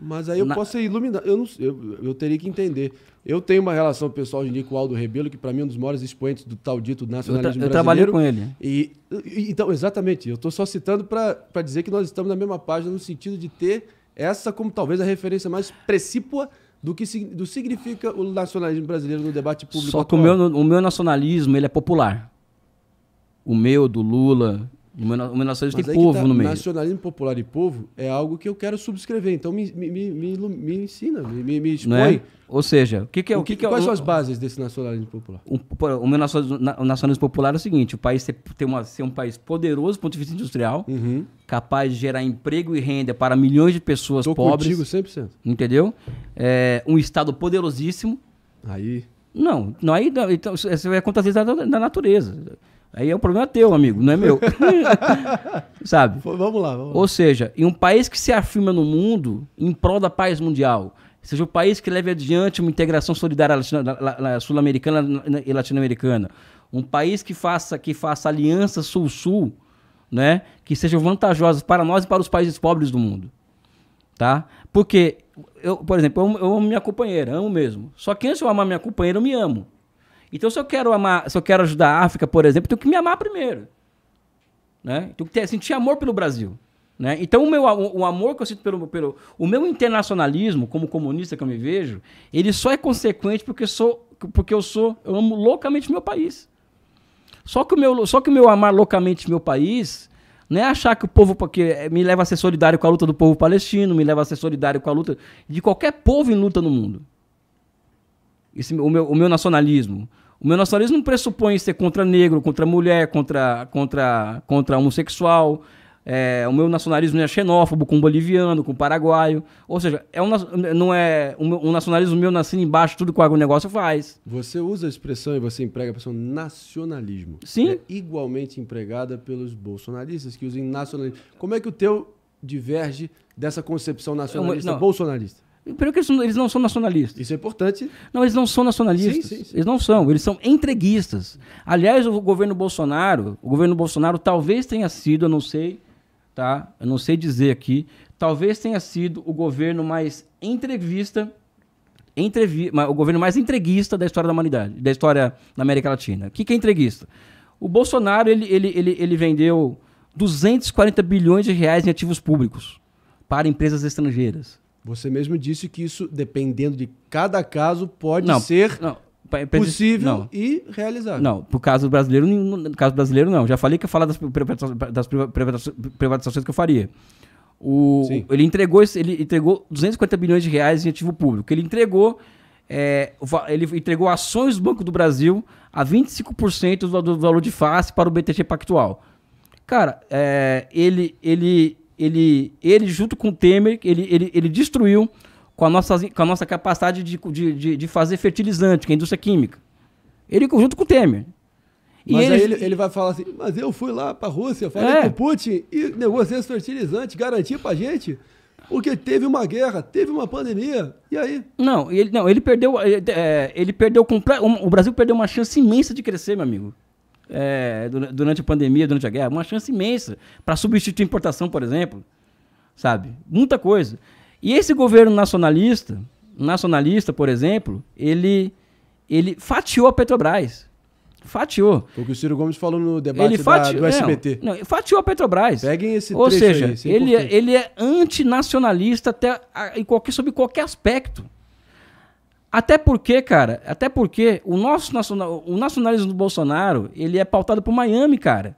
B: Mas aí eu na... posso ser iluminado. Eu, não, eu, eu teria que entender. Eu tenho uma relação pessoal hoje com o Aldo Rebelo, que para mim é um dos maiores expoentes do tal dito nacionalismo eu tra brasileiro. Eu trabalhei com ele. E, e então, exatamente. Eu estou só citando para dizer que nós estamos na mesma página no sentido de ter essa como talvez a referência mais precípua do que do significa o nacionalismo brasileiro no debate público. Só que atual.
C: o meu, o meu nacionalismo ele é popular. O meu, do Lula, o meu, o meu nacionalismo Mas tem povo tá, no meio.
B: Nacionalismo popular e povo é algo que eu quero subscrever. Então me, me, me, me ensina, me, me, né? expõe. É? Ou seja, o que, que, é o que, que, é quais é, são as
C: bases desse nacionalismo popular? O, o meu nacionalismo, nacionalismo popular é o seguinte: o país ser, ter uma, ser um país poderoso do ponto de vista industrial, uhum. capaz de gerar emprego e renda para milhões de pessoas Tô pobres. Contigo 100%. Entendeu? É, um Estado poderosíssimo. Aí. Não, não aí então, você vai contradizer da, da natureza. Aí é um problema teu, amigo, não é meu. (laughs) Sabe? Vamos lá, vamos lá. Ou seja, em um país que se afirma no mundo em prol da paz mundial, seja o um país que leve adiante uma integração solidária sul-americana e latino-americana, um país que faça, que faça alianças sul-sul, né, que sejam vantajosas para nós e para os países pobres do mundo. Tá? Porque, eu, por exemplo, eu, eu amo minha companheira, amo mesmo. Só que antes de eu amar minha companheira, eu me amo. Então, se eu quero amar, se eu quero ajudar a África, por exemplo, eu tenho que me amar primeiro. Né? tenho que ter, sentir amor pelo Brasil. Né? Então, o, meu, o amor que eu sinto pelo, pelo. O meu internacionalismo, como comunista que eu me vejo, ele só é consequente porque, sou, porque eu sou. Eu amo loucamente meu país. Só que o meu, só que o meu amar loucamente meu país não é achar que o povo porque me leva a ser solidário com a luta do povo palestino, me leva a ser solidário com a luta de qualquer povo em luta no mundo. Esse, o, meu, o meu nacionalismo. O meu nacionalismo não pressupõe ser contra negro, contra mulher, contra, contra, contra homossexual. É, o meu nacionalismo é xenófobo com boliviano, com paraguaio. Ou seja, é um, não é um, um nacionalismo meu nascido embaixo, tudo que o negócio faz. Você usa a expressão e você emprega a expressão nacionalismo. Sim. É igualmente empregada
B: pelos bolsonaristas que usam nacionalismo. Como é que o teu diverge dessa concepção
C: é nacionalista não, não. bolsonarista? Primeiro que eles, eles, não são nacionalistas. Isso é importante. Não, eles não são nacionalistas. Sim, sim, sim. Eles não são, eles são entreguistas. Aliás, o governo Bolsonaro, o governo Bolsonaro talvez tenha sido, eu não sei, tá? Eu não sei dizer aqui, talvez tenha sido o governo mais entrevista entrevi, o governo mais entreguista da história da humanidade, da história da América Latina. O que, que é entreguista? O Bolsonaro, ele, ele, ele, ele vendeu 240 bilhões de reais em ativos públicos para empresas estrangeiras.
B: Você mesmo disse que isso, dependendo de cada caso, pode não, ser não, possível não. e realizado. Não,
C: no caso brasileiro, no caso brasileiro não. Já falei que eu falar das, das privatizações que eu faria. O, o, ele entregou ele entregou 250 bilhões de reais em ativo público. Ele entregou é, ele entregou ações do Banco do Brasil a 25% do, do, valor de face para o BTG Pactual. Cara, é, ele, ele ele, ele junto com o Temer, ele, ele, ele destruiu com a nossa, com a nossa capacidade de, de, de fazer fertilizante, que é a indústria química. Ele junto com o Temer. E mas aí ele,
B: ele, vai falar assim, mas eu fui lá para a Rússia, falei é. com o
C: Putin e
B: negociei esse fertilizante,
C: garantia para a gente, porque
B: teve uma guerra, teve uma pandemia, e aí?
C: Não, ele, não, ele perdeu, ele, é, ele perdeu, o Brasil perdeu uma chance imensa de crescer, meu amigo é, durante a pandemia, durante a guerra, uma chance imensa para substituir importação, por exemplo, sabe? Muita coisa. E esse governo nacionalista, nacionalista, por exemplo, ele, ele fatiou a Petrobras. Fatiou. o que o Ciro Gomes falou no debate da, do SBT. Não, não, fatiou a Petrobras. Peguem esse Ou seja, aí, é ele, é, ele é antinacionalista até a, qualquer, sob qualquer aspecto. Até porque, cara, até porque o nosso, nacional, o nacionalismo do Bolsonaro, ele é pautado por Miami, cara.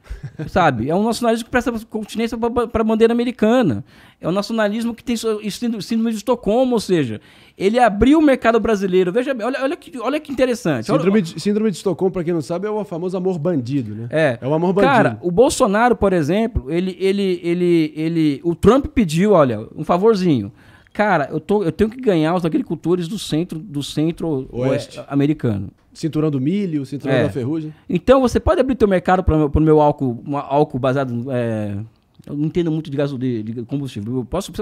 C: (laughs) Sabe? É um nacionalismo que presta continência para a bandeira americana. É um nacionalismo que tem síndrome de Estocolmo, ou seja, ele abriu o mercado brasileiro. Veja bem, olha, olha, que, olha que interessante. Síndrome
B: de, síndrome de Estocolmo, para quem não sabe, é o famoso amor bandido, né? É. É o amor bandido. Cara,
C: o Bolsonaro, por exemplo, ele, ele, ele, ele, o Trump pediu, olha, um favorzinho Cara, eu, tô, eu tenho que ganhar os agricultores do centro do centro oeste americano. Cinturão do milho, cinturão é. da ferrugem. Então você pode abrir teu mercado para o meu álcool, um álcool baseado. É, eu não entendo muito de gás de, de combustível. Eu posso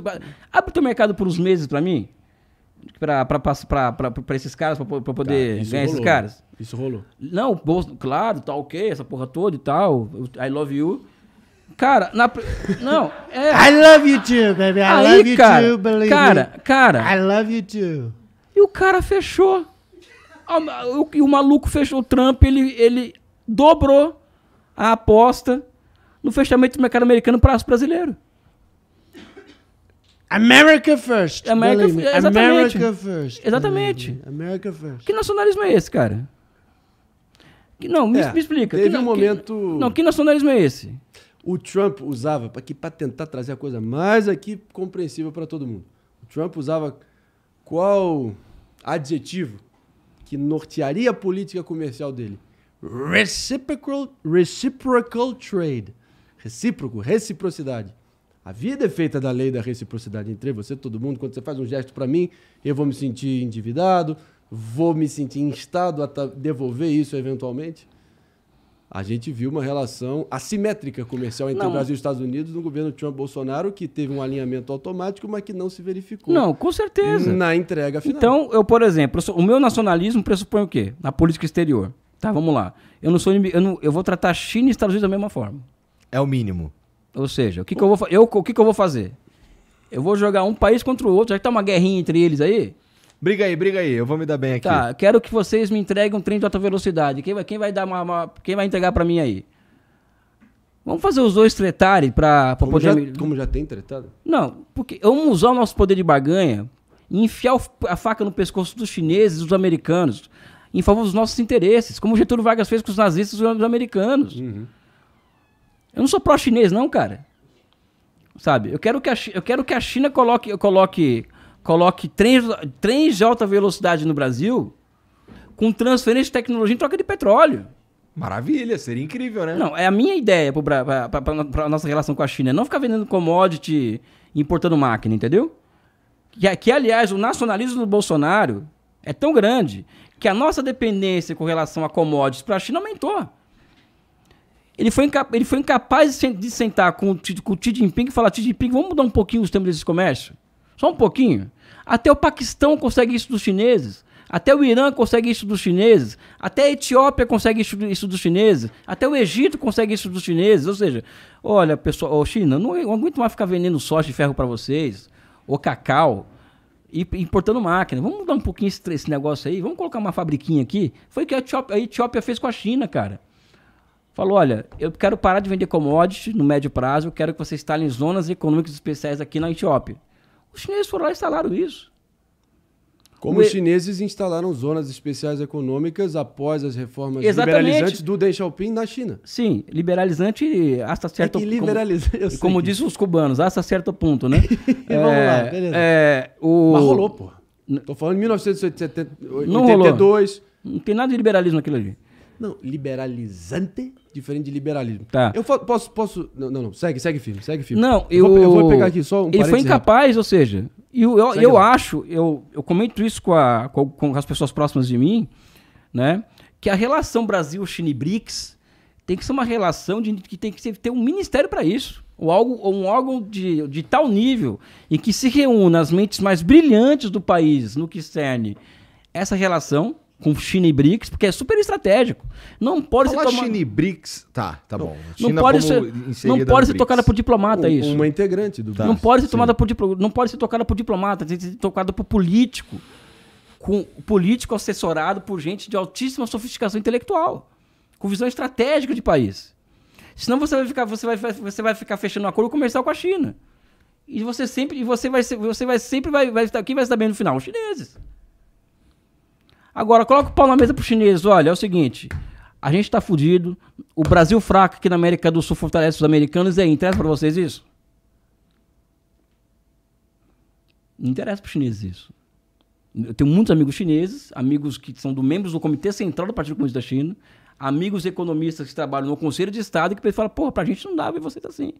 C: abre teu mercado por uns meses para mim, para esses caras para poder ganhar rolou. esses caras. Isso rolou. Não, bolso, claro, tá ok, essa porra toda e tal. I love you. Cara, na. Não, é. I love you too, baby. I Aí, love you cara, too, believe Cara, me. cara. I love you too. E o cara fechou. o, o maluco fechou o Trump, ele, ele dobrou a aposta no fechamento do mercado americano para os brasileiros. America first. America, exatamente. America first. Exatamente. America first. Que nacionalismo é esse, cara? Que, não, me, é, me explica. Teve que, um momento. Que, não, que nacionalismo
B: é esse? o Trump usava para tentar trazer a coisa mais aqui compreensível para todo mundo. O Trump usava qual adjetivo que nortearia a política comercial dele? Reciprocal, reciprocal trade. Recíproco, reciprocidade. A vida é feita da lei da reciprocidade entre você e todo mundo. Quando você faz um gesto para mim, eu vou me sentir endividado, vou me sentir instado a devolver isso eventualmente a gente viu uma relação assimétrica comercial entre não. o Brasil e os Estados Unidos no governo Trump Bolsonaro, que teve um alinhamento automático, mas que não se verificou.
C: Não, com certeza. Na entrega final. Então, eu, por exemplo, o meu nacionalismo pressupõe o quê? Na política exterior. Tá, vamos lá. Eu não sou inimigo, eu, não, eu vou tratar China e Estados Unidos da mesma forma. É o mínimo. Ou seja, o que, que eu vou eu, o que, que eu vou fazer? Eu vou jogar um país contra o outro, já que tá uma guerrinha entre eles aí. Briga aí, briga aí, eu vou me dar bem aqui. Tá, quero que vocês me entreguem um trem de alta velocidade. Quem vai, quem vai dar uma, uma Quem vai entregar para mim aí? Vamos fazer os dois tretarem para poder. Já, me... Como já tem tretado? Não, porque vamos usar o nosso poder de barganha e enfiar a faca no pescoço dos chineses, dos americanos, em favor dos nossos interesses, como Getúlio Vargas fez com os nazistas e os americanos. Uhum. Eu não sou pró-chinês, não, cara. Sabe? Eu quero que a, eu quero que a China coloque, coloque coloque trens, trens de alta velocidade no Brasil com transferência de tecnologia em troca de petróleo. Maravilha, seria incrível, né? Não, é a minha ideia para a nossa relação com a China. É não ficar vendendo commodity importando máquina, entendeu? Que, que, aliás, o nacionalismo do Bolsonaro é tão grande que a nossa dependência com relação a commodities para a China aumentou. Ele foi, ele foi incapaz de sentar com, com o Xi Jinping e falar: Xi Jinping, vamos mudar um pouquinho os termos desse comércio? Só um pouquinho. Até o Paquistão consegue isso dos chineses. Até o Irã consegue isso dos chineses. Até a Etiópia consegue isso, isso dos chineses. Até o Egito consegue isso dos chineses. Ou seja, olha, pessoal, oh, China, não, não aguento mais ficar vendendo soja e ferro para vocês, ou cacau, e importando máquina. Vamos mudar um pouquinho esse, esse, negócio aí. Vamos colocar uma fabriquinha aqui. Foi o que a Etiópia, a Etiópia fez com a China, cara. Falou, olha, eu quero parar de vender commodity no médio prazo. Eu quero que vocês instalem zonas econômicas especiais aqui na Etiópia. Os chineses foram lá e instalaram isso. Como o... os
B: chineses instalaram zonas especiais econômicas após as reformas Exatamente. liberalizantes do Deng Xiaoping na China.
C: Sim, liberalizante hasta é certo ponto. É liberalizante, como, como dizem os cubanos, hasta certo ponto, né? é, (laughs) vamos lá, é, beleza. É, o... Mas rolou,
B: pô. Tô
C: falando de 1982.
B: Não, rolou. não tem nada de liberalismo naquilo ali. Não, liberalizante, diferente de liberalismo. Tá. Eu posso, posso... Não, não, não, segue, segue filme, segue filme. Não, eu... Eu vou, eu vou pegar aqui só um Ele foi incapaz,
C: rápido. ou seja, eu, eu, eu acho, eu, eu comento isso com, a, com, com, as pessoas próximas de mim, né, que a relação brasil brics tem que ser uma relação de, que tem que ter um ministério para isso ou algo, ou um órgão de, de tal nível em que se reúna as mentes mais brilhantes do país no que cerne essa relação com China e BRICS, porque é super estratégico. Não pode Falar ser tomado... China e BRICS, tá, tá bom. não, não pode ser, não pode ser tocada por diplomata um, é isso. Uma integrante do tá, Não pode ser sim. tomada por diplo... não pode ser tocada por diplomata, tem que ser tocada por político, com político assessorado por gente de altíssima sofisticação intelectual, com visão estratégica de país. Senão você vai ficar você vai você vai ficar fechando um acordo comercial com a China. E você sempre e você vai você vai sempre vai vai quem vai saber no final, os chineses. Agora, coloca o pau na mesa pro chinês. Olha, é o seguinte. A gente tá fudido. O Brasil fraco aqui na América do Sul fortalece os americanos. E aí, interessa pra vocês isso? Não interessa os chineses isso. Eu tenho muitos amigos chineses, amigos que são do, membros do Comitê Central do Partido Comunista da China, amigos economistas que trabalham no Conselho de Estado, que falam, porra, pra gente não dá ver vocês assim.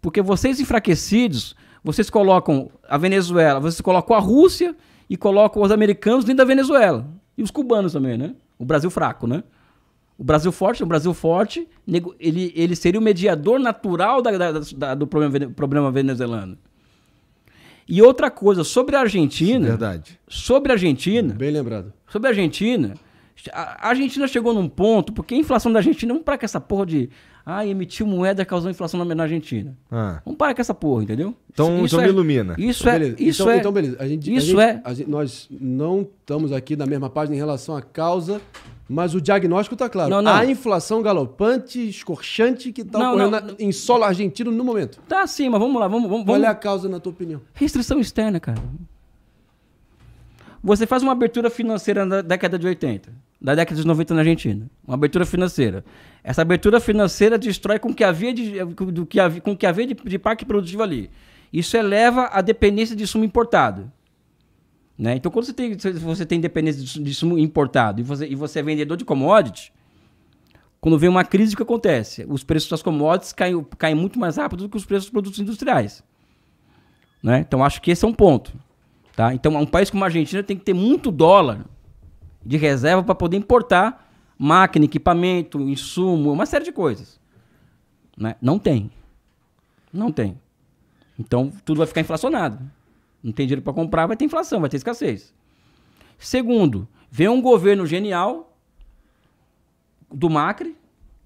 C: Porque vocês enfraquecidos, vocês colocam a Venezuela, vocês colocam a Rússia e colocam os americanos dentro da Venezuela. E os cubanos também, né? O Brasil fraco, né? O Brasil forte, o Brasil forte, ele, ele seria o mediador natural da, da, da, do problema, problema venezuelano. E outra coisa, sobre a Argentina. Verdade. Sobre a Argentina. Bem lembrado. Sobre a Argentina. A Argentina chegou num ponto, porque a inflação da Argentina, vamos para com essa porra de ah, emitiu moeda causou inflação na, Argentina. Ah. Vamos parar com essa porra, entendeu? Então, isso então é, me ilumina. Isso então, é, beleza. isso então, é. Então, beleza. A gente, isso a gente, é. Gente, nós não
B: estamos aqui na mesma página em relação à causa, mas o diagnóstico está claro. Não, não. A inflação galopante,
C: escorchante que está ocorrendo não, na, em solo argentino no momento. Tá sim, mas vamos lá, vamos, vamos. Qual é a causa, na tua opinião? Restrição externa, cara. Você faz uma abertura financeira na década de 80 da década de 90 na Argentina. Uma abertura financeira. Essa abertura financeira destrói com o que havia de, com que havia, com que havia de, de parque produtivo ali. Isso eleva a dependência de sumo importado. Né? Então, quando você tem, você tem dependência de sumo importado e você, e você é vendedor de commodity, quando vem uma crise, o que acontece? Os preços das commodities caem, caem muito mais rápido do que os preços dos produtos industriais. Né? Então, acho que esse é um ponto. Tá? Então, um país como a Argentina tem que ter muito dólar de reserva para poder importar máquina, equipamento, insumo, uma série de coisas. Né? Não tem. Não tem. Então tudo vai ficar inflacionado. Não tem dinheiro para comprar, vai ter inflação, vai ter escassez. Segundo, vem um governo genial do Macri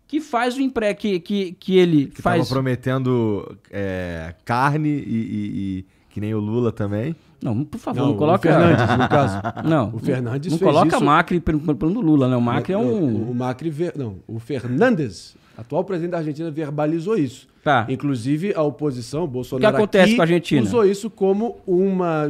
C: que faz o empré que, que, que ele que faz. Tava
A: prometendo é, carne e, e, e que nem o Lula também. Não, por favor, não, não coloca. O Fernandes, no (laughs) caso. Não. O Fernandes
C: Não
B: coloca isso... Macri do Lula, né? O Macri é, é um. O, Macri. Ver... Não, o Fernandes, atual presidente da Argentina, verbalizou isso. Tá. Inclusive, a oposição, Bolsonaro. O que acontece com a Argentina? Usou isso como uma,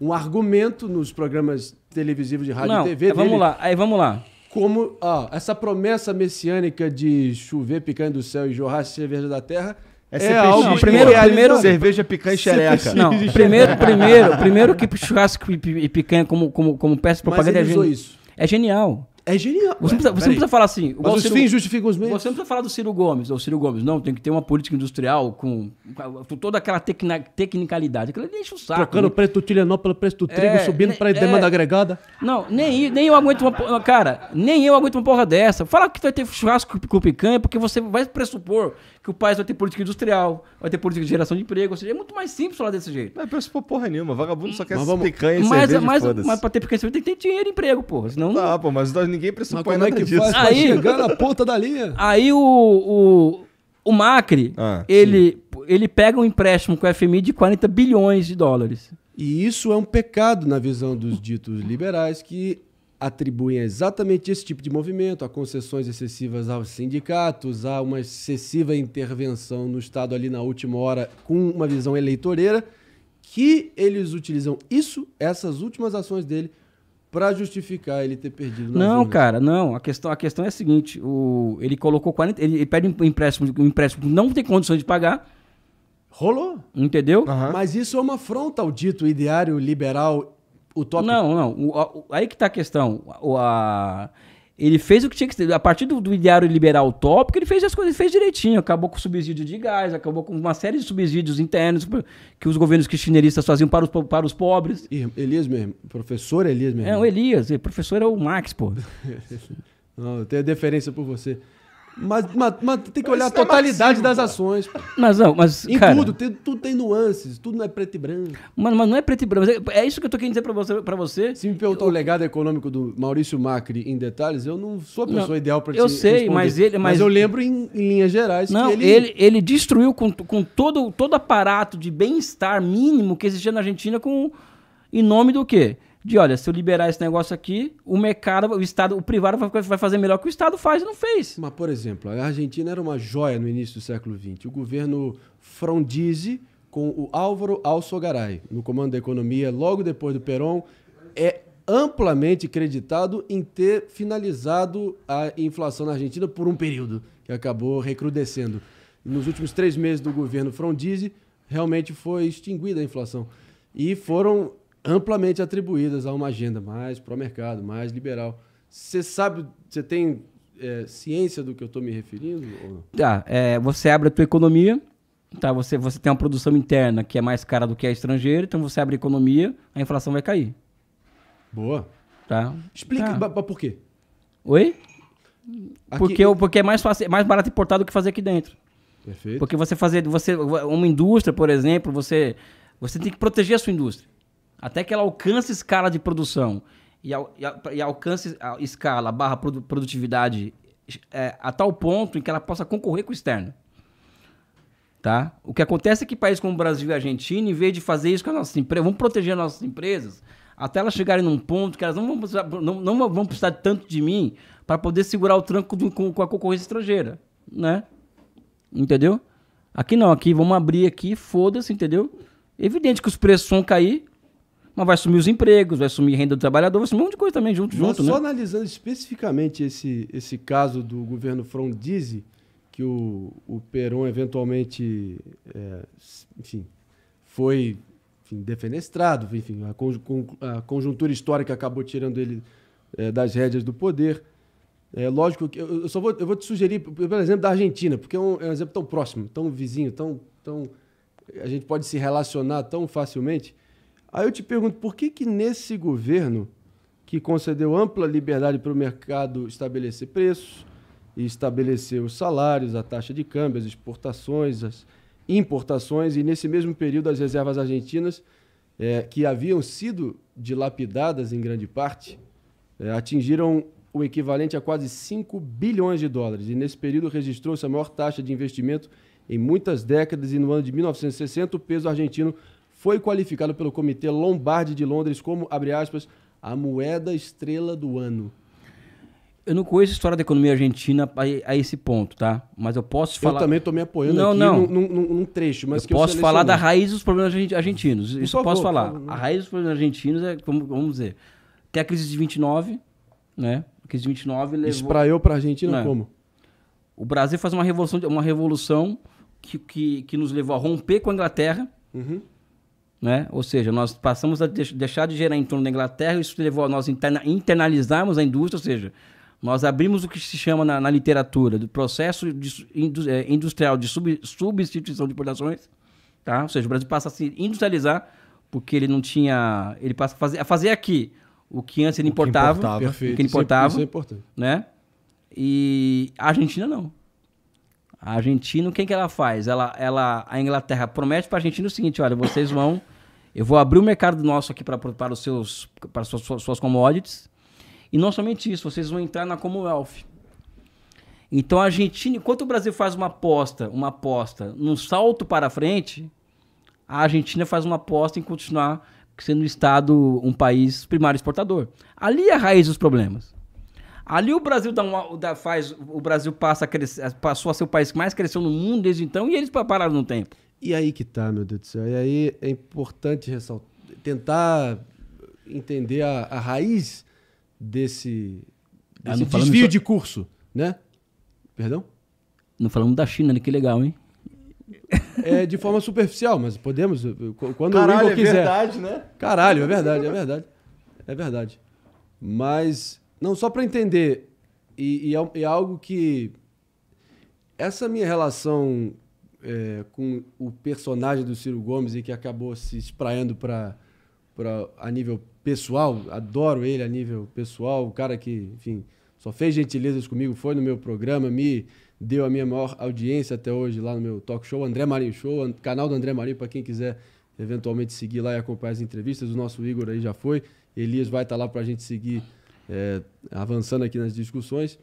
B: um argumento nos programas televisivos de rádio não, e TV. É, dele, vamos lá, aí vamos lá. Como ó, essa promessa messiânica de chover picando do céu e jorrar cerveja é da terra é, é algo primeiro, primeiro cerveja picanha e xereca. Não, primeiro, primeiro, primeiro
C: que churrasco e picanha como como como peça de propaganda é Mas ele é isso. É genial. É genial. Você, Ué, precisa, você não precisa falar assim. Mas os Ciro, fins justificam os meios. Você não precisa falar do Ciro Gomes. Ou Ciro Gomes, não, tem que ter uma política industrial com, com toda aquela tecna, tecnicalidade. Aquilo deixa o saco. Trocando o né? preço do tilenol pelo preço do trigo, é, subindo né, para é, demanda agregada. Não, nem, nem eu aguento uma. Cara, nem eu aguento uma porra dessa. Fala que vai ter churrasco com picanha, porque você vai pressupor que o país vai ter política industrial, vai ter política de geração de emprego, ou seja, é muito mais simples falar desse jeito. Mas pensa, pô, porra nenhuma, vagabundo só quer mas vamos... picanha e mas, é cerveja, mas, mas, mas pra ter picanha e cerveja tem que ter dinheiro e emprego, porra, senão... Tá, pô, mas
A: ninguém pressupõe é nada é que disso. aí, chegar na ponta
C: da linha. Aí o, o, o Macri, ah, ele, ele pega um empréstimo com o FMI de 40 bilhões de dólares. E isso é um pecado na visão dos ditos liberais que
B: atribuem exatamente esse tipo de movimento, a concessões excessivas aos sindicatos, a uma excessiva intervenção no Estado ali na última hora com uma visão eleitoreira, que eles utilizam isso, essas últimas ações dele, para justificar ele ter perdido. Não, urnas. cara,
C: não. A questão, a questão é a seguinte: o, ele colocou 40, ele, ele pede um empréstimo, um empréstimo não tem condições de pagar. Rolou. Entendeu? Uhum. Mas isso é uma afronta ao dito ideário liberal o top. Não, não. O, o, aí que tá a questão. O, a, ele fez o que tinha que ser. A partir do, do ideário liberal tópico, ele fez as coisas, fez direitinho. Acabou com o subsídio de gás, acabou com uma série de subsídios internos que os governos kirchneristas faziam para os, para os pobres. Elias mesmo, professor Elias mesmo. É, o Elias,
B: professor é o Max, pô. (laughs) não, eu tenho deferência por você. Mas, mas, mas, tem que olhar a é totalidade é das ações. Mas não, mas. Em cara, tudo, tem, tudo tem nuances, tudo não é preto e branco. Mano, mas não é preto e branco. É, é isso que eu tô querendo dizer pra você. você. Se me perguntou eu... o legado econômico do Maurício Macri em detalhes, eu não sou a pessoa não, ideal pra eu te Eu sei, mas ele. Mas... mas, eu lembro em,
C: em linhas gerais não, ele... ele. Ele destruiu com, com todo, todo aparato de bem-estar mínimo que existia na Argentina com, em nome do quê? de olha, se eu liberar esse negócio aqui, o mercado, o Estado, o privado vai fazer melhor que o Estado faz e não fez. Mas, por exemplo, a Argentina
B: era uma joia no início do século XX. O governo Frondizi, com o Álvaro Alçogaray, no comando da economia, logo depois do Perón, é amplamente creditado em ter finalizado a inflação na Argentina por um período, que acabou recrudescendo. Nos últimos três meses do governo Frondizi, realmente foi extinguida a inflação. E foram amplamente atribuídas a uma agenda mais pró-mercado, mais liberal. Você sabe, você tem é, ciência do que eu estou me referindo?
C: Tá, é, você abre a tua economia, tá? Você, você tem uma produção interna que é mais cara do que a estrangeira, então você abre a economia, a inflação vai cair. Boa. Tá. Explica tá. por quê? Oi? Aqui, porque, porque é mais fácil, mais barato importar do que fazer aqui dentro. Perfeito. Porque você fazer, você, uma indústria, por exemplo, você, você tem que proteger a sua indústria até que ela alcance escala de produção e, e, e alcance escala barra produtividade é, a tal ponto em que ela possa concorrer com o externo. Tá? O que acontece é que países como o Brasil e a Argentina, em vez de fazer isso com as nossas empresas, vamos proteger as nossas empresas até elas chegarem num ponto que elas não vão precisar, não, não vão precisar tanto de mim para poder segurar o tranco do, com, com a concorrência estrangeira, né? Entendeu? Aqui não, aqui vamos abrir aqui, foda-se, entendeu? Evidente que os preços vão cair, mas vai sumir os empregos, vai sumir renda do trabalhador, vai sumir um monte de coisa também junto, mas junto, só né?
B: analisando especificamente esse, esse caso do governo Frondizi, que o, o Peron eventualmente, é, enfim, foi enfim, defenestrado, enfim, a, con, a, conjuntura histórica acabou tirando ele é, das rédeas do poder. É lógico que eu, eu só vou, eu vou te sugerir, por exemplo, da Argentina, porque é um, é um exemplo tão próximo, tão vizinho, tão, tão a gente pode se relacionar tão facilmente. Aí eu te pergunto, por que que nesse governo que concedeu ampla liberdade para o mercado estabelecer preços e estabelecer os salários, a taxa de câmbio, as exportações, as importações e nesse mesmo período as reservas argentinas é, que haviam sido dilapidadas em grande parte é, atingiram o equivalente a quase 5 bilhões de dólares e nesse período registrou-se a maior taxa de investimento em muitas décadas e no ano de 1960 o peso argentino foi qualificado pelo Comitê Lombardi de Londres como, abre aspas, a moeda estrela
C: do ano. Eu não conheço a história da economia argentina a, a esse ponto, tá? Mas eu posso falar. Eu também estou me apoiando não, aqui não.
B: Num, num, num trecho, mas eu posso eu falar da raiz
C: dos problemas argentinos. Por Isso favor, eu posso falar. A raiz dos problemas argentinos é, como, vamos dizer, tem a crise de 29, né? A crise de 29 levou. isso para a Argentina como? O Brasil faz uma revolução, uma revolução que, que, que nos levou a romper com a Inglaterra. Uhum. Né? Ou seja, nós passamos a deixar de gerar em torno da Inglaterra, isso levou a nós interna internalizarmos a indústria, ou seja, nós abrimos o que se chama na, na literatura do processo de, é, industrial de sub, substituição de importações, tá? Ou seja, o Brasil passa a se industrializar porque ele não tinha, ele passa a fazer, a fazer aqui o que antes ele o importava, o que ele importava, isso é, importante. né? E a Argentina não. A Argentina, o que é que ela faz? Ela, ela, a Inglaterra promete para a Argentina o seguinte, olha, vocês vão eu vou abrir o mercado nosso aqui pra, para os seus para suas, suas commodities. E não somente isso, vocês vão entrar na Commonwealth. Então a Argentina, enquanto o Brasil faz uma aposta, uma aposta num salto para frente, a Argentina faz uma aposta em continuar sendo um estado, um país primário exportador. Ali é a raiz dos problemas. Ali o Brasil dá uma, dá, faz, o Brasil passa a crescer, passou a ser o país que mais cresceu no mundo desde então e eles pararam no tempo.
B: E aí que tá, meu Deus do céu. E aí é importante ressaltar, tentar entender a, a raiz desse, ah, desse ah, desvio só... de curso,
C: né? Perdão? Não falamos da China, né? Que legal, hein?
B: É de forma superficial, mas podemos. Quando Caralho, o Igor é quiser. é verdade, né? Caralho, é verdade, é verdade. É verdade. Mas, não, só para entender, e, é, e, é, algo que. Essa minha relação é, com o personagem do Ciro Gomes e que acabou se espraiando para a nível pessoal. Adoro ele a nível pessoal, o cara que, enfim, só fez gentilezas comigo, foi no meu programa, me deu a minha maior audiência até hoje lá no meu talk show, André Marinho Show, canal do André Marinho, para quem quiser eventualmente seguir lá e acompanhar as entrevistas. O nosso Igor aí já foi. Elias vai estar tá lá para a gente seguir
C: é, avançando aqui nas discussões.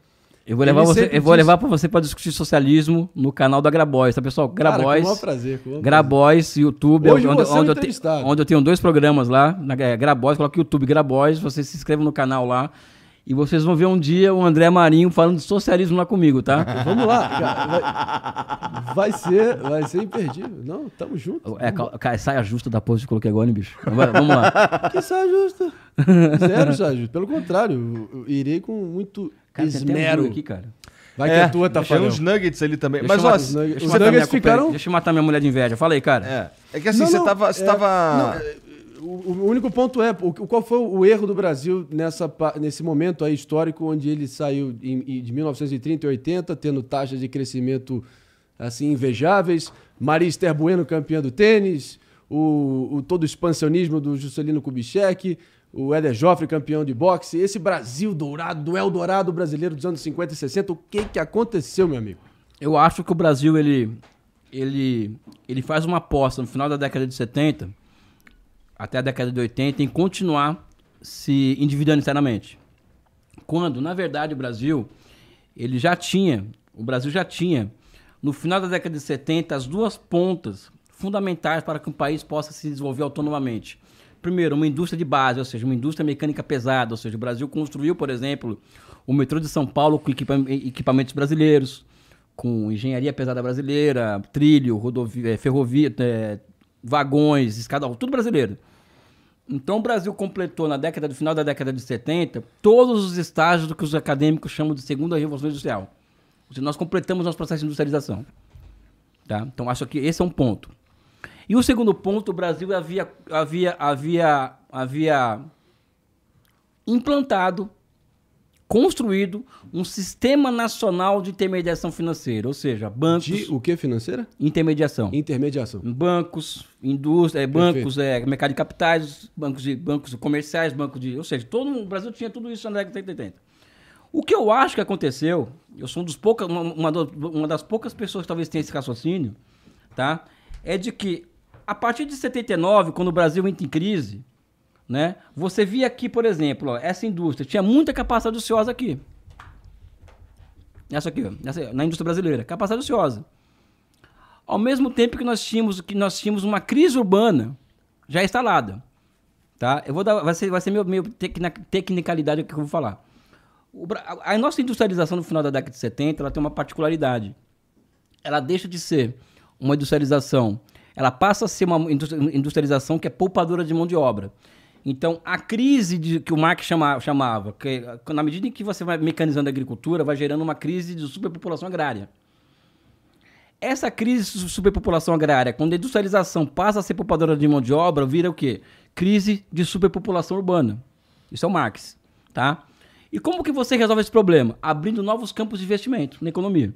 C: Eu vou levar, você, eu vou levar para você para discutir socialismo no canal da Grabois, tá, pessoal? Grabois. Cara, prazer, Grabois, YouTube, Hoje onde, onde, é eu te, onde, eu tenho dois programas lá, na é, Grabois, coloca YouTube Grabois, você se inscrevam no canal lá. E vocês vão ver um dia o André Marinho falando de socialismo lá comigo, tá? (laughs) Vamos lá, cara.
B: Vai, vai ser, vai ser imperdível. Não, tamo junto. É, a
C: cara, saia justa da pose que eu coloquei agora, hein, bicho? Vamos lá.
B: (laughs) Que saia justa? (laughs) Zero saia justa. Pelo contrário, eu irei com muito Cara, Esmero. aqui, cara. Vai é, que a é tua, tá Tem uns nuggets ali também. Deixa Mas, ó, os nuggets, os nuggets ficaram...
C: Deixa eu matar minha mulher de inveja. Fala aí, cara. É, é que assim, não, você não,
B: tava... Você é, tava... Não, é, o, único ponto é, o, qual foi o erro do Brasil nessa, nesse momento aí histórico, onde ele saiu em, de 1930 e 80, tendo taxas de crescimento assim invejáveis, Maria Esther Bueno campeã do tênis, o, o todo o expansionismo do Juscelino Kubitschek, o Eder Joffre, campeão de boxe, esse Brasil
C: dourado, o Eldorado brasileiro dos anos 50 e 60, o que que aconteceu, meu amigo? Eu acho que o Brasil, ele, ele, ele faz uma aposta no final da década de 70 até a década de 80 em continuar se endividando internamente. Quando, na verdade, o Brasil, ele já tinha, o Brasil já tinha, no final da década de 70, as duas pontas fundamentais para que um país possa se desenvolver autonomamente primeiro, uma indústria de base, ou seja, uma indústria mecânica pesada, ou seja, o Brasil construiu, por exemplo, o metrô de São Paulo com equipamentos brasileiros, com engenharia pesada brasileira, trilho, rodovia, é, ferrovia, é, vagões, escada, tudo brasileiro. Então o Brasil completou na década do final da década de 70 todos os estágios do que os acadêmicos chamam de segunda revolução industrial. Ou seja, nós completamos nosso processo de industrialização. Tá? Então acho que esse é um ponto. E o segundo ponto, o Brasil havia, havia, havia, havia implantado, construído um sistema nacional de intermediação financeira, ou seja, bancos. De o que financeira? Intermediação. Intermediação. Bancos, indústria, é, bancos, é, mercado de capitais, bancos de bancos comerciais, bancos de, ou seja, todo o Brasil tinha tudo isso na década de 80. O que eu acho que aconteceu, eu sou um dos pouca, uma, uma, das poucas pessoas que talvez tenha esse raciocínio, tá? É de que a partir de 79, quando o Brasil entra em crise, né? Você via aqui, por exemplo, ó, essa indústria tinha muita capacidade ociosa aqui. Essa aqui, ó, essa, na indústria brasileira, capacidade ociosa. Ao mesmo tempo que nós tínhamos que nós tínhamos uma crise urbana já instalada, tá? Eu vou dar, vai ser, vai ser meu, meu tecna, tecnicalidade que eu vou falar. O, a, a nossa industrialização no final da década de 70, ela tem uma particularidade. Ela deixa de ser uma industrialização ela passa a ser uma industrialização que é poupadora de mão de obra. Então, a crise de, que o Marx chamava, chamava, que, na medida em que você vai mecanizando a agricultura, vai gerando uma crise de superpopulação agrária. Essa crise de superpopulação agrária, quando a industrialização passa a ser poupadora de mão de obra, vira o quê? Crise de superpopulação urbana. Isso é o Marx, tá? E como que você resolve esse problema? Abrindo novos campos de investimento na economia.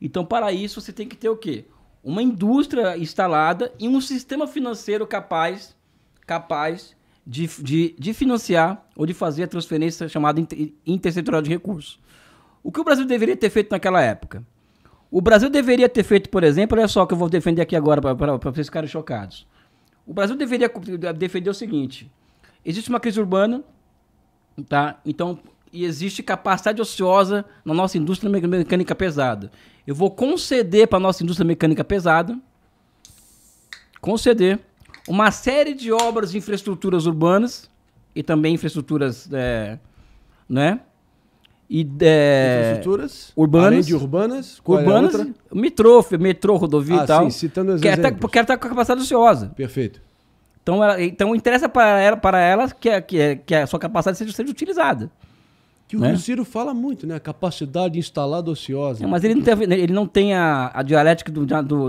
C: Então, para isso, você tem que ter o quê? uma indústria instalada e um sistema financeiro capaz, capaz de, de, de financiar ou de fazer a transferência chamada intersetorial de recursos. O que o Brasil deveria ter feito naquela época? O Brasil deveria ter feito, por exemplo, olha só o que eu vou defender aqui agora para vocês ficarem chocados. O Brasil deveria defender o seguinte: existe uma crise urbana, tá? Então e existe capacidade ociosa na nossa indústria mecânica pesada. Eu vou conceder para a nossa indústria mecânica pesada, conceder uma série de obras de infraestruturas urbanas e também infraestruturas, é, né? E é, infraestruturas urbanas, além de urbanas, é urbanas, é metrô, metrô, rodovia ah, e tal. Sim, citando os quer é exemplos. estar tá com capacidade ociosa. Perfeito. Então, ela, então interessa é para ela, para ela que, que, que a sua capacidade seja, seja utilizada.
B: Que o, né? Ciro fala muito, né? A capacidade instalada ociosa. É, mas ele não tem,
C: ele não tem a, a dialética do, do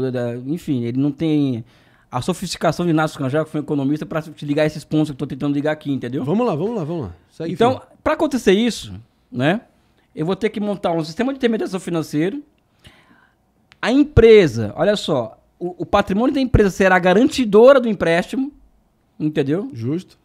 C: Enfim, ele não tem a sofisticação de Inácio Canjá, que foi um economista, para te ligar esses pontos que eu estou tentando ligar aqui, entendeu? Vamos lá, vamos lá, vamos lá. Segue então, para acontecer isso, né? Eu vou ter que montar um sistema de intermediação financeira. A empresa, olha só, o, o patrimônio da empresa será garantidora do empréstimo, entendeu? Justo.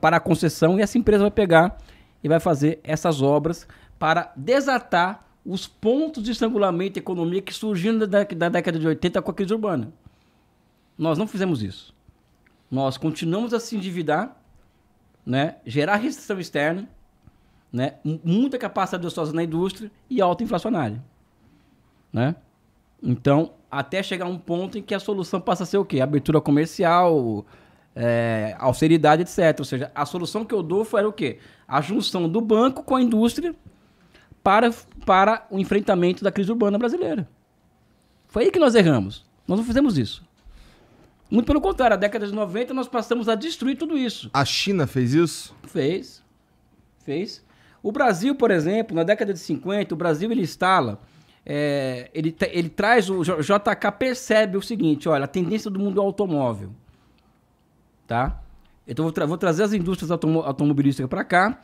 C: Para a concessão, e essa empresa vai pegar e vai fazer essas obras para desatar os pontos de estrangulamento da economia que surgiram da, da década de 80 com a crise urbana. Nós não fizemos isso. Nós continuamos a se endividar, né? gerar restrição externa, né? muita capacidade ociosa na indústria e alta inflacionária. Né? Então, até chegar a um ponto em que a solução passa a ser o quê? Abertura comercial, é, austeridade, etc. Ou seja, a solução que eu dou foi o quê? a junção do banco com a indústria para, para o enfrentamento da crise urbana brasileira. Foi aí que nós erramos. Nós não fizemos isso. Muito pelo contrário, a década de 90 nós passamos a destruir tudo isso. A China fez isso? Fez. Fez. O Brasil, por exemplo, na década de 50, o Brasil ele instala, é, ele, ele traz, o JK percebe o seguinte, olha, a tendência do mundo é automóvel, tá? Então, vou, tra vou trazer as indústrias automo automobilísticas para cá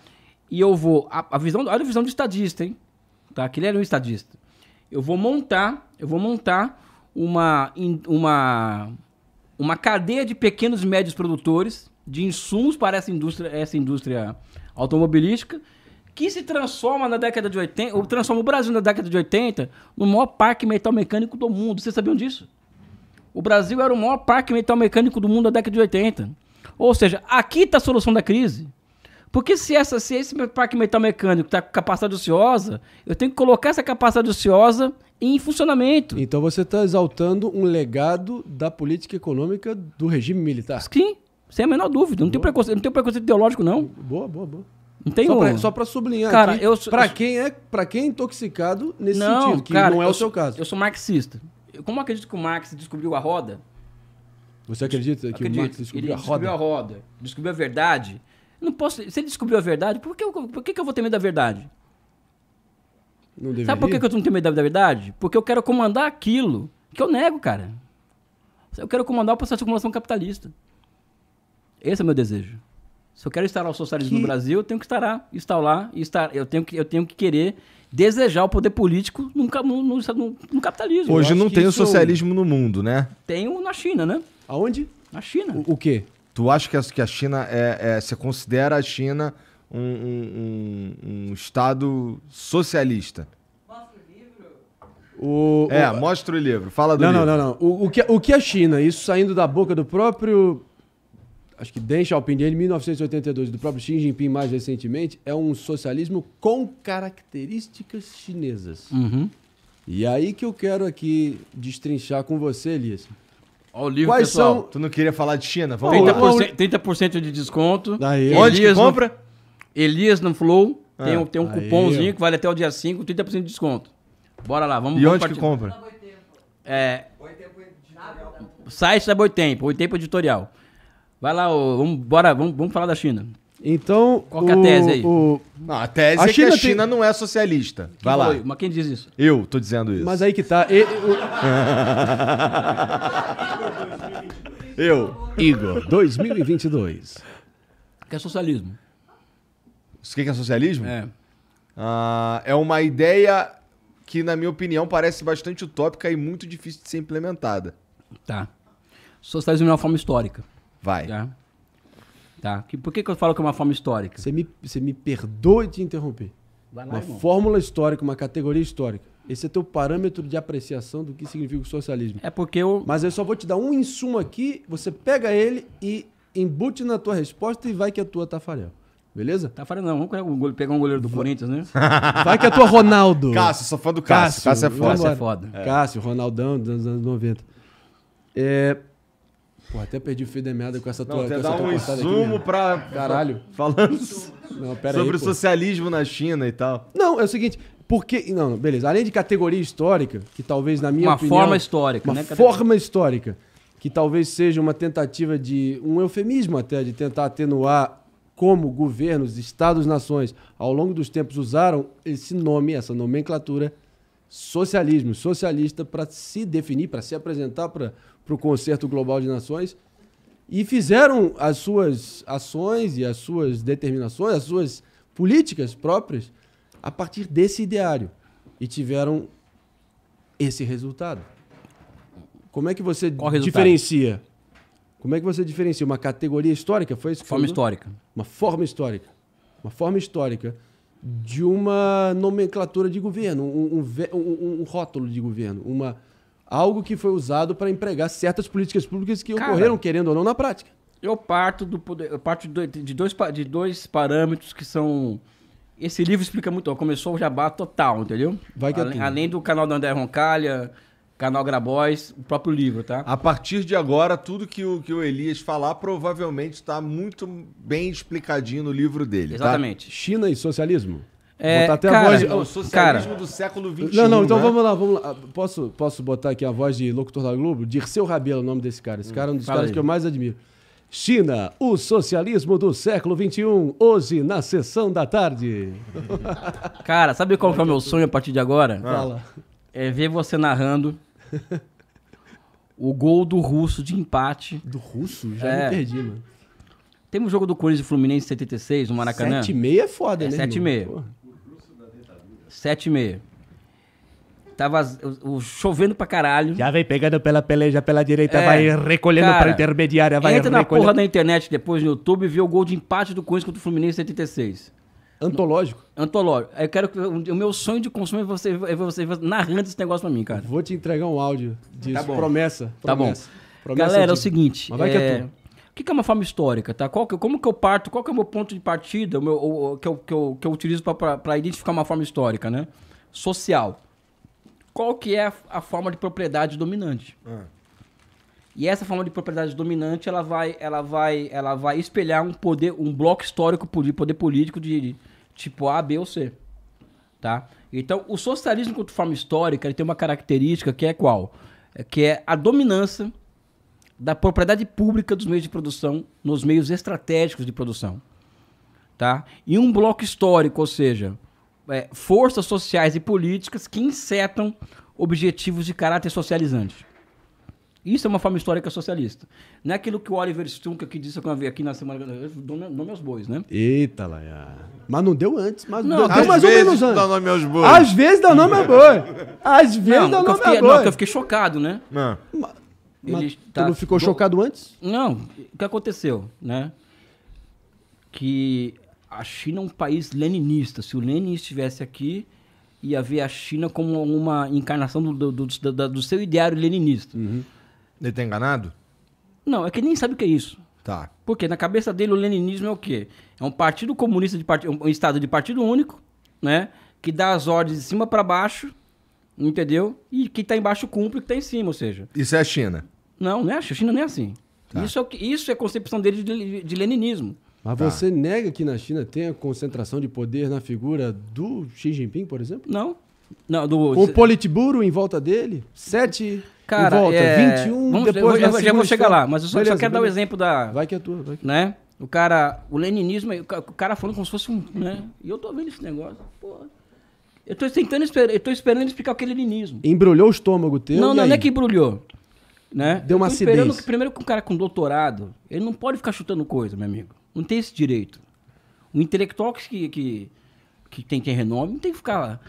C: e eu vou. A, a, visão, olha a visão do estadista, hein? Tá? Que ele era um estadista. Eu vou montar, eu vou montar uma, uma, uma cadeia de pequenos e médios produtores de insumos para essa indústria, essa indústria automobilística que se transforma na década de 80, ou transforma o Brasil na década de 80 no maior parque metal mecânico do mundo. Vocês sabiam disso? O Brasil era o maior parque metal mecânico do mundo na década de 80. Ou seja, aqui está a solução da crise. Porque se, essa, se esse parque metal mecânico está com capacidade ociosa, eu tenho que colocar essa capacidade ociosa em funcionamento. Então
B: você está exaltando um legado da política econômica
C: do regime militar. Sim, sem a menor dúvida. Não tem preconceito, não tem preconceito ideológico, não.
B: Boa, boa, boa. Não tem só para sublinhar cara, aqui, eu para quem
C: é para quem é intoxicado nesse não, sentido, que cara, não é o seu caso. Eu sou marxista. Como acredito que o Marx descobriu a roda,
B: você acredita que Acredito. o Marx descobriu, ele a descobriu a
C: roda? Descobriu a verdade. Não posso, se ele descobriu a verdade, por que, eu, por que, eu vou ter medo da verdade?
E: Não deveria? Sabe por que eu
C: não tenho medo da verdade? Porque eu quero comandar aquilo que eu nego, cara. Eu quero comandar o processo de acumulação capitalista. Esse é o meu desejo. Se eu quero estar o socialismo que... no Brasil, eu tenho que lá instalar, instalar eu, tenho que, eu tenho que querer desejar o poder político no, no, no, no capitalismo. Hoje não tem o socialismo
A: no mundo, né?
C: Tem na China, né? Aonde? Na China.
A: O, o quê? Tu acha que a, China é, é. Você considera a China um, um, um, um Estado socialista? O, é, o... mostra o livro, fala do não, livro. Não, não, não.
B: O, o, que, o que a China, isso saindo da boca do próprio. Acho que Deng Xiaoping, de 1982, do próprio Xi Jinping mais recentemente, é um socialismo com características chinesas. Uhum. E aí que eu quero aqui destrinchar com você, Elias. Ó, o livro, Quais pessoal. são. Tu não queria falar de China? Vamos
C: 30%, 30 de desconto. Daí. Onde que compra? Elias no Flow. Ah, tem um, tem um cupomzinho que vale até o dia 5, 30% de desconto. Bora lá, vamos E vamos onde partir. que compra? É. Site da Boitempo, Boitempo Editorial. Vai lá, ó, vamos, bora, vamos, vamos falar da China. Então. Qual que é a tese aí? O... Não, a tese a é China que a China
A: tem... não é socialista. Quem Vai lá. Mas quem diz isso? Eu tô dizendo isso.
C: Mas aí que tá.
A: (laughs) Eu, Igor,
B: 2022.
A: O que é socialismo? O que é socialismo? É. Ah, é uma ideia que, na minha opinião, parece bastante
C: utópica e muito difícil de ser implementada. Tá. Socialismo é uma forma histórica. Vai. Tá? Tá? por que, que eu falo que é uma forma histórica? Você me, você me perdoe
B: te interromper. Lá, uma irmão. fórmula histórica, uma categoria histórica. Esse é teu parâmetro de apreciação do que significa o socialismo. É porque eu. Mas eu só vou te dar um insumo aqui, você pega ele e embute na tua resposta e vai que a tua Tafarel. Tá Beleza? Tafarel tá não, vamos pegar
C: um goleiro do Corinthians, né?
B: (laughs) Vai que a é tua Ronaldo. Cássio, sou fã do Cássio. Cássio, Cássio é foda. Cássio é foda. É. Cássio, Ronaldão dos anos 90. É, Pô, até perdi o fio de merda com essa tua. Não, você dá um insumo né? aqui, pra. Caralho. Falando não, sobre aí, o socialismo na China e tal. Não, é o seguinte. Porque. Não, beleza. Além de categoria histórica, que talvez na minha uma opinião. Uma forma histórica, uma né? Uma forma histórica. Que talvez seja uma tentativa de. um eufemismo até, de tentar atenuar como governos, estados, nações, ao longo dos tempos usaram esse nome, essa nomenclatura socialismo, socialista para se definir, para se apresentar para o Concerto Global de Nações e fizeram as suas ações e as suas determinações, as suas políticas próprias a partir desse ideário e tiveram esse resultado. Como é que você diferencia? Como é que você diferencia uma categoria histórica? Foi isso? forma falou? histórica. Uma forma histórica. Uma forma histórica de uma nomenclatura de governo, um, um, um rótulo de governo, uma, algo que foi usado para empregar certas políticas públicas que Cara, ocorreram, querendo ou não, na prática.
C: Eu parto, do poder, eu parto de, dois, de dois parâmetros que são. Esse livro explica muito. Ó, começou o jabá total, entendeu? Vai que além, além do canal do André Roncalha, canal Grabois, o próprio livro, tá? A partir de agora, tudo que o, que o Elias falar
A: provavelmente está muito bem explicadinho no livro dele. Tá? Exatamente.
B: Tá? China e socialismo? É, botar até cara, a voz. De... o socialismo cara, do século XXI. Não, não, então né? vamos lá, vamos lá. Ah, posso, posso botar aqui a voz de locutor da Globo? Dirceu Rabelo, é o nome desse cara. Esse hum, cara é um dos Fala caras aí. que eu mais admiro. China, o socialismo do século XXI, hoje na sessão da tarde.
C: Cara, sabe qual é o meu sonho a partir de agora? Fala. É ver você narrando o gol do Russo de empate. Do Russo? Já é. me perdi, mano. tem um jogo do Corinthians e Fluminense em 76, no Maracanã. 7,6 é foda, é, né? 7,6. 7,6. Tava o, o, chovendo pra caralho.
D: Já vem pegando pela peleja pela direita, é, vai recolhendo cara, pra intermediária, vai Entra recolhendo. na porra
C: da internet depois no YouTube e vê o gol de empate do Corinthians contra o Fluminense em 76. Antológico. Antológico. Eu quero que o meu sonho de consumo é você, é você narrando esse negócio pra mim, cara. Vou te entregar um áudio disso. Tá bom. Promessa, promessa. Tá bom. Promessa Galera, é o seguinte. Mas vai é... que é, é tu. O que é uma forma histórica, tá? Qual que, como que eu parto? Qual que é o meu ponto de partida o meu, o, que, eu, que, eu, que eu utilizo para identificar uma forma histórica, né? Social. Qual que é a, a forma de propriedade dominante? Ah. E essa forma de propriedade dominante, ela vai, ela vai, ela vai espelhar um poder, um bloco histórico, poder político de, tipo A, B ou C. Tá? Então, o socialismo enquanto forma histórica ele tem uma característica que é qual? É que é a dominância da propriedade pública dos meios de produção nos meios estratégicos de produção. Tá? E um bloco histórico, ou seja, é, forças sociais e políticas que insetam objetivos de caráter socializante. Isso é uma forma histórica socialista. Não é aquilo que o Oliver Stunck que disse que eu vi aqui na semana. Dou nome aos bois, né?
B: Eita, Laia. Mas não deu antes, mas
C: não, deu mais ou menos antes. Dá nome aos bois. Às vezes dá nome aos bois. Às vezes não, dá nome fiquei, aos bois. Não, eu fiquei chocado, né? Não. Mas, tá, tu não ficou chocado antes? Não. O que aconteceu, né? Que a China é um país leninista. Se o Lenin estivesse aqui, ia ver a China como uma encarnação do, do, do seu ideário leninista. Uhum. Ele tá enganado? Não, é que ele nem sabe o que é isso. Tá. Porque na cabeça dele o leninismo é o quê? É um partido comunista de partido, um estado de partido único, né? Que dá as ordens de cima para baixo, entendeu? E que tá embaixo cumpre o que tá em cima, ou seja. Isso é a China. Não, não é a China não é assim. Tá. Isso, é, isso é a concepção dele de, de leninismo.
B: Mas tá. você nega que na China tem a concentração de poder na figura do Xi Jinping, por exemplo? Não. Não, do... O
C: Politburo em volta dele?
B: Sete Cara, volta, é... 21, vamos, depois... Eu, eu já vou chegar lá, mas eu só, beleza, só quero beleza. dar o exemplo
C: da... Vai que é tua, vai que... É né? O cara, o leninismo, o cara falando como se fosse um, né? E eu tô vendo esse negócio, pô Eu tô tentando esperar, eu tô esperando explicar o que é leninismo.
B: Embrulhou o estômago
C: teu? Não, não, não é que embrulhou. Né? Deu uma acidez. Que, primeiro que um cara com doutorado, ele não pode ficar chutando coisa, meu amigo. Não tem esse direito. O intelectual que, que, que tem, tem renome não tem que ficar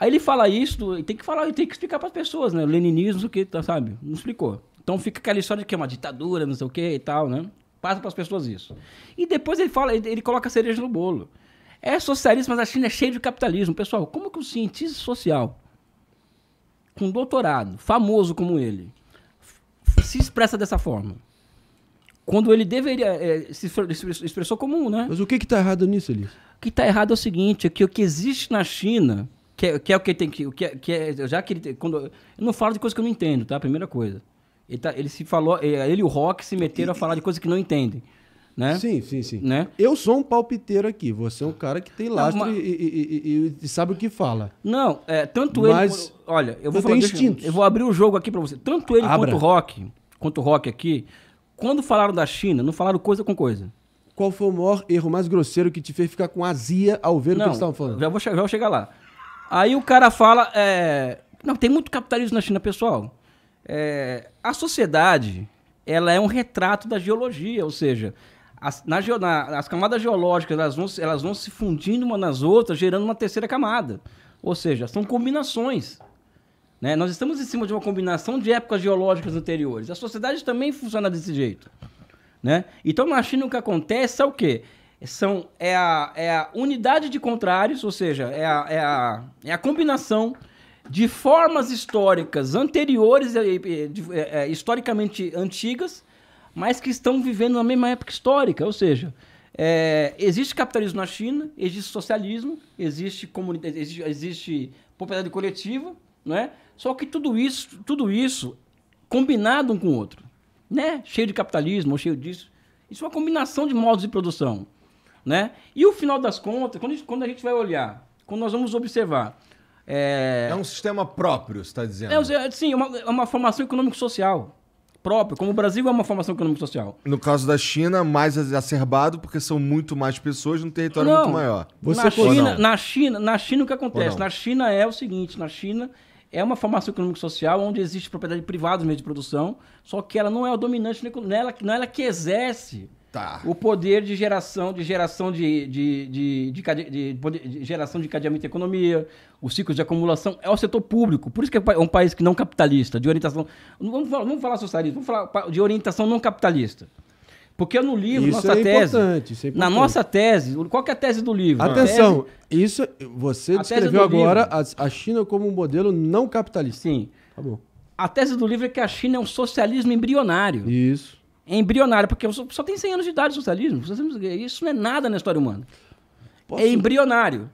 C: Aí ele fala isso, tem que falar, tem que explicar para as pessoas, né? Leninismo, o que, tá, sabe? Não explicou. Então fica aquela história de que é uma ditadura, não sei o que e tal, né? Passa para as pessoas isso. E depois ele fala, ele, coloca a cereja no bolo. É socialismo, mas a China é cheia de capitalismo. Pessoal, como que um cientista social, com doutorado, famoso como ele, se expressa dessa forma? Quando ele deveria. É, se, se expressou como um, né? Mas o que está errado nisso, Elis? O que está errado é o seguinte: é que o que existe na China que, é, que é o que tem que. que, que é, é já que ele. Quando, eu não falo de coisa que eu não entendo, tá? Primeira coisa. Ele, tá, ele se falou. É, ele e o Rock se meteram a falar de coisa que não entendem. Né? Sim, sim, sim. Né? Eu sou um palpiteiro aqui. Você é um cara que tem lastro
B: não, mas... e, e, e, e, sabe o que fala.
C: Não, é, tanto mas ele. Olha, eu vou falar. Eu vou abrir o jogo aqui para você. Tanto ele Abra. quanto o Rock, quanto o Rock aqui, quando falaram da China, não falaram coisa com coisa. Qual foi o maior erro mais grosseiro que te fez ficar com azia ao ver não, o que eles estavam falando? Já vou, já vou chegar lá. Aí o cara fala. É... Não, tem muito capitalismo na China, pessoal. É... A sociedade ela é um retrato da geologia, ou seja, as, na, na, as camadas geológicas elas vão, elas vão se fundindo uma nas outras, gerando uma terceira camada. Ou seja, são combinações. Né? Nós estamos em cima de uma combinação de épocas geológicas anteriores. A sociedade também funciona desse jeito. Né? Então, na China, o que acontece é o quê? são, é, a, é a unidade de contrários, ou seja, é a, é a, é a combinação de formas históricas anteriores, é, é, historicamente antigas, mas que estão vivendo na mesma época histórica. Ou seja, é, existe capitalismo na China, existe socialismo, existe, existe, existe propriedade coletiva, né? só que tudo isso, tudo isso combinado um com o outro. Né? Cheio de capitalismo, ou cheio disso. Isso é uma combinação de modos de produção né? E o final das contas, quando, quando a gente vai olhar, quando nós vamos observar. É, é um sistema próprio, você está dizendo? É, é, sim, é uma, é uma formação econômico-social próprio, como o Brasil é uma formação econômico-social. No caso
A: da China, mais exacerbado, porque são muito mais pessoas num território não, muito maior. Você na, China,
C: na China, na China, o que acontece? Na China é o seguinte, na China é uma formação econômico-social onde existe propriedade privada no meio de produção, só que ela não é o dominante, nela não é ela é que exerce Tá. O poder de geração, de geração de, de, de, de, de, de, de geração de cadeamento de economia, os ciclos de acumulação, é o setor público. Por isso que é, é um país que não capitalista, de orientação. Não vamos falar, vamos falar socialismo, vamos falar de orientação não capitalista. Porque no livro, isso nossa é tese. Isso é importante. Na nossa tese, qual é a tese do livro? Atenção, tese, isso você descreveu agora a, a, China como um modelo não capitalista. Sim. Tá a tese do livro é que a China é um socialismo embrionário. Isso embrionária, porque só, só tem 100 anos de idade o socialismo. Isso não é nada na história humana. Posso? É embrionário.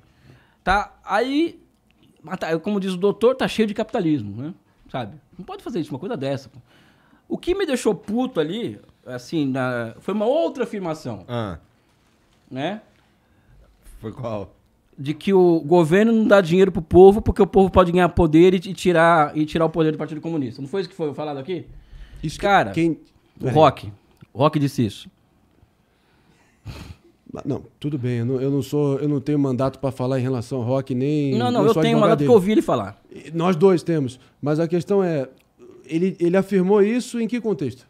C: Tá? Aí, tá, como diz o doutor, tá cheio de capitalismo, né? Sabe? Não pode fazer isso, uma coisa dessa. Pô. O que me deixou puto ali, assim, na... foi uma outra afirmação. Ah. Né? Foi qual? De que o governo não dá dinheiro pro povo porque o povo pode ganhar poder e, e tirar, e tirar o poder do Partido Comunista. Não foi isso que foi falado aqui? Isso Cara, que, quem, o é. Rock. O Rock disse
B: isso. Não, tudo bem. Eu não, eu não, sou, eu não tenho mandato para falar em relação ao rock nem. Não, não. Eu tenho mandato dele. ouvir ele falar. Nós dois temos. Mas a questão é, ele, ele afirmou isso em que contexto?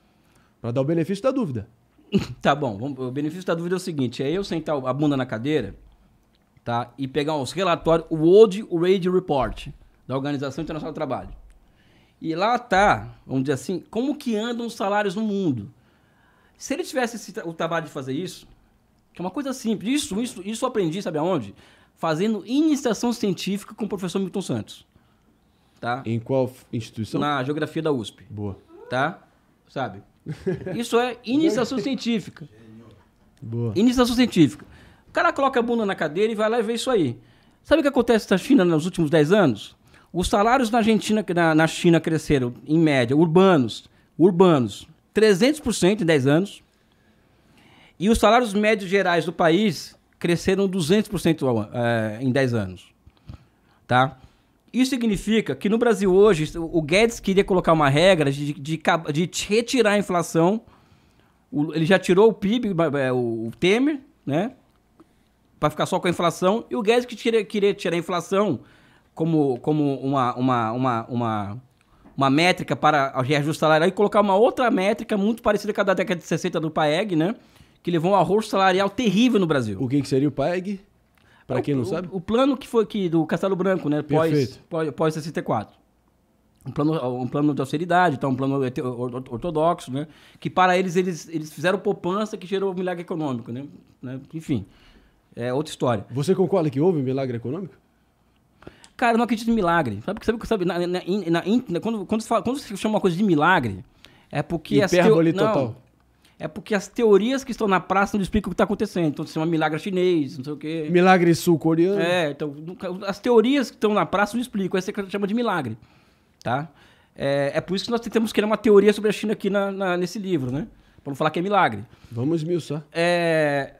B: Para dar o benefício da dúvida.
C: (laughs) tá bom. o benefício da dúvida é o seguinte: é eu sentar a bunda na cadeira, tá? E pegar os relatórios, o World Rage Report da Organização Internacional do Trabalho. E lá tá, vamos dizer assim, como que andam os salários no mundo. Se ele tivesse esse, o trabalho de fazer isso, que é uma coisa simples, isso, isso, isso eu aprendi, sabe aonde? Fazendo iniciação científica com o professor Milton Santos. Tá? Em qual instituição? Na geografia da USP. Boa. Tá? Sabe? Isso é iniciação científica. Boa. Iniciação científica. O cara coloca a bunda na cadeira e vai lá e vê isso aí. Sabe o que acontece na China nos últimos 10 anos? Os salários na Argentina, na, na China cresceram, em média, urbanos, urbanos, 300% em 10 anos. E os salários médios gerais do país cresceram 200% ao, é, em 10 anos. Tá? Isso significa que no Brasil hoje, o Guedes queria colocar uma regra de, de, de, de retirar a inflação. O, ele já tirou o PIB, eh, o, o Temer, né? Para ficar só com a inflação. E o Guedes que queria queria tirar a inflação como, como uma, uma, uma, uma, uma métrica para reajuste salarial e colocar uma outra métrica muito parecida com a da década de 60 do PAEG, né? Que levou um arroz salarial terrível no Brasil. O que, que seria o PAEG? Para é, quem não o, sabe? O plano que foi aqui do Castelo Branco, né? Pós, pós, pós 64 um plano, um plano de austeridade, então, um plano ortodoxo, né? Que para eles, eles, eles fizeram poupança que gerou um milagre econômico, né? né? Enfim, é outra história. Você concorda que houve um milagre econômico? Cara, eu não acredito em milagre. Sabe, sabe, sabe na, na, na, quando, quando, você fala, quando você chama uma coisa de milagre, é porque... teo... total. Não, é porque as teorias que estão na praça não explicam o que está acontecendo. Então, se chama milagre chinês, não sei o quê.
B: Milagre sul-coreano. É,
C: então, as teorias que estão na praça não explicam. Essa é que chama de milagre, tá? É, é por isso que nós tentamos criar uma teoria sobre a China aqui na, na, nesse livro, né? Para não falar que é milagre. Vamos mil só. É...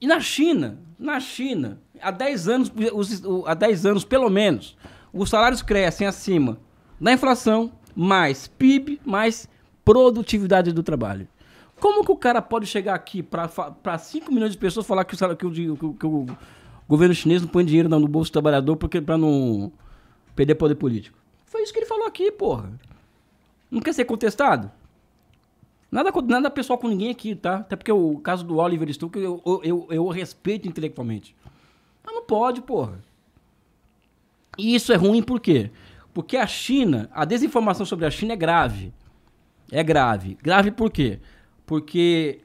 C: E na China, na China, Há 10 anos, os, há 10 anos pelo menos, os salários crescem acima da inflação, mais PIB, mais produtividade do trabalho. Como que o cara pode chegar aqui para 5 milhões de pessoas falar que o, que, o, que o, governo chinês não põe dinheiro no bolso do trabalhador para não perder poder político? Foi isso que ele falou aqui, porra. Não quer ser contestado? Nada, nada pessoal com ninguém aqui, tá? Até porque o caso do Oliver Stuck eu, eu, eu, eu respeito intelectualmente. Mas ah, não pode, porra. E isso é ruim por quê? Porque a China, a desinformação sobre a China é grave. É grave. Grave por quê? Porque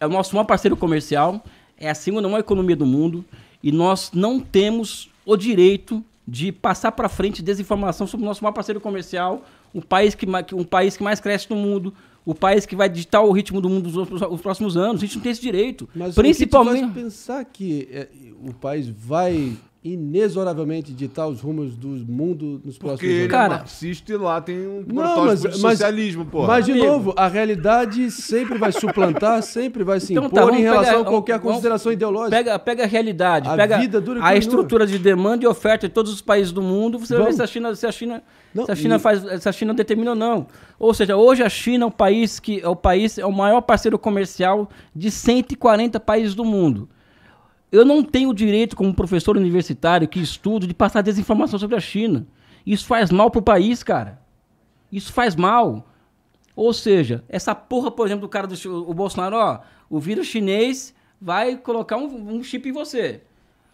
C: é o nosso maior parceiro comercial, é a segunda maior economia do mundo e nós não temos o direito de passar para frente desinformação sobre o nosso maior parceiro comercial, o país que, um país que mais cresce no mundo, o país que vai digitar o ritmo do mundo nos próximos anos. A gente não tem esse direito. Mas Principalmente... o que
B: faz pensar que é o país vai inexoravelmente ditar os rumos do mundo nos próximos anos. É cara,
C: e lá tem um não, mas, mas, socialismo, pô. Mas, de Amigo.
B: novo, a realidade sempre vai suplantar, sempre vai se então, tá, impor tá, em relação pegar, a qualquer vamos, consideração ideológica. Pega,
C: pega a realidade, a pega vida dura a continua. estrutura de demanda e oferta de todos os países do mundo, você vamos. vai ver se a China, se a China, não, se a China e... faz, se a China determina ou não. Ou seja, hoje a China é um país que é o país é o maior parceiro comercial de 140 países do mundo. Eu não tenho o direito, como professor universitário que estudo, de passar desinformação sobre a China. Isso faz mal pro país, cara. Isso faz mal. Ou seja, essa porra, por exemplo, do cara do o Bolsonaro, ó, o vírus chinês vai colocar um, um chip em você.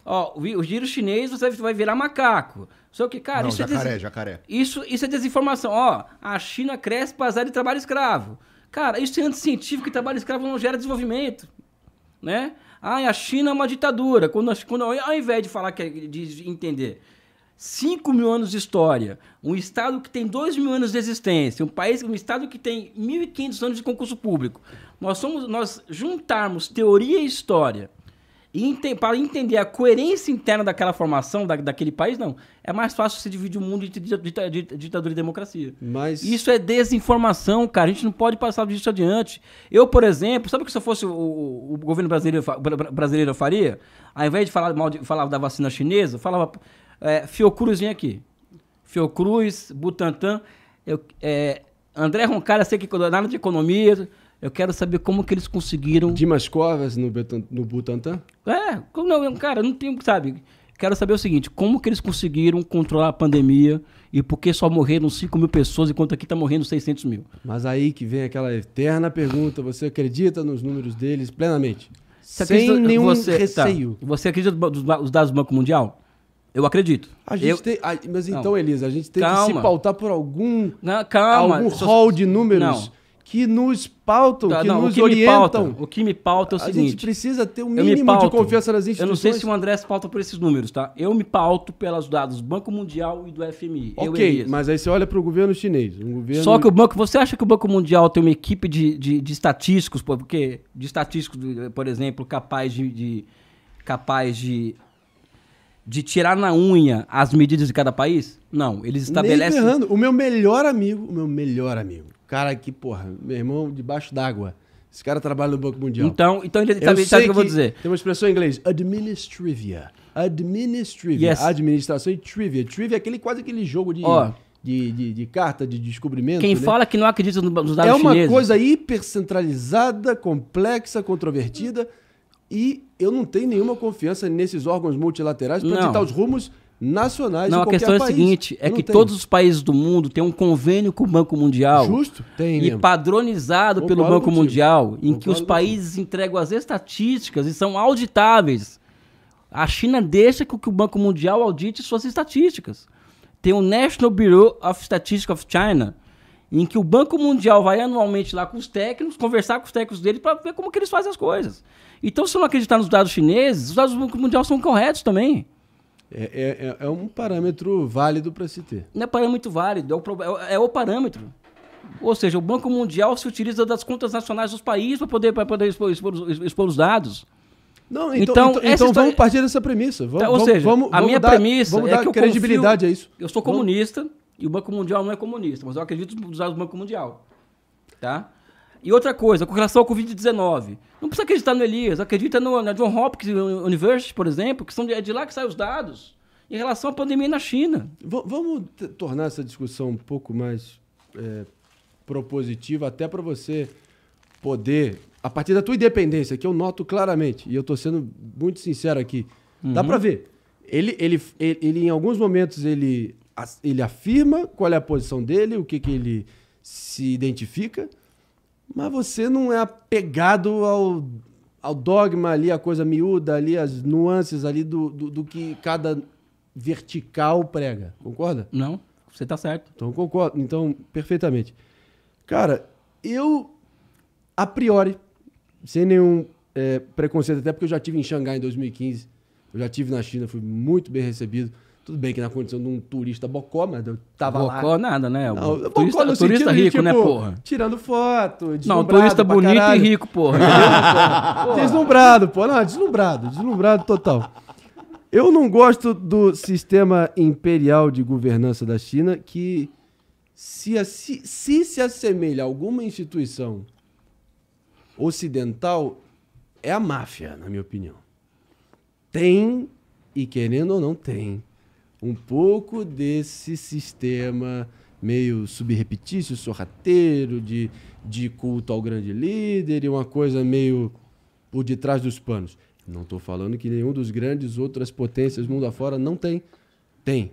C: Ó, o vírus chinês você vai virar macaco. Só que, cara, Não, isso jacaré, é des... jacaré. Isso, isso é desinformação. Ó, a China cresce para de trabalho escravo. Cara, isso é anticientífico que trabalho escravo não gera desenvolvimento, né? Ah, a China é uma ditadura. Quando, quando, ao invés de falar que é, de entender 5 mil anos de história, um Estado que tem 2 mil anos de existência, um país, um Estado que tem 1.500 anos de concurso público, nós somos, nós juntarmos teoria e história Ente, para entender a coerência interna daquela formação, da, daquele país, não. É mais fácil você dividir o mundo entre ditadura, ditadura e democracia. Mas... Isso é desinformação, cara. A gente não pode passar disso adiante. Eu, por exemplo, sabe o que se eu fosse o, o, governo brasileiro, brasileiro eu faria? Ao invés de falar mal de, falar da vacina chinesa, falava é, Fiocruz vem aqui. Fiocruz, Butantan. Eu, é, André Roncalha, sei que nada de economia eu quero saber como que eles conseguiram. Dimas Covas no, no Butantan? É, como não, cara, não tenho, sabe? Quero saber o seguinte: como que eles conseguiram controlar a pandemia e por que só morreram 5 mil pessoas enquanto aqui está morrendo 600 mil? Mas aí que vem aquela eterna pergunta:
B: você acredita nos números deles plenamente?
C: Você Sem nenhum você, tá. receio. Tá, você acredita nos dados do Banco Mundial? Eu acredito. A gente eu... Tem, mas então, calma. Elisa, a gente tem calma. que se pautar por algum, não, calma. algum rol de números. Não que nos pautam, tá, que não, nos o que orientam. Pauta, o que me pauta é o a seguinte. A gente precisa ter um mínimo de confiança nas instituições. Eu não sei se o André se pauta por esses números, tá? Eu me pauto pelos dados do Banco Mundial e do FMI. Ok, mas aí você olha para o governo chinês. Um governo... Só que o Banco... Você acha que o Banco Mundial tem uma equipe de, de, de estatísticos, porque, de estatísticos, por exemplo, capaz de, de capaz de de tirar na unha as medidas de cada país? Não, eles estabelecem.
B: O meu melhor amigo, o meu melhor amigo, cara que, porra, meu irmão debaixo d'água. Esse cara trabalha no Banco Mundial. Então, então ele sabe, sabe o que eu vou dizer. Tem uma expressão em inglês, administrivia. Administrivia. Yes. Administração e trivia. Trivia é aquele, quase aquele jogo de... Oh. De, de, de, carta, de descobrimento. Quem né? fala
C: que não acredita nos é dados É uma chineses. coisa
B: hipercentralizada, complexa, controvertida e eu não tenho nenhuma confiança nesses órgãos multilaterais para ditar os rumos nacionais Não, a questão é a seguinte, é não que tem. todos os
C: países do mundo têm um convênio com o Banco Mundial. Justo, tem. E mesmo. padronizado Concordo pelo Banco contigo. Mundial, em Concordo que os países contigo. entregam as estatísticas e são auditáveis. A China deixa que o Banco Mundial audite suas estatísticas. Tem o National Bureau of Statistics of China, em que o Banco Mundial vai anualmente lá com os técnicos, conversar com os técnicos dele para ver como que eles fazem as coisas. Então, se não acreditar nos dados chineses, os dados do Banco Mundial são corretos também. É, é, é, é um parâmetro válido para se ter. Não é parâmetro válido, é o, é, é o parâmetro. Ou seja, o Banco Mundial se utiliza das contas nacionais dos países para poder, pra poder expor, expor, expor os dados. Não, então, então, então, então vamos partir dessa
B: premissa. Vamos, tá, ou seja, vamos, vamos, a minha dar, premissa vamos é dar que credibilidade confio, a isso. Eu sou
C: comunista e o Banco Mundial não é comunista, mas eu acredito nos dados do Banco Mundial, tá? E outra coisa, com relação ao Covid-19, não precisa acreditar no Elias, acredita no, na John Hopkins University, por exemplo, que são de, é de lá que saem os dados em relação à pandemia na China.
B: V vamos tornar essa discussão um pouco mais é, propositiva, até para você poder, a partir da tua independência, que eu noto claramente, e eu estou sendo muito sincero aqui, uhum. dá para ver. Ele, ele, ele, ele, em alguns momentos, ele, ele afirma qual é a posição dele, o que, que ele se identifica, mas você não é apegado ao, ao dogma ali, a coisa miúda ali, as nuances ali do, do, do que cada vertical prega. Concorda? Não, você tá certo. Então concordo. Então, perfeitamente. Cara, eu, a priori, sem nenhum é, preconceito, até porque eu já tive em Xangai em 2015, eu já tive na China, fui muito bem recebido. Tudo bem que na condição de um turista bocó, mas eu tava bocó, lá. Bocó nada, né? Não, bocó turista, no turista rico, de, né, tipo, né, porra? Tirando foto, Não, turista bonito caralho. e rico, porra. porra. (laughs) Deslumbrado, pô. Não, deslumbrado, deslumbrado total. Eu não gosto do sistema imperial de governança da China que se, se, se, se assemelha a alguma instituição ocidental, é a máfia, na minha opinião. Tem, e querendo ou não tem, um pouco desse sistema meio subrepetício, sorrateiro, de, de culto ao grande líder e uma coisa meio por detrás dos panos. Não estou falando que nenhum dos grandes outras potências mundo afora não tem. Tem.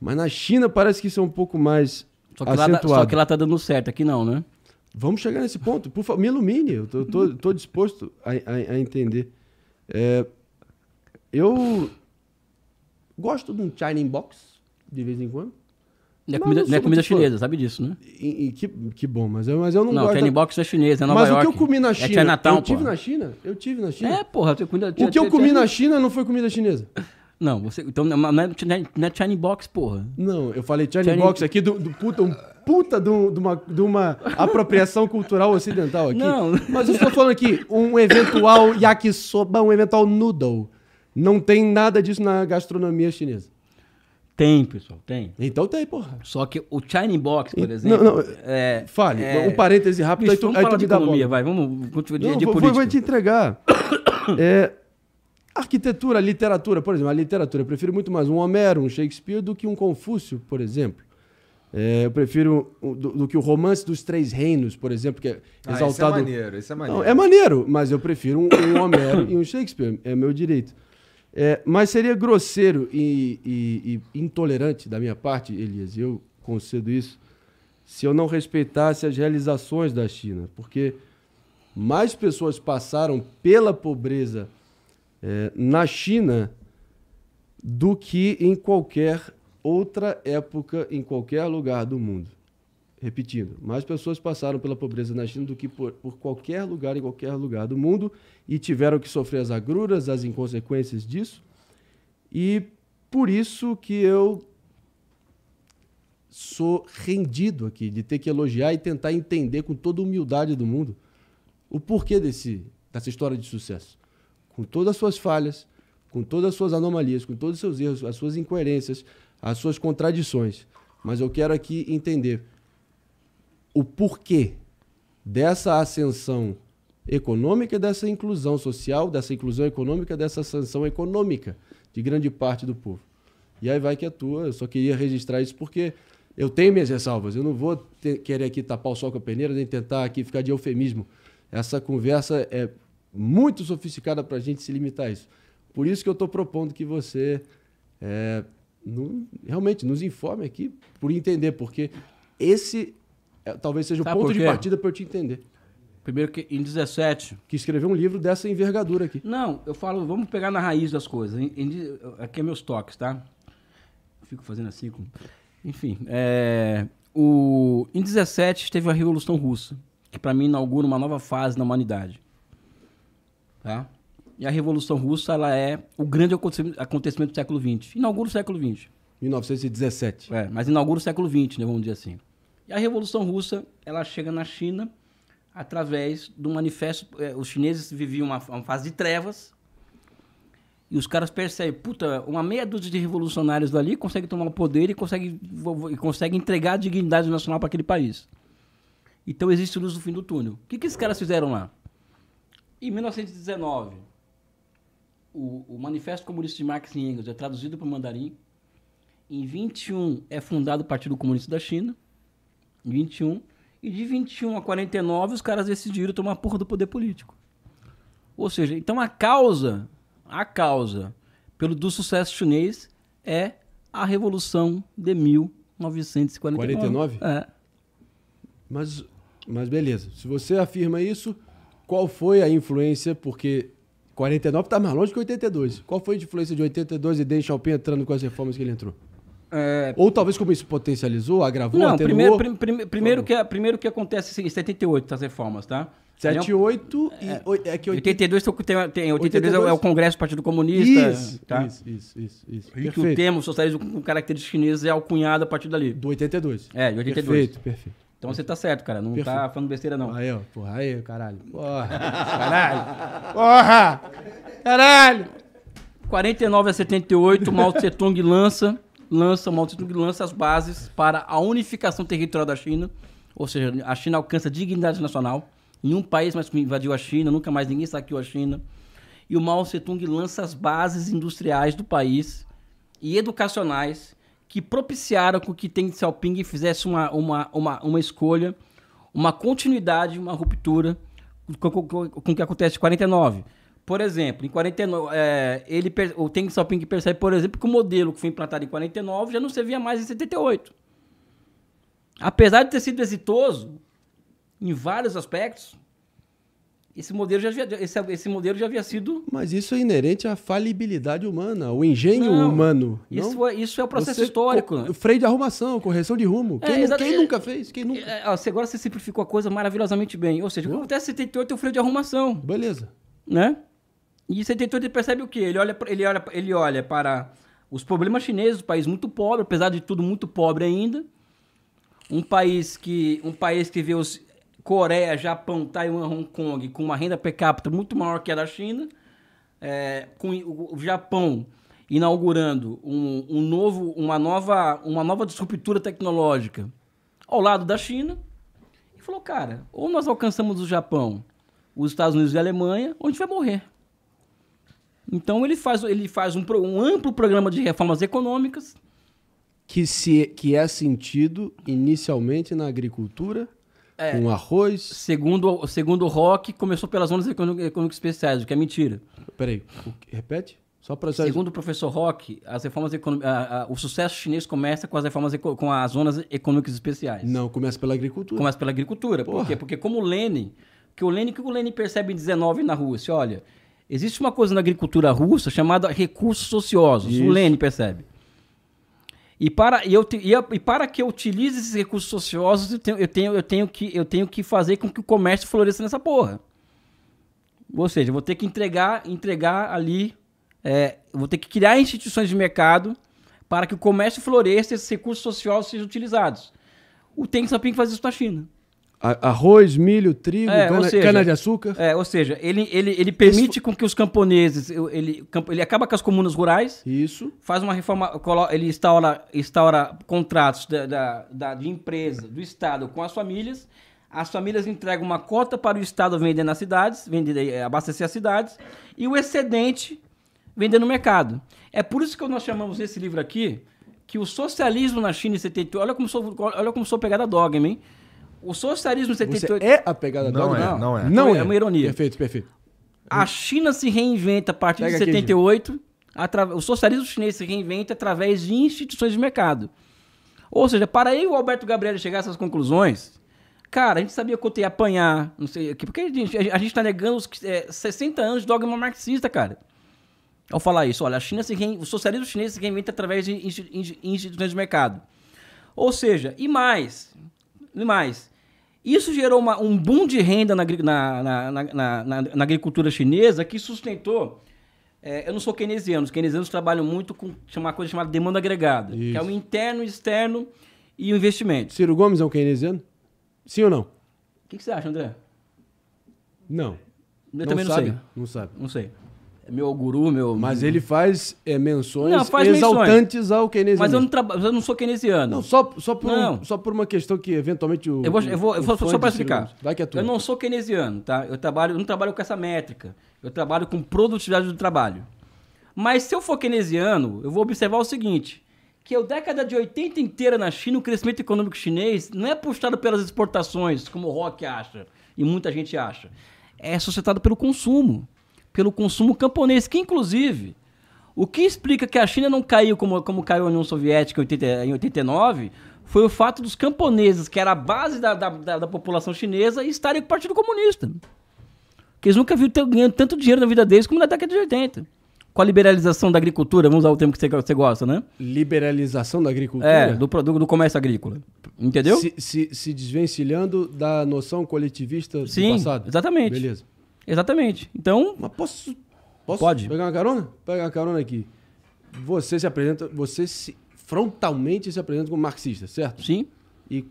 B: Mas na China parece que isso é um pouco mais só que, acentuado. Lá, só que lá
C: está dando certo, aqui
B: não, né? Vamos chegar nesse ponto. Por favor, me ilumine. Eu tô, disposto a, a, a entender. É, eu Gosto de um China Box, de vez em quando. Não é comida, não é comida chinesa,
C: sabe disso, né? E, e que, que bom, mas eu, mas eu não, não gosto. Não, China Box é chinesa, é Nova mas York. Mas o que eu comi na é China? É Natal, eu tive na
B: China? Eu tive na China. É, porra, eu comida, O que eu comi na China não foi comida chinesa.
C: Não, você. Então, não é, é, não é China Box, porra. Não, eu falei China, China... Box aqui do,
B: do puta, um puta de, um, de, uma, de uma apropriação cultural ocidental aqui. Não. Mas eu estou falando aqui, um eventual yakisoba, um eventual noodle não tem nada disso na gastronomia chinesa.
C: Tem, pessoal, tem. Então tem, porra. Só que o China Box, por exemplo. Não, não. É, fale, é... um parêntese rápido. Bicho, aí tu, vamos aí falar tu de economia, vai. Vamos
B: continuar de, não, de vou, política. Vou te entregar. (coughs) é, arquitetura, literatura, por exemplo, a literatura. Eu prefiro muito mais um Homero, um Shakespeare, do que um Confúcio, por exemplo. É, eu prefiro do, do, que o romance dos Três Reinos, por exemplo, que é exaltado. Ah, esse é maneiro, esse é maneiro. Não, é maneiro, mas eu prefiro um, um Homero (coughs) e um Shakespeare, é meu direito. É, mas seria grosseiro e, e, e, intolerante da minha parte, Elias, e eu concedo isso, se eu não respeitasse as realizações da China, porque mais pessoas passaram pela pobreza é, na China do que em qualquer outra época, em qualquer lugar do mundo repetindo, mais pessoas passaram pela pobreza na China do que por, por, qualquer lugar em qualquer lugar do mundo e tiveram que sofrer as agruras, as inconsequências disso. E por isso que eu sou rendido aqui de ter que elogiar e tentar entender com toda a humildade do mundo o porquê desse, dessa história de sucesso. Com todas as suas falhas, com todas as suas anomalias, com todos os seus erros, as suas incoerências, as suas contradições. Mas eu quero aqui entender o porquê dessa ascensão econômica, dessa inclusão social, dessa inclusão econômica, dessa ascensão econômica de grande parte do povo. E aí vai que é tua. Eu só queria registrar isso porque eu tenho minhas ressalvas. Eu não vou ter, querer aqui tapar o sol com a peneira, nem tentar aqui ficar de eufemismo. Essa conversa é muito sofisticada para a gente se limitar a isso. Por isso que eu estou propondo que você é, não, realmente nos informe aqui por entender, porque
C: esse é, talvez seja Sabe o ponto de partida para eu te entender. Primeiro que em 17. Que escreveu um livro dessa envergadura aqui. Não, eu falo, vamos pegar na raiz das coisas. Em, em, aqui é meus toques, tá? fico fazendo assim. Com... Enfim, é, o, em 17 teve a Revolução Russa, que para mim inaugura uma nova fase na humanidade. Tá? E a Revolução Russa ela é o grande acontecimento do século XX. Inaugura o século XX. 1917. É, mas inaugura o século XX, né, vamos dizer assim. E a Revolução Russa, ela chega na China através do manifesto. É, os chineses viviam uma, uma, fase de trevas. E os caras percebem, puta, uma meia dúzia de revolucionários dali consegue tomar o poder e consegue, e consegue entregar a dignidade nacional para aquele país. Então existe luz no fim do túnel. O que, que esses caras fizeram lá? Em 1919, o, o Manifesto Comunista de Marx e Engels é traduzido para o mandarim. Em 21 é fundado o Partido Comunista da China. 21. E de 21 a 49, os caras decidiram tomar porra do poder político. Ou seja, então a causa, a causa pelo do sucesso chinês é a Revolução de 1949. 49? É. Mas, mas beleza, se você afirma isso,
B: qual foi a influência? Porque 49 está mais longe que 82. Qual foi a influência de 82 e Deng Xiaoping entrando com as reformas que ele entrou? É... Ou talvez como isso potencializou, agravou, Não, primeiro, prim,
C: primeiro, que, é, primeiro que acontece em 78 tá as reformas, tá? 78 é, e 82 é. é que 82 tem, tem 82, é o Congresso do Partido Comunista, isso, tá? Isso,
B: isso, isso, isso. E que o termo
C: socialismo com características chinesas é alcunhado a partir dali. Do 82. É, de 82. Perfeito, perfeito. Então você tá certo, cara. Não tá perfeito. tá falando besteira, não. Aí, ó. Porra, aí, caralho. Porra. (laughs) Caralho. Porra. Caralho. 49 a 78, Mao Tse Tung lança lança, Mao Tse-tung lança as bases para a unificação territorial da China, ou seja, a China alcança dignidade nacional. Nenhum país mais invadiu a China, nunca mais ninguém saqueou a China. E o Mao Tse-tung lança as bases industriais do país e educacionais que propiciaram com que Deng Xiaoping fizesse uma, uma, uma, uma escolha, uma continuidade, uma ruptura com o que acontece em 49 por exemplo, em 49, é, ele, o Teng Xiaoping percebe, por exemplo, que o modelo que foi implantado em 49 já não servia mais em 78. Apesar de ter sido exitoso em vários aspectos, esse modelo já havia, esse, esse, modelo já havia sido.
B: Mas isso é inerente à falibilidade humana, o
C: engenho não, humano. Isso, não? É, isso é o processo você, histórico. Né? freio
B: de arrumação, correção de rumo. Quem, é, quem nunca
C: fez? Quem nunca? É, é, agora você simplificou a coisa maravilhosamente bem. Ou seja, até que acontece 78 é o freio de arrumação. Beleza. Né? E esse ele percebe o quê? Ele olha, ele olha, ele olha para os problemas chineses, um país muito pobre, apesar de tudo muito pobre ainda, um país que um país que vê os Coreia, Japão, Taiwan, Hong Kong com uma renda per capita muito maior que a da China, é, com o Japão inaugurando um, um, novo, uma nova, uma nova disruptura tecnológica ao lado da China, e falou, cara, ou nós alcançamos o Japão, os Estados Unidos e a Alemanha, ou a gente vai morrer. Então ele faz, ele faz um, um amplo programa de reformas econômicas. Que, se, que é sentido inicialmente na agricultura, é, com arroz. Segundo, segundo o Rock, começou pelas zonas econômicas especiais, o que é mentira. Peraí, repete? Só para Segundo o professor Rock, as reformas econom... a, a, o sucesso chinês começa com as reformas eco... com as zonas econômicas especiais. Não, começa pela agricultura. Começa pela agricultura. Porra. Por quê? Porque como o Lenin, que o Lenin que o Lenin percebe em 19 na Rússia, olha, Existe uma coisa na agricultura russa chamada recursos ociosos. Isso. O Lênin percebe. E para, e, eu, e, e para que eu utilize esses recursos ociosos, eu tenho, eu, tenho, eu, tenho que, eu tenho que fazer com que o comércio floresça nessa porra. Ou seja, eu vou ter que entregar, entregar ali, é, vou ter que criar instituições de mercado para que o comércio floresça e esses recursos sociais sejam utilizados. O Teng Saping faz isso na China.
B: Arroz, milho, trigo, é, cana, de
C: açúcar. É, ou seja, ele, ele, ele permite Isso. com que os camponeses, ele, ele acaba com as comunas rurais. Isso. Faz uma reforma, ele instaura, instaura contratos da, da, da de empresa, do Estado com as famílias. As famílias entregam uma cota para o Estado vender nas cidades, vender, é, abastecer as cidades, e o excedente vender no mercado. É por isso que nós chamamos esse livro aqui que o socialismo na China em 78, olha como sou, olha como sou pegada dogma, hein? O socialismo 78. Você é a pegada não dogma? É, não é. Não é. é. é uma ironia.
B: Perfeito, perfeito.
C: A China se reinventa a partir Pega de 78. atra... O socialismo chinês se reinventa através de instituições de mercado. Ou seja, para aí o Alberto Gabriel chegar a essas conclusões, cara, a gente sabia quanto ia apanhar, não sei aqui, porque a gente, a gente tá negando os é, 60 anos de dogma marxista, cara. Ao falar isso, olha, a China se rein... o socialismo chinês se reinventa através de instituições de mercado. Ou seja, e mais, e mais, isso gerou uma, um boom de renda na, na, na, na agricultura chinesa que sustentou. É, eu não sou keynesiano, os keynesianos trabalham muito com uma coisa chamada demanda agregada, Isso. que é o interno, externo e o investimento. Ciro Gomes é um keynesiano? Sim ou não? O que, que você acha, André? Não. Eu não também não sei.
B: Não sabe. Não sei meu guru, meu. Mas ele faz é, menções não, faz exaltantes menções. ao keynesiano. Mas eu não,
C: traba... eu não sou keynesiano. Não, só, só, por não. Um, só por
B: uma questão que eventualmente o. Eu vou, eu vou, eu vou só para explicar.
C: Vai que é tudo. Eu não sou keynesiano, tá? Eu, trabalho, eu não trabalho com essa métrica. Eu trabalho com produtividade do trabalho. Mas se eu for keynesiano, eu vou observar o seguinte: que a década de 80 inteira na China, o crescimento econômico chinês não é puxado pelas exportações, como o Rock acha, e muita gente acha. É sustentado pelo consumo pelo consumo camponês, que inclusive o que explica que a China não caiu como, como caiu a União Soviética em, 80, em 89 foi o fato dos camponeses, que era a base da, da, da, da população chinesa, estarem com o Partido Comunista. Que eles nunca viram ganhando tanto dinheiro na vida deles como na década de 80. Com a liberalização da agricultura, vamos usar o termo que você, você gosta, né? Liberalização da agricultura? É, do, produto do comércio agrícola. Entendeu? Se,
B: se, se desvencilhando da noção coletivista Sim, do passado. Exatamente. Beleza. Exatamente. Então. Mas posso. posso pode. Pegar uma carona? Pegar uma carona aqui. Você se apresenta. Você se, frontalmente se apresenta como marxista, certo? Sim. E.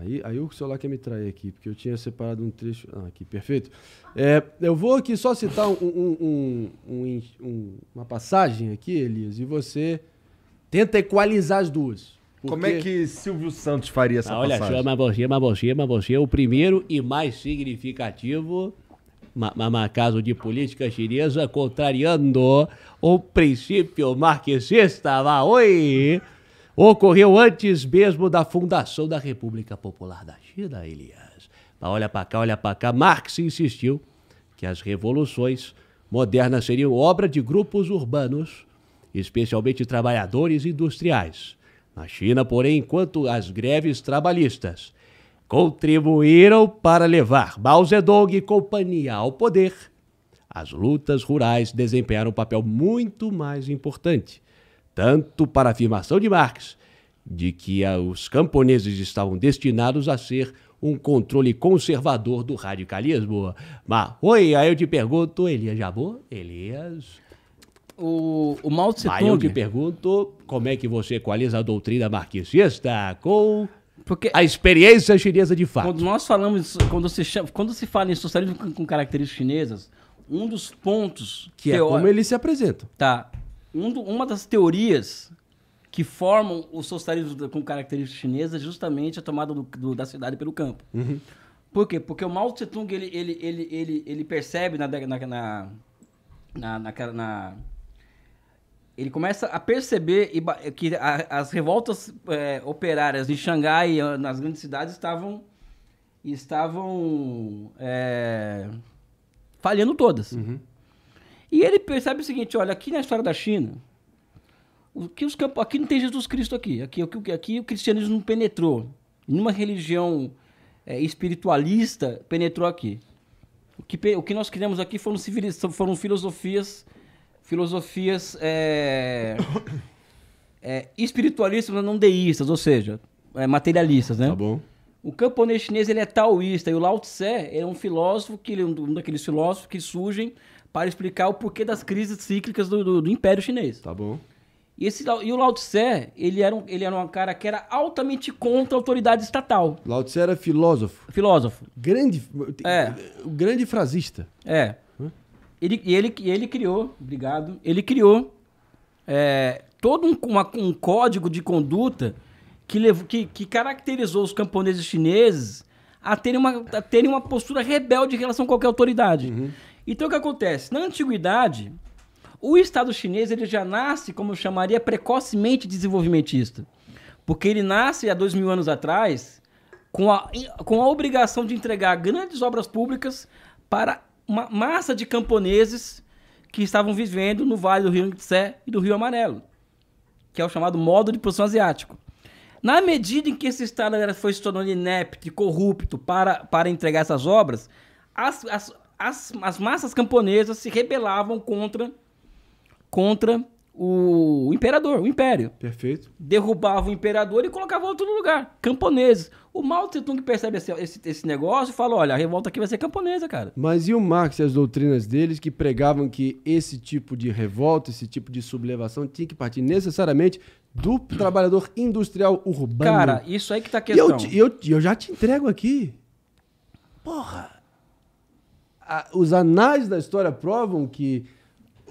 B: Aí, aí o celular quer me trair aqui, porque eu tinha separado um trecho. Ah, aqui, perfeito. É, eu vou aqui só citar um, um, um, uma passagem aqui, Elias, e você tenta equalizar as duas. Porque... Como é que Silvio Santos faria essa ah, olha passagem? Olha
D: só, Mabogia, Mabogia, Mabogia, o primeiro e mais significativo uma, caso de política chinesa contrariando o princípio marxista. lá, oi! Ocorreu antes mesmo da fundação da República Popular da China, Elias. olha para cá, olha para cá. Marx insistiu que as revoluções modernas seriam obra de grupos urbanos, especialmente trabalhadores industriais. Na China, porém, enquanto as greves trabalhistas contribuíram para levar Mao Zedong e companhia ao poder, as lutas rurais desempenharam um papel muito mais importante, tanto para a afirmação de Marx de que os camponeses estavam destinados a ser um controle conservador do radicalismo. Mas, oi, aí eu te pergunto, Elias Jabô, Elias... O, o Mao Tse Tung... Aí eu te pergunto, como é que você equaliza a doutrina marxista com
C: porque a experiência chinesa de fato. Quando nós falamos, quando se, chama, quando se fala em socialismo com, com características chinesas, um dos pontos que é teó... é como ele se apresenta. Tá. Um do, uma das teorias que formam o socialismo com características chinesas é justamente a tomada do, do, da cidade pelo campo. Uhum. Por quê? Porque o Mao Tse Tung ele, ele, ele, ele, ele percebe na, na, na, na, na ele começa a perceber que as revoltas é, operárias de Xangai eh, nas grandes cidades estavam estavam é, falhando todas. Uhum. E ele percebe o seguinte, olha, aqui na história da China, que os campos, aqui não tem Jesus Cristo aqui, aqui, aqui, aqui o cristianismo não penetrou, nenhuma religião é, espiritualista penetrou aqui. O que, o que nós criamos aqui foram, foram filosofias filosofias é, é, espiritualistas, mas não deístas, ou seja, é, materialistas, né? Tá bom. O camponês chinês ele é taoísta e o Lao Tse é um filósofo que ele é um daqueles filósofos que surgem para explicar o porquê das crises cíclicas do, do, do Império Chinês. Tá bom. E, esse, e o Lao Tse, ele era, um, ele era um cara que era altamente contra a autoridade estatal. Lao Tse era filósofo. Filósofo. Grande, é. grande frasista. É. Ele, ele, ele criou, obrigado, ele criou é, todo um, uma, um código de conduta que, levou, que, que caracterizou os camponeses chineses a terem uma, a terem uma postura rebelde em relação a qualquer autoridade. Uhum. Então o que acontece? Na antiguidade, o Estado chinês ele já nasce, como eu chamaria, precocemente desenvolvimentista. Porque ele nasce há dois mil anos atrás com a, com a obrigação de entregar grandes obras públicas para uma massa de camponeses que estavam vivendo no Vale do Rio Tse e do Rio Amarelo, que é o chamado modo de produção asiático. Na medida em que esse Estado foi se tornando inepto e corrupto para, para entregar essas obras, as, as, as, as massas camponesas se rebelavam contra, contra o imperador, o império. Perfeito. Derrubava o imperador e colocava outro no lugar, camponeses. O Mao Tse Tung percebe esse, esse, esse negócio e fala, olha, a revolta aqui vai ser camponesa, cara.
B: Mas e o Marx e as doutrinas deles que pregavam que esse tipo de revolta, esse tipo de sublevação tinha que partir necessariamente do trabalhador industrial urbano? Cara,
C: isso aí que tá a questão. E
B: eu, eu, eu já te entrego aqui. Porra! A, os anais da história provam que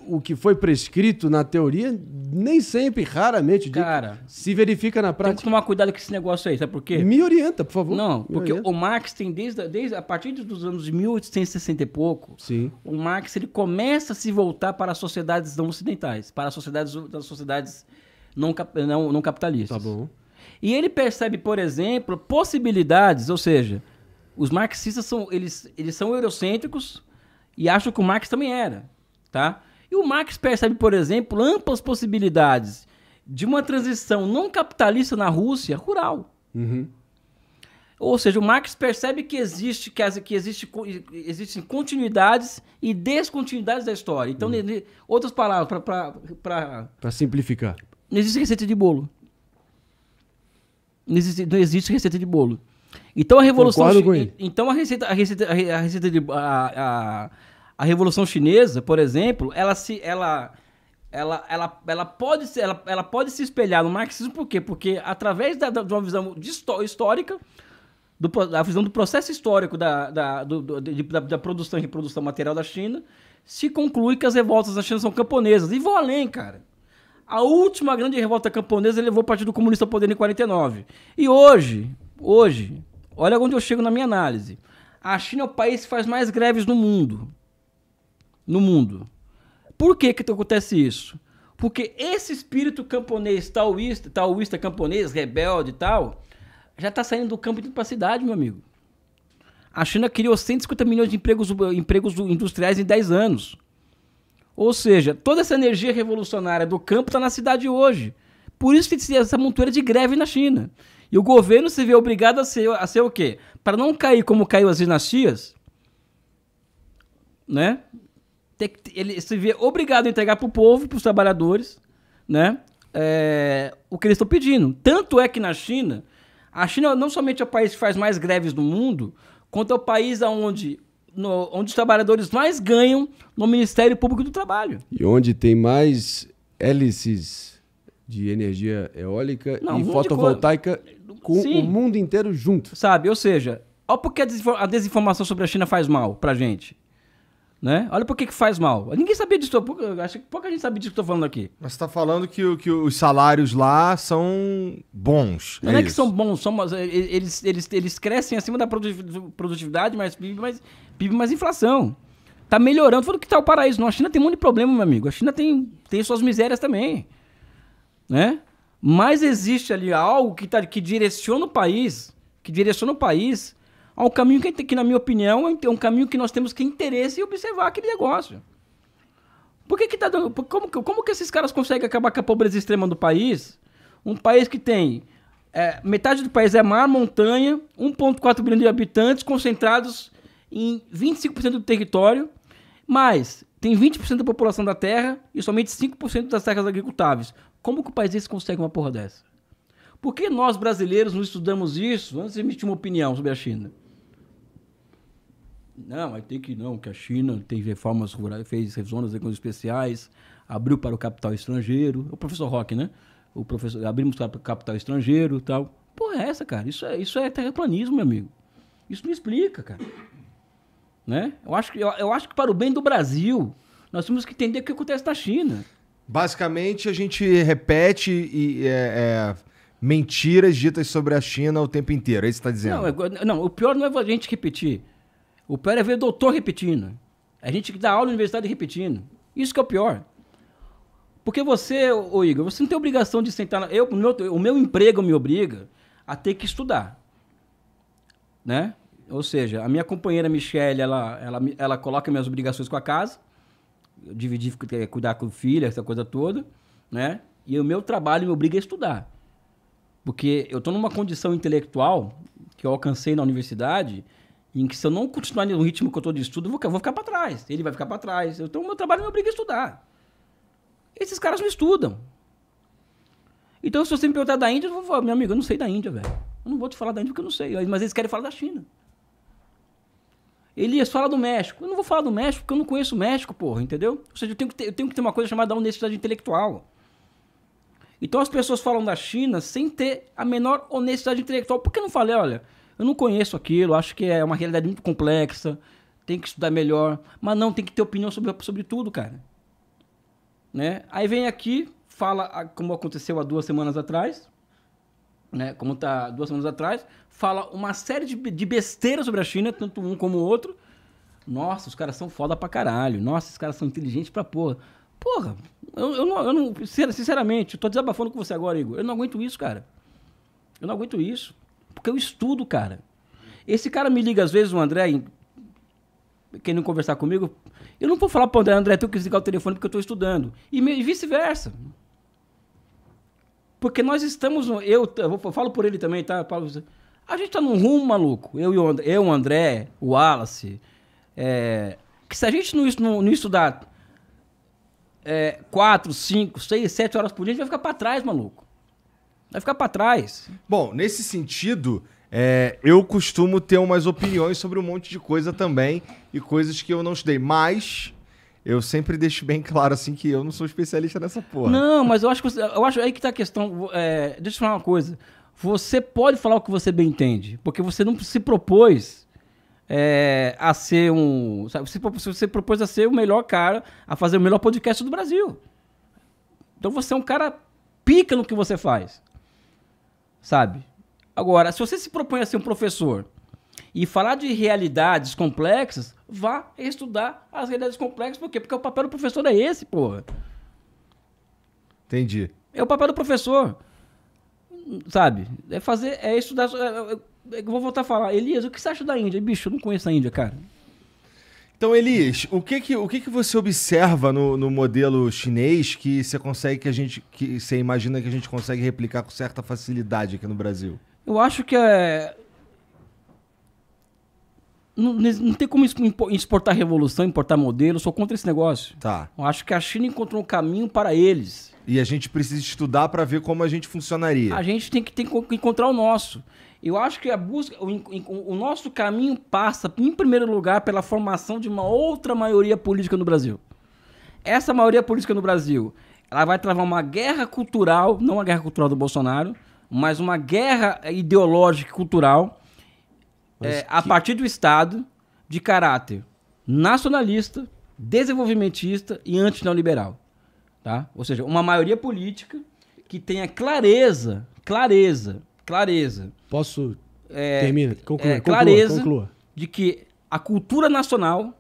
B: o que foi prescrito na teoria
C: nem sempre, raramente, Cara, se verifica na prática. Tem que tomar cuidado com esse negócio aí, sabe por quê? Me
B: orienta, por favor. Não, porque o
C: Marx tem desde, desde a partir dos anos 1860 e pouco, Sim. o Marx ele começa a se voltar para as sociedades não ocidentais, para as sociedades, as sociedades não, não, não capitalistas. Tá bom. E ele percebe, por exemplo, possibilidades, ou seja, os marxistas são eles, eles são eurocêntricos e acham que o Marx também era, tá? E o Marx percebe, por exemplo, amplas possibilidades de uma transição não capitalista na Rússia rural. Uhum. Ou seja, o Marx percebe que existe que, que existe, existem continuidades e descontinuidades da história. Então, uhum. outras palavras para simplificar. Não existe receita de bolo. Não existe, não existe receita de bolo. Então a revolução então a receita a receita a receita de a, a, a Revolução Chinesa, por exemplo, ela se ela ela, ela, ela, pode se, ela, ela pode se espelhar no marxismo, por quê? Porque através da, da de uma visão de histórica, do, da visão do processo histórico da, da, do, de, da, da, produção e reprodução material da China, se conclui que as revoltas da China são camponesas. E vou além, cara. A última grande revolta camponesa levou o Partido Comunista ao poder em 49. E hoje, hoje, olha onde eu chego na minha análise. A China é o país que faz mais greves no mundo no mundo. Por que que acontece isso? Porque esse espírito camponês, taoísta, taoísta camponês, rebelde e tal, já está saindo do campo e indo para a cidade, meu amigo. A China criou 150 milhões de empregos, empregos industriais em 10 anos. Ou seja, toda essa energia revolucionária do campo está na cidade hoje. Por isso que tem essa montura de greve na China. E o governo se vê obrigado a ser, a ser o quê? Para não cair como caiu as dinastias, né? ter, ele se vê obrigado a entregar para o povo, para os trabalhadores, né? É, o que eles estão pedindo. Tanto é que na China, a China não somente é o país que faz mais greves no mundo, quanto é o país onde, no, onde os trabalhadores mais ganham no Ministério Público do Trabalho.
B: E onde tem mais hélices
C: de energia eólica não, e fotovoltaica com Sim. o mundo inteiro junto. Sabe, ou seja, olha porque a desinformação sobre a China faz mal pra gente. Né? Olha por que, que faz mal. Ninguém sabia disso. Pouca, acho que pouca gente sabe disso que eu tô falando aqui. Mas você tá falando que, que os
A: salários lá são bons. É Não é, é que
C: são bons, são, é, é, eles, eles, eles crescem acima da produtividade, mas PIB mais, PIB mais inflação. Tá melhorando. Falando que tá o paraíso. Não, a China tem um monte de problema, meu amigo. A China tem, tem suas misérias também. Né? Mas existe ali algo que, tá, que direciona o país, que direciona o país a um caminho que, que, na minha opinião, é um caminho que nós temos que interesse e observar aquele negócio. Por que que tá dando... Como, como que esses caras conseguem acabar com a pobreza extrema do país? Um país que tem... É, metade do país é mar, montanha, 1,4 bilhão de habitantes concentrados em 25% do território, mas tem 20% da população da terra e somente 5% das terras agricultáveis. Como que o país desse consegue uma porra dessa? Por que nós brasileiros não estudamos isso antes de emitir uma opinião sobre a China? Não, mas tem que não, que a China tem reformas rurais, fez zonas econômicas especiais, abriu para o capital estrangeiro. O professor Rock, né? O professor, abrimos para o capital estrangeiro e tal. Pô, é essa, cara? Isso é, isso é terraplanismo, meu amigo. Isso não explica, cara. Né? Eu, acho que, eu, eu acho que para o bem do Brasil, nós temos que entender o que acontece na China. Basicamente, a
A: gente repete e, é, é, mentiras ditas sobre a China o tempo inteiro. É isso que está dizendo?
C: Não, é, não, o pior não é a gente repetir. O pior é ver doutor repetindo. A é gente que dá aula na universidade repetindo. Isso que é o pior. Porque você, ô Igor, você não tem obrigação de sentar. Na... Eu, o, meu, o meu emprego me obriga a ter que estudar. Né? Ou seja, a minha companheira Michelle, ela, ela, ela coloca minhas obrigações com a casa, dividir, cuidar com o filho, essa coisa toda, né? E o meu trabalho me obriga a estudar. Porque eu estou numa condição intelectual que eu alcancei na universidade em que se eu não continuar no ritmo que eu estou de estudo, eu vou, eu vou ficar para trás. Ele vai ficar para trás. Então, o meu trabalho me obriga a estudar. Esses caras não estudam. Então, se você me perguntar da Índia, eu vou falar, meu amigo, eu não sei da Índia, velho. Eu não vou te falar da Índia porque eu não sei. Mas eles querem falar da China. Elias, fala do México. Eu não vou falar do México porque eu não conheço o México, porra, entendeu? Ou seja, eu tenho que ter, eu tenho que ter uma coisa chamada honestidade intelectual. Então as pessoas falam da China sem ter a menor honestidade intelectual. Por que eu não falei, olha, eu não conheço aquilo, acho que é uma realidade muito complexa, tem que estudar melhor, mas não tem que ter opinião sobre, sobre tudo, cara. Né? Aí vem aqui, fala como aconteceu há duas semanas atrás, né? Como está duas semanas atrás, fala uma série de, de besteira sobre a China, tanto um como o outro. Nossa, os caras são foda pra caralho. Nossa, os caras são inteligentes pra porra. Porra, eu, eu, não, eu não. Sinceramente, eu tô desabafando com você agora, Igor. Eu não aguento isso, cara. Eu não aguento isso. Porque eu estudo, cara. Esse cara me liga às vezes, o André, quem não conversar comigo, eu não vou falar para o André, André, tu que desligar o telefone porque eu estou estudando. E, vice-versa. Porque nós estamos, eu, eu, falo por ele também, tá? Paulo, a gente está num rumo maluco. Eu, o André, eu, o André, o Wallace. É, que se a gente não, não, não estudar é, cinco seis sete horas por dia, a gente vai ficar para trás, maluco. Vai ficar para trás. Bom, nesse sentido,
A: é, eu costumo ter umas opiniões sobre um monte de coisa também e coisas que eu não estudei. Mas eu sempre deixo bem claro, assim, que eu não sou especialista nessa porra. Não,
C: mas eu acho que eu acho aí que tá a questão. É, deixa eu falar uma coisa. Você pode falar o que você bem entende, porque você não se propôs é, a ser um. Sabe, você, você propôs a ser o melhor cara, a fazer o melhor podcast do Brasil. Então você é um cara pica no que você faz sabe? Agora, se você se propõe a ser um professor e falar de realidades complexas, vá estudar as realidades complexas, por quê? Porque o papel do professor é esse, porra. Entendi. É o papel do professor. Sabe? É fazer, é estudar. É, é, é eu vou voltar a falar. Elias, o que você acha da Índia? Bicho, eu não conheço a Índia, cara. Então, Elias,
A: o que que, o que, que você observa no, no modelo chinês que você consegue que a gente que você imagina que a gente consegue replicar com certa facilidade aqui no Brasil?
C: Eu acho que é não, não tem como exportar revolução, importar modelo, sou contra esse negócio. Tá. Eu acho que a China encontrou um caminho para eles. E a gente precisa estudar para ver como a gente funcionaria. A gente tem que, tem que encontrar o nosso. Eu acho que a busca, o, o, nosso caminho passa, em primeiro lugar, pela formação de uma outra maioria política no Brasil. Essa maioria política no Brasil, ela vai travar uma guerra cultural, não a guerra cultural do Bolsonaro, mas uma guerra ideológica e cultural é, que... a partir do Estado de caráter nacionalista, desenvolvimentista e antineoliberal. Tá? Ou seja, uma maioria política que tenha clareza, clareza clareza. Posso? É, Termina, é, conclua, é, clareza conclua. de que a cultura nacional,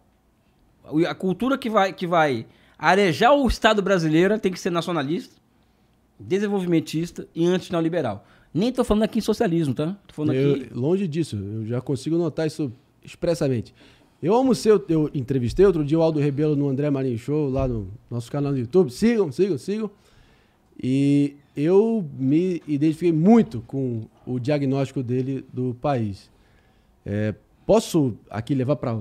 C: a cultura que vai, que vai arejar o Estado brasileiro tem que ser nacionalista, desenvolvimentista e antineoliberal. Nem estou falando aqui em socialismo, tá? Tô falando eu, aqui...
B: Longe disso, eu já consigo notar isso expressamente. Eu almocei, eu, eu entrevistei outro dia o Aldo Rebelo no André Marinho Show, lá no nosso canal do YouTube. Sigam, sigam, sigam. E eu me identifiquei muito com o diagnóstico dele do país. É, posso aqui levar para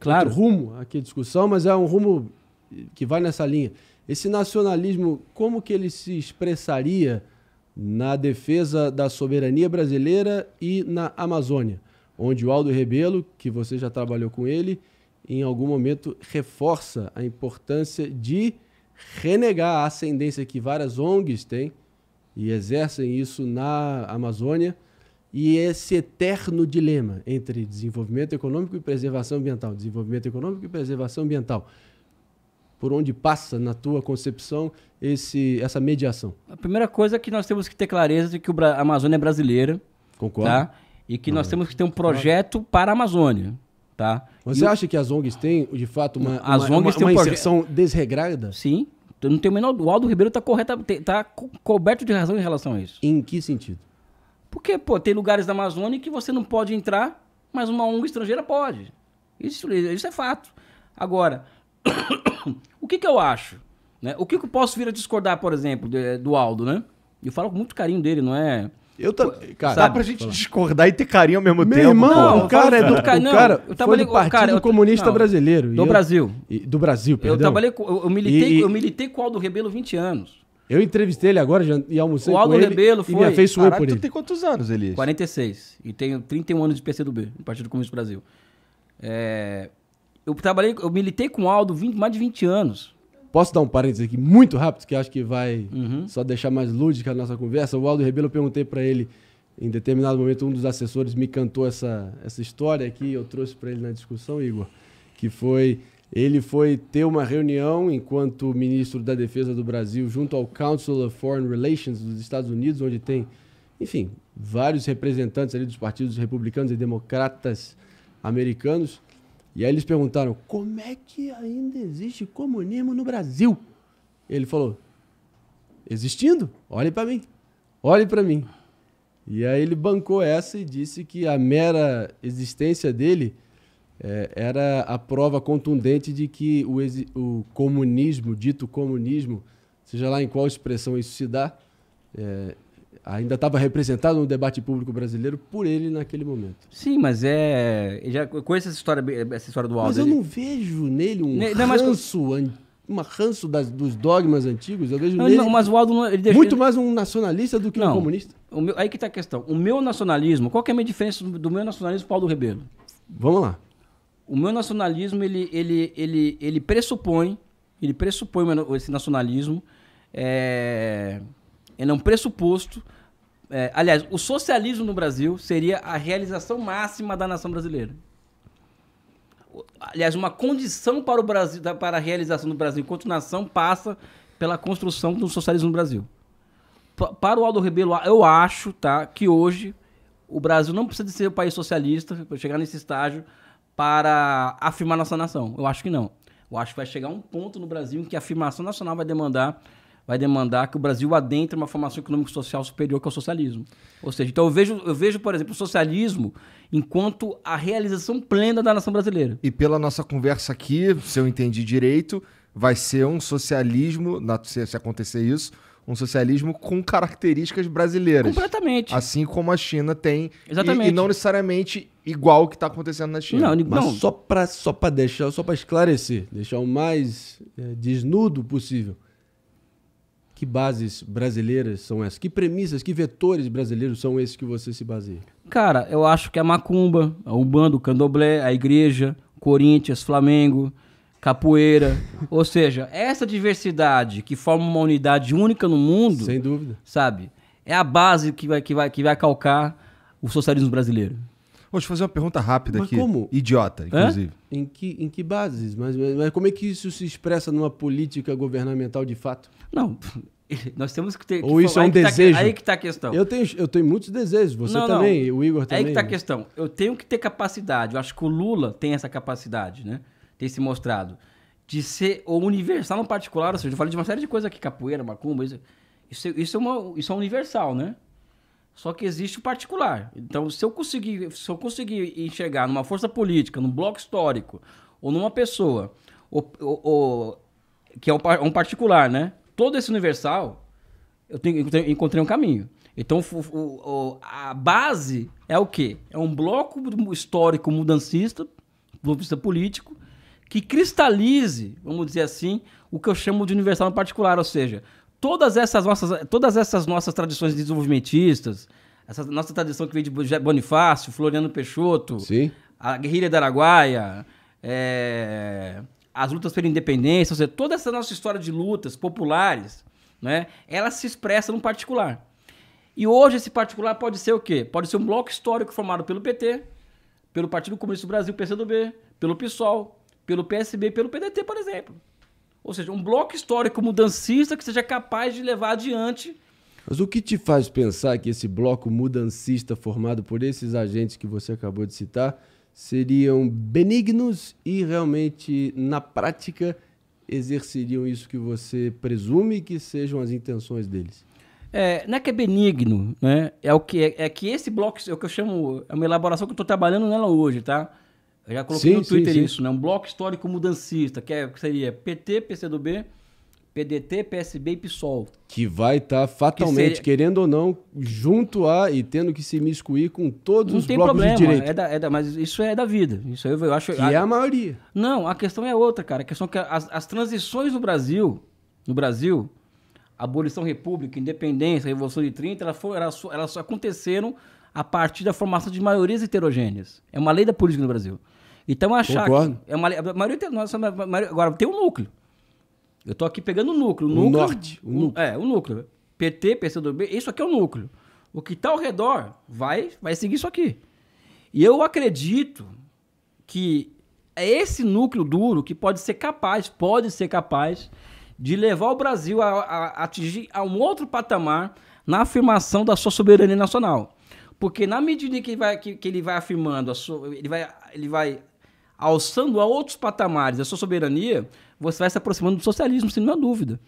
B: claro. rumo aqui a discussão, mas é um rumo que vai nessa linha. Esse nacionalismo, como que ele se expressaria na defesa da soberania brasileira e na Amazônia, onde o Aldo Rebelo, que você já trabalhou com ele, em algum momento reforça a importância de renegar a ascendência que várias ONGs têm e exercem isso na Amazônia e esse eterno dilema entre desenvolvimento econômico e preservação ambiental, desenvolvimento econômico e preservação ambiental. Por onde passa, na tua concepção, esse, essa mediação?
C: A primeira coisa é que nós temos que ter clareza de que a Amazônia é brasileira. Concordo. Tá? E que ah, nós temos que ter um projeto para a Amazônia. Tá? Você e acha que as ONGs têm, de fato, uma, as uma, ONGs uma, uma inserção desregrada? Sim. não tenho o menor. O Aldo Ribeiro está correto, está co coberto de razão em relação a isso. Em que sentido? Porque, pô, tem lugares da Amazônia que você não pode entrar, mas uma ONG estrangeira pode. Isso, isso é fato. Agora, (coughs) o que, que eu acho? Né? O que, que eu posso vir a discordar, por exemplo, de, do Aldo, né? Eu falo com muito carinho dele, não é eu também. Cara, sabe? dá pra gente
A: discordar e ter carinho
B: ao mesmo Meu tempo. Irmão, pô. o cara é do, cara, o cara eu trabalhei, do Partido cara, eu, Comunista não, Brasileiro. Do eu, Brasil. E, do Brasil, perdão. Eu trabalhei com, eu, militei, e, eu
C: militei com o Aldo Rebelo 20 anos. Eu entrevistei
B: ele agora já, e almocei ele. o Aldo Rebelo foi... e me afeiçoei por ele. tu tem quantos anos, Elias?
C: 46. E tenho 31 anos de PCdoB, no Partido Comunista do Brasil. É, eu trabalhei, eu militei com o Aldo 20, mais de 20 anos. Posso dar um parênteses aqui muito rápido, que acho que vai uhum. só
B: deixar mais lúdica a nossa conversa. O Aldo Rebelo, eu perguntei para ele, em determinado momento, um dos assessores me cantou essa, essa história aqui, eu trouxe para ele na discussão, Igor, que foi. Ele foi ter uma reunião enquanto ministro da Defesa do Brasil junto ao Council of Foreign Relations dos Estados Unidos, onde tem, enfim, vários representantes ali dos partidos republicanos e democratas americanos. E aí eles perguntaram: como é que ainda existe comunismo no Brasil? Ele falou: existindo? Olhe para mim, olhe para mim. E aí ele bancou essa e disse que a mera existência dele é, era a prova contundente de que o, o, comunismo, dito comunismo, seja lá em qual expressão isso se dá, é, ainda estava representado no debate público brasileiro por ele naquele
C: momento. Sim, mas é. Eu já conheço essa história, essa história do Aldo. Mas eu não
B: vejo nele
C: um não, ranço mas... uma ranço das, dos dogmas antigos. Eu vejo não, nele mas o Aldo não, deixa... muito
B: mais um nacionalista do
C: que não, um comunista. Meu, aí que está a questão. O meu nacionalismo, qual que é a minha diferença do, meu nacionalismo para o Aldo Rebelo? Vamos lá. O meu nacionalismo, ele, ele, ele, ele pressupõe, ele pressupõe esse nacionalismo é, ele é um pressuposto. É, aliás, o socialismo no Brasil seria a realização máxima da nação brasileira. Aliás, uma condição para, o Brasil, para a realização do Brasil enquanto nação passa pela construção do socialismo no Brasil. Para o Aldo Rebelo, eu acho tá, que hoje o Brasil não precisa de ser um país socialista para chegar nesse estágio para afirmar nossa nação. Eu acho que não. Eu acho que vai chegar um ponto no Brasil em que a afirmação nacional vai demandar vai demandar que o Brasil adentre uma formação econômico-social superior que é o socialismo. Ou seja, então eu vejo, eu vejo, por exemplo, o socialismo enquanto a realização plena da nação brasileira. E pela nossa conversa aqui, se
A: eu entendi direito, vai ser um socialismo, se acontecer isso, um socialismo com características brasileiras. Completamente. Assim como a China tem. Exatamente. E, e não necessariamente igual o que está acontecendo na China. Não, não. Mas só
B: para só deixar, só para esclarecer, deixar o mais é, desnudo possível. Que bases
C: brasileiras são essas?
B: Que premissas, que vetores brasileiros são esses que você se baseia?
C: Cara, eu acho que é a macumba, a umbanda, o candomblé, a igreja, Corinthians, Flamengo, capoeira. (laughs) Ou seja, essa diversidade que forma uma unidade única no mundo. Sem dúvida. Sabe? É a base que vai, que vai, que vai calcar o socialismo brasileiro.
A: Vou te fazer uma pergunta rápida mas aqui. Como? Idiota, inclusive.
B: É? Em, que, em que
C: bases? Mas, mas
B: como é que isso se expressa numa política governamental de fato? Não, (laughs)
C: nós temos que ter. Ou é que isso falar. é um aí desejo. Tá, aí que está a questão. Eu
B: tenho, eu tenho muitos desejos, você não, também, não. o Igor também. Aí que está a
C: questão. Eu tenho que ter capacidade, eu acho que o Lula tem essa capacidade, né? Tem se mostrado. De ser ou universal no particular, ou seja, eu falei de uma série de coisas aqui, capoeira, macumba, isso, isso, isso, é, uma, isso é universal, né? Só que existe o particular. Então, se eu conseguir, se eu conseguir enxergar numa força política, num bloco histórico, ou numa pessoa, ou, ou, ou, que é um, particular, né? Todo esse universal, eu, tenho, encontrei um caminho. Então, o, o, a base é o quê? É um bloco histórico mudancista, do vista político, que cristalize, vamos dizer assim, o que eu chamo de universal particular, ou seja, todas essas nossas, todas essas nossas tradições desenvolvimentistas, essa nossa tradição que vem de Bonifácio, Floriano Peixoto, Sim. a guerrilha da Araguaia, é, as lutas pela independência, ou seja, toda essa nossa história de lutas populares, né, ela se expressa num particular. E hoje esse particular pode ser o quê? Pode ser um bloco histórico formado pelo PT, pelo Partido Comunista do Brasil, PCdoB, pelo PSOL, pelo PSB, pelo PDT, por exemplo. Ou seja, um bloco histórico mudancista que seja capaz de levar adiante.
B: Mas o que te faz pensar que esse bloco mudancista formado por esses agentes que você acabou de citar seriam benignos e realmente, na prática, exerceriam isso que você presume que sejam as intenções deles?
C: É, não é que é benigno, né? É o que é, é que esse bloco, é o que eu chamo, é uma elaboração que eu estou trabalhando nela hoje, tá? Eu já coloquei sim, no Twitter sim, isso, né? Um bloco histórico mudancista, que, é, que seria PT, PCdoB, PDT, PSB e PSOL.
B: Que vai estar tá fatalmente, que seria... querendo ou não, junto a e tendo que se miscuir com todos não os blocos problema, de direita
C: é, é da, mas isso é da vida. Isso eu, eu acho. Que a... é a maioria. Não, a questão é outra, cara. A questão é que as, as transições no Brasil, no Brasil, abolição república, independência, revolução de 30, elas, foram, elas, elas aconteceram a partir da formação de maiorias heterogêneas. É uma lei da política no Brasil. Então achar Concordo. que é uma, a maioria nossa, agora tem um núcleo. Eu tô aqui pegando o núcleo, o núcleo, norte, o núcleo. é, o núcleo. PT, PCdoB, isso aqui é o núcleo. O que tá ao redor vai vai seguir isso aqui. E eu acredito que é esse núcleo duro que pode ser capaz, pode ser capaz de levar o Brasil a, a, a atingir a um outro patamar na afirmação da sua soberania nacional. Porque na medida que, vai, que, que ele vai afirmando, sua, ele, vai, ele vai alçando a outros patamares a sua soberania, você vai se aproximando do socialismo, sem nenhuma dúvida.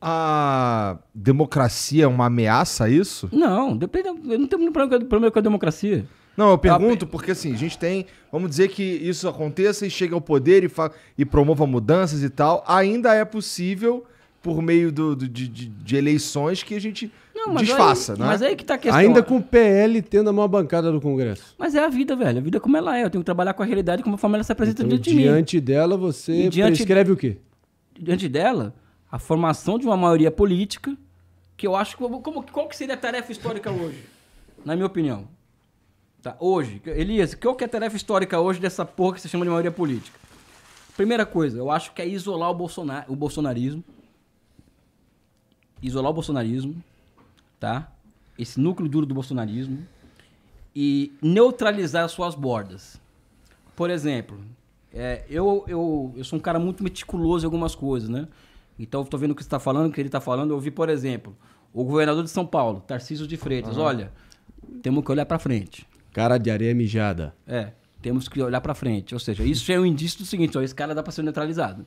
C: A
A: democracia é uma ameaça a isso? Não, depende, eu não
C: tenho problema, problema com a democracia.
A: Não, eu pergunto porque assim, a gente tem, vamos dizer que isso aconteça e chega ao poder e, e promova mudanças e tal, ainda é possível por meio do, do de, de, eleições
C: que a gente não, mas aí, né? Mas aí que tá a questão. Ainda com
B: o PL tendo a maior bancada
C: do Congresso. Mas é a vida, velho. A vida é como ela é. Eu tenho que trabalhar com a realidade como a forma ela se apresenta então, diante de mim. Diante dela, você diante prescreve o quê? Diante dela, a formação de uma maioria política, que eu acho que... Como, qual que seria a tarefa histórica hoje? Na minha opinião. Tá, hoje. Elias, qual que é a tarefa histórica hoje dessa porra que você chama de maioria política? Primeira coisa, eu acho que é isolar o, Bolsonar, o bolsonarismo. Isolar o bolsonarismo tá? Esse núcleo duro do bolsonarismo e neutralizar as suas bordas. Por exemplo, é, eu, eu, eu sou um cara muito meticuloso em algumas coisas, né? Então, estou vendo o que você está falando, o que ele está falando. Eu vi, por exemplo, o governador de São Paulo, Tarcísio de Freitas. Uhum. Olha, temos que olhar para frente. Cara de areia mijada. É, temos que olhar para frente. Ou seja, isso é um indício do seguinte: ó, esse cara dá para ser neutralizado.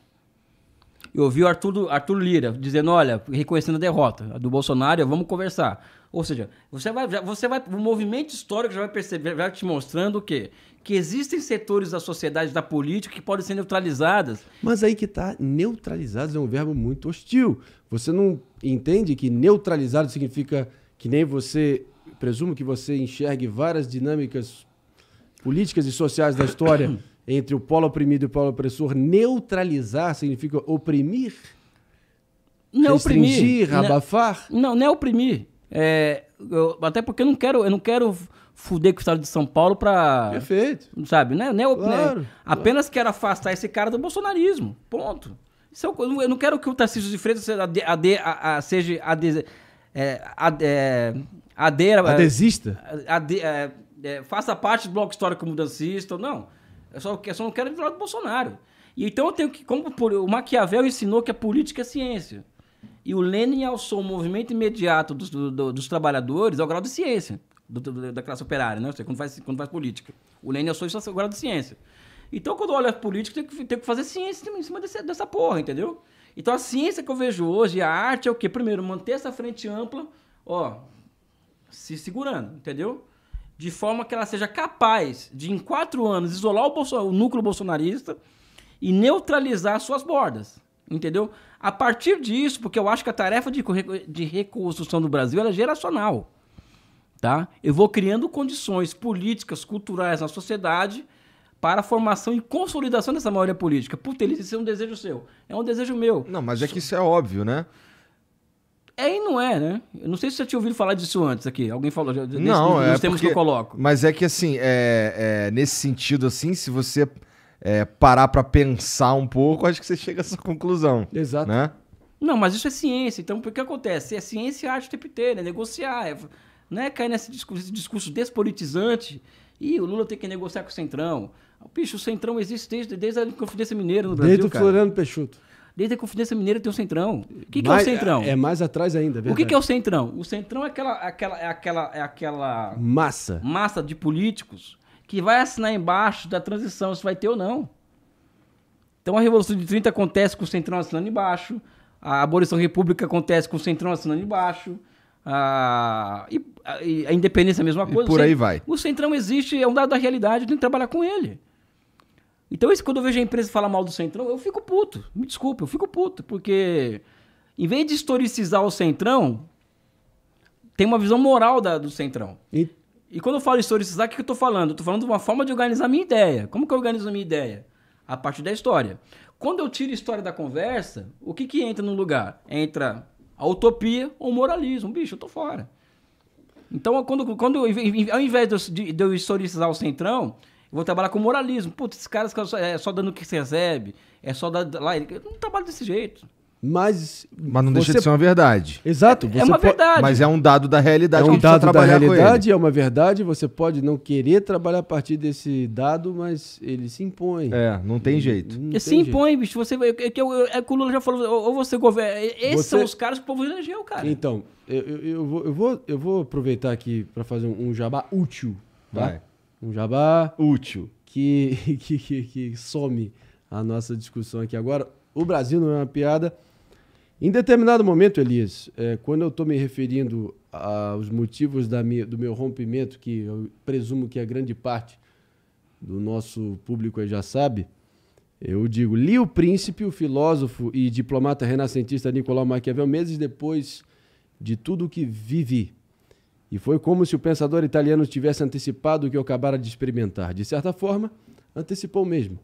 C: Eu ouvi o Arthur, Arthur Lira dizendo, olha, reconhecendo a derrota do Bolsonaro, vamos conversar. Ou seja, você vai, você vai, o movimento histórico já vai perceber, vai te mostrando o quê? Que existem setores da sociedade, da política, que podem ser neutralizadas.
B: Mas aí que está neutralizados é um verbo muito hostil. Você não entende que neutralizado significa que nem você, presumo que você enxergue várias dinâmicas políticas e sociais da história (coughs) entre o polo oprimido e o polo opressor, neutralizar significa oprimir? Não é restringir, oprimir, né?
C: abafar? Não, não é oprimir. É, eu, até porque eu não quero, eu não quero fuder com o estado de São Paulo para Perfeito. Sabe, né? é né? claro, né apenas quero afastar esse cara do bolsonarismo. Ponto. Isso é, eu não quero que o Tarcísio de Freitas seja, ade, ade, a, a, seja ade, é, ade, é, adeira. Adesista? É, ade, é, é, faça parte do bloco histórico mudancista, não. Eu só, eu só não quero virar do Bolsonaro. E então eu tenho que. Como o Maquiavel ensinou que a é política é ciência. E o Lenin alçou o movimento imediato dos, do, dos trabalhadores ao grau de ciência, do, do, da classe operária, né? quando faz, quando faz política. O Lenin alçou isso ao grau de ciência. Então, quando eu olho a política, tem que, que fazer ciência em cima desse, dessa porra, entendeu? Então, a ciência que eu vejo hoje, a arte é o quê? Primeiro, manter essa frente ampla, ó, se segurando, entendeu? de forma que ela seja capaz de, em quatro anos, isolar o, o núcleo bolsonarista e neutralizar suas bordas. Entendeu? A partir disso, porque eu acho que a tarefa de, de reconstrução do Brasil é geracional. Tá? Eu vou criando condições políticas, culturais na sociedade para a formação e consolidação dessa maioria política. Puta, isso é um desejo seu. É um desejo meu. Não, mas é que isso é óbvio, né? É e não é, né? Eu não sei se você tinha ouvido falar disso antes aqui. Alguém falou desse, não, nos é termos porque... que eu coloco. Mas é que assim,
A: é, é nesse sentido assim, se você é, parar para pensar um pouco, acho que você chega a essa conclusão. Exato. Né?
C: Não, mas isso é ciência. Então, o que acontece? é ciência, arte tem que inteiro, né? Negociar. É, né? Cair nesse discurso, esse discurso despolitizante. E o Lula tem que negociar com o Centrão. Bicho, o Centrão existe desde, desde a Confidência Mineira no Brasil, Desde o Floriano Peixoto. Desde a Confidência Mineira tem o Centrão. O que, que é o é- Centrão? É, é mais atrás ainda, verdade. É o que, que, é o Centrão? O Centrão é aquela, é aquela, é aquela, é aquela
B: massa.
C: massa de políticos que vai assinar embaixo da transição se vai ter ou não. Então a Revolução de 30 acontece com o Centrão assinando embaixo, a abolição república acontece com o Centrão assinando embaixo, a, e, a, e a independência é a mesma coisa. E por aí vai. O Centrão existe, é um dado da realidade, tem que trabalhar com ele. Então, esse quando eu vejo a empresa falar mal do Centrão, eu fico puto. Me desculpa, eu fico puto, porque em vez de historicizar o Centrão, tem uma visão moral da, do Centrão. E... e quando eu falo historicizar, o que, que eu estou falando? Estou falando de uma forma de organizar a minha ideia. Como que eu organizo a minha ideia? A partir da história. Quando eu tiro a história da conversa, o que, que entra no lugar? Entra a utopia ou o moralismo. Bicho, eu tô fora. Então, quando, quando ao invés de de eu historicizar o Centrão, vou trabalhar com moralismo. Putz, esses caras só, é só dando o que você recebe, é só dar lá. Eu não trabalho desse jeito. Mas. Mas não
A: deixa de ser uma verdade. Exato. É, uma verdade. Mas é um dado da realidade. É um dado da realidade,
B: é uma verdade. Você pode não querer trabalhar a partir desse dado, mas ele se impõe. É, não tem jeito. Não, se impõe,
C: jeito. bicho. Você, é, é que o Lula já falou, ou você governa. Esses você... são os caras que o povo elegeu, cara. Então,
B: eu, eu, eu, vou, eu, vou, eu vou aproveitar aqui para fazer um, um jabá útil. Tá? Vai um jabá útil que, (laughs) que, que, que some a nossa discussão aqui agora. O Brasil não é uma piada. Em determinado momento, Elias, é, quando eu estou me referindo aos motivos minha, do meu rompimento, que eu presumo que a grande parte do nosso público já sabe, eu digo, li o príncipe, o filósofo e diplomata renascentista Nicolau Maquiavel, meses depois de tudo o que vivi. E foi como se o pensador italiano tivesse antecipado o que eu acabara de experimentar. De certa forma, antecipou mesmo.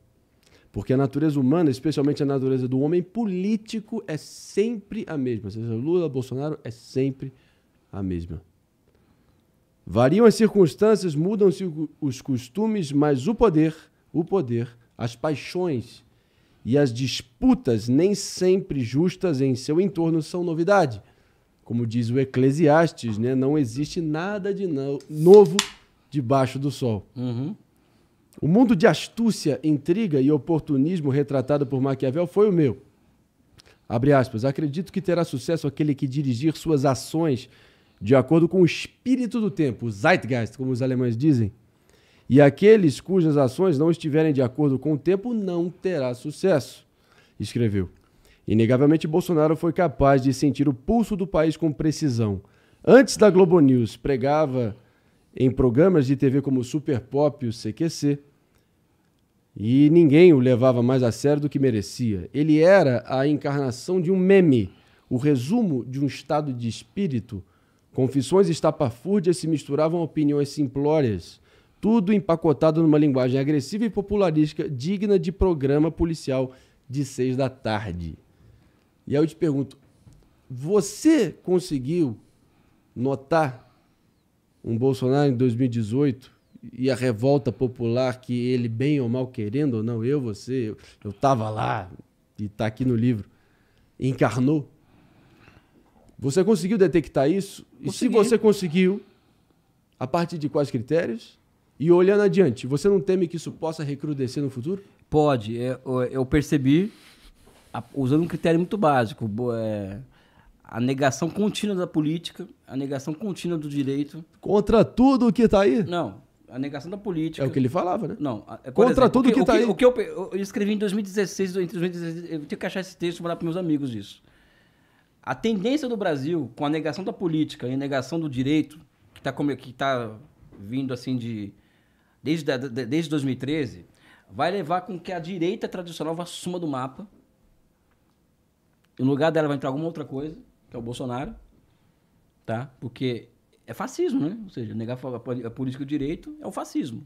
B: Porque a natureza humana, especialmente a natureza do homem político, é sempre a mesma. Seja Lula, Bolsonaro, é sempre a mesma. Variam as circunstâncias, mudam-se os costumes, mas o poder, o poder, as paixões e as disputas, nem sempre justas em seu entorno, são novidade. Como diz o Eclesiastes, né? Não existe nada de no... novo debaixo do sol. Uhum. O mundo de astúcia, intriga e oportunismo retratado por Maquiavel foi o meu. Abre aspas. Acredito que terá sucesso aquele que dirigir suas ações de acordo com o espírito do tempo, o Zeitgeist, como os alemães dizem. E aqueles cujas ações não estiverem de acordo com o tempo não terá sucesso, escreveu. Inegavelmente, Bolsonaro foi capaz de sentir o pulso do país com precisão. Antes da Globo News, pregava em programas de TV como Super Pop e o CQC, e ninguém o levava mais a sério do que merecia. Ele era a encarnação de um meme, o resumo de um estado de espírito. Confissões estapafúrdias se misturavam a opiniões simplórias, tudo empacotado numa linguagem agressiva e popularística digna de programa policial de seis da tarde. E aí eu te pergunto, você conseguiu notar um Bolsonaro em 2018 e a revolta popular que ele, bem ou mal querendo ou não, eu, você, eu estava lá e está aqui no livro, encarnou? Você conseguiu detectar isso? Consegui. E se você conseguiu, a partir de quais critérios? E olhando
C: adiante, você não teme que isso possa recrudescer no futuro? Pode. É, eu percebi a, usando um critério muito básico, é, a negação contínua da política, a negação contínua do direito. Contra tudo o que está aí? Não, a negação da política. É o que ele falava, né? Não, é, contra exemplo, tudo o que está aí. O que eu, eu, escrevi em 2016, entre 2016, eu tenho que achar esse texto e mandar para meus amigos isso. A tendência do Brasil com a negação da política e a negação do direito, que está que tá vindo assim de desde, desde 2013, vai levar com que a direita tradicional vá suma do mapa e no lugar dela vai entrar alguma outra coisa, que é o Bolsonaro, tá? Porque é fascismo, né? Ou seja, negar a política do direito é o fascismo.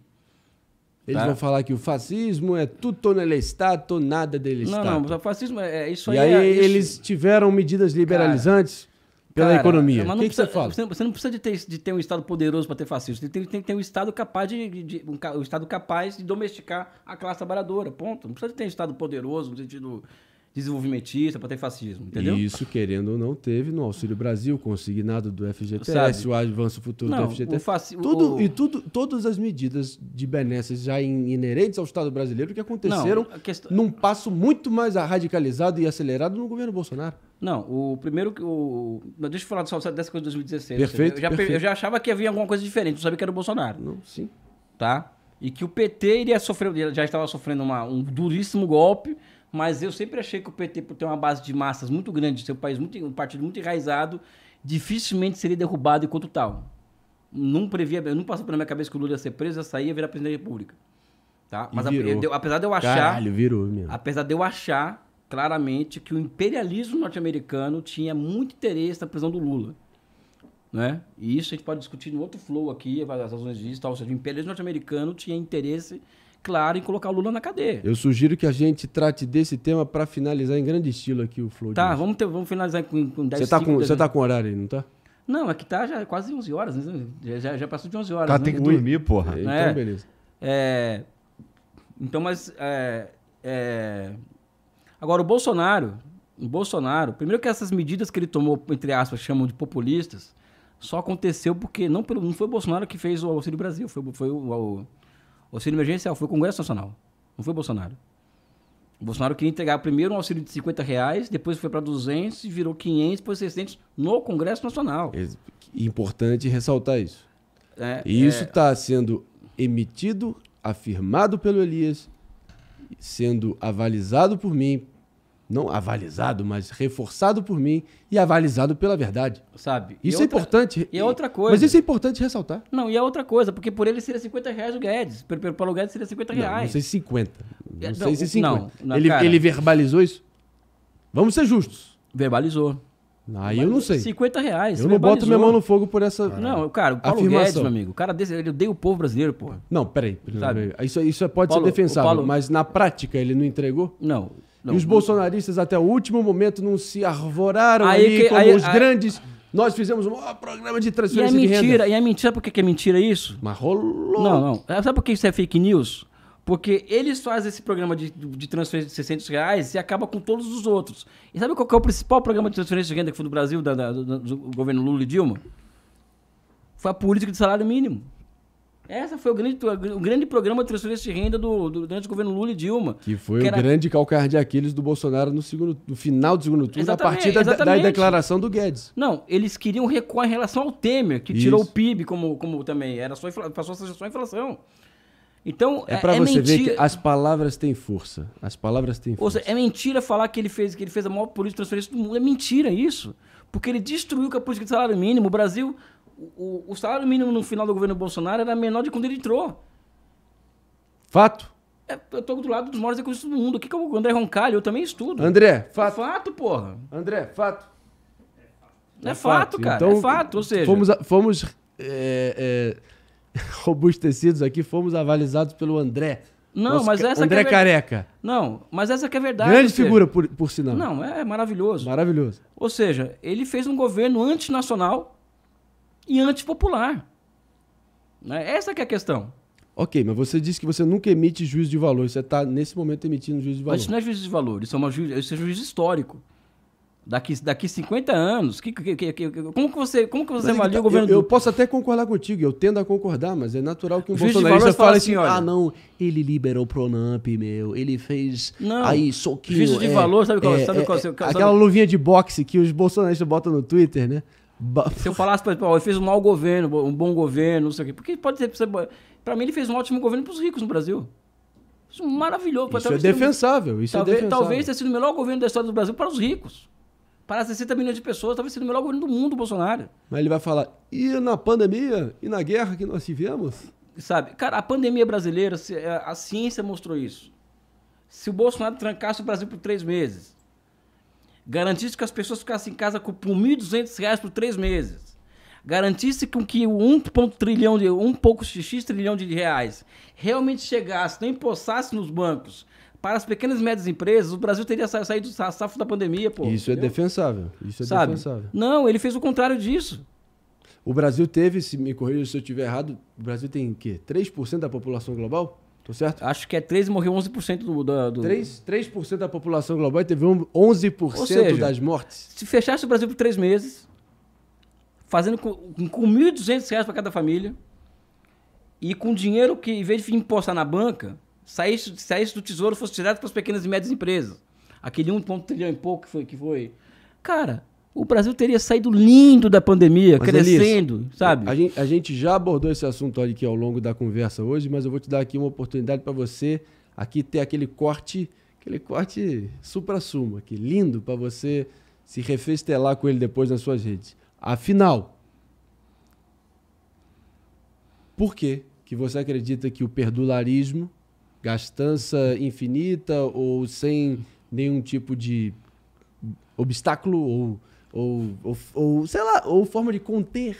B: Eles tá? vão falar que o fascismo é tudo nele Estado, nada dele Estado. Não, não, o
C: fascismo é, é isso
B: aí. E aí é, eles tiveram medidas liberalizantes cara, pela cara, economia. Mas o
C: que, precisa, que, você fala? Você não precisa de ter, de ter um Estado poderoso para ter fascismo. Você tem, tem, que ter um Estado capaz de, de um, um, Estado capaz de domesticar a classe trabalhadora. Ponto. Não precisa de ter um Estado poderoso no sentido desenvolvimentista, para ter fascismo, entendeu?
B: Isso, querendo ou não, teve no Auxílio Brasil, consignado do FGTS, Sabe? o avanço futuro não, do FGTS. Faci... Tudo, o... E
C: tudo, todas as medidas de
B: benesses já inerentes ao Estado brasileiro que aconteceram não, num passo muito mais
C: radicalizado e acelerado no governo Bolsonaro. Não, o primeiro o... Deixa eu falar só dessa coisa de 2016. Perfeito eu, já, perfeito. eu já achava que havia alguma coisa diferente, não sabia que era o Bolsonaro. Não, sim. Tá? E que o PT iria sofrer, já estava sofrendo uma, um duríssimo golpe mas eu sempre achei que o PT, por ter uma base de massas muito grande, ser um, país muito, um partido muito enraizado, dificilmente seria derrubado enquanto tal. Não previa, não passou pela minha cabeça que o Lula ia ser preso, ia sair e virar presidente da República. Tá? Mas apesar de eu achar. Caralho, virou mesmo. Apesar de eu achar claramente que o imperialismo norte-americano tinha muito interesse na prisão do Lula. Né? E isso a gente pode discutir no outro flow aqui, as razões disso, tal, ou seja, o imperialismo norte-americano tinha interesse claro em colocar o Lula na cadeia.
B: Eu sugiro que a gente trate desse tema para finalizar em grande estilo aqui o Flow. Tá,
C: vamos, ter, vamos finalizar com, com 10 Você tá com, você tá
B: com horário aí, não tá?
C: Não, aqui é tá já quase 11 horas, né? já, já, passou de 11 horas. Tá né? tem que dormir, porra. É, é. então, é, beleza. É, então, mas... É, agora, o Bolsonaro, o Bolsonaro, primeiro que essas medidas que ele tomou, entre aspas, chamam de populistas, só aconteceu porque não, não foi o Bolsonaro que fez o Auxílio Brasil, foi, foi o, o o auxílio emergencial foi o Congresso Nacional, não foi o Bolsonaro. O Bolsonaro queria entregar primeiro um auxílio de 50 reais, depois foi para 200, virou 500, depois 600 no Congresso Nacional.
B: É importante ressaltar isso. É, e é. isso está é... sendo emitido, afirmado pelo Elias, sendo avalizado por mim, não avalizado, mas reforçado por mim e avalizado pela verdade. Sabe? Isso é importante.
C: E é outra coisa. Mas isso é importante ressaltar. Não, e é outra coisa, porque por ele seria 50 reais o Guedes. Pelo, pelo Guedes seria 50 reais. Não, não sei se
B: 50. É, não, não sei se 50. Não, ele, ele verbalizou isso? Vamos ser justos. Verbalizou. Aí ah, eu não sei. 50 reais. Eu não boto minha mão no
C: fogo por essa. Não, cara, o Paulo afirmação. Guedes, meu amigo.
B: O cara desse, ele odeia o povo brasileiro, porra. Não, peraí. Sabe? Isso, isso pode Paulo, ser defensável, Paulo... mas na prática ele não entregou? Não. Não, e os bolsonaristas até o último momento não se arvoraram aí, ali que, como aí, os aí, grandes. Nós fizemos um programa de transferência e é mentira, E
C: é mentira, sabe por que é mentira isso? Mas rolou. Não, não. É, sabe por que isso é fake news? Porque eles fazem esse programa de, de transferência de 600 reais e acaba com todos os outros. E sabe qual é o principal programa de transferência de renda que foi do Brasil, da, da, do, do governo Lula e Dilma? Foi a política de salário mínimo. Essa foi o grande, o grande programa de transferência de renda do, do, durante o governo Lula e Dilma. Que foi que o era...
B: grande calcanhar de Aquiles do Bolsonaro no, segundo, no final do segundo turno, exatamente, a partir da, da, declaração
C: do Guedes. Não, eles queriam recuar em relação ao Temer, que Isso. tirou o PIB como, como também. Era só, passou a só inflação. Então, é, é para é você mentira. ver que as
B: palavras têm força. As palavras têm força.
C: Ou seja, é mentira falar que ele fez que ele fez a maior política de transferência do mundo. É mentira isso. Porque ele destruiu com a política de salário mínimo. O Brasil o, o salário mínimo no final do governo Bolsonaro era menor de quando ele entrou. Fato. É, eu tô do lado dos maiores economistas do mundo. O que, que o André Roncalho, eu também estudo. André, fato. Fato, porra. André, fato. É, fato, então, cara. Então, é fato, ou seja... Fomos,
B: fomos é, é, (laughs) robustecidos aqui, fomos avalizados pelo André. Não, Nosso mas essa é André é Careca. Não, mas essa é a verdade. Grande figura, por,
C: por sinal. Não, é maravilhoso. Maravilhoso. Ou seja, ele fez um governo antinacional e antipopular. Né? Essa que é a questão. Ok, mas
B: você disse que você nunca emite juízo de valor. Você está, nesse momento, emitindo juízo de valor. Mas isso não
C: é juízo de valor, isso é, uma ju... isso é juízo histórico. Daqui, daqui 50 anos, que, que, que, como que você, como que você avalia tá, o então, governo? Eu, eu,
B: posso até concordar contigo, eu tendo a concordar, mas é natural que um juiz bolsonarista é fale assim, assim, olha, ah não, ele liberou o Pronamp, meu, ele fez não, aí soquinho. Juízo de é, valor, sabe qual é, sabe é, qual, é, sabe, Aquela luvinha de boxe que os bolsonaristas botam no Twitter, né? (laughs)
C: Se eu falasse para ele, ele fez um mau governo, um bom governo, não sei o quê. Porque pode ser. Para mim, ele fez um ótimo governo para os ricos no Brasil. Isso é maravilhoso. Isso é defensável. Isso talvez, é, é defensável. Talvez tenha sido o melhor governo da história do Brasil para os ricos. Para 60 milhões de pessoas, talvez seja o melhor governo do mundo, Bolsonaro. Mas ele vai falar, e na pandemia? E na guerra que nós tivemos? Sabe, cara, a pandemia brasileira, é, a ciência mostrou isso. Se o Bolsonaro trancasse o Brasil por três meses, Garantisse que as pessoas ficassem em casa com, por R$ 1.200 por três meses. Garantisse com que o 1 trilhão de um pouco x trilhão de reais realmente chegasse, não empossasse nos bancos para as pequenas e médias empresas, o Brasil teria saído do safo da pandemia, pô. Isso é entendeu? é defensável. Isso é Sabe? defensável. Não, ele fez o contrário disso.
B: O Brasil teve, se me corrija se eu estiver errado, o Brasil tem o quê? 3% da população
C: global? Tô certo? Acho que é 13, morreu 11% do, do, do... 3, 3% da população global e teve 11% seja, das mortes. Se fechasse o Brasil por três meses, fazendo com, com 1.200 reais para cada família, e com dinheiro que, em vez de impostar na banca, saísse, saísse do tesouro fosse direto para as pequenas e médias empresas. Aquele 1 trilhão e pouco que foi, que foi. Cara, o Brasil teria saído lindo da pandemia, mas crescendo,
B: sabe? A gente, a gente, já abordou esse assunto aqui ao longo da conversa hoje, mas eu vou te dar aqui uma oportunidade para você aqui ter aquele corte, aquele corte supra-sumo aqui, lindo para você se refestelar com ele depois nas suas redes. Afinal, por que que você acredita que o perdularismo, gastança infinita ou sem nenhum tipo de obstáculo ou ou, ou, ou sei lá, ou forma de conter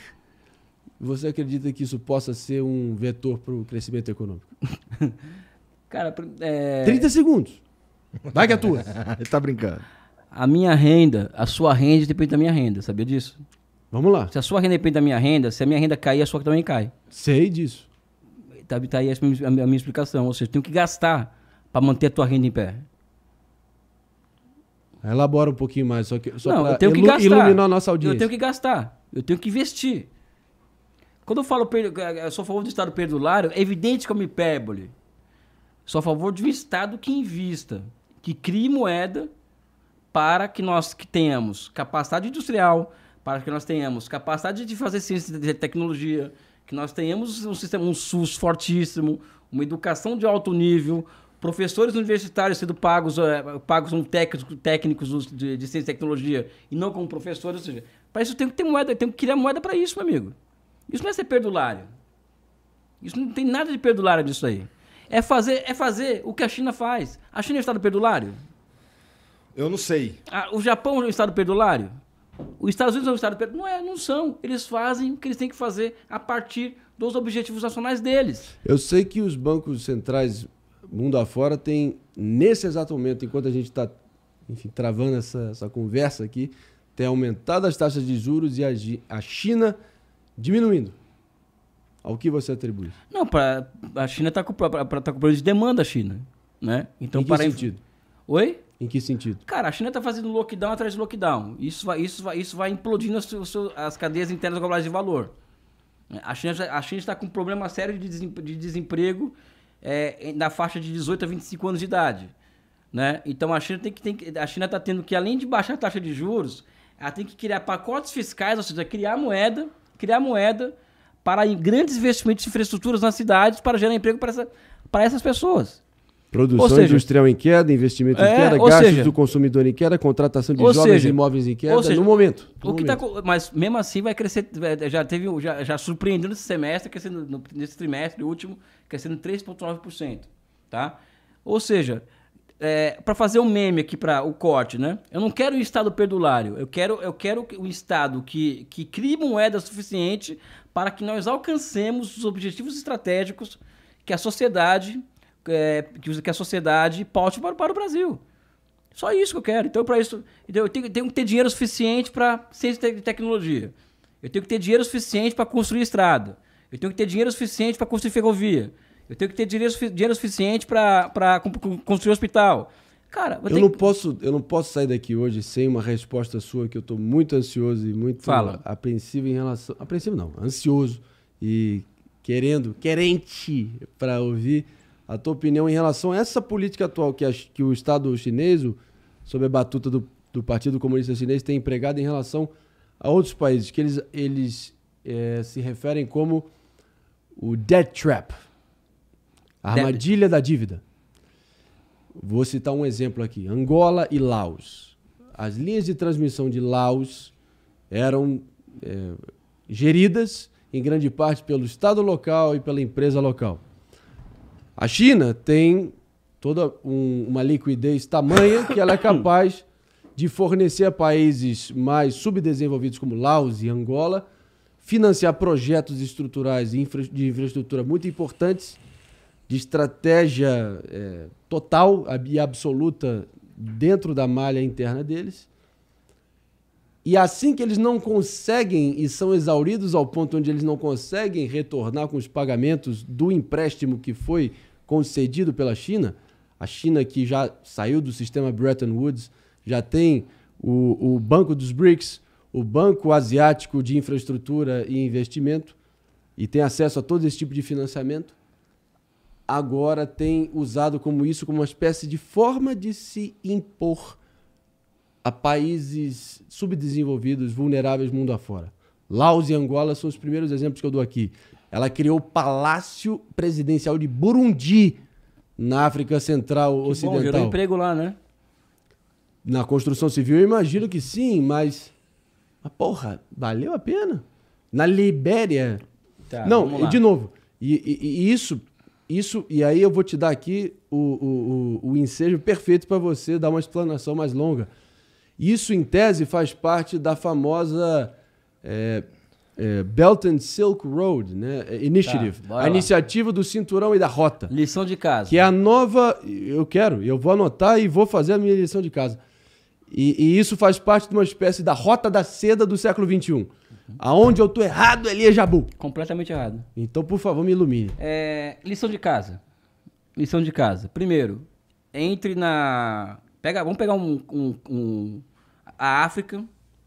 B: você acredita que isso possa ser um vetor para o crescimento econômico? (laughs)
C: Cara, é... 30 segundos. Vai que é tua. (laughs) Ele tá brincando. A minha renda, a sua renda depende da minha renda, sabia disso? Vamos lá. Se a sua renda depende da minha renda, se a minha renda cair, a sua também cai. Sei disso. Tá, tá aí a minha, a minha explicação. Ou seja, eu tenho que gastar para manter a tua renda em pé.
B: Elabora um pouquinho mais, só que só não, eu tenho que gastar. iluminar a nossa audiência. Eu tenho que
C: gastar, eu tenho que investir. Quando eu falo eu sou a favor do Estado perdulário, é evidente que eu me pébole. Sou a favor de um Estado que invista, que crie moeda para que nós que tenhamos capacidade industrial, para que nós tenhamos capacidade de fazer ciência e tecnologia, que nós tenhamos um sistema, um SUS fortíssimo, uma educação de alto nível, professores universitários sendo pagos, eh, pagos como técnicos, técnicos de, de, ciência e tecnologia e não como professores, ou seja, para isso tem que ter moeda, tem que criar moeda para isso, meu amigo. Isso não é ser perdulário. Isso não tem nada de perdulário disso aí. É fazer, é fazer o que a China faz. A China é um estado perdulário? Eu não sei. o Japão é um estado perdulário? Os Estados Unidos é um estado perdulário? Não é, não são. Eles fazem o que eles têm que fazer a partir dos objetivos nacionais deles. Eu sei que os bancos
B: centrais mundo afora tem, nesse exato momento, enquanto a gente está enfim, travando essa, essa conversa aqui, tem aumentado as taxas de juros e a, a China
C: diminuindo. Ao que você atribui? Não, pra, a China está com, tá com tá problema de demanda, a China. Né? Então, em que para sentido? Oi? Em que sentido? Cara, a China está fazendo lockdown atrás de lockdown. Isso vai, isso vai, isso vai implodindo as, as cadeias internas globais de valor. A China, a China está com um problema sério de desemprego é, na faixa de 18 a 25 anos de idade. Né? Então a China tem que, tem que a China está tendo que além de baixar a taxa de juros, ela tem que criar pacotes fiscais, ou seja, criar moeda, criar moeda para grandes investimentos em infraestruturas nas cidades para gerar emprego para, essa, para essas pessoas.
B: Produção seja, industrial em queda, investimento é, em queda, gastos seja, do consumidor em queda, contratação de jovens seja, imóveis em queda, seja, no momento. No o que tá
C: momento. Tá, mas mesmo assim vai crescer, já teve, já, já surpreendeu nesse semestre, crescendo no, nesse trimestre último, crescendo 3,9%. Tá? Ou seja, é, para fazer um meme aqui para o corte, né? Eu não quero um Estado perdulário, eu quero, eu quero um Estado que, que crie moeda suficiente para que nós alcancemos os objetivos estratégicos que a sociedade é, que a sociedade paute para, para o Brasil. Só isso que eu quero. Então, para isso, então, eu tenho, tenho, que ter dinheiro suficiente para ciência e tecnologia. Eu tenho que ter dinheiro suficiente para construir estrada. Eu tenho que ter dinheiro suficiente para construir ferrovia. Eu tenho que ter dinheiro, dinheiro suficiente para construir hospital. Cara, eu, não que... posso, eu não posso
B: sair daqui hoje sem uma resposta sua, que eu estou muito ansioso e muito Fala. apreensivo em relação. Apreensivo não, ansioso e querendo, querente para ouvir a tua opinião em relação a essa política atual que, a, que o Estado chinês, sob a batuta do, do, Partido Comunista Chinês, tem empregado em relação a outros países, que eles, eles é, se referem como o debt trap, a armadilha da dívida. Vou citar um exemplo aqui: Angola e Laos. As linhas de transmissão de Laos eram é, geridas em grande parte pelo Estado local e pela empresa local. A China tem toda um, uma liquidez tamanha que ela é (coughs) capaz de fornecer a países mais subdesenvolvidos como Laos e Angola, financiar projetos estruturais de, infra, de infraestrutura muito importantes, de estratégia é, total e absoluta dentro da malha interna deles e assim que eles não conseguem e são exauridos ao ponto onde eles não conseguem retornar com os pagamentos do empréstimo que foi concedido pela China, a China que já saiu do sistema Bretton Woods, já tem o, o Banco dos BRICS, o Banco Asiático de Infraestrutura e Investimento, e tem acesso a todo esse tipo de financiamento, agora tem usado como isso como uma espécie de forma de se impor a países subdesenvolvidos, vulneráveis mundo afora. Laos e Angola são os primeiros exemplos que eu dou aqui. Ela criou o Palácio Presidencial de Burundi na África Central que Ocidental. Bom, gerou
C: emprego lá, né?
B: Na construção civil, eu imagino que sim, mas. Mas, porra, valeu a pena? Na Libéria. Tá, Não, de novo. E, e, e, isso. Isso, e aí eu vou te dar aqui o, o, o, o ensejo perfeito para você dar uma explanação mais longa. Isso, em tese, faz parte da famosa é, é, Belt and Silk Road né? É, initiative, tá, a lá. iniciativa do cinturão e da rota. Lição de casa. Que é a nova. Eu quero, eu vou anotar e vou fazer a minha lição de casa. E, e isso faz parte de uma espécie da rota da seda do século XXI. Uhum. Aonde eu tô
C: errado, Elias é Jabu. Completamente errado. Então, por favor, me ilumine. É, lição de casa. Lição de casa. Primeiro, entre na Pega, vamos pegar um, um, um, a África.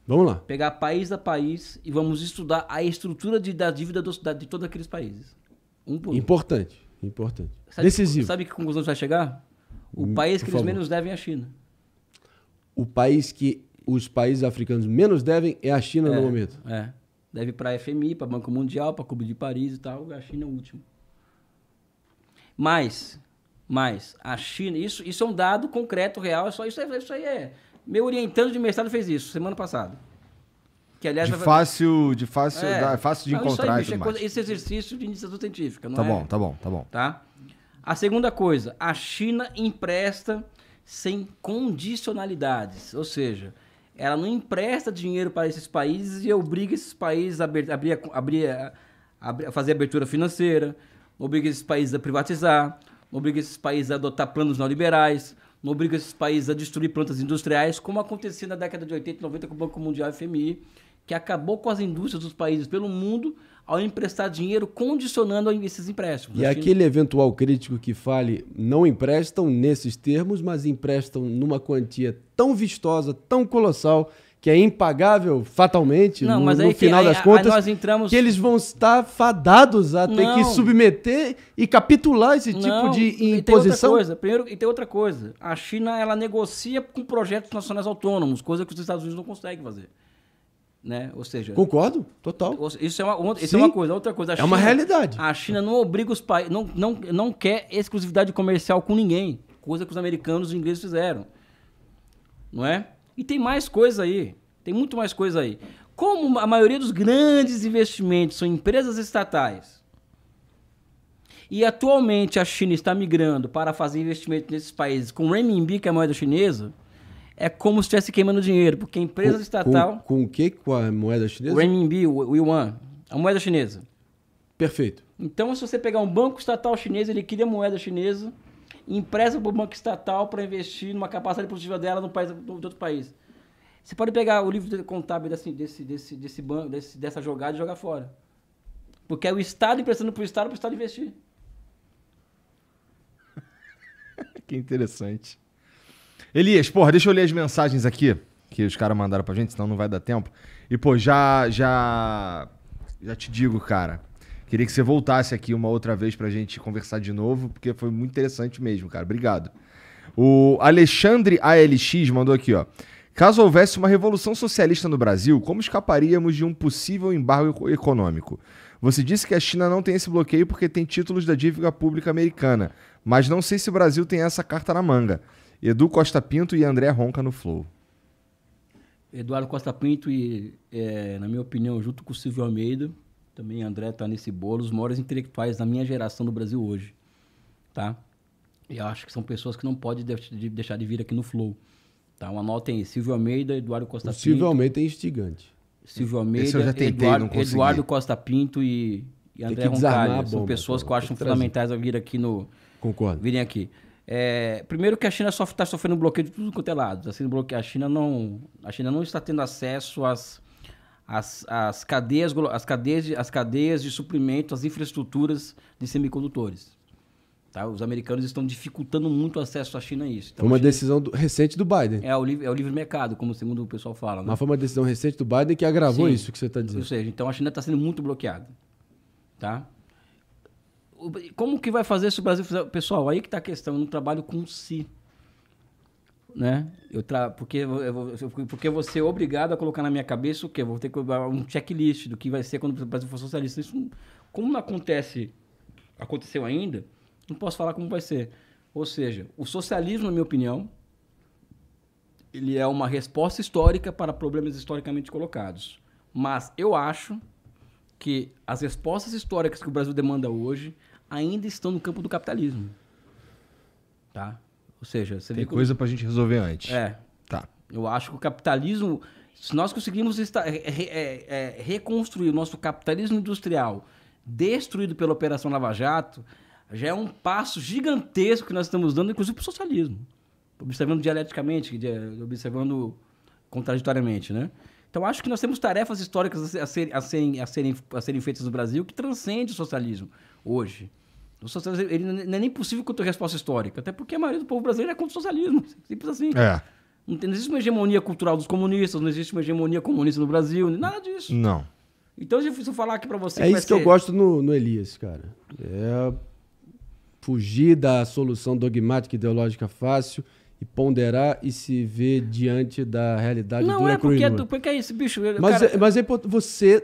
C: Vamos lá. Pegar país a país e vamos estudar a estrutura de, da dívida do, da, de todos aqueles países. Um por
B: um. Importante, importante.
C: Sabe, Decisivo. Sabe que conclusão você vai chegar? O hum, país que eles menos devem é a China.
B: O país que os países africanos menos devem é a China é, no momento.
C: É. Deve para a FMI, para Banco Mundial, para Cuba de Paris e tal. A China é o último. Mas, mas a China, isso, isso é um dado concreto, real, é só isso, é, isso aí é. Meu orientando de mestrado fez isso semana passada. Que, aliás, de fácil, de fácil, é, é fácil de não, encontrar isso aí, bicho, é coisa, esse exercício de iniciação científica, não tá é? bom, tá bom, tá bom. Tá? A segunda coisa, a China empresta sem condicionalidades, ou seja, ela não empresta dinheiro para esses países e obriga esses países a abrir, abrir, abrir, a fazer abertura financeira, obriga esses países a privatizar, obriga esses países a adotar planos neoliberais, obriga esses países a destruir plantas industriais, como acontecia na década de 80 e 90 com o Banco Mundial e FMI, que acabou com as indústrias dos países pelo mundo ao emprestar dinheiro condicionando esses empréstimos. E China... aquele
B: eventual crítico que fale não emprestam nesses termos, mas emprestam numa quantia tão vistosa, tão colossal, que é impagável fatalmente não, no, no final das contas, aí entramos... que eles vão estar fadados a ter não. que submeter e capitular esse tipo de imposição. E tem outra coisa.
C: Primeiro, e tem outra coisa. A China ela negocia com projetos nacionais autônomos, coisa que os Estados Unidos não conseguem fazer. Né? Ou seja, concordo, total. Isso é uma, isso é uma coisa, outra coisa. é uma realidade. A China não obriga os países, não, não, não quer exclusividade comercial com ninguém, coisa que os americanos e os ingleses fizeram, não é? E tem mais coisa aí. Tem muito mais coisa aí. Como a maioria dos grandes investimentos são empresas estatais, e atualmente a China está migrando para fazer investimento nesses países com renminbi, que é a moeda chinesa, é como se estivesse queimando dinheiro, porque a empresa com, estatal... Com, com o que? Com a moeda chinesa? O renminbi, o, o yuan, a moeda chinesa. Perfeito. Então, se você pegar um banco estatal chinês, ele cria moeda chinesa empresta para o banco estatal para investir numa capacidade produtiva dela no país, de outro país. Você pode pegar o livro contábil desse, desse, desse, desse banco, desse, dessa jogada e jogar fora. Porque é o Estado emprestando para o Estado para o Estado investir.
A: (laughs) que interessante. Elias, porra, deixa eu ler as mensagens aqui que os caras mandaram a gente, senão não vai dar tempo. E, pô, já, já, já te digo, cara. Queria que você voltasse aqui uma outra vez para a gente conversar de novo, porque foi muito interessante mesmo, cara. Obrigado. O Alexandre ALX mandou aqui, ó. Caso houvesse uma revolução socialista no Brasil, como escaparíamos de um possível embargo econômico? Você disse que a China não tem esse bloqueio porque tem títulos da dívida pública americana, mas não sei se o Brasil tem essa carta na manga. Edu Costa Pinto e André Ronca no Flow.
C: Eduardo Costa Pinto e, é, na minha opinião, junto com o Silvio Almeida, também André está nesse bolo, os maiores intelectuais da minha geração no Brasil hoje, tá? E eu acho que são pessoas que não pode deixar de vir aqui no Flow. Tá? Uma nota em Silvio Almeida, Eduardo Costa o Silvio Pinto. Silvio
B: Almeida é instigante. Silvio Almeida, Esse eu já tentei, Eduardo, não Eduardo
C: Costa Pinto e, e André Roncalho. São pessoas que eu acho fundamentais a vir aqui no. Concordo. Virem aqui. É, primeiro que a China está sofrendo bloqueio de tudo quanto é lado. Tá assim, sendo A China não, a China não está tendo acesso às as, as, cadeias, as, cadeias de, as cadeias de suprimento, as infraestruturas de semicondutores. Tá? Os americanos estão dificultando muito o acesso à China a isso. Então,
B: foi uma China... decisão do, recente do Biden.
C: É o, livre, é o livre mercado, como segundo o pessoal fala. Né? Mas foi
B: uma decisão recente do Biden que agravou Sim, isso que você está dizendo. Ou
C: seja, então a China está sendo muito bloqueada. Tá? Como que vai fazer se o Brasil fizer... Pessoal, aí que está a questão, no trabalho com si né? Eu tra... porque, eu... porque eu vou ser obrigado a colocar na minha cabeça o quê? vou ter que um checklist do que vai ser quando o Brasil for socialista. Isso, como não acontece, aconteceu ainda, não posso falar como vai ser. Ou seja, o socialismo, na minha opinião, ele é uma resposta histórica para problemas historicamente colocados. Mas eu acho que as respostas históricas que o Brasil demanda hoje ainda estão no campo do capitalismo. Tá? Ou seja, você Tem vê coisa para a gente resolver antes. É. Tá. Eu acho que o capitalismo, se nós conseguimos esta... É, re... é... É... reconstruir o nosso capitalismo industrial destruído pela Operação Lava Jato, já é um passo gigantesco que nós estamos dando, inclusive para o socialismo. Observando dialeticamente, observando contraditoriamente, né? Então, acho que nós temos tarefas históricas a, ser, a, serem, a, serem, a serem feitas no Brasil que transcendem o socialismo hoje. Ele é, não é nem possível contar a resposta histórica, até porque a maioria do povo brasileiro é contra o socialismo. (laughs) Simples assim. É. Não, tem, não existe uma hegemonia cultural dos comunistas, não existe uma hegemonia comunista no Brasil, nada disso. Não. Então, se eu falar aqui para você. É isso ser... que eu gosto
B: no, no Elias, cara. É fugir da solução dogmática ideológica fácil e ponderar e se ver diante da realidade não, dura é porque, Não, é porque é isso, bicho. Mas, cara... é, mas é você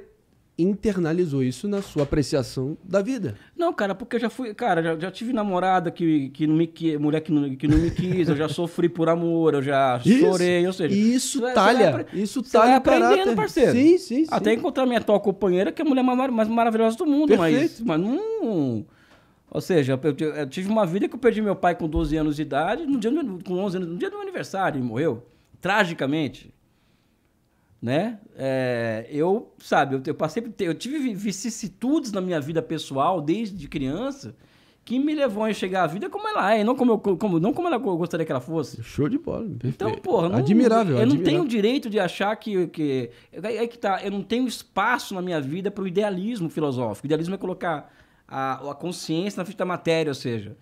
B: internalizou isso na sua apreciação da vida.
C: Não, cara, porque eu já fui, cara, já, já tive namorada que, que não me que, mulher que não, que não me quis, eu já sofri por amor, eu já (laughs) isso, chorei, ou seja, isso você, talha, você isso você talha vai aprendendo, caráter. parceiro. Sim, sim, Até encontrar minha atual companheira, que é a mulher mais, mais maravilhosa do mundo, Perfeito. mas mas não ou seja, eu tive uma vida que eu perdi meu pai com 12 anos de idade, no dia, com 11 anos, no dia do meu aniversário, ele morreu, tragicamente né? É, eu, sabe, eu, eu, passei, eu tive vicissitudes na minha vida pessoal desde criança que me levou a enxergar a vida como ela é, não como eu, como, não como ela, gostaria que ela fosse. Show de bola. Perfeito. Então, porra, não, admirável. Eu admirável. não tenho direito de achar que que é, é que tá, eu não tenho espaço na minha vida para o idealismo filosófico. O idealismo é colocar a, a consciência na fita matéria, ou seja,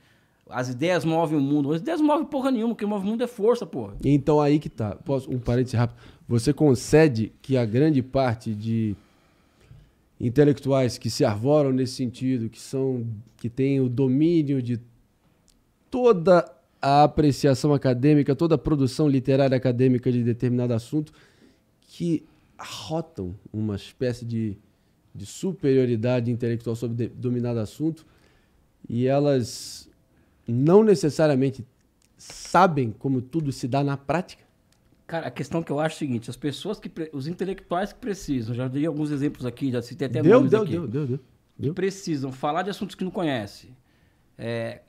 C: as ideias movem o mundo. As ideias movem porra nenhuma, o que move o mundo é força, porra.
B: Então aí que tá. Posso, um parênteses rápido. Você concede que a grande parte de intelectuais que se arvoram nesse sentido, que são que têm o domínio de toda a apreciação acadêmica, toda a produção literária acadêmica de determinado assunto, que arrotam uma espécie de, de superioridade intelectual sobre de, dominado assunto e elas não necessariamente sabem como tudo se dá na prática?
C: Cara, a questão que eu acho é a seguinte: as pessoas que. Os intelectuais que precisam, já dei alguns exemplos aqui, já citei até deu, nomes deu, aqui. Deu, deu, deu, deu. Precisam falar de assuntos que não conhecem, é,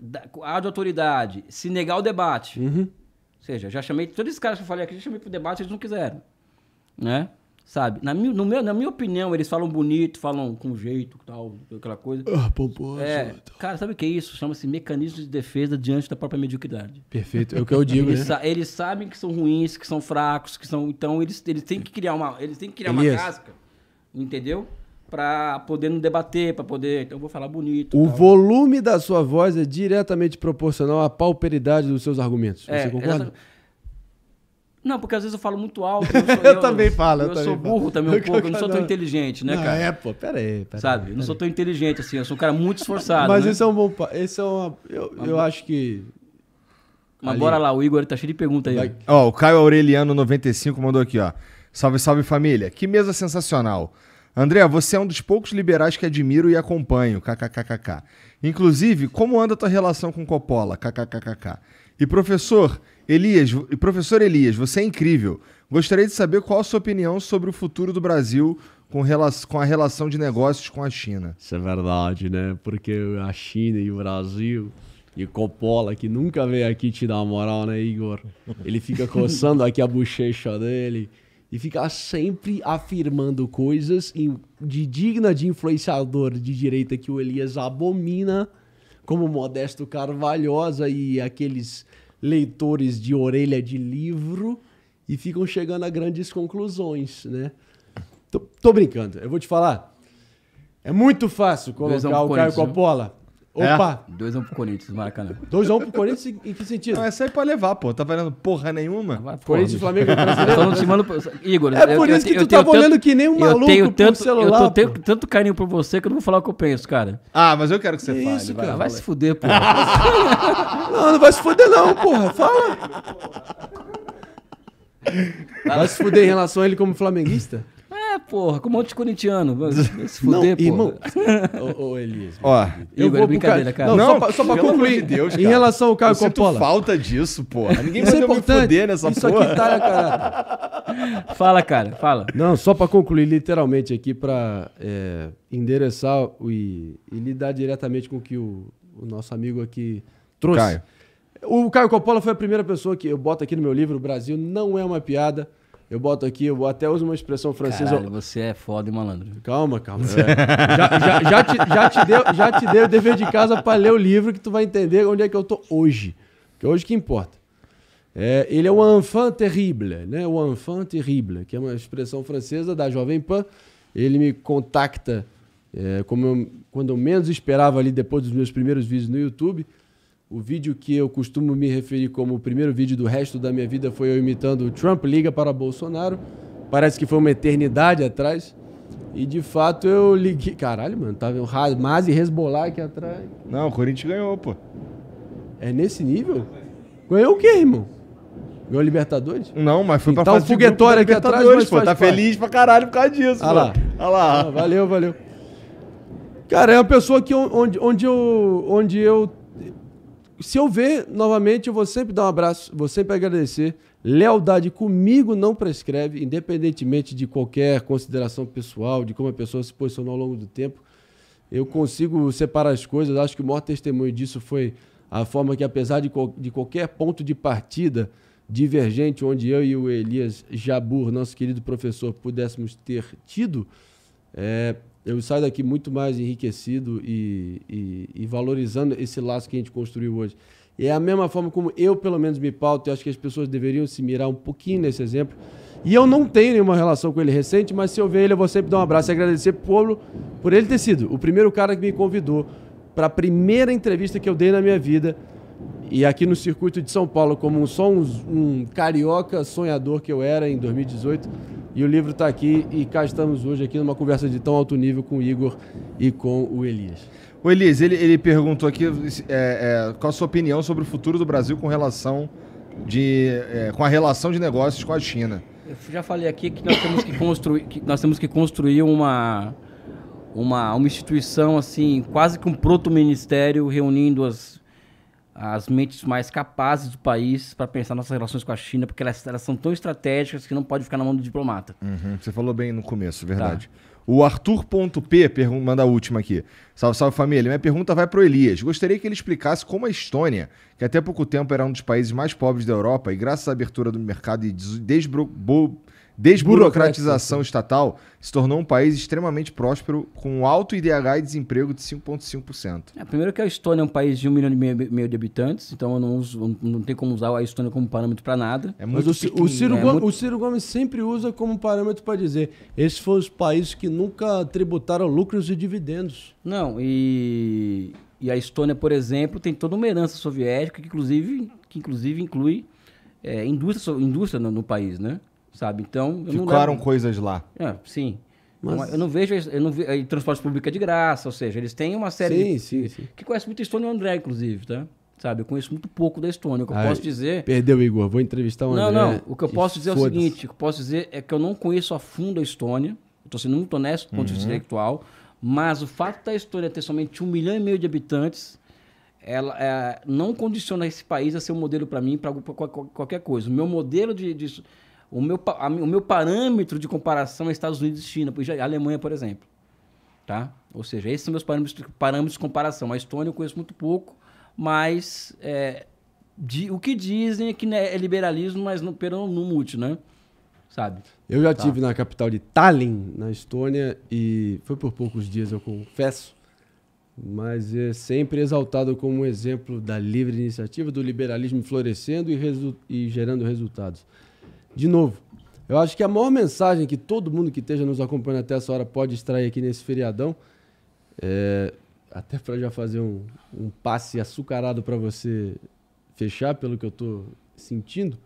C: a de autoridade, se negar o debate. Uhum. Ou seja, já chamei todos esses caras que eu falei aqui, já chamei para o debate, eles não quiseram. Né? Sabe? Na, mi, no meu, na minha opinião, eles falam bonito, falam com jeito, tal, aquela coisa. Ah, pomposo. É, cara, sabe o que é isso? Chama-se mecanismo de defesa diante da própria mediocridade. Perfeito. É o que eu digo, eles, né? eles sabem que são ruins, que são fracos, que são... Então, eles, eles têm que criar uma, eles têm que criar uma casca, entendeu? para poder não debater, para poder. Então eu vou falar bonito.
B: O tal. volume da sua voz é diretamente proporcional à pauperidade dos seus argumentos. É, Você concorda?
C: Exatamente. Não, porque às vezes eu falo muito alto. Eu, (laughs) sou, eu, eu também falo. Eu, eu também sou burro falo. também um (laughs) pouco, eu não sou tão inteligente, né, não, cara? É, pô, peraí. peraí Sabe? Eu Não sou tão inteligente assim, eu sou um cara muito esforçado. Mas né? esse é um
B: bom. Esse é uma. Eu, eu
C: acho que. Mas Ali. bora lá, o Igor tá cheio de pergunta aí.
A: Ó, o Caio Aureliano95 mandou aqui, ó. Salve, salve família. Que mesa sensacional. André, você é um dos poucos liberais que admiro e acompanho. KKKKK. Inclusive, como anda a tua relação com Coppola? KKKKK. E professor Elias, e professor Elias, você é incrível. Gostaria de saber qual a sua opinião sobre o futuro do Brasil com, relação, com a relação de negócios com a China.
D: Isso é verdade, né? Porque a China e o Brasil e o
B: Coppola, que nunca veio aqui te dar uma moral, né, Igor? Ele fica (laughs) coçando aqui a bochecha dele e fica sempre afirmando coisas de digna de influenciador de direita que o Elias abomina, como Modesto Carvalhosa e aqueles leitores de orelha de livro e ficam chegando a grandes conclusões, né? Tô, tô brincando, eu vou te falar. É muito fácil é colocar o Caio Corinthians, Coppola é? Opa!
C: 2x1 é? um pro Corinthians, Maracanã.
A: 2x1 um pro Corinthians em que sentido? Não, é aí pra levar, pô. Tá valendo porra nenhuma. Corinthians e Flamengo. Só não te mando... Igor, é eu, por isso eu, que tu tá olhando que nem um maluco eu tenho tanto, celular. Eu tenho
C: tanto carinho por você que eu não vou falar o que eu penso, cara. Ah, mas eu quero que você fale. Isso, vai, cara, vai se fuder, pô. não, não vai se fuder não, porra. Fala. Vai se fuder em relação a ele como flamenguista? É, porra, com um monte de corintiano. (laughs) Se fuder, não, irmão. porra. Ô, ô
B: Elias. Ó, é eu vou brincadeira, cara. Não, não, só pra, concluir. De Deus, cara. Em relação ao Caio eu Coppola. falta disso, porra. Ninguém é vai é me fuder nessa Isso porra. Aqui tá, cara.
C: (laughs) Fala, cara, fala.
B: Não, só pra concluir, literalmente aqui, pra é, endereçar e, e, lidar diretamente com o que o, o nosso amigo aqui trouxe. Caio. O Caio Coppola foi a primeira pessoa que eu boto aqui no meu livro, o Brasil não é uma piada. Eu boto aqui, eu até uso uma expressão francesa. Caralho, você é foda e malandro. Calma,
C: calma. (laughs) É. já, já, já, te, já, te deu, já te dei o dever de casa para ler o
B: livro que tu vai entender onde é que eu tô hoje. Que é hoje que importa. É, ele é o enfant terrible, né? O enfant terrible, que é uma expressão francesa da Jovem Pan. Ele me contacta é, como eu, quando eu menos esperava ali depois dos meus primeiros vídeos no YouTube. O vídeo que eu costumo me referir como o primeiro vídeo do resto da minha vida foi eu imitando o Trump liga para Bolsonaro. Parece que foi uma eternidade atrás. E de fato eu liguei. Caralho, mano, tava o mais e Resbolar aqui atrás. Não, o Corinthians ganhou, pô. É nesse nível? Ganhou o quê, irmão? Ganhou a Libertadores? Não, mas foi pra então, fase Tá um da aqui atrás, mas pô, tá feliz pra caralho por causa disso, ah lá. Olha lá. Ah, valeu, valeu. Cara, é uma pessoa que onde, onde, eu, onde eu se eu ver novamente, eu vou sempre dar um abraço, vou sempre agradecer. Lealdade comigo não prescreve, independentemente de qualquer consideração pessoal, de como a pessoa se posicionou ao longo do tempo. Eu consigo separar as coisas. Acho que o maior testemunho disso foi a forma que, apesar de, de qualquer ponto de partida divergente, onde eu e o Elias Jabur, nosso querido professor, pudéssemos ter tido, é, eu saio daqui muito mais enriquecido e, e, e, valorizando esse laço que a gente construiu hoje. E é a mesma forma como eu, pelo menos, me pauto, e acho que as pessoas deveriam se mirar um pouquinho nesse exemplo. E eu não tenho nenhuma relação com ele recente, mas se eu ver ele, eu vou sempre dar um abraço e agradecer pro povo por ele ter sido o primeiro cara que me convidou para a primeira entrevista que eu dei na minha vida e aqui no circuito de São Paulo, como só um, um carioca sonhador que eu era em 2018, e o livro está aqui e cá estamos hoje aqui numa conversa de tão alto nível com o Igor e com o Elias. O Elias, ele, ele perguntou aqui é, é, qual a sua
A: opinião sobre o futuro do Brasil com relação de, é, com a relação de negócios com a China.
C: Eu já falei aqui que nós temos que construir, que nós temos que construir uma, uma, uma instituição assim, quase que um proto-ministério reunindo as as mentes mais capazes do país para pensar nossas relações com a China, porque elas, elas, são tão estratégicas que não pode ficar na mão do diplomata.
A: Uhum, você falou bem no começo, tá. verdade. Tá. O Arthur.p manda a última aqui. Salve, salve família. Minha pergunta vai para o Elias. Gostaria que ele explicasse como a Estônia, que até pouco tempo era um dos países mais pobres da Europa e graças à abertura do mercado e desbro desburocratização estatal se tornou um país extremamente próspero, com alto IDH e desemprego de 5,5%.
C: É, primeiro que a Estônia é um país de um milhão e meio, de habitantes, então eu não, uso, não tem como usar a Estônia como parâmetro para nada. É muito Mas o, o Ciro, né? é Gomes, muito... o,
B: Ciro Gomes, sempre usa como parâmetro para dizer esses foram os países que nunca tributaram lucros
C: e dividendos. Não, e, e a Estônia, por exemplo, tem toda uma herança soviética que inclusive, que inclusive inclui é, indústria, indústria no, no país, né? sabe? Então, Ficaram levo... coisas lá. É, sim. Mas... Eu não vejo, eu não vejo, e transporte público é de graça, ou seja, eles têm uma série sim, de... Sim, sim. Que conhece muito a Estônia e o André, inclusive, tá? Sabe, eu conheço muito pouco da Estônia. O que eu posso dizer...
B: Perdeu, Igor. Vou entrevistar o André. Não, não. O que eu posso dizer é o seguinte.
C: O que eu posso dizer é que eu não conheço a fundo a Estônia. Estou sendo muito honesto do ponto uhum. de vista uhum. intelectual. Mas o fato da Estônia ter somente um milhão e meio de habitantes ela é, não condiciona esse país a ser um modelo para mim, para qualquer coisa. O meu modelo de, de, o meu, a, o meu parâmetro de comparação é Estados Unidos e China, a Alemanha, por exemplo. Tá? Ou seja, esses são meus parâmetros, parâmetros de comparação. A Estônia eu conheço muito pouco, mas é, de, o que dizem é que né, é liberalismo, mas não pelo não multi, né? Sabe? Eu já tá. tive
B: na capital de Tallinn, na Estônia, e foi por poucos dias, eu confesso, mas é sempre exaltado como um exemplo da livre iniciativa, do liberalismo florescendo e, e gerando resultados. De novo, eu acho que a maior mensagem que todo mundo que esteja nos acompanhando até essa hora pode extrair aqui nesse feriadão, é, até para já fazer um, um passe açucarado para você fechar, pelo que eu estou sentindo,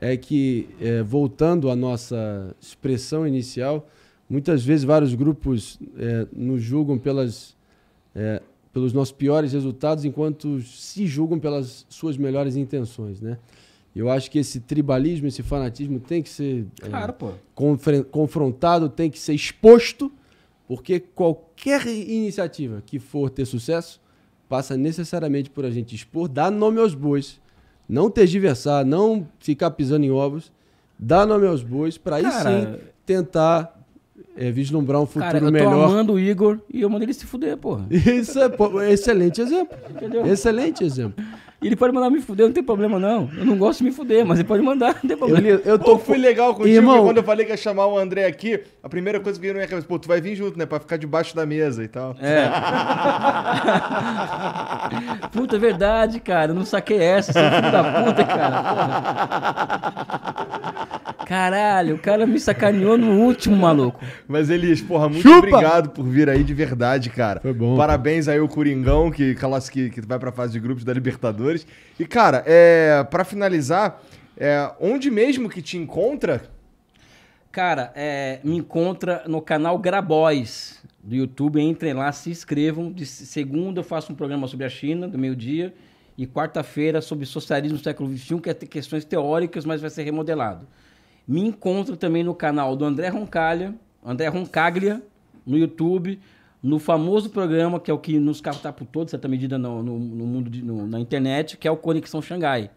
B: é que, é, voltando à nossa expressão inicial, muitas vezes vários grupos é, nos julgam pelas, é, pelos nossos piores resultados, enquanto se julgam pelas suas melhores intenções, né? Eu acho que esse tribalismo, esse fanatismo tem que ser é, claro, é, confrontado, tem que ser exposto, porque qualquer iniciativa que for ter sucesso passa necessariamente por a gente expor, dar nome aos bois, não tergiversar, não ficar pisando em ovos, dar nome aos bois para aí sim tentar é, vislumbrar um futuro melhor. Cara, eu tô melhor. amando
C: o Igor e eu mando ele se fuder, porra. Isso é pô, excelente exemplo. Entendeu? Excelente exemplo ele pode mandar me fuder, não tem problema não. Eu não gosto de me fuder, mas ele pode mandar, não tem problema. Eu, eu tô... Pô, fui
B: legal contigo, irmão... quando eu
A: falei que ia chamar o André aqui, a primeira coisa que veio na minha cabeça, pô, tu vai vir junto, né? Pra ficar debaixo da mesa e tal. É.
C: puta, é verdade, cara. Eu não saquei essa, seu filho da puta, cara. Caralho, o cara me sacaneou no último, maluco. Mas Elias, porra, muito Chupa! obrigado por
A: vir aí de verdade, cara. Foi bom. Parabéns aí o Coringão, que, que, que vai pra fase de grupos da Libertadores seguidores. E, cara, é, para finalizar, é, onde mesmo que te encontra?
C: Cara, é, me encontra no canal Grabois do YouTube. Entrem lá, se inscrevam. De segunda eu faço um programa sobre a China, do meio-dia. E quarta-feira sobre socialismo do século XXI, que é questões teóricas, mas vai ser remodelado. Me encontro também no canal do André Roncalha, André Roncaglia, no YouTube no famoso programa que é o que nos catapultou, de certa medida, no, no, no mundo, de, no, na internet, que é o Conexão Xangai.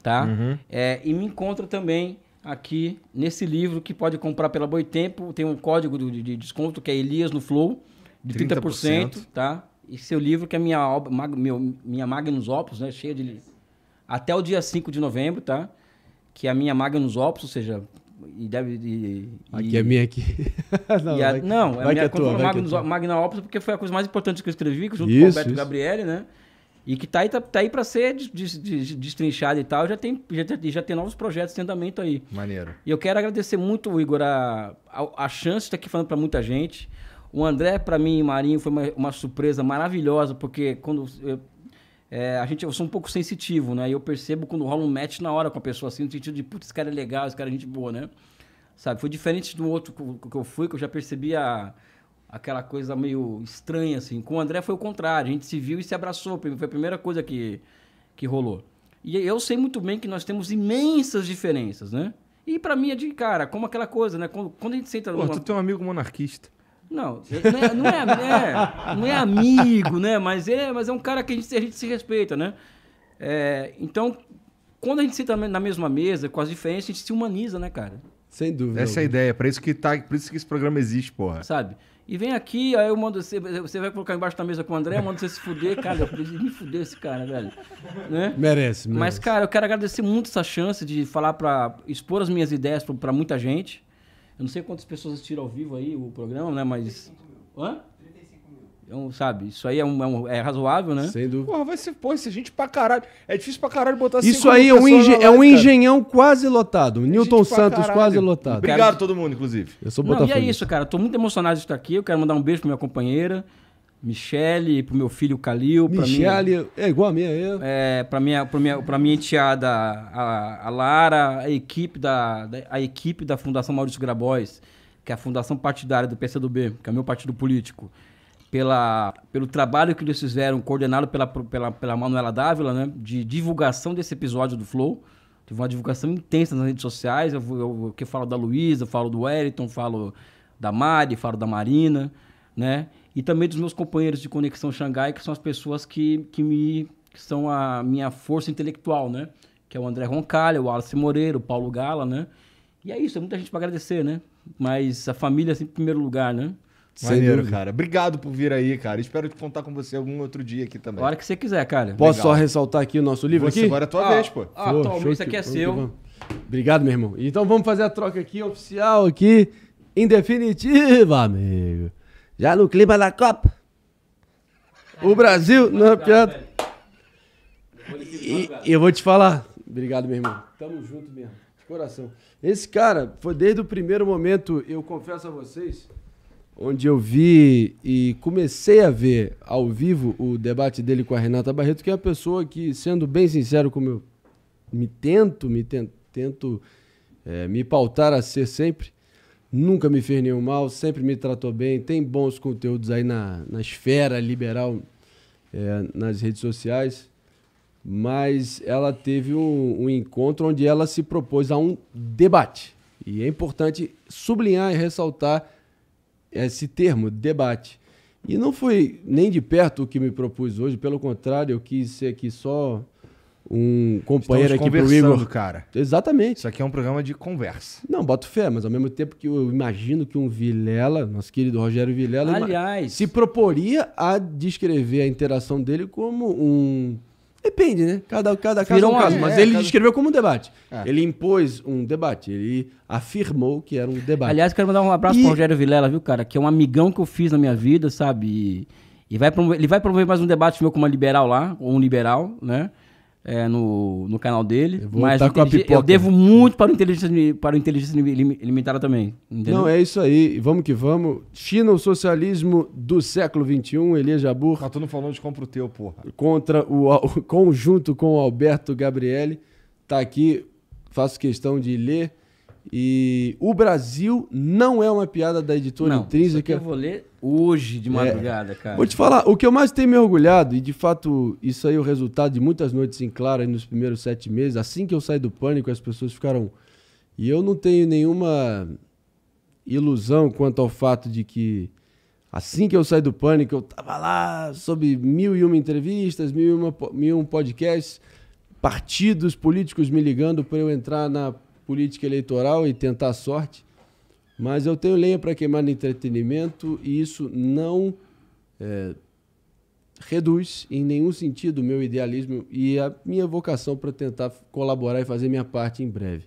C: Tá? Uhum. É, e me encontra também aqui nesse livro que pode comprar pela tempo Tem um código de, de desconto que é Elias no Flow, de 30%. 30% tá? E seu livro, que é minha, obra, mag, meu, minha Magnus Opus, né? cheia de. Até o dia 5 de novembro, tá? Que é a minha Magnus Opus, ou seja, e deve. E, aqui e, é minha aqui. (laughs) não, a, não, é minha é tua, Magnus, é Magna Opus, porque foi a coisa mais importante que eu escrevi, junto isso, com o Beto Gabriele, né? E que tá aí, tá, tá aí para ser destrinchada e tal. Já tem, já, já tem novos projetos em andamento aí. Maneiro. E eu quero agradecer muito, Igor, a, a, a chance de estar aqui falando para muita gente. O André, para mim, Marinho, foi uma, uma surpresa maravilhosa, porque quando eu, é, a gente, eu sou um pouco sensitivo, né? E eu percebo quando rola um match na hora com a pessoa, assim, no sentido de, putz, esse cara é legal, esse cara é gente boa, né? Sabe? Foi diferente do outro que eu fui, que eu já percebia aquela coisa meio estranha, assim. Com o André foi o contrário, a gente se viu e se abraçou, foi a primeira coisa que, que rolou. E eu sei muito bem que nós temos imensas diferenças, né? E para mim é de cara, como aquela coisa, né? Quando, quando a gente senta. Pô, numa... tu tem um amigo monarquista. Não, é, não é, não é, não é amigo, né? Mas é, mas é um cara que a gente, a gente se respeita, né? É, então, quando a gente senta na mesma mesa, com as diferenças, a gente se humaniza, né, cara?
A: Sem dúvida. Essa é a ideia, é para isso que tá, por isso que esse programa existe, porra. Sabe?
C: E vem aqui, aí eu mando você, você vai colocar embaixo da mesa com o André, eu mando você se fuder, cara, eu me fuder esse cara, velho. Né? Merece, merece. Mas, cara, eu quero agradecer muito essa chance de falar para expor as minhas ideias para muita gente. Eu não sei quantas pessoas assistiram ao vivo aí o programa, né? Mas. 35 mil. Hã? 35 mil. Então, sabe, isso aí é, um, é, um, é razoável, né? Sem dúvida.
A: Porra, vai ser, pô, isso a gente pra caralho. É difícil pra caralho botar Isso aí é um, engen live, é um engenhão
B: quase lotado. É Newton Santos quase lotado. Obrigado todo
C: mundo, inclusive. Eu sou Botafogo. e é isso, cara. Tô muito emocionado de estar aqui. Eu quero mandar um beijo pra minha companheira. Michele, pro meu filho Calil. Michele é igual a minha, eu. É. é, pra minha, pra minha, pra minha enteada, a, a Lara, a equipe, da, da, a equipe da Fundação Maurício Grabois, que é a fundação partidária do PCdoB, que é o meu partido político, pela, pelo trabalho que eles fizeram, coordenado pela, pela, pela Manuela Dávila, né, de divulgação desse episódio do Flow. Teve uma divulgação intensa nas redes sociais, eu, eu, eu falo da Luísa, falo do Wellington, falo da Mari, falo da Marina, né? e também dos meus companheiros de Conexão Xangai, que são as pessoas que, que me que são a minha força intelectual, né? Que é o André Roncalha, o Alice Moreira, o Paulo Gala, né? E é isso, é muita gente para agradecer, né? Mas a família sempre em primeiro lugar, né? Maneiro, cara. Obrigado por vir aí, cara. Espero contar com você algum outro dia aqui também. A hora que você quiser, cara. Posso Legal. só
B: ressaltar aqui o nosso livro você aqui? agora é a tua ah, vez, pô.
A: Ah, pô, toma, isso aqui é seu.
B: Obrigado, meu irmão. Então vamos fazer a troca aqui oficial aqui em definitiva, amigo. Já no clima da Copa. O Brasil não é piada. E eu vou te falar. Obrigado, meu irmão. Tamo junto mesmo. De coração. Esse cara, foi desde o primeiro momento, eu confesso a vocês, onde eu vi e comecei a ver ao vivo o debate dele com a Renata Barreto, que é a pessoa que, sendo bem sincero, como eu me tento, me tento, tento é, me pautar a ser sempre, nunca me fez nenhum mal, sempre me tratou bem. Tem bons conteúdos aí na, na esfera liberal, é, nas redes sociais. Mas ela teve um, um encontro onde ela se propôs a um debate. E é importante sublinhar e ressaltar esse termo, debate. E não foi nem de perto o que me propus hoje, pelo contrário, eu quis ser aqui só um companheiro Estamos aqui pro Igor. cara. Exatamente. Isso aqui é um programa de conversa. Não, boto fé, mas ao mesmo tempo que eu imagino que um Vilela, nosso querido Rogério Vilela, Aliás, se proporia a descrever a interação dele como um Depende, né? Cada, cada caso é Virou um caso. mas é, ele cada... descreveu como um debate. É. Ele impôs um debate. Ele
C: afirmou que era um debate. Aliás, quero mandar um abraço e... para Rogério Vilela, viu, cara? Que é um amigão que eu fiz na minha vida, sabe? E, e vai promover, ele vai promover mais um debate meu com uma liberal lá, ou um liberal, né? é, no, no canal dele. Eu mas tá eu devo muito para o Inteligência, para o inteligência Limitada também. Entendeu? Não,
B: é isso aí. Vamos que vamos. China, o socialismo do século XXI, Elias Jabur.
C: Mas tu não falou de compra o teu, porra.
B: Contra o, o (laughs) conjunto com o Alberto Gabriele. Tá aqui, faço questão de ler. E o Brasil não é uma piada da editora não, intrínseca. Isso eu vou ler hoje de é. madrugada, é. cara. Vou te falar, o que eu mais tenho me orgulhado, e de fato isso aí é o resultado de muitas noites em claro nos primeiros sete meses, assim que eu saí do pânico, as pessoas ficaram. E eu não tenho nenhuma ilusão quanto ao fato de que assim que eu saí do pânico, eu tava lá sob mil e uma entrevistas, mil e, uma, mil e um podcasts, partidos políticos me ligando para eu entrar na política eleitoral e tentar sorte, mas eu tenho lenha para queimar no entretenimento e isso não é, reduz em nenhum sentido o meu idealismo e a minha vocação para tentar colaborar e fazer minha parte em breve.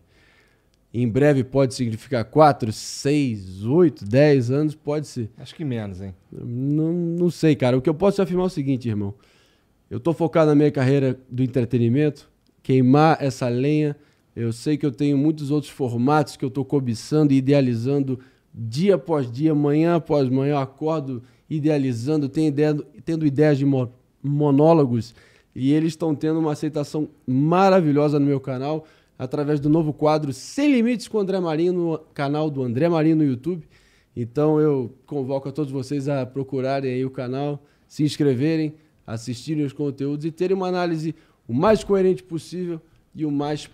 B: Em breve pode significar 4, 6, 8, 10 anos, pode ser. Acho que menos, hein? Não, não sei, cara. O que eu posso afirmar é o seguinte, irmão. Eu estou focado na minha carreira do entretenimento, queimar essa lenha eu sei que eu tenho muitos outros formatos que eu estou cobiçando e idealizando dia após dia, manhã após manhã. Eu acordo idealizando, tenho ideia, tendo ideias de monólogos e eles estão tendo uma aceitação maravilhosa no meu canal através do novo quadro Sem Limites com o André Marinho no canal do André Marinho no YouTube. Então eu convoco a todos vocês a procurarem aí o canal, se inscreverem, assistirem os conteúdos e terem uma análise o mais coerente possível e o mais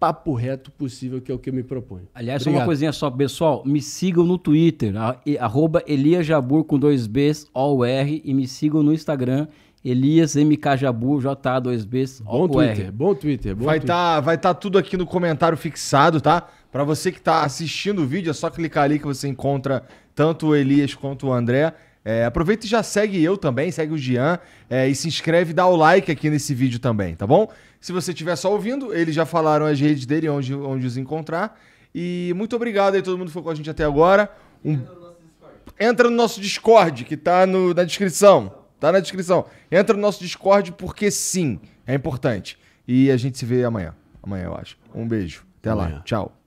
B: papo reto possível, que é o que eu me proponho. Aliás,
C: Obrigado. uma coisinha só, pessoal, me sigam no Twitter, tá? arroba Jabur com dois Bs, O R, e me sigam no Instagram, Elias MK J JA2B. Bom Twitter, bom Twitter, bom vai Twitter. Tá, vai estar tá tudo aqui no comentário fixado, tá? Para você
A: que está assistindo o vídeo, é só clicar ali que você encontra tanto o Elias quanto o André. É, aproveita e já segue eu também, segue o Gian é, e se inscreve, dá o like aqui nesse vídeo também, tá bom? Se você estiver só ouvindo, eles já falaram as redes dele, onde, onde os encontrar. E muito obrigado aí, todo mundo que ficou com a gente até agora. Um... Entra no nosso Discord, que tá no, na descrição. Tá na descrição. Entra no nosso Discord porque sim, é importante. E a gente se vê amanhã. Amanhã, eu acho. Um beijo. Até amanhã. lá. Tchau.